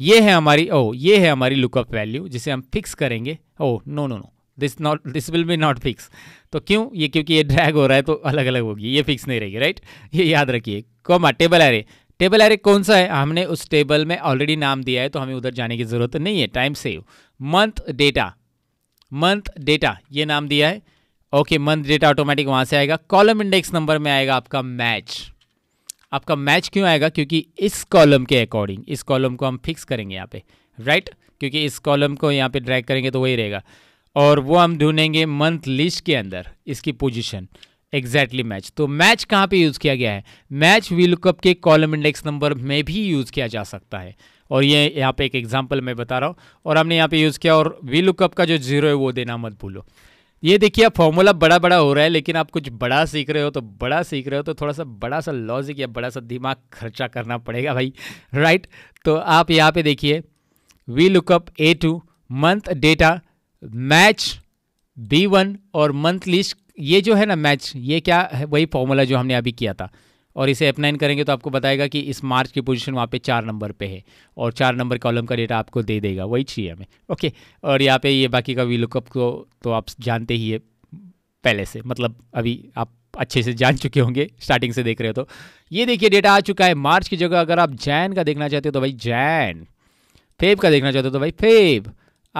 ये है हमारी ओ oh, ये है हमारी लुकअप वैल्यू जिसे हम फिक्स करेंगे oh no no no this not this will be not fix तो क्यों ये क्योंकि ये ड्रैग हो रहा है तो अलग अलग होगी ये फिक्स नहीं रहेगी राइट ये याद रखिए comma table array table array कौन सा है हमने उस टेबल में ऑलरेडी नाम दिया है तो हमें उधर जाने की ज़रूरत नहीं है time save month data month data ये नाम दिया है ओके मंथ डेटा ऑटोमेटिक वहां से आएगा कॉलम इंडेक्स नंबर में आएगा आपका मैच आपका मैच क्यों आएगा क्योंकि इस कॉलम के अकॉर्डिंग इस कॉलम को हम फिक्स करेंगे यहाँ पे राइट right? क्योंकि इस कॉलम को यहाँ पे ड्रैग करेंगे तो वही रहेगा और वो हम ढूंढेंगे मंथ लिस्ट के अंदर इसकी पोजीशन एग्जैक्टली मैच तो मैच कहाँ पे यूज़ किया गया है मैच वी लुकअप के कॉलम इंडेक्स नंबर में भी यूज़ किया जा सकता है और ये यहाँ पे एक एग्जांपल मैं बता रहा हूँ और हमने यहाँ पे यूज़ किया और वी लुकअप का जो जीरो है वो देना मत भूलो ये देखिए आप फॉर्मूला बड़ा बड़ा हो रहा है लेकिन आप कुछ बड़ा सीख रहे हो तो बड़ा सीख रहे हो तो थोड़ा सा बड़ा सा लॉजिक या बड़ा सा दिमाग खर्चा करना पड़ेगा भाई राइट तो आप यहाँ पे देखिए V lookup A two month data match B one और मंथ लिस्ट ये जो है ना मैच ये क्या है वही फॉर्मूला जो हमने अभी किया था और इसे अपनाइन करेंगे तो आपको बताएगा कि इस मार्च की पोजीशन वहाँ पे चार नंबर पे है और चार नंबर कॉलम का डेटा आपको दे देगा वही चाहिए हमें ओके और यहाँ पे ये बाकी का वी लुकअप को तो आप जानते ही है पहले से मतलब अभी आप अच्छे से जान चुके होंगे स्टार्टिंग से देख रहे हो तो ये देखिए डेटा आ चुका है मार्च की जगह अगर आप जैन का देखना चाहते हो तो भाई जैन फेब का देखना चाहते हो तो भाई फेब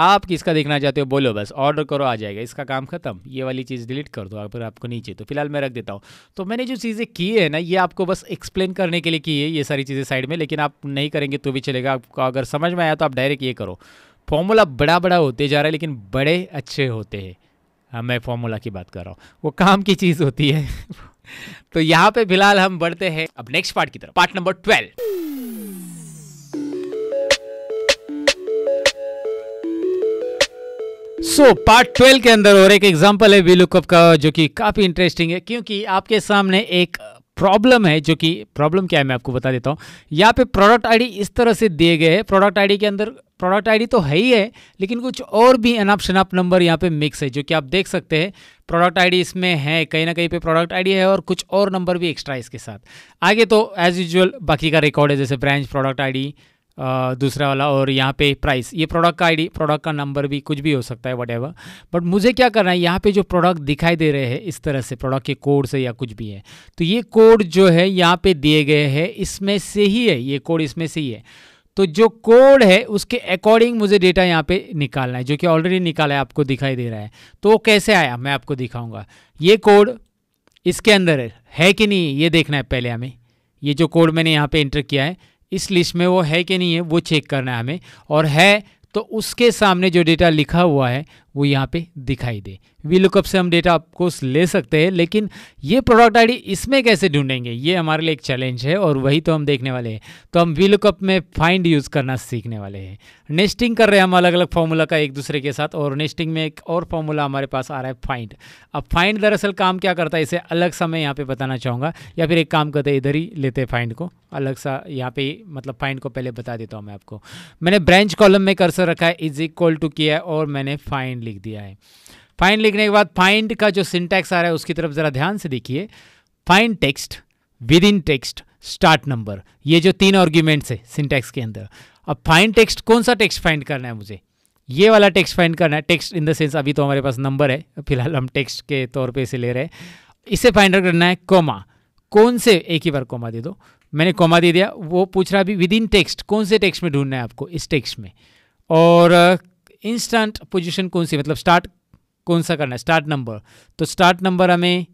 आप किसका देखना चाहते हो बोलो बस ऑर्डर करो आ जाएगा इसका काम खत्म ये वाली चीज़ डिलीट कर दो अगर आपको नीचे तो फिलहाल मैं रख देता हूँ तो मैंने जो चीज़ें की है ना ये आपको बस एक्सप्लेन करने के लिए की है ये सारी चीज़ें साइड में लेकिन आप नहीं करेंगे तो भी चलेगा आपको अगर समझ में आया तो आप डायरेक्ट ये करो फॉर्मूला बड़ा बड़ा होते जा रहा है लेकिन बड़े अच्छे होते हैं हाँ मैं फॉर्मूला की बात कर रहा हूँ वो काम की चीज़ होती है तो यहाँ पे फिलहाल हम बढ़ते हैं अब नेक्स्ट पार्ट की तरफ part number twelve so part twelve के अंदर और एक एग्जांपल है वी लुकअप का जो कि काफ़ी इंटरेस्टिंग है क्योंकि आपके सामने एक प्रॉब्लम है जो कि प्रॉब्लम क्या है मैं आपको बता देता हूँ यहाँ पे प्रोडक्ट आईडी इस तरह से दिए गए हैं प्रोडक्ट आईडी के अंदर प्रोडक्ट आईडी तो है ही है लेकिन कुछ और भी अनाप शनाप नंबर यहाँ पे मिक्स है जो कि आप देख सकते हैं प्रोडक्ट आईडी इसमें है कहीं ना कहीं पे प्रोडक्ट आईडी है और कुछ और नंबर भी एक्स्ट्रा इसके साथ आगे तो एज यूजल बाकी का रिकॉर्ड है जैसे ब्रांच प्रोडक्ट आई दूसरा वाला और यहाँ पे प्राइस ये प्रोडक्ट का आईडी प्रोडक्ट का नंबर भी कुछ भी हो सकता है वट बट मुझे क्या करना है यहाँ पे जो प्रोडक्ट दिखाई दे रहे हैं इस तरह से प्रोडक्ट के कोड से या कुछ भी है तो ये कोड जो है यहाँ पे दिए गए हैं इसमें से ही है ये कोड इसमें से ही है तो जो कोड है उसके अकॉर्डिंग मुझे डेटा यहाँ पे निकालना है जो कि ऑलरेडी निकाला है आपको दिखाई दे रहा है तो वो कैसे आया मैं आपको दिखाऊंगा ये कोड इसके अंदर है, है कि नहीं ये देखना है पहले हमें ये जो कोड मैंने यहाँ पे इंटर किया है इस लिस्ट में वो है कि नहीं है वो चेक करना है हमें और है तो उसके सामने जो डेटा लिखा हुआ है वो यहाँ पे दिखाई दे वी लुकअप से हम डेटा आपको ले सकते हैं लेकिन ये प्रोडक्ट आईडी इसमें कैसे ढूंढेंगे ये हमारे लिए एक चैलेंज है और वही तो हम देखने वाले हैं तो हम वी लुकअप में फाइंड यूज़ करना सीखने वाले हैं नेस्टिंग कर रहे हैं हम अलग अलग फार्मूला का एक दूसरे के साथ और नेस्टिंग में एक और फार्मूला हमारे पास आ रहा है फाइंड अब फाइंड दरअसल काम क्या करता है इसे अलग सा मैं यहाँ पर बताना चाहूँगा या फिर एक काम करते हैं इधर ही लेते हैं फाइंड को अलग सा यहाँ पे मतलब फाइंड को पहले बता देता हूँ मैं आपको मैंने ब्रांच कॉलम में कर्सर रखा है इज इक्वल टू किया और मैंने फाइंड लिख दिया है फाइन लिखने के बाद फाइंड का जो सिंटैक्स आ रहा है उसकी तरफ ज़रा ध्यान से देखिए find text within text start number ये जो तीन आर्ग्यूमेंट्स है सिंटैक्स के अंदर अब फाइन टेक्स्ट कौन सा टेक्स्ट फाइंड करना है मुझे ये वाला टेक्स्ट फाइंड करना है टेक्स्ट इन द सेंस अभी तो हमारे पास नंबर है फिलहाल हम टेक्स्ट के तौर पे इसे ले रहे हैं इसे फाइंड करना है कोमा कौन से एक ही बार कोमा दे दो मैंने कोमा दे दिया वो पूछ रहा अभी विद इन टेक्स्ट कौन से टेक्स्ट में ढूंढना है आपको इस टेक्स्ट में और इंस्टेंट पोजीशन कौन सी मतलब स्टार्ट कौन सा करना है स्टार्ट नंबर तो स्टार्ट नंबर हमें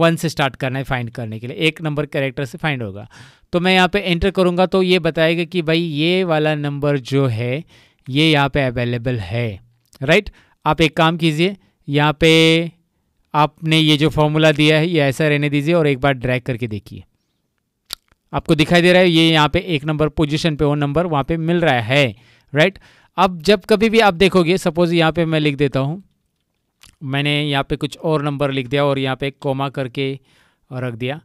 वन से स्टार्ट करना है फाइंड करने के लिए एक नंबर कैरेक्टर से फाइंड होगा तो मैं यहाँ पे एंटर करूँगा तो ये बताएगा कि भाई ये वाला नंबर जो है ये यहाँ पे अवेलेबल है राइट आप एक काम कीजिए यहाँ पे आपने ये जो फॉर्मूला दिया है ये ऐसा रहने दीजिए और एक बार ड्रैग करके देखिए आपको दिखाई दे रहा है ये यहाँ पे एक नंबर पोजिशन पे वो नंबर वहाँ पे मिल रहा है राइट right? अब जब कभी भी आप देखोगे सपोज़ यहाँ पे मैं लिख देता हूँ मैंने यहाँ पे कुछ और नंबर लिख दिया और यहाँ पे कोमा करके रख दिया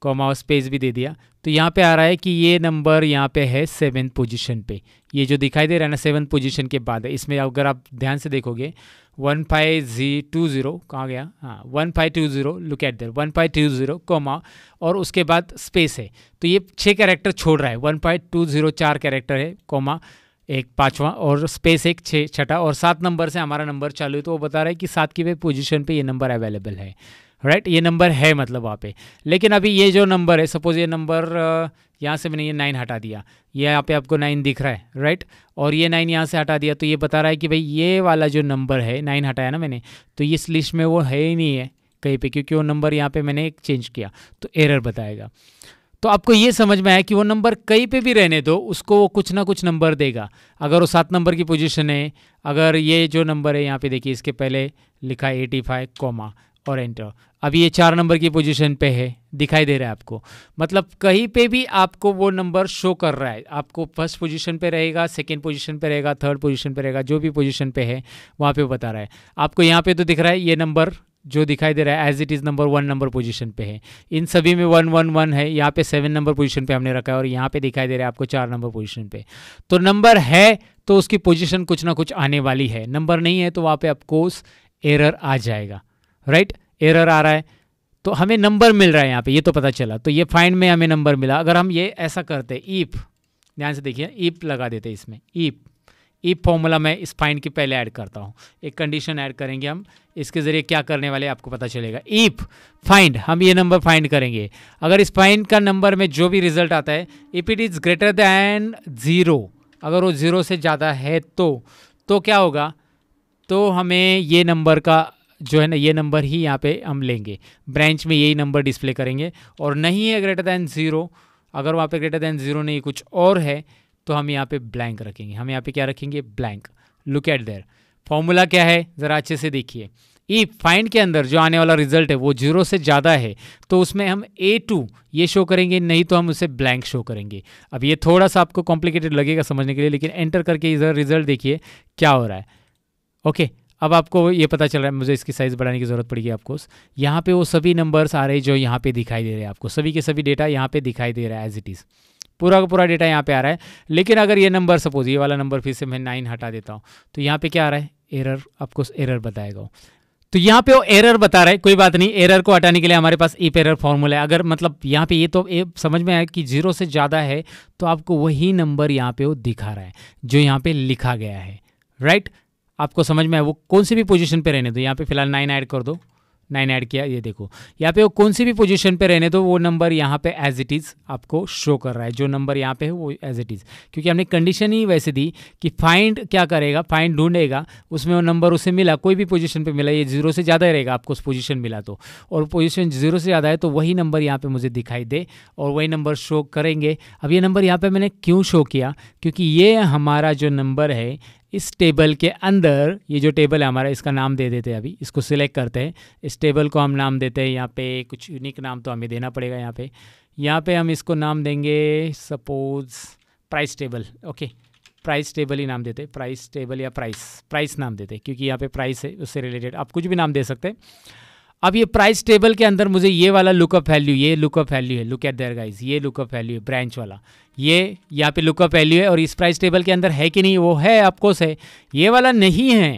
कॉमा और स्पेस भी दे दिया तो यहाँ पे आ रहा है कि ये नंबर यहाँ पे है सेवन पोजीशन पे ये जो दिखाई दे रहा है ना सेवन पोजीशन के बाद है इसमें अगर आप ध्यान से देखोगे वन फाइव जी टू ज़ीरो कहाँ गया हाँ one five two zero look at there one five two zero comma और उसके बाद स्पेस है तो ये छः कैरेक्टर छोड़ रहा है वन फाइव टू ज़ीरो चार कैरेक्टर है कॉमा एक पाँचवा और स्पेस एक छः छठा और सात नंबर से हमारा नंबर चालू है तो वो बता रहा है कि सात की वे पोजीशन पे ये नंबर अवेलेबल है राइट right? ये नंबर है मतलब वहाँ पे लेकिन अभी ये जो नंबर है सपोज़ ये नंबर यहाँ से मैंने ये नाइन हटा दिया ये यहाँ पे आपको नाइन दिख रहा है राइट और ये नाइन यहाँ से हटा दिया तो ये बता रहा है कि भाई ये वाला जो नंबर है नाइन हटाया ना मैंने तो इस लिस्ट में वो है ही नहीं है कहीं पे क्योंकि वो नंबर यहाँ पर मैंने एक चेंज किया तो एरर बताएगा तो आपको ये समझ में आया कि वो नंबर कहीं पे भी रहने दो उसको वो कुछ ना कुछ नंबर देगा अगर वो सात नंबर की पोजीशन है अगर ये जो नंबर है यहाँ पे देखिए इसके पहले लिखा है एटी फाइव कॉमा और एंटर अब ये चार नंबर की पोजीशन पे है दिखाई दे रहा है आपको मतलब कहीं पे भी आपको वो नंबर शो कर रहा है आपको फर्स्ट पोजीशन पे रहेगा सेकंड पोजीशन पे रहेगा थर्ड पोजीशन पे रहेगा जो भी पोजीशन पे है वहाँ पे बता रहा है आपको यहाँ पे तो दिख रहा है ये नंबर जो दिखाई दे रहा है as it is number one number position पे है इन सभी में वन वन वन है यहाँ पे सेवन नंबर पोजीशन पे हमने रखा है और यहाँ पे दिखाई दे रहा है आपको चार नंबर पोजीशन पे तो नंबर है तो उसकी पोजीशन कुछ ना कुछ आने वाली है नंबर नहीं है तो वहाँ पे ऑफकोर्स एरर आ जाएगा राइट एरर आ रहा है तो हमें नंबर मिल रहा है यहाँ पर ये तो पता चला तो ये फाइन में हमें नंबर मिला अगर हम ये ऐसा करते ईप ध्यान से देखिए ईप लगा देते इसमें ईप इफ फॉर्मूला मैं इस की पहले ऐड करता हूँ एक कंडीशन ऐड करेंगे हम इसके ज़रिए क्या करने वाले आपको पता चलेगा इफ फाइंड हम ये नंबर फाइंड करेंगे अगर इस का नंबर में जो भी रिजल्ट आता है if it is greater than zero अगर वो ज़ीरो से ज़्यादा है तो तो क्या होगा तो हमें ये नंबर का जो है ना ये नंबर ही यहाँ पे हम लेंगे ब्रांच में यही नंबर डिस्प्ले करेंगे और नहीं है ग्रेटर दैन ज़ीरो अगर वहाँ पे ग्रेटर दैन ज़ीरो नहीं कुछ और है तो हम यहाँ पे ब्लैंक रखेंगे हम यहाँ पे क्या रखेंगे blank look at there formula क्या है ज़रा अच्छे से देखिए ई e, फाइंड के अंदर जो आने वाला रिजल्ट है वो जीरो से ज़्यादा है तो उसमें हम ए टू ये शो करेंगे नहीं तो हम उसे ब्लैंक शो करेंगे अब ये थोड़ा सा आपको कॉम्प्लिकेटेड लगेगा समझने के लिए लेकिन एंटर करके इधर रिजल्ट देखिए क्या हो रहा है ओके अब आपको ये पता चल रहा है मुझे इसकी साइज़ बढ़ाने की ज़रूरत पड़ेगी आपको यहाँ पे वो सभी नंबर्स आ रहे हैं जो यहाँ पे दिखाई दे रहे हैं आपको सभी के सभी डेटा यहाँ पे दिखाई दे रहा है एज इट इज़ पूरा का पूरा डेटा यहाँ पे आ रहा है लेकिन अगर ये नंबर सपोज ये वाला नंबर फिर से मैं नाइन हटा देता हूँ तो यहाँ पे क्या आ रहा है एरर आपको एरर बताएगा तो यहाँ पे वो एरर बता रहा है कोई बात नहीं एरर को हटाने के लिए हमारे पास ईप एरर फॉर्मूला है अगर मतलब यहाँ पे ये तो समझ में आया कि जीरो से ज़्यादा है तो आपको वही नंबर यहाँ पे वो दिखा रहा है जो यहाँ पे लिखा गया है राइट आपको समझ में आया वो कौन सी भी पोजिशन पे रहने दो यहाँ पे फिलहाल नाइन ऐड कर दो नाइन ऐड किया ये देखो यहाँ पे वो कौन सी भी पोजीशन पे रहने तो वो नंबर यहाँ पे एज इट इज़ आपको शो कर रहा है जो नंबर यहाँ पे है वो एज इट इज़ क्योंकि हमने कंडीशन ही वैसे दी कि फाइंड क्या करेगा फाइंड ढूंढेगा उसमें वो नंबर उसे मिला कोई भी पोजीशन पे मिला ये जीरो से ज़्यादा रहेगा आपको उस पोजिशन मिला तो और पोजिशन जीरो से ज़्यादा है तो वही नंबर यहाँ पर मुझे दिखाई दे और वही नंबर शो करेंगे अब ये नंबर यहाँ पर मैंने क्यों शो किया क्योंकि ये हमारा जो नंबर है इस टेबल के अंदर ये जो टेबल है हमारा इसका नाम दे देते हैं अभी इसको सिलेक्ट करते हैं इस टेबल को हम नाम देते हैं यहाँ पे कुछ यूनिक नाम तो हमें देना पड़ेगा यहाँ पे यहाँ पे हम इसको नाम देंगे suppose price table okay price table ही नाम देते प्राइस टेबल या प्राइस प्राइस नाम देते क्योंकि यहाँ पे प्राइस है उससे रिलेटेड आप कुछ भी नाम दे सकते हैं अब ये प्राइस टेबल के अंदर मुझे ये वाला लुकअप वैल्यू ये लुकअप वैल्यू है लुक एट देयर गाइस ये लुकअप वैल्यू है ब्रांच वाला ये यहाँ पे लुकअप वैल्यू है और इस प्राइस टेबल के अंदर है कि नहीं वो है आपको है ये वाला नहीं है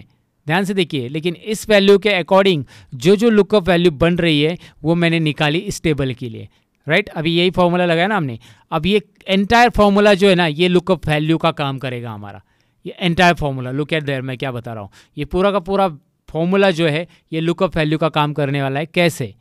ध्यान से देखिए लेकिन इस वैल्यू के अकॉर्डिंग जो जो लुकअप वैल्यू बन रही है वो मैंने निकाली इस टेबल के लिए राइट अभी यही फॉर्मूला लगाया ना हमने अब ये एंटायर फॉर्मूला जो है ना ये लुकअप वैल्यू का काम करेगा हमारा ये entire formula look at there मैं क्या बता रहा हूँ ये पूरा का पूरा फॉर्मूला जो है ये लुकअप वैल्यू का काम करने वाला है कैसे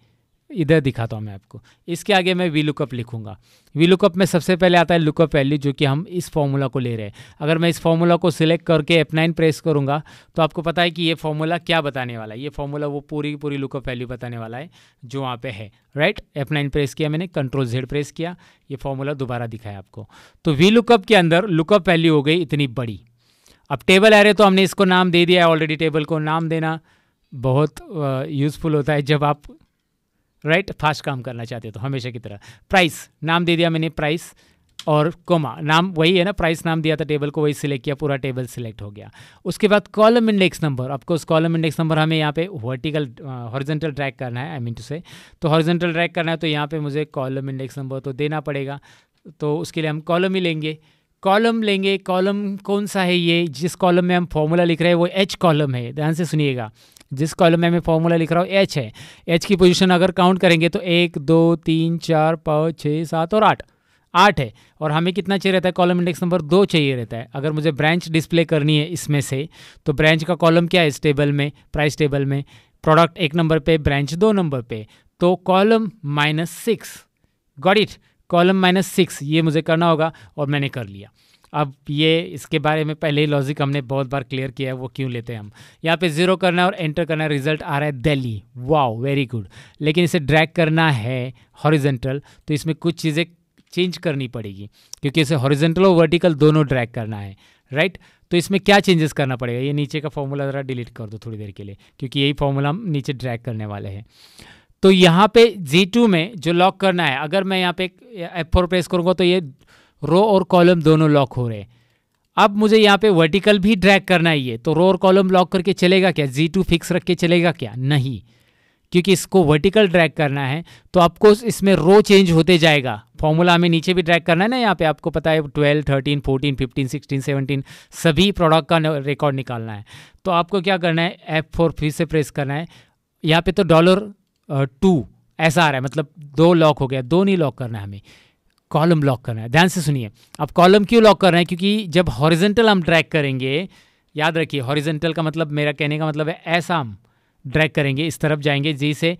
इधर दिखाता हूँ मैं आपको इसके आगे मैं वी लुकअप लिखूंगा वी लुकअप में सबसे पहले आता है लुकअप वैल्यू जो कि हम इस फॉर्मूला को ले रहे हैं अगर मैं इस फॉर्मूला को सिलेक्ट करके एफ नाइन प्रेस करूँगा तो आपको पता है कि ये फॉर्मूला क्या बताने वाला है ये फॉर्मूला वो पूरी पूरी लुकअप वैल्यू बताने वाला है जो वहाँ पर है राइट एफ नाइन प्रेस किया मैंने कंट्रोल जेड प्रेस किया ये फॉर्मूला दोबारा दिखाया आपको तो वी लुकअप के अंदर लुकअप वैल्यू हो गई इतनी बड़ी अब टेबल एरे तो हमने इसको नाम दे दिया है ऑलरेडी टेबल को नाम देना बहुत यूज़फुल होता है जब आप राइट right? फास्ट काम करना चाहते हो तो हमेशा की तरह प्राइस नाम दे दिया मैंने प्राइस और कोमा नाम वही है ना प्राइस नाम दिया था टेबल को वही सिलेक्ट किया पूरा टेबल सिलेक्ट हो गया उसके बाद कॉलम इंडेक्स नंबर आपको उस कॉलम इंडेक्स नंबर हमें यहाँ पे वर्टिकल हॉरिजेंटल ट्रैक करना है आई मीन टू से तो हॉरिजेंटल ट्रैक करना है तो यहाँ पे मुझे कॉलम इंडेक्स नंबर तो देना पड़ेगा तो उसके लिए हम कॉलम ही लेंगे कॉलम लेंगे कॉलम कौन सा है ये जिस कॉलम में हम फॉर्मूला लिख रहे हैं वो एच कॉलम है ध्यान से सुनिएगा जिस कॉलम में मैं फॉर्मूला लिख रहा हूँ एच है एच की पोजीशन अगर काउंट करेंगे तो एक दो तीन चार पाँच छः सात और आठ आठ है और हमें कितना चाहिए रहता है कॉलम इंडेक्स नंबर दो चाहिए रहता है अगर मुझे ब्रांच डिस्प्ले करनी है इसमें से तो ब्रांच का कॉलम क्या है इस टेबल में प्राइस टेबल में प्रोडक्ट एक नंबर पर ब्रांच दो नंबर पर तो column minus six got it column minus six ये मुझे करना होगा और मैंने कर लिया अब ये इसके बारे में पहले ही लॉजिक हमने बहुत बार क्लियर किया है वो क्यों लेते हैं हम यहाँ पे ज़ीरो करना है और एंटर करना है रिजल्ट आ रहा है दिल्ली वाओ वेरी गुड लेकिन इसे ड्रैग करना है हॉरिजेंटल तो इसमें कुछ चीज़ें चेंज करनी पड़ेगी क्योंकि इसे हॉरिजेंटल और वर्टिकल दोनों ड्रैग करना है राइट तो इसमें क्या चेंजेस करना पड़ेगा ये नीचे का फॉर्मूला ज़रा डिलीट कर दो थोड़ी देर के लिए क्योंकि यही फॉर्मूला हम नीचे ड्रैग करने वाले हैं तो यहाँ पे G2 में जो लॉक करना है अगर मैं यहाँ पे F4 प्रेस करूँगा तो ये रो और कॉलम दोनों लॉक हो रहे हैं अब मुझे यहाँ पे वर्टिकल भी ड्रैग करना ही है तो रो और कॉलम लॉक करके चलेगा क्या G2 फिक्स रख के चलेगा क्या नहीं क्योंकि इसको वर्टिकल ड्रैग करना है तो आपको इसमें रो चेंज होते जाएगा फॉर्मूला में नीचे भी ड्रैग करना है ना यहाँ पे आपको पता है twelve thirteen fourteen fifteen sixteen seventeen सभी प्रोडक्ट का रिकॉर्ड निकालना है तो आपको क्या करना है एफ फोर फिर से प्रेस करना है यहाँ पे तो डॉलर टू ऐसा आ रहा है मतलब दो लॉक हो गया दो नहीं लॉक करना है हमें कॉलम लॉक करना है ध्यान से सुनिए अब कॉलम क्यों लॉक कर रहे हैं क्योंकि जब हॉरिजेंटल हम ट्रैक करेंगे याद रखिए हॉरिजेंटल का मतलब मेरा कहने का मतलब है ऐसा हम ड्रैक करेंगे इस तरफ जाएंगे जी से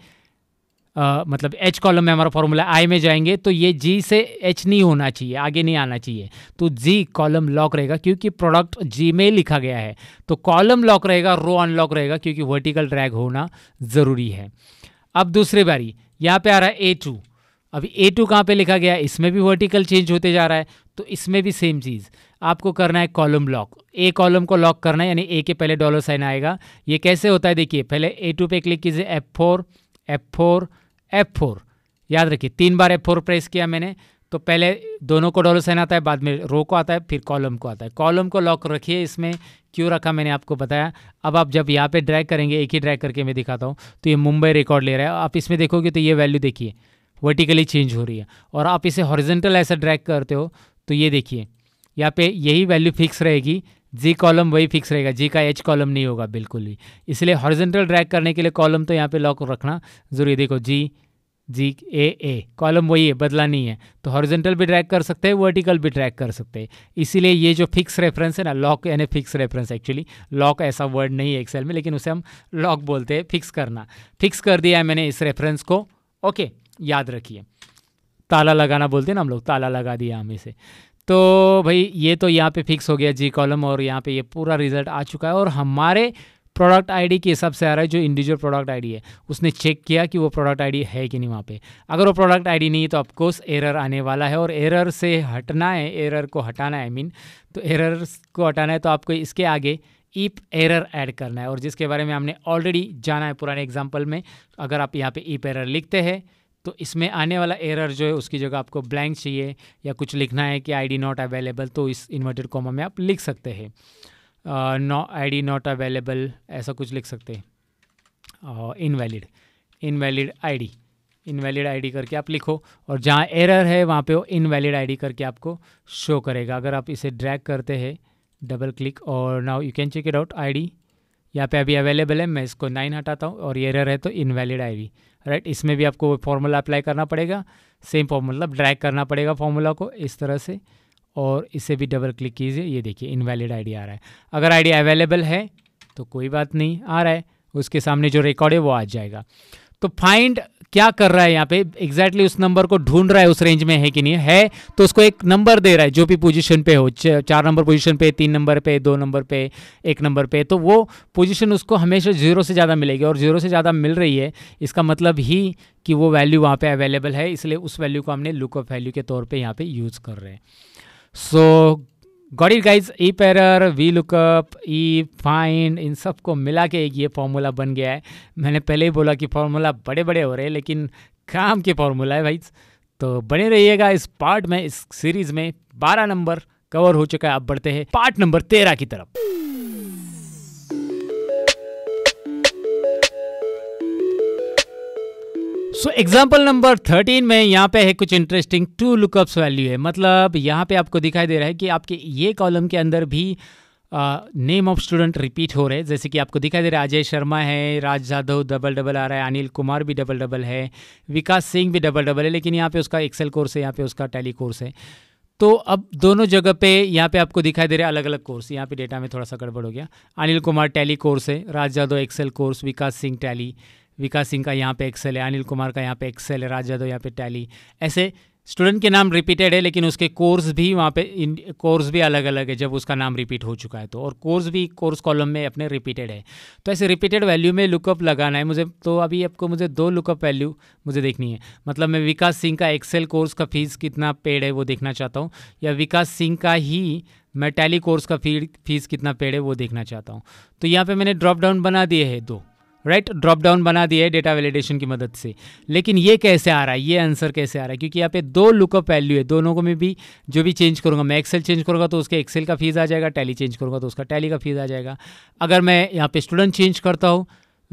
आ, मतलब एच कॉलम में हमारा फॉर्मूला आई में जाएंगे तो ये जी से एच नहीं होना चाहिए आगे नहीं आना चाहिए तो जी कॉलम लॉक रहेगा क्योंकि प्रोडक्ट जी में लिखा गया है तो कॉलम लॉक रहेगा रो अनलॉक रहेगा क्योंकि वर्टिकल ड्रैग होना ज़रूरी है अब दूसरी बारी यहाँ पे आ रहा है ए टू अभी ए टू कहाँ पर लिखा गया इसमें भी वर्टिकल चेंज होते जा रहा है तो इसमें भी सेम चीज़ आपको करना है कॉलम लॉक ए कॉलम को लॉक करना है यानी ए के पहले डॉलर साइन आएगा ये कैसे होता है देखिए पहले ए टू पर क्लिक कीजिए F four F four F four याद रखिए तीन बार एफ फोर प्रेस किया मैंने तो पहले दोनों को डॉलर साइन आता है बाद में रो को आता है फिर कॉलम को आता है कॉलम को लॉक रखिए इसमें क्यों रखा मैंने आपको बताया अब आप जब यहाँ पे ड्रैग करेंगे एक ही ड्रैग करके मैं दिखाता हूँ तो ये मुंबई रिकॉर्ड ले रहा है आप इसमें देखोगे तो ये वैल्यू देखिए वर्टिकली चेंज हो रही है और आप इसे हॉरिजेंटल ऐसा ड्रैग करते हो तो ये देखिए यहाँ पर यही वैल्यू फिक्स रहेगी जी कॉलम वही फिक्स रहेगा जी का एच कॉलम नहीं होगा बिल्कुल भी इसलिए हॉरिजेंटल ड्रैग करने के लिए कॉलम तो यहाँ पर लॉक रखना जरूरी देखो जी जी ए ए कॉलम वही है बदला नहीं है तो हॉरिजेंटल भी ट्रैक कर सकते हैं वर्टिकल भी ट्रैक कर सकते हैं इसीलिए ये जो फिक्स रेफरेंस है ना लॉक यानी फिक्स रेफरेंस एक्चुअली लॉक ऐसा वर्ड नहीं है एक्सेल में लेकिन उसे हम लॉक बोलते हैं फिक्स करना फिक्स कर दिया है मैंने इस रेफरेंस को ओके याद रखिए ताला लगाना बोलते हैं ना हम लोग ताला लगा दिया हम इसे तो भाई ये तो यहाँ पे फिक्स हो गया जी कॉलम और यहाँ पे ये पूरा रिजल्ट आ चुका है और हमारे प्रोडक्ट आईडी के हिसाब से आ रहा है जो इंडिविजुअल प्रोडक्ट आईडी है उसने चेक किया कि वो प्रोडक्ट आईडी है कि नहीं वहाँ पे अगर वो प्रोडक्ट आईडी नहीं है तो ऑफकोर्स एरर आने वाला है और एरर से हटना है एरर को हटाना है आई I मीन mean, तो एरर को हटाना है तो आपको इसके आगे ईप एरर ऐड करना है और जिसके बारे में हमने ऑलरेडी जाना है पुराने एग्जाम्पल में अगर आप यहाँ पर ईप एरर लिखते हैं तो इसमें आने वाला एरर जो है उसकी जगह आपको ब्लैंक चाहिए या कुछ लिखना है कि आईडी नॉट अवेलेबल तो इस इन्वर्टेड कॉमा में आप लिख सकते हैं आई डी नॉट अवेलेबल ऐसा कुछ लिख सकते हैं invalid invalid I D invalid D करके आप लिखो और जहाँ एरर है वहाँ पे वो इनवैलिड डी करके आपको शो करेगा अगर आप इसे ड्रैग करते हैं डबल क्लिक और now you can check it out I D यहाँ पर अभी अवेलेबल है मैं इसको नाइन हटाता हूँ और एरर है तो इनवैलिड डी राइट इसमें भी आपको फॉर्मूला अप्लाई करना पड़ेगा सेम फॉर्मूला ड्रैग करना पड़ेगा फॉर्मूला को इस तरह से और इसे भी डबल क्लिक कीजिए ये देखिए इनवैलिड आईडी आ रहा है अगर आईडी अवेलेबल है तो कोई बात नहीं आ रहा है उसके सामने जो रिकॉर्ड है वो आ जाएगा तो फाइंड क्या कर रहा है यहाँ पे एग्जैक्टली exactly उस नंबर को ढूंढ रहा है उस रेंज में है कि नहीं है तो उसको एक नंबर दे रहा है जो भी पोजीशन पे हो चार नंबर पोजीशन पे तीन नंबर पे दो नंबर पे एक नंबर पे तो वो पोजीशन उसको हमेशा जीरो से ज़्यादा मिलेगी और जीरो से ज़्यादा मिल रही है इसका मतलब ही कि वो वैल्यू वहाँ पर अवेलेबल है इसलिए उस वैल्यू को हमने लुक ऑफ वैल्यू के तौर पर यहाँ पर यूज़ कर रहे हैं so got it guys E error V lookup E find इन सब को मिला के एक ये फार्मूला बन गया है मैंने पहले ही बोला कि फार्मूला बड़े बड़े हो रहे हैं लेकिन काम के फार्मूला है भाई तो बने रहिएगा इस पार्ट में इस सीरीज में बारह नंबर कवर हो चुका है अब बढ़ते हैं पार्ट नंबर तेरह की तरफ सो एग्जाम्पल नंबर थर्टीन में यहाँ पे है कुछ इंटरेस्टिंग टू लुकअप्स वैल्यू है मतलब यहाँ पे आपको दिखाई दे रहा है कि आपके ये कॉलम के अंदर भी नेम ऑफ स्टूडेंट रिपीट हो रहे हैं जैसे कि आपको दिखाई दे रहा है अजय शर्मा है राज जाधव डबल डबल आ रहा है अनिल कुमार भी डबल डबल है विकास सिंह भी डबल डबल है लेकिन यहाँ पे उसका एक्सेल कोर्स है यहाँ पे उसका टैली कोर्स है तो अब दोनों जगह पे यहाँ पे आपको दिखाई दे रहे है अलग अलग कोर्स यहाँ पे डेटा में थोड़ा सा गड़बड़ हो गया अनिल कुमार टैली कोर्स है Raj Jadhav Excel course Vikas Singh Tally Vikas Singh का यहाँ पे एक्सेल है अनिल कुमार का यहाँ पे एक्सेल है राज यादव यहाँ पे टैली ऐसे स्टूडेंट के नाम रिपीटेड है लेकिन उसके कोर्स भी वहाँ पे इन कोर्स भी अलग अलग है जब उसका नाम रिपीट हो चुका है तो और कोर्स भी कोर्स कॉलम में अपने रिपीटेड है तो ऐसे रिपीटेड वैल्यू में लुकअप लगाना है मुझे तो अभी आपको मुझे दो लुकअप वैल्यू मुझे देखनी है मतलब मैं विकास सिंह का एक्सेल कोर्स का फीस कितना पेड है वो देखना चाहता हूँ या विकास सिंह का ही मैं टैली कोर्स का फीस कितना पेड है वो देखना चाहता हूँ तो यहाँ पर मैंने ड्रॉप डाउन बना दिए है दो राइट ड्रॉप डाउन बना दिया है डेटा वैलिडेशन की मदद से लेकिन ये कैसे आ रहा है ये आंसर कैसे आ रहा है क्योंकि यहाँ पे दो लुकअप वैल्यू है दोनों को मैं भी जो भी चेंज करूँगा मैं एक्सेल चेंज करूँगा तो उसके एक्सेल का फीस आ जाएगा टैली चेंज करूँगा तो उसका टैली का फीस आ जाएगा अगर मैं यहाँ पे स्टूडेंट चेंज करता हूँ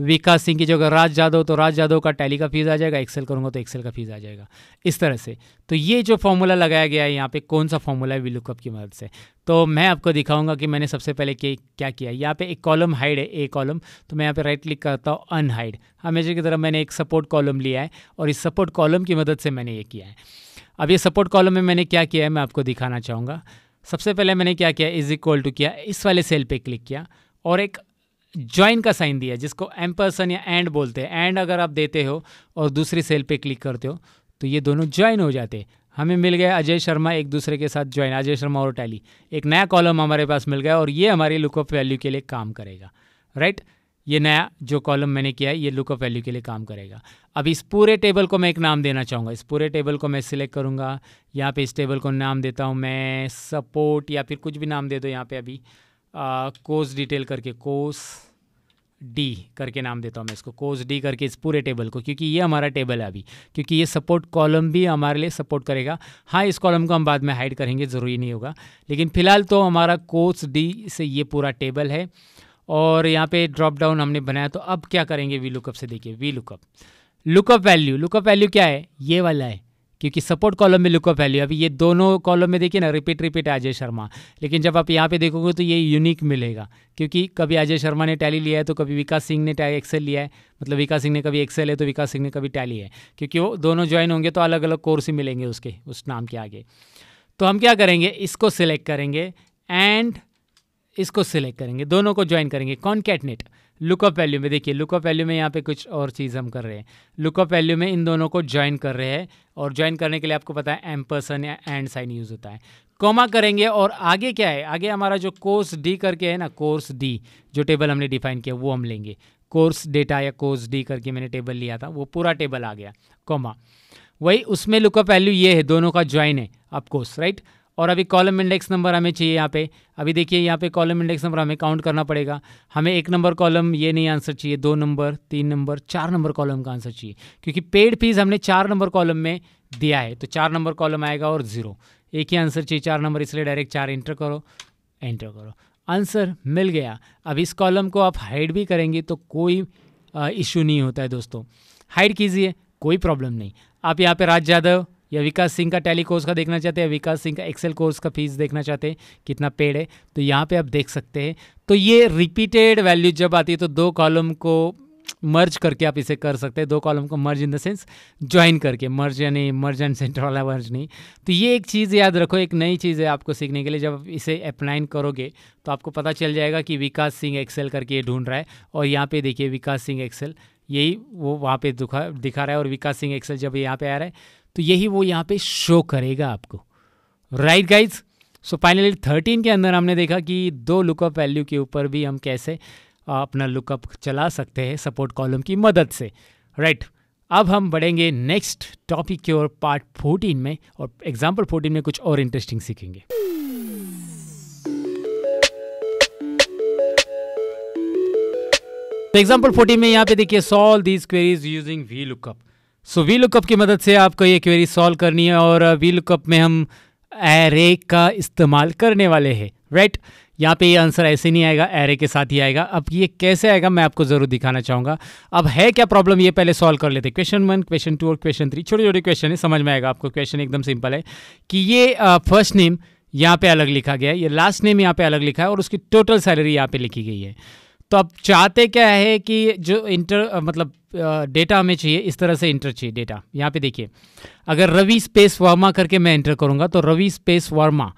विकास सिंह की जगह राज यादव तो राज यादव का टैली का फीस आ जाएगा एक्सेल करूंगा तो एक्सेल का फीस आ जाएगा इस तरह से तो ये जो फॉर्मूला लगाया गया है यहाँ पे कौन सा फॉर्मूला है लुकअप की मदद से तो मैं आपको दिखाऊंगा कि मैंने सबसे पहले क्या किया यहाँ पे एक कॉलम हाइड है ए कॉलम तो मैं यहाँ पे राइट क्लिक करता हूँ अनहाइड हमेशा की तरह मैंने एक सपोर्ट कॉलम लिया है और इस सपोर्ट कॉलम की मदद से मैंने ये किया है अब ये सपोर्ट कॉलम में मैंने क्या किया है मैं आपको दिखाना चाहूँगा सबसे पहले मैंने क्या किया इज इक्वल टू किया इस वाले सेल पर क्लिक किया और एक ज्वाइन का साइन दिया जिसको एम पर्सन या एंड बोलते हैं एंड अगर आप देते हो और दूसरी सेल पे क्लिक करते हो तो ये दोनों ज्वाइन हो जाते हैं हमें मिल गया अजय शर्मा एक दूसरे के साथ ज्वाइन अजय शर्मा और टैली एक नया कॉलम हमारे पास मिल गया और ये हमारी लुकअप वैल्यू के लिए काम करेगा राइट ये नया जो कॉलम मैंने किया है ये लुकअप वैल्यू के लिए काम करेगा अब इस पूरे टेबल को मैं एक नाम देना चाहूँगा इस पूरे टेबल को मैं सिलेक्ट करूँगा यहाँ पे इस टेबल को नाम देता हूँ मैं सपोर्ट या फिर कुछ भी नाम दे दो यहाँ पे अभी कोर्स डिटेल करके कोस डी करके नाम देता हूँ मैं इसको कोस डी करके इस पूरे टेबल को क्योंकि ये हमारा टेबल है अभी क्योंकि ये सपोर्ट कॉलम भी हमारे लिए सपोर्ट करेगा हाँ इस कॉलम को हम बाद में हाइड करेंगे ज़रूरी नहीं होगा लेकिन फिलहाल तो हमारा कोस डी से ये पूरा टेबल है और यहाँ पे ड्रॉप डाउन हमने बनाया तो अब क्या करेंगे वी लुकअप से देखिए V lookup lookup value lookup value क्या है ये वाला है क्योंकि सपोर्ट कॉलम में लुकअप वैल्यू अभी ये दोनों कॉलम में देखिए ना रिपीट रिपीट अजय शर्मा लेकिन जब आप यहाँ पे देखोगे तो ये यूनिक मिलेगा क्योंकि कभी अजय शर्मा ने टैली लिया है तो कभी विकास सिंह ने टैली एक्सेल लिया है मतलब विकास सिंह ने कभी एक्सेल है तो विकास सिंह ने कभी टैली है क्योंकि वो दोनों ज्वाइन होंगे तो अलग अलग कोर्स ही मिलेंगे उसके उस नाम के आगे तो हम क्या करेंगे इसको सिलेक्ट करेंगे एंड इसको सिलेक्ट करेंगे दोनों को ज्वाइन करेंगे कॉन्कैटनेट लुकअप वैल्यू में देखिए लुकअप वैल्यू में यहाँ पे कुछ और चीज़ हम कर रहे हैं लुकअप वैल्यू में इन दोनों को ज्वाइन कर रहे हैं और ज्वाइन करने के लिए आपको पता है एम पर्सन या एंड साइन यूज़ होता है कॉमा करेंगे और आगे क्या है आगे हमारा जो कोर्स डी करके है ना कोर्स डी जो टेबल हमने डिफाइन किया वो हम लेंगे कोर्स डेटा या कोर्स डी करके मैंने टेबल लिया था वो पूरा टेबल आ गया कॉमा वही उसमें लुकअप वैल्यू ये है दोनों का ज्वाइन है कोर्स राइट right? और अभी कॉलम इंडेक्स नंबर हमें चाहिए यहाँ पे अभी देखिए यहाँ पे कॉलम इंडेक्स नंबर हमें काउंट करना पड़ेगा हमें एक नंबर कॉलम ये नहीं आंसर चाहिए दो नंबर तीन नंबर चार नंबर कॉलम का आंसर चाहिए क्योंकि पेड फीस हमने चार नंबर कॉलम में दिया है तो चार नंबर कॉलम आएगा और ज़ीरो एक ही आंसर चाहिए चार नंबर इसलिए डायरेक्ट चार एंटर करो एंटर करो आंसर मिल गया अब इस कॉलम को आप हाइड भी करेंगे तो कोई इशू नहीं होता है दोस्तों हाइड कीजिए कोई प्रॉब्लम नहीं आप यहाँ पे राज यादव या विकास सिंह का टैली कोर्स का देखना चाहते हैं विकास सिंह का एक्सेल कोर्स का फीस देखना चाहते हैं कितना पेड है तो यहाँ पे आप देख सकते हैं तो ये रिपीटेड वैल्यू जब आती है तो दो कॉलम को मर्ज करके आप इसे कर सकते हैं दो कॉलम को merge in the sense join करके मर्ज यानी मर्ज एंड सेंटर वाला मर्ज नहीं तो ये एक चीज़ याद रखो एक नई चीज़ है आपको सीखने के लिए जब आप इसे अप्लाइन करोगे तो आपको पता चल जाएगा कि विकास सिंह एक्सेल करके ये ढूंढ रहा है और यहाँ पे देखिए विकास सिंह एक्सेल यही वो वहाँ पे दिखा दिखा रहा है और विकास सिंह एक्सेल जब यहाँ पे आ रहा है तो यही वो यहाँ पे शो करेगा आपको right guys so finally thirteen के अंदर हमने देखा कि दो लुकअप वैल्यू के ऊपर भी हम कैसे अपना लुकअप चला सकते हैं सपोर्ट कॉलम की मदद से राइट right. अब हम बढ़ेंगे नेक्स्ट टॉपिक की ओर पार्ट फोर्टीन में और एग्जाम्पल फोर्टीन में कुछ और इंटरेस्टिंग सीखेंगे एग्जाम्पल तो फोर्टीन में यहाँ पे देखिए solve these queries using V lookup so V lookup की मदद से आपको ये क्वेरी सॉल्व करनी है और वी uh, लुकअप में हम एरे का इस्तेमाल करने वाले हैं राइट right? यहाँ पे ये आंसर ऐसे नहीं आएगा एरे के साथ ही आएगा अब ये कैसे आएगा मैं आपको ज़रूर दिखाना चाहूँगा अब है क्या प्रॉब्लम ये पहले सॉल्व कर लेते क्वेश्चन वन क्वेश्चन टू और क्वेश्चन थ्री छोटे छोटे क्वेश्चन है समझ में आएगा आपको क्वेश्चन एकदम सिंपल है कि ये फर्स्ट uh, नेम यहाँ पे अलग लिखा गया है ये लास्ट नेम यहाँ पे अलग लिखा है और उसकी टोटल सैलरी यहाँ पे लिखी गई है तो आप चाहते क्या है कि जो इंटर मतलब डेटा हमें चाहिए इस तरह से इंटर चाहिए डेटा यहाँ पे देखिए अगर रवि स्पेस वर्मा करके मैं इंटर करूँगा तो रवि स्पेस वर्मा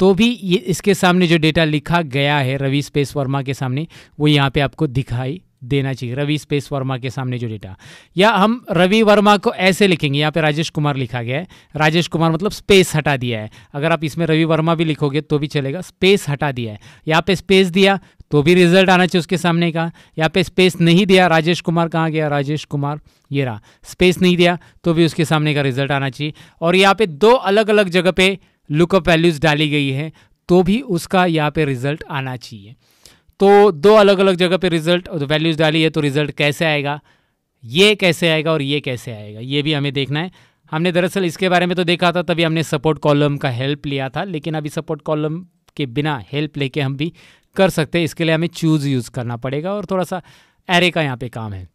तो भी ये इसके सामने जो डेटा लिखा गया है रवि स्पेस वर्मा के सामने वो यहाँ पे आपको दिखाई देना चाहिए रवि स्पेस वर्मा के सामने जो डेटा या हम रवि वर्मा को ऐसे लिखेंगे यहाँ पे राजेश कुमार लिखा गया है राजेश कुमार मतलब स्पेस हटा दिया है अगर आप इसमें रवि वर्मा भी लिखोगे तो भी चलेगा स्पेस हटा दिया है यहाँ पे स्पेस दिया तो भी रिजल्ट आना चाहिए उसके सामने का यहाँ पे स्पेस नहीं दिया राजेश कुमार कहाँ गया राजेश कुमार ये रहा स्पेस नहीं दिया तो भी उसके सामने का रिजल्ट आना चाहिए और यहाँ पे दो अलग अलग जगह पे लुकअप वैल्यूज़ डाली गई है तो भी उसका यहाँ पे रिजल्ट आना चाहिए तो दो अलग अलग जगह पर रिजल्ट वैल्यूज़ डाली है तो रिजल्ट कैसे आएगा ये कैसे आएगा और ये कैसे आएगा ये भी हमें देखना है हमने दरअसल इसके बारे में तो देखा था तभी हमने सपोर्ट कॉलम का हेल्प लिया था लेकिन अभी सपोर्ट कॉलम के बिना हेल्प लेके हम भी कर सकते हैं इसके लिए हमें चूज़ यूज़ करना पड़ेगा और थोड़ा सा एरे का यहाँ पे काम है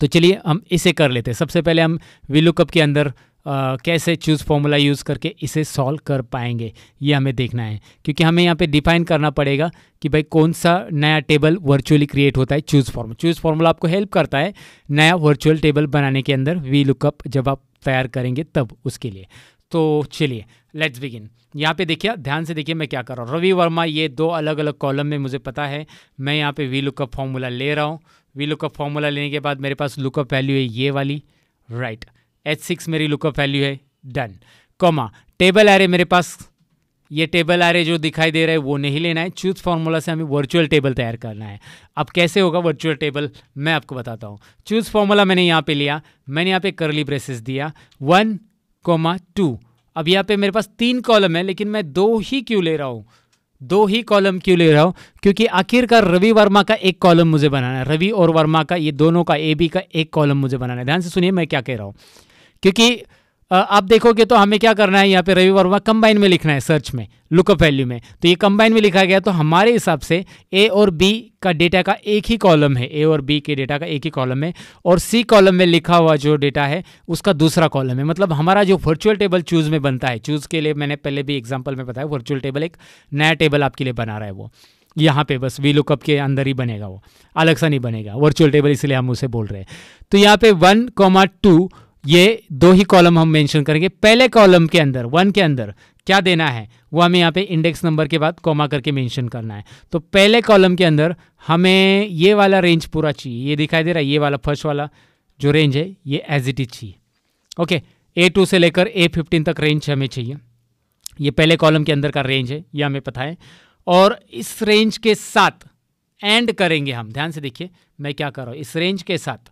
तो चलिए हम इसे कर लेते हैं सबसे पहले हम विलुकअप के अंदर Uh, कैसे चूज़ फॉर्मूला यूज़ करके इसे सॉल्व कर पाएंगे ये हमें देखना है क्योंकि हमें यहाँ पे डिफाइन करना पड़ेगा कि भाई कौन सा नया टेबल वर्चुअली क्रिएट होता है चूज़ फॉर्मूला चूज़ फॉर्मूला आपको हेल्प करता है नया वर्चुअल टेबल बनाने के अंदर वी लुकअप जब आप तैयार करेंगे तब उसके लिए तो चलिए लेट्स बिगिन यहाँ पे देखिए ध्यान से देखिए मैं क्या कर रहा हूँ रवि वर्मा ये दो अलग अलग कॉलम में मुझे पता है मैं यहाँ पे वी लुकअप फॉर्मूला ले रहा हूँ वी लुकअप फॉर्मूला लेने के बाद मेरे पास लुकअप वैल्यू है ये वाली राइट एच सिक्स मेरी लुकअप वैल्यू है डन कॉमा टेबल एरे मेरे पास ये टेबल आरे जो दिखाई दे रहा है वो नहीं लेना है चूज फार्मूला से हमें वर्चुअल टेबल तैयार करना है अब कैसे होगा वर्चुअल टेबल मैं आपको बताता हूँ चूज फार्मूला मैंने यहाँ पे लिया मैंने यहाँ पे करली ब्रेसेस दिया वन कोमा टू अब यहाँ पे मेरे पास तीन कॉलम है लेकिन मैं दो ही क्यों ले रहा हूँ दो ही कॉलम क्यों ले रहा हूँ क्योंकि आखिरकार रवि वर्मा का एक कॉलम मुझे बनाना है रवि और वर्मा का ये दोनों का ए बी का एक कॉलम मुझे बनाना है ध्यान से सुनिए मैं क्या कह रहा हूँ क्योंकि आप देखोगे तो हमें क्या करना है यहाँ पे रवि वर्मा कंबाइन में लिखना है सर्च में लुकअप वैल्यू में तो ये कंबाइन में लिखा गया तो हमारे हिसाब से ए और बी का डेटा का एक ही कॉलम है ए और बी के डेटा का एक ही कॉलम है और सी कॉलम में लिखा हुआ जो डेटा है उसका दूसरा कॉलम है मतलब हमारा जो वर्चुअल टेबल चूज़ में बनता है चूज़ के लिए मैंने पहले भी एग्जाम्पल में बताया वर्चुअल टेबल एक नया टेबल आपके लिए बना रहा है वो यहाँ पे बस वी लुकअप के अंदर ही बनेगा वो अलग सा नहीं बनेगा वर्चुअल टेबल इसलिए हम उसे बोल रहे हैं तो यहाँ पे वन कॉमा टू ये दो ही कॉलम हम मेंशन करेंगे पहले कॉलम के अंदर वन के अंदर क्या देना है वो हमें यहाँ पे इंडेक्स नंबर के बाद कॉमा करके मेंशन करना है तो पहले कॉलम के अंदर हमें ये वाला रेंज पूरा चाहिए ये दिखाई दे रहा है ये वाला फर्स्ट वाला जो रेंज है ये एज इट इज चाहिए ओके ए टू से लेकर ए फिफ्टीन तक रेंज हमें चाहिए ये पहले कॉलम के अंदर का रेंज है ये हमें पता है और इस रेंज के साथ एंड करेंगे हम ध्यान से देखिए मैं क्या कर रहा हूँ इस रेंज के साथ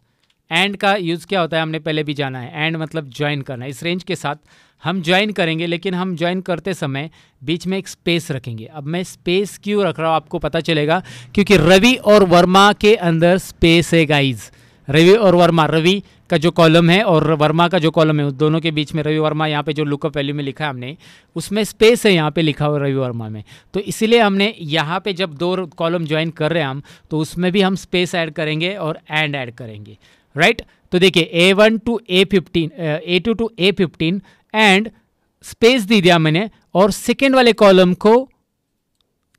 एंड का यूज़ क्या होता है हमने पहले भी जाना है एंड मतलब ज्वाइन करना इस रेंज के साथ हम ज्वाइन करेंगे लेकिन हम ज्वाइन करते समय बीच में एक स्पेस रखेंगे अब मैं स्पेस क्यों रख रहा हूँ आपको पता चलेगा क्योंकि रवि और वर्मा के अंदर स्पेस है गाइज़ रवि और वर्मा रवि का जो कॉलम है और वर्मा का जो कॉलम है उस दोनों के बीच में रवि वर्मा यहाँ पे जो लुकअप वैल्यू में लिखा है हमने उसमें स्पेस है यहाँ पे लिखा हुआ रवि वर्मा में तो इसीलिए हमने यहाँ पे जब दो कॉलम ज्वाइन कर रहे हैं हम तो उसमें भी हम स्पेस ऐड करेंगे और एंड ऐड करेंगे राइट तो देखिए A one to A fifteen A two to A fifteen and space दे दिया मैंने और सेकेंड वाले कॉलम को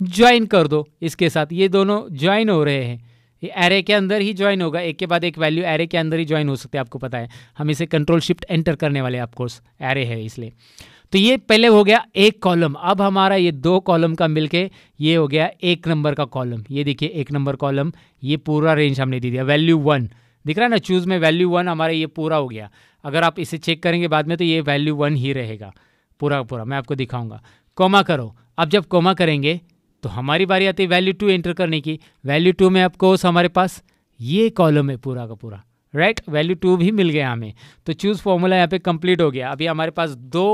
ज्वाइन कर दो इसके साथ ये दोनों ज्वाइन हो रहे हैं ये एरे के अंदर ही ज्वाइन होगा एक के बाद एक वैल्यू एरे के अंदर ही ज्वाइन हो सकते हैं आपको पता है हम इसे कंट्रोल शिफ्ट एंटर करने वाले हैं ऑफकोर्स एरे है इसलिए तो ये पहले हो गया एक कॉलम अब हमारा ये दो कॉलम का मिलके ये हो गया एक नंबर का कॉलम ये देखिए एक नंबर कॉलम ये पूरा रेंज हमने दे दिया वैल्यू वन दिख रहा है ना चूज़ में वैल्यू वन हमारा ये पूरा हो गया अगर आप इसे चेक करेंगे बाद में तो ये वैल्यू वन ही रहेगा पूरा पूरा मैं आपको दिखाऊंगा कोमा करो अब जब कोमा करेंगे तो हमारी बारी आती है वैल्यू टू एंटर करने की वैल्यू टू में आपको हमारे पास ये कॉलम है पूरा का पूरा राइट वैल्यू टू भी मिल गया हमें तो चूज़ फॉर्मूला यहाँ पर कंप्लीट हो गया अभी हमारे पास दो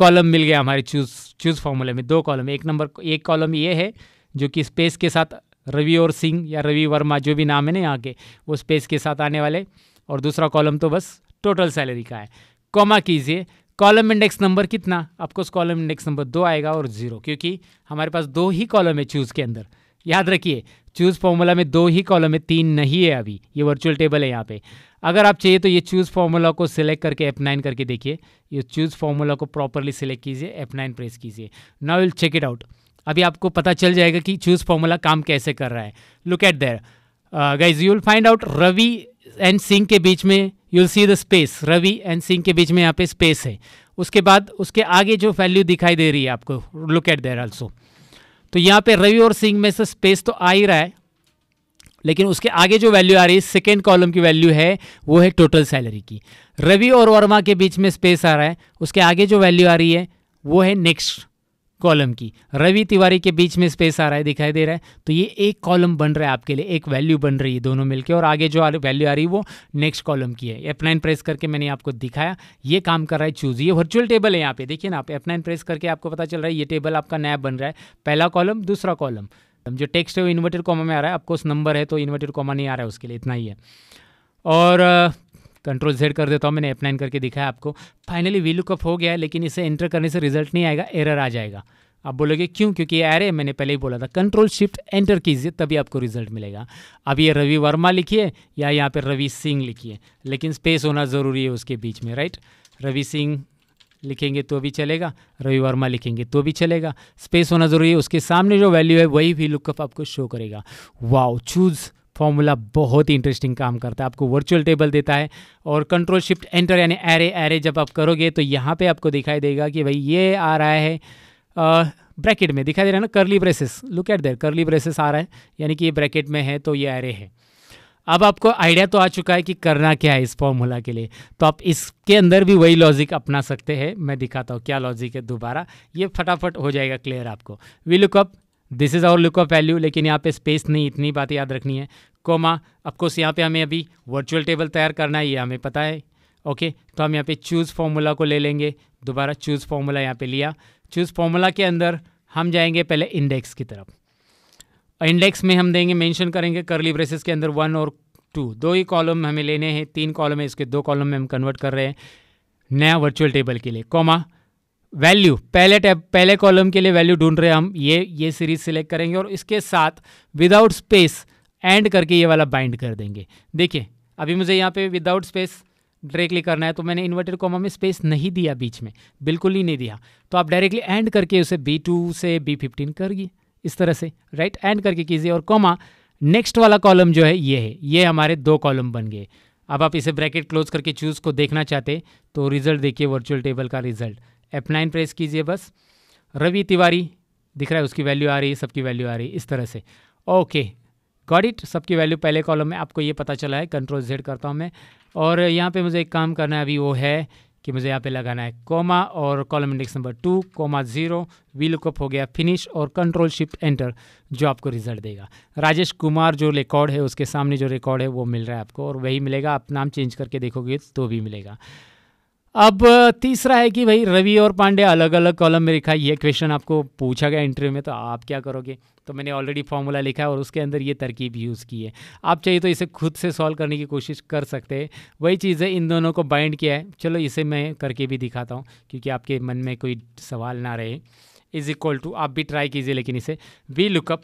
कॉलम मिल गया हमारे चूज चूज़ फॉर्मूले में दो कॉलम एक नंबर एक कॉलम ये है जो कि स्पेस के साथ रवि और सिंह या रवि वर्मा जो भी नाम है ना यहाँ के वो स्पेस के साथ आने वाले और दूसरा कॉलम तो बस टोटल सैलरी का है कॉमा कीजिए कॉलम इंडेक्स नंबर कितना आपको कॉलम इंडेक्स नंबर दो आएगा और ज़ीरो क्योंकि हमारे पास दो ही कॉलम है चूज़ के अंदर याद रखिए चूज़ फॉर्मूला में दो ही कॉलम है तीन नहीं है अभी ये वर्चुअल टेबल है यहाँ पे अगर आप चाहिए तो ये चूज़ फॉर्मूला को सिलेक्ट करके एफ नाइन करके देखिए ये चूज़ फॉर्मूला को प्रॉपरली सिलेक्ट कीजिए एफ नाइन प्रेस कीजिए now will check it out अभी आपको पता चल जाएगा कि चूज़ फॉर्मूला काम कैसे कर रहा है look at there guys you will find out Ravi and Singh के बीच में you'll see the space Ravi and Singh के बीच में यहाँ पे स्पेस है उसके बाद उसके आगे जो वैल्यू दिखाई दे रही है आपको लुक एट देर ऑल्सो तो यहाँ पे रवि और सिंह में से स्पेस तो आ ही रहा है लेकिन उसके आगे जो वैल्यू आ रही है सेकेंड कॉलम की वैल्यू है वो है टोटल सैलरी की रवि और वर्मा के बीच में स्पेस आ रहा है उसके आगे जो वैल्यू आ रही है वो है नेक्स्ट कॉलम की रवि तिवारी के बीच में स्पेस आ रहा है दिखाई दे रहा है तो ये एक कॉलम बन रहा है आपके लिए एक वैल्यू बन रही है दोनों मिलके और आगे जो वैल्यू आ रही है वो नेक्स्ट कॉलम की है एफ नाइन प्रेस करके मैंने आपको दिखाया ये काम कर रहा है चूज ये वर्चुअल टेबल है यहाँ पे देखिए ना आप एफ नाइन प्रेस करके आपको पता चल रहा है ये टेबल आपका नया बन रहा है पहला कॉलम दूसरा कॉलम जो टेक्स्ट है वो इन्वर्टेड कॉमा में आ रहा है आपको उस नंबर है तो इन्वर्टेड कॉमा नहीं आ रहा है उसके लिए इतना ही है और कंट्रोल जेड कर देता हूँ मैंने एफ नाइन करके दिखाया आपको फाइनली वी लुकअप हो गया लेकिन इसे एंटर करने से रिजल्ट नहीं आएगा एरर आ जाएगा आप बोलोगे क्यों क्योंकि अरे मैंने पहले ही बोला था कंट्रोल शिफ्ट एंटर कीजिए तभी आपको रिजल्ट मिलेगा अब ये रवि वर्मा लिखिए या यहाँ पर रवि सिंह लिखिए लेकिन स्पेस होना ज़रूरी है उसके बीच में राइट रवि सिंह लिखेंगे तो भी चलेगा रवि वर्मा लिखेंगे तो भी चलेगा स्पेस होना ज़रूरी है उसके सामने जो वैल्यू है वही भी लुकअप आपको शो करेगा वाओ चूज़ फॉर्मूला बहुत ही इंटरेस्टिंग काम करता है आपको वर्चुअल टेबल देता है और कंट्रोल शिफ्ट एंटर यानी एरे एरे जब आप करोगे तो यहाँ पे आपको दिखाई देगा कि भाई ये आ रहा है ब्रैकेट में दिखाई दे रहा है ना करली ब्रेसेस लुक एट देर करली ब्रेसेस आ रहा है यानी कि ये ब्रैकेट में है तो ये एरे है अब आपको आइडिया तो आ चुका है कि करना क्या है इस फॉर्मूला के लिए तो आप इसके अंदर भी वही लॉजिक अपना सकते हैं मैं दिखाता हूँ क्या लॉजिक है दोबारा ये फटाफट हो जाएगा क्लियर आपको V lookup this is our lookup value लेकिन यहाँ पे स्पेस नहीं इतनी बात याद रखनी है कोमा अफकोर्स यहाँ पे हमें अभी वर्चुअल टेबल तैयार करना है ये हमें पता है ओके okay, तो हम यहाँ पे चूज़ फार्मूला को ले लेंगे दोबारा चूज़ फार्मूला यहाँ पे लिया चूज़ फार्मूला के अंदर हम जाएंगे पहले इंडेक्स की तरफ इंडेक्स में हम देंगे मेंशन करेंगे करली ब्रेसेस के अंदर वन और टू दो ही कॉलम हमें लेने हैं तीन कॉलम है इसके दो कॉलम में हम कन्वर्ट कर रहे हैं नया वर्चुअल टेबल के लिए कॉमा वैल्यू पहले टैब पहले कॉलम के लिए वैल्यू ढूंढ रहे हैं हम ये ये सीरीज सिलेक्ट करेंगे और इसके साथ विदाउट स्पेस एंड करके ये वाला बाइंड कर देंगे देखिए अभी मुझे यहाँ पे विदाउट स्पेस डायरेक्टली करना है तो मैंने इन्वर्टेड कॉमा में स्पेस नहीं दिया बीच में बिल्कुल ही नहीं दिया तो आप डायरेक्टली एंड करके उसे बी टू से बी फिफ्टीन करिए इस तरह से राइट एंड करके कीजिए और कॉमा नेक्स्ट वाला कॉलम जो है ये है ये हमारे दो कॉलम बन गए अब आप इसे ब्रैकेट क्लोज करके चूज़ को देखना चाहते तो रिजल्ट देखिए वर्चुअल टेबल का रिजल्ट एफ नाइन प्रेस कीजिए बस रवि तिवारी दिख रहा है उसकी वैल्यू आ रही है सबकी वैल्यू आ रही है इस तरह से ओके गॉड इट सबकी वैल्यू पहले कॉलम में आपको ये पता चला है कंट्रोल जेड करता हूँ मैं और यहाँ पे मुझे एक काम करना है अभी वो है कि मुझे यहाँ पे लगाना है कोमा और column index number two comma zero V lookup हो गया फिनिश और कंट्रोल शिफ्ट एंटर जो आपको रिजल्ट देगा राजेश कुमार जो रिकॉर्ड है उसके सामने जो रिकॉर्ड है वो मिल रहा है आपको और वही मिलेगा आप नाम चेंज करके देखोगे तो भी मिलेगा अब तीसरा है कि भाई रवि और पांडे अलग अलग कॉलम में लिखा ये क्वेश्चन आपको पूछा गया इंटरव्यू में तो आप क्या करोगे तो मैंने ऑलरेडी फॉर्मूला लिखा है और उसके अंदर ये तरकीब यूज़ की है आप चाहिए तो इसे खुद से सॉल्व करने की कोशिश कर सकते हैं वही चीज़ें इन दोनों को बाइंड किया है चलो इसे मैं करके भी दिखाता हूँ क्योंकि आपके मन में कोई सवाल ना रहे इज़ इक्वल टू आप भी ट्राई कीजिए लेकिन इसे V lookup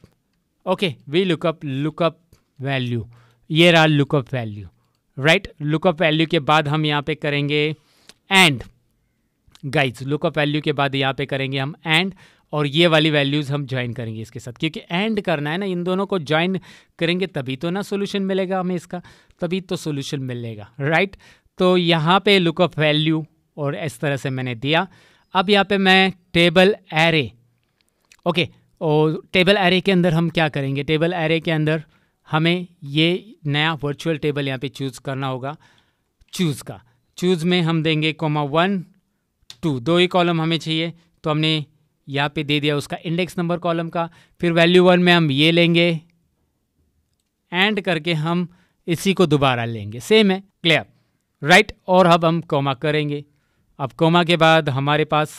okay V lookup lookup value ये रहा lookup value right lookup value के बाद हम यहाँ पे करेंगे एंड गाइज लुकअप वैल्यू के बाद यहाँ पे करेंगे हम एंड और ये वाली वैल्यूज़ हम ज्वाइन करेंगे इसके साथ क्योंकि एंड करना है ना इन दोनों को ज्वाइन करेंगे तभी तो ना सोल्यूशन मिलेगा हमें इसका तभी तो सोल्यूशन मिलेगा राइट तो यहाँ पे लुकअप वैल्यू और इस तरह से मैंने दिया अब यहाँ पे मैं टेबल एरे ओके और टेबल एरे के अंदर हम क्या करेंगे टेबल एरे के अंदर हमें ये नया वर्चुअल टेबल यहाँ पे चूज़ करना होगा चूज़ का चूज़ में हम देंगे कोमा वन टू दो ही कॉलम हमें चाहिए तो हमने यहाँ पे दे दिया उसका इंडेक्स नंबर कॉलम का फिर वैल्यू वन में हम ये लेंगे एंड करके हम इसी को दोबारा लेंगे सेम है क्लियर राइट और अब हम कोमा करेंगे अब कोमा के बाद हमारे पास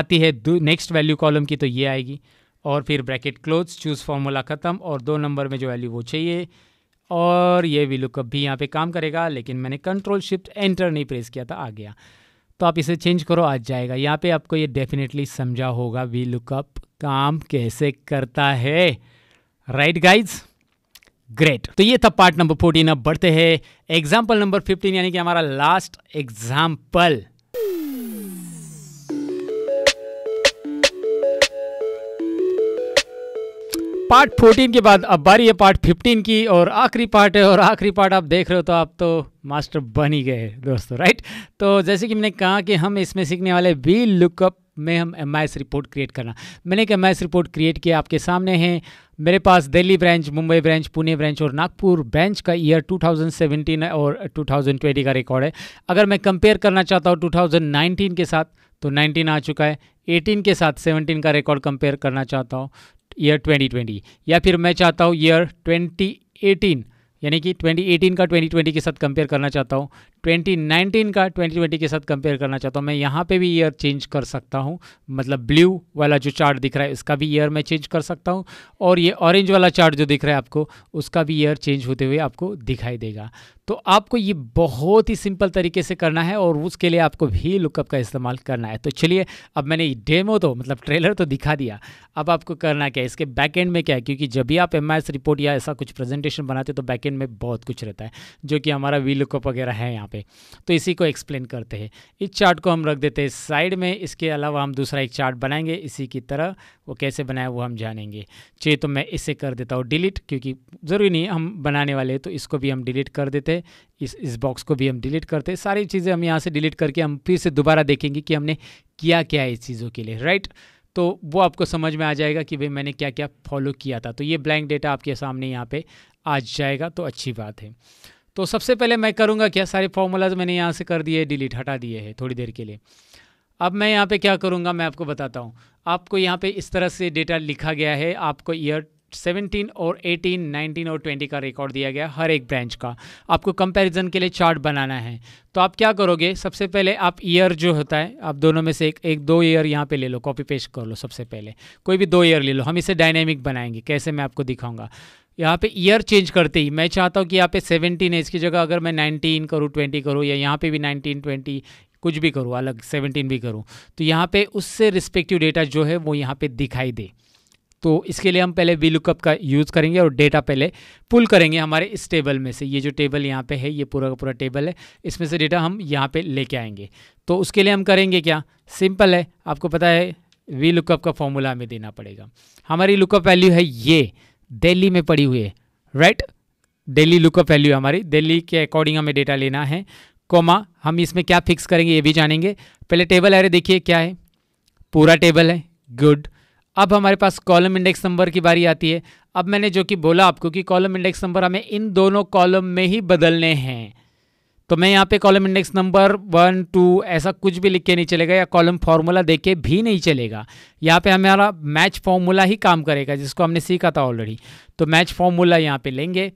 आती है नेक्स्ट वैल्यू कॉलम की तो ये आएगी और फिर ब्रैकेट क्लोज चूज़ फॉर्मूला ख़त्म और दो नंबर में जो वैल्यू वो चाहिए और ये वी लुकअप भी यहाँ पे काम करेगा लेकिन मैंने कंट्रोल शिफ्ट एंटर नहीं प्रेस किया था आ गया तो आप इसे चेंज करो आ जाएगा यहाँ पे आपको ये डेफिनेटली समझा होगा वी लुकअप काम कैसे करता है राइट गाइज ग्रेट तो ये था पार्ट नंबर फोर्टीन अब बढ़ते हैं एग्जाम्पल नंबर फिफ्टीन यानी कि हमारा लास्ट एग्जाम्पल पार्ट फोर्टीन के बाद अब बारी है पार्ट फिफ्टीन की और आखिरी पार्ट है और आखिरी पार्ट आप देख रहे हो तो आप तो मास्टर बन ही गए दोस्तों राइट तो जैसे कि मैंने कहा कि हम इसमें सीखने वाले वी लुकअप में हम एम रिपोर्ट क्रिएट करना मैंने एक एम रिपोर्ट क्रिएट किया आपके सामने है मेरे पास Delhi branch Mumbai branch Pune branch और नागपुर ब्रांच का ईयर 2017 और 2020 का रिकॉर्ड है अगर मैं कंपेयर करना चाहता हूँ 2019 के साथ तो 19 आ चुका है 18 के साथ 17 का रिकॉर्ड कंपेयर करना चाहता हूँ ईयर 2020 या फिर मैं चाहता हूँ ईयर 2018 यानी कि 2018 का 2020 के साथ कंपेयर करना चाहता हूँ 2019 का 2020 के साथ कंपेयर करना चाहता हूँ मैं यहाँ पे भी ईयर चेंज कर सकता हूँ मतलब ब्लू वाला जो चार्ट दिख रहा है इसका भी ईयर मैं चेंज कर सकता हूँ और ये ऑरेंज वाला चार्ट जो दिख रहा है आपको उसका भी ईयर चेंज होते हुए आपको दिखाई देगा तो आपको ये बहुत ही सिंपल तरीके से करना है और उसके लिए आपको भी लुकअप का इस्तेमाल करना है तो चलिए अब मैंने डेमो तो मतलब ट्रेलर तो दिखा दिया अब आपको करना क्या है इसके बैक एंड में क्या है क्योंकि जब भी आप एम रिपोर्ट या ऐसा कुछ प्रेजेंटेशन बनाते हो तो बैक एंड में बहुत कुछ रहता है जो कि हमारा वी लुकअप वगैरह है यहाँ पे तो इसी को एक्सप्लेन करते हैं इस चार्ट को हम रख देते हैं साइड में इसके अलावा हम दूसरा एक चार्ट बनाएंगे इसी की तरह वो कैसे बनाए वो हम जानेंगे चाहिए तो मैं इसे कर देता हूँ डिलीट क्योंकि ज़रूरी नहीं हम बनाने वाले तो इसको भी हम डिलीट कर देते इस इस बॉक्स को भी हम डिलीट करते सारी चीज़ें हम यहाँ से डिलीट करके हम फिर से दोबारा देखेंगे कि हमने किया क्या है इस चीज़ों के लिए राइट तो वो आपको समझ में आ जाएगा कि भाई मैंने क्या क्या फॉलो किया था तो ये ब्लैंक डेटा आपके सामने यहाँ पे आ जाएगा तो अच्छी बात है तो सबसे पहले मैं करूँगा क्या सारे फॉर्मूलाज मैंने यहाँ से कर दिए डिलीट हटा दिए हैं थोड़ी देर के लिए अब मैं यहाँ पे क्या करूँगा मैं आपको बताता हूँ आपको यहाँ पे इस तरह से डेटा लिखा गया है आपको ईयर सेवेंटीन और एटीन नाइनटीन और ट्वेंटी का रिकॉर्ड दिया गया हर एक ब्रांच का आपको कंपैरिजन के लिए चार्ट बनाना है तो आप क्या करोगे सबसे पहले आप ईयर जो होता है आप दोनों में से एक एक दो ईयर यहाँ पे ले लो कॉपी पेस्ट कर लो सबसे पहले कोई भी दो ईयर ले लो हम इसे डायनेमिक बनाएंगे कैसे मैं आपको दिखाऊंगा यहाँ पे ईयर चेंज करते ही मैं चाहता हूँ कि यहाँ पे सेवेंटीन एज की जगह अगर मैं नाइनटीन करूँ ट्वेंटी करूँ या यहाँ पे भी नाइनटीन ट्वेंटी कुछ भी करूँ अलग सेवनटीन भी करूँ तो यहाँ पे उससे रिस्पेक्टिव डेटा जो है वो यहाँ पे दिखाई दे तो इसके लिए हम पहले वी लुकअप का यूज़ करेंगे और डेटा पहले पुल करेंगे हमारे इस टेबल में से ये जो टेबल यहाँ पे है ये पूरा का पूरा टेबल है इसमें से डेटा हम यहाँ पे लेके आएंगे तो उसके लिए हम करेंगे क्या सिंपल है आपको पता है वी लुकअप का फॉर्मूला हमें देना पड़ेगा हमारी लुकअप वैल्यू है ये दिल्ली में पड़ी हुई है राइट दिल्ली लुकअप वैल्यू हमारी दिल्ली के अकॉर्डिंग हमें डेटा लेना है कोमा हम इसमें क्या फिक्स करेंगे ये भी जानेंगे पहले टेबल अरे देखिए क्या है पूरा टेबल है गुड अब हमारे पास कॉलम इंडेक्स नंबर की बारी आती है अब मैंने जो कि बोला आपको कि कॉलम इंडेक्स नंबर हमें इन दोनों कॉलम में ही बदलने हैं तो मैं यहाँ पे column index number one two ऐसा कुछ भी लिख के नहीं चलेगा या कॉलम फार्मूला दे के भी नहीं चलेगा यहाँ पे हमारा मैच फार्मूला ही काम करेगा जिसको हमने सीखा था ऑलरेडी तो मैच फार्मूला यहाँ पे लेंगे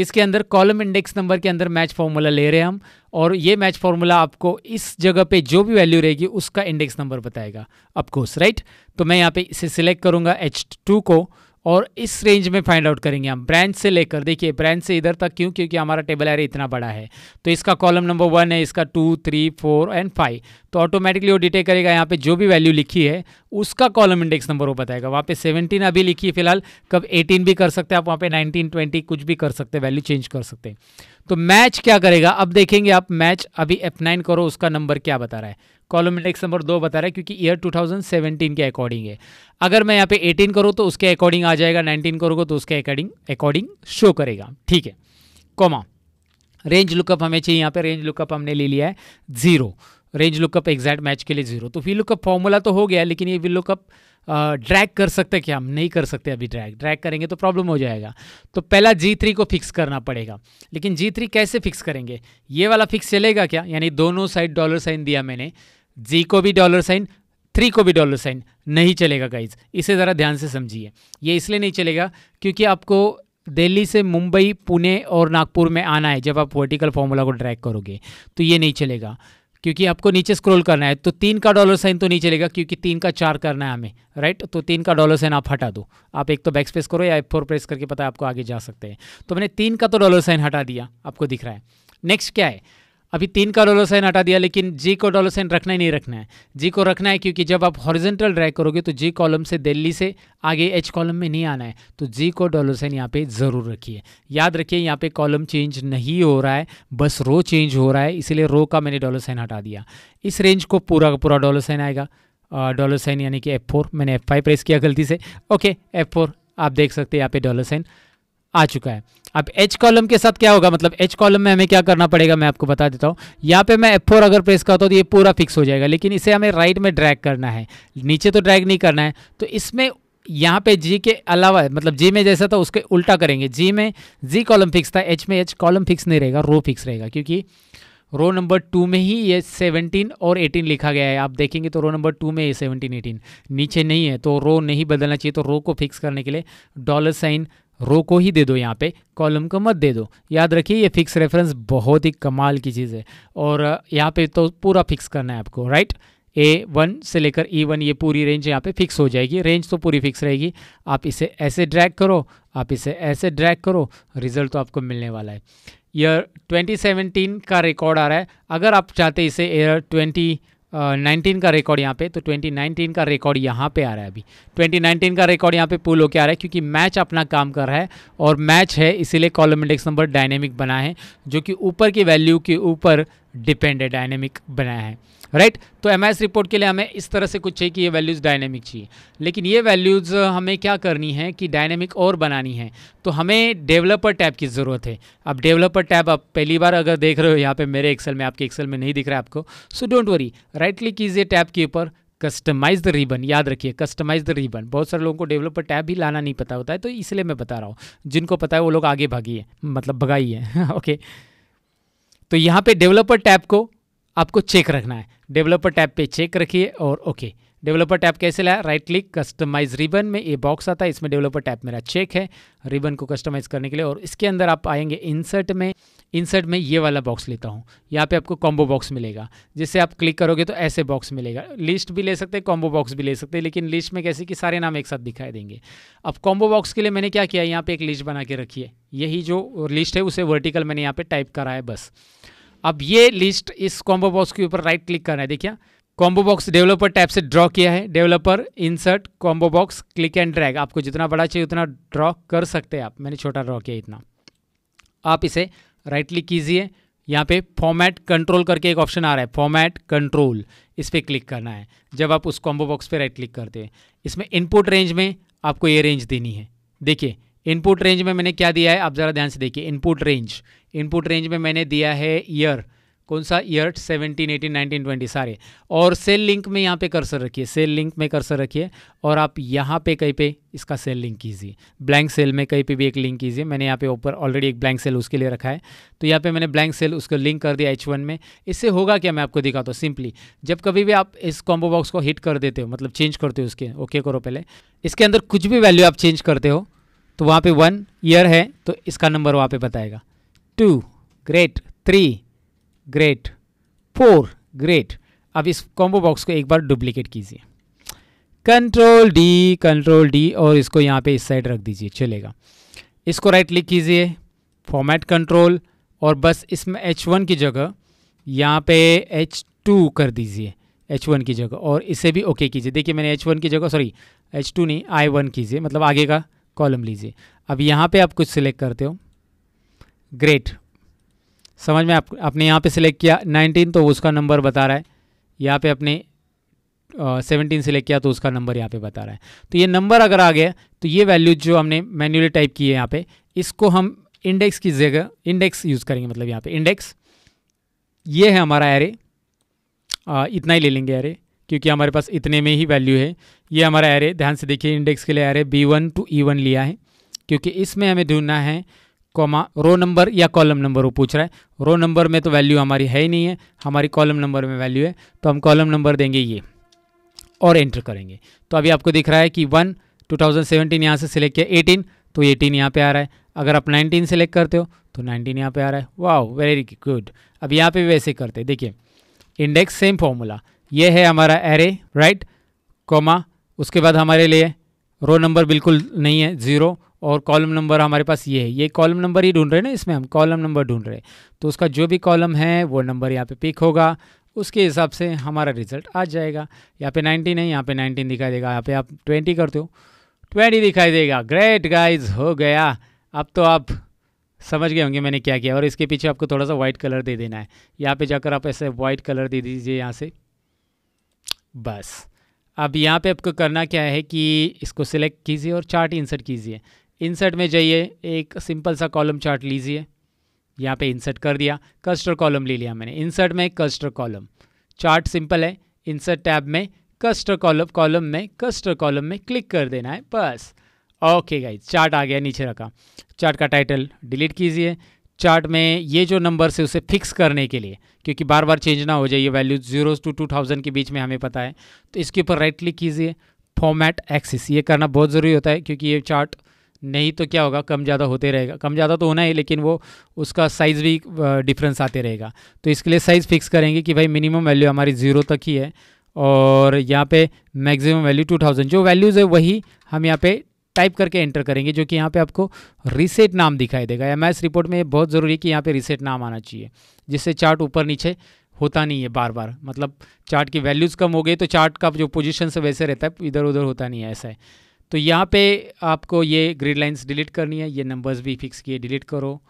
जिसके अंदर कॉलम इंडेक्स नंबर के अंदर मैच फार्मूला ले रहे हैं हम और ये मैच फार्मूला आपको इस जगह पे जो भी वैल्यू रहेगी उसका इंडेक्स नंबर बताएगा अपकोर्स राइट तो मैं यहाँ पे इसे सिलेक्ट करूँगा एच टू को और इस रेंज में फाइंड आउट करेंगे हम ब्रांच से लेकर देखिए ब्रांच से इधर तक क्यों क्योंकि हमारा टेबल एरिया इतना बड़ा है तो इसका कॉलम नंबर वन है इसका two three four and five तो ऑटोमेटिकली वो डिटेक्ट करेगा यहाँ पे जो भी वैल्यू लिखी है उसका कॉलम इंडेक्स नंबर वो बताएगा वहाँ पे 17 अभी लिखी है फिलहाल कब 18 भी कर सकते हैं आप वहाँ पे 19 20 कुछ भी कर सकते हैं वैल्यू चेंज कर सकते हैं तो मैच क्या करेगा अब देखेंगे आप मैच अभी एफ नाइन करो उसका नंबर क्या बता रहा है कॉलम इंडेक्स नंबर दो बता रहा है क्योंकि ईयर 2017 के अकॉर्डिंग है अगर मैं यहाँ पे 18 करूँ तो उसके अकॉर्डिंग आ जाएगा 19 करोगे तो उसके अकॉर्डिंग अकॉर्डिंग शो करेगा ठीक है कॉमा रेंज लुकअप हमें चाहिए यहाँ पे रेंज लुकअप हमने ले लिया है zero range lookup exact match के लिए जीरो तो वी लुकअप फॉर्मूला तो हो गया लेकिन ये वी लुकअप ड्रैग कर सकते क्या हम नहीं कर सकते अभी ड्रैग ड्रैग करेंगे तो प्रॉब्लम हो जाएगा तो पहला जी थ्री को फिक्स करना पड़ेगा लेकिन जी थ्री कैसे फिक्स करेंगे ये वाला फिक्स चलेगा क्या यानी दोनों साइड डॉलर साइन दिया मैंने जी को भी डॉलर साइन थ्री को भी डॉलर साइन नहीं चलेगा गाइज इसे ज़रा ध्यान से समझिए ये इसलिए नहीं चलेगा क्योंकि आपको दिल्ली से मुंबई पुणे और नागपुर में आना है जब आप वर्टिकल फॉर्मूला को ड्रैग करोगे तो ये नहीं चलेगा क्योंकि आपको नीचे स्क्रॉल करना है तो तीन का डॉलर साइन तो नीचे लेगा क्योंकि तीन का चार करना है हमें राइट तो तीन का डॉलर साइन आप हटा दो आप एक तो बैक स्पेस करो या फोर प्रेस करके पता है आपको आगे जा सकते हैं तो मैंने तीन का तो डॉलर साइन हटा दिया आपको दिख रहा है नेक्स्ट क्या है अभी तीन का डॉलर साइन हटा दिया लेकिन जी को डॉलर साइन रखना ही नहीं रखना है जी को रखना है क्योंकि जब आप हॉरिजेंटल ड्रैग करोगे तो जी कॉलम से दिल्ली से आगे एच कॉलम में नहीं आना है तो जी को डॉलर साइन यहाँ पे ज़रूर रखिए याद रखिए यहाँ पे कॉलम चेंज नहीं हो रहा है बस रो चेंज हो रहा है इसीलिए रो का मैंने डॉलर साइन हटा दिया इस रेंज को पूरा का पूरा डॉलर साइन आएगा डॉलर साइन यानी कि एफ फोर मैंने एफ फाइव प्रेस किया गलती से ओके एफ फोर आप देख सकते हैं यहाँ पे डॉलर साइन आ चुका है अब एच कॉलम के साथ क्या होगा मतलब एच कॉलम में हमें क्या करना पड़ेगा मैं आपको बता देता हूँ यहाँ पे मैं F4 अगर प्रेस करता हूँ तो ये पूरा फिक्स हो जाएगा लेकिन इसे हमें राइट में ड्रैग करना है नीचे तो ड्रैग नहीं करना है तो इसमें यहाँ पे जी के अलावा मतलब जी में जैसा था उसके उल्टा करेंगे जी में जी कॉलम फिक्स था एच में एच कॉलम फिक्स नहीं रहेगा रो फिक्स रहेगा क्योंकि रो नंबर टू में ही ये सेवनटीन और एटीन लिखा गया है आप देखेंगे तो रो नंबर टू में ये सेवनटीन एटीन नीचे नहीं है तो रो नहीं बदलना चाहिए तो रो को फिक्स करने के लिए डॉलर साइन रो को ही दे दो यहाँ पे कॉलम को मत दे दो याद रखिए ये फिक्स रेफरेंस बहुत ही कमाल की चीज़ है और यहाँ पे तो पूरा फिक्स करना है आपको राइट ए वन से लेकर ई e वन ये पूरी रेंज यहाँ पे फिक्स हो जाएगी रेंज तो पूरी फिक्स रहेगी आप इसे ऐसे ड्रैग करो आप इसे ऐसे ड्रैग करो रिजल्ट तो आपको मिलने वाला है ईयर 2017 का रिकॉर्ड आ रहा है अगर आप चाहते इसे ईयर ट्वेंटी नाइनटीन का रिकॉर्ड यहाँ पे तो 2019 का रिकॉर्ड यहाँ पे आ रहा है अभी 2019 का रिकॉर्ड यहाँ पे पुल होकर आ रहा है क्योंकि मैच अपना काम कर रहा है और मैच है इसीलिए कॉलम इंडेक्स नंबर डायनेमिक बना है जो कि ऊपर की वैल्यू के ऊपर डिपेंड है डायनेमिक बनाया है राइट तो एम रिपोर्ट के लिए हमें इस तरह से कुछ चाहिए कि ये वैल्यूज़ डायनेमिक चाहिए लेकिन ये वैल्यूज़ हमें क्या करनी है कि डायनेमिक और बनानी है तो हमें डेवलपर टैब की ज़रूरत है अब डेवलपर टैब आप पहली बार अगर देख रहे हो यहाँ पे मेरे एक्सेल में आपके एक्सेल में नहीं दिख रहा है आपको so don't worry right click कीजिए टैब के ऊपर कस्टमाइज द रिबन याद रखिए कस्टमाइज द रिबन बहुत सारे लोगों को डेवलपर टैब भी लाना नहीं पता होता है तो इसलिए मैं बता रहा हूँ जिनको पता है वो लोग आगे है मतलब भगाइए ओके तो यहाँ पे डेवलपर टैब को आपको चेक रखना है डेवलपर टैब पे चेक रखिए और ओके डेवलपर टैब कैसे लाया राइट क्लिक कस्टमाइज रिबन में ये बॉक्स आता है इसमें डेवलपर टैब मेरा चेक है रिबन को कस्टमाइज करने के लिए और इसके अंदर आप आएंगे इंसर्ट में इंसर्ट में ये वाला बॉक्स लेता हूँ यहाँ पे आपको कॉम्बो बॉक्स मिलेगा जिससे आप क्लिक करोगे तो ऐसे बॉक्स मिलेगा लिस्ट भी ले सकते हैं कॉम्बो बॉक्स भी ले सकते हैं लेकिन लिस्ट में कैसे कि सारे नाम एक साथ दिखाई देंगे अब कॉम्बो बॉक्स के लिए मैंने क्या किया यहाँ पे एक लिस्ट बना के रखी है यही जो लिस्ट है उसे वर्टिकल मैंने यहाँ पे टाइप करा है बस अब ये लिस्ट इस कॉम्बो बॉक्स के ऊपर राइट क्लिक करना है देखिए कॉम्बो बॉक्स डेवलपर टैप से ड्रॉ किया है developer insert combo box click and drag आपको जितना बड़ा चाहिए उतना ड्रॉ कर सकते हैं आप मैंने छोटा ड्रॉ किया इतना आप इसे राइट क्लिक कीजिए यहाँ पे फॉर्मेट कंट्रोल करके एक ऑप्शन आ रहा है फॉर्मेट कंट्रोल इस पर क्लिक करना है जब आप उस कॉम्बो बॉक्स पे राइट क्लिक करते हैं इसमें इनपुट रेंज में आपको ये रेंज देनी है देखिए इनपुट रेंज में मैंने क्या दिया है आप ज़रा ध्यान से देखिए इनपुट रेंज इनपुट रेंज में मैंने दिया है ईयर कौन सा ईयर 17, 18, 19, 20 सारे और सेल लिंक में यहाँ पे कर्सर रखिए सेल लिंक में कर्सर रखिए और आप यहाँ पे कहीं पे इसका सेल लिंक कीजिए ब्लैंक सेल में कहीं पे भी एक लिंक कीजिए मैंने यहाँ पे ऊपर ऑलरेडी एक ब्लैंक सेल उसके लिए रखा है तो यहाँ पे मैंने ब्लैंक सेल उसको लिंक कर दिया एच वन में इससे होगा क्या मैं आपको दिखाता हूँ सिंपली जब कभी भी आप इस कॉम्बो बॉक्स को हिट कर देते हो मतलब चेंज करते हो उसके ओके करो पहले इसके अंदर कुछ भी वैल्यू आप चेंज करते हो तो वहाँ पे वन ईयर है तो इसका नंबर वहाँ पे बताएगा two great three great four great अब इस कॉम्बो बॉक्स को एक बार डुप्लीकेट कीजिए कंट्रोल डी कंट्रोल डी और इसको यहाँ पे इस साइड रख दीजिए चलेगा इसको राइट क्लिक कीजिए फॉर्मेट कंट्रोल और बस इसमें एच वन की जगह यहाँ पे एच टू कर दीजिए एच वन की जगह और इसे भी ओके कीजिए देखिए मैंने एच वन की जगह सॉरी एच टू नहीं आई वन कीजिए मतलब आगे का कॉलम लीजिए अब यहाँ पे आप कुछ सिलेक्ट करते हो ग्रेट समझ में आप आपने यहाँ पे सिलेक्ट किया 19 तो उसका नंबर बता रहा है यहाँ पे आ, 17 सिलेक्ट किया तो उसका नंबर यहाँ पे बता रहा है तो ये नंबर अगर आ गया तो ये वैल्यू जो हमने मैन्युअली टाइप की है यहाँ पे इसको हम इंडेक्स की जगह इंडेक्स यूज़ करेंगे मतलब यहाँ पे इंडेक्स ये है हमारा एरे इतना ही ले लेंगे एरे क्योंकि हमारे पास इतने में ही वैल्यू है ये हमारा एरे ध्यान से देखिए इंडेक्स के लिए array B one to E one लिया है क्योंकि इसमें हमें ढूंढना है कॉमा रो नंबर या कॉलम नंबर वो पूछ रहा है रो नंबर में तो वैल्यू हमारी है ही नहीं है हमारी कॉलम नंबर में वैल्यू है तो हम कॉलम नंबर देंगे ये और एंटर करेंगे तो अभी आपको दिख रहा है कि वन टू थाउजेंड सेवेंटीन यहाँ से सिलेक्ट किया एटीन तो एटीन यहाँ पे आ रहा है अगर आप नाइनटीन सेलेक्ट करते हो तो नाइनटीन यहाँ पे आ रहा है वाह वेरी गुड अब यहाँ पे वैसे करते देखिए इंडेक्स सेम फॉर्मूला ये है हमारा एरे राइट कॉमा उसके बाद हमारे लिए रो नंबर बिल्कुल नहीं है ज़ीरो और कॉलम नंबर हमारे पास ये है ये कॉलम नंबर ही ढूंढ रहे हैं ना इसमें हम कॉलम नंबर ढूंढ रहे हैं तो उसका जो भी कॉलम है वो नंबर यहाँ पे पिक होगा उसके हिसाब से हमारा रिजल्ट आ जाएगा यहाँ पे 19 है यहाँ पे 19 दिखाई देगा यहाँ पे आप 20 करते हो 20 दिखाई देगा ग्रेट गाइज हो गया अब तो आप समझ गए होंगे मैंने क्या किया और इसके पीछे आपको थोड़ा सा वाइट कलर दे देना है यहाँ पर जाकर आप ऐसे वाइट कलर दे दीजिए यहाँ से बस अब यहाँ पे आपको करना क्या है कि इसको सिलेक्ट कीजिए और चार्ट इंसर्ट कीजिए इंसर्ट में जाइए एक सिंपल सा कॉलम चार्ट लीजिए यहाँ पे इंसर्ट कर दिया कस्टर कॉलम ले लिया मैंने इंसर्ट में कस्टर कॉलम चार्ट सिंपल है इंसर्ट टैब में कस्टर कॉलम कॉलम में कस्टर कॉलम में क्लिक कर देना है बस ओके गाइज चार्ट आ गया नीचे रखा चार्ट का टाइटल डिलीट कीजिए चार्ट में ये जो नंबर है उसे फिक्स करने के लिए क्योंकि बार बार चेंज ना हो जाए ये value zero to two thousand के बीच में हमें पता है तो इसके ऊपर राइट क्लिक कीजिए फॉर्मेट एक्सिस ये करना बहुत ज़रूरी होता है क्योंकि ये चार्ट नहीं तो क्या होगा कम ज़्यादा होते रहेगा कम ज़्यादा तो होना ही लेकिन वो उसका साइज़ भी डिफरेंस आते रहेगा तो इसके लिए साइज़ फिक्स करेंगे कि भाई मिनिमम वैल्यू हमारी ज़ीरो तक ही है और यहाँ पे मैक्सिमम वैल्यू 2000 जो वैल्यूज़ है वही हम यहाँ पे टाइप करके एंटर करेंगे जो कि यहाँ पे आपको रिसेट नाम दिखाई देगा एम रिपोर्ट में बहुत ज़रूरी है कि यहाँ पे रिसेट नाम आना चाहिए जिससे चार्ट ऊपर नीचे होता नहीं है बार बार मतलब चार्ट की वैल्यूज़ कम हो गई तो चार्ट का जो पोजिशन से वैसे रहता है इधर उधर होता नहीं है ऐसा है तो यहाँ पर आपको ये ग्रिड लाइन्स डिलीट करनी है ये नंबर्स भी फिक्स किए डिलीट करो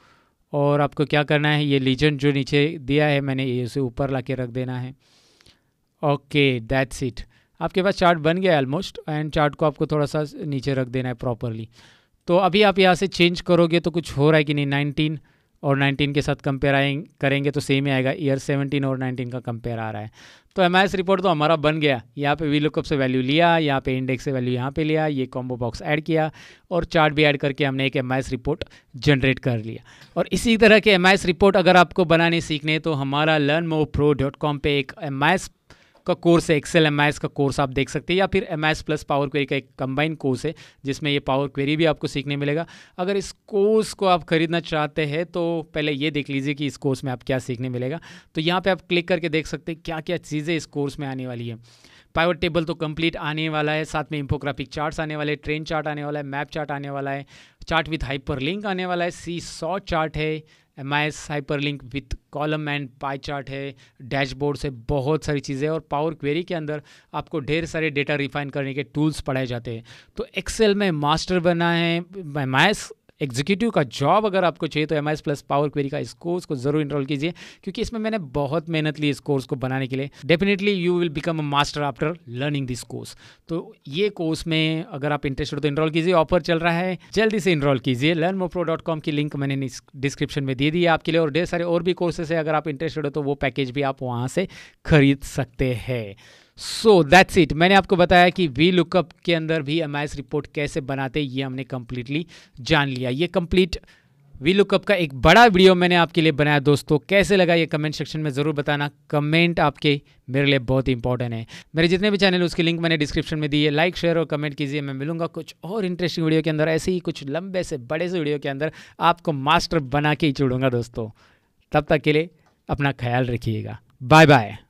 और आपको क्या करना है ये लीजेंड जो नीचे दिया है मैंने ये उसे ऊपर ला के रख देना है ओके दैट्स इट आपके पास चार्ट बन गया ऑलमोस्ट एंड चार्ट को आपको थोड़ा सा नीचे रख देना है प्रॉपरली तो अभी आप यहाँ से चेंज करोगे तो कुछ हो रहा है कि नहीं नाइनटीन और 19 के साथ कंपेयर आएंगे करेंगे तो सेम ही आएगा ईयर 17 और 19 का कंपेयर आ रहा है तो एम रिपोर्ट तो हमारा बन गया यहाँ पे वी लुकअप से वैल्यू लिया यहाँ पे इंडेक्स से वैल्यू यहाँ पे लिया ये कॉम्बो बॉक्स ऐड किया और चार्ट भी ऐड करके हमने एक एम रिपोर्ट जनरेट कर लिया और इसी तरह के एम रिपोर्ट अगर आपको बनाने सीखने तो हमारा लर्न मो प्रो डॉट कॉम पर एक एम का कोर्स है एक्सेल एम का कोर्स आप देख सकते हैं या फिर एम प्लस पावर क्वेरी का एक कंबाइन कोर्स है जिसमें ये पावर क्वेरी भी आपको सीखने मिलेगा अगर इस कोर्स को आप खरीदना चाहते हैं तो पहले ये देख लीजिए कि इस कोर्स में आप क्या सीखने मिलेगा तो यहाँ पर आप क्लिक करके देख सकते हैं क्या क्या चीज़ें इस कोर्स में आने वाली है पावर टेबल तो कंप्लीट आने वाला है साथ में इंफोग्राफिक चार्ट्स आने वाले ट्रेन चार्ट आने वाला है मैप चार्ट आने वाला है चार्ट विथ हाइपर लिंक आने वाला है सी सौ चार्ट है M I S hyperlink with column and pie chart है डैशबोर्ड से बहुत सारी चीज़ें और पावर क्वेरी के अंदर आपको ढेर सारे डेटा रिफाइन करने के टूल्स पढ़ाए जाते हैं तो एक्सेल में मास्टर बना है एम आई एस एग्जीक्यूटिव का जॉब अगर आपको चाहिए तो M S plus power query का इस कोर्स को जरूर इनरोल कीजिए क्योंकि इसमें मैंने बहुत मेहनत ली इस कोर्स को बनाने के लिए definitely you will become a master after learning this course तो ये कोर्स में अगर आप इंटरेस्टेड हो तो इनरोल कीजिए ऑफर चल रहा है जल्दी से इनरोल कीजिए लर्न मोप्रो डॉट कॉम की लिंक मैंने डिस्क्रिप्शन में दे दी है आपके लिए और ढेर सारे और भी कोर्सेस है अगर आप इंटरेस्टेड हो तो वो पैकेज भी आप वहाँ से खरीद सकते हैं सो दैट्स इट मैंने आपको बताया कि वी लुकअप के अंदर भी एम रिपोर्ट कैसे बनाते ये हमने कम्प्लीटली जान लिया ये कम्प्लीट वी लुकअप का एक बड़ा वीडियो मैंने आपके लिए बनाया दोस्तों कैसे लगा ये कमेंट सेक्शन में ज़रूर बताना कमेंट आपके मेरे लिए बहुत इंपॉर्टेंट है मेरे जितने भी चैनल उसकी लिंक मैंने डिस्क्रिप्शन में दी है लाइक शेयर और कमेंट कीजिए मैं मिलूंगा कुछ और इंटरेस्टिंग वीडियो के अंदर ऐसे ही कुछ लंबे से बड़े से वीडियो के अंदर आपको मास्टर बना के ही छोड़ूंगा दोस्तों तब तक के लिए अपना ख्याल रखिएगा बाय बाय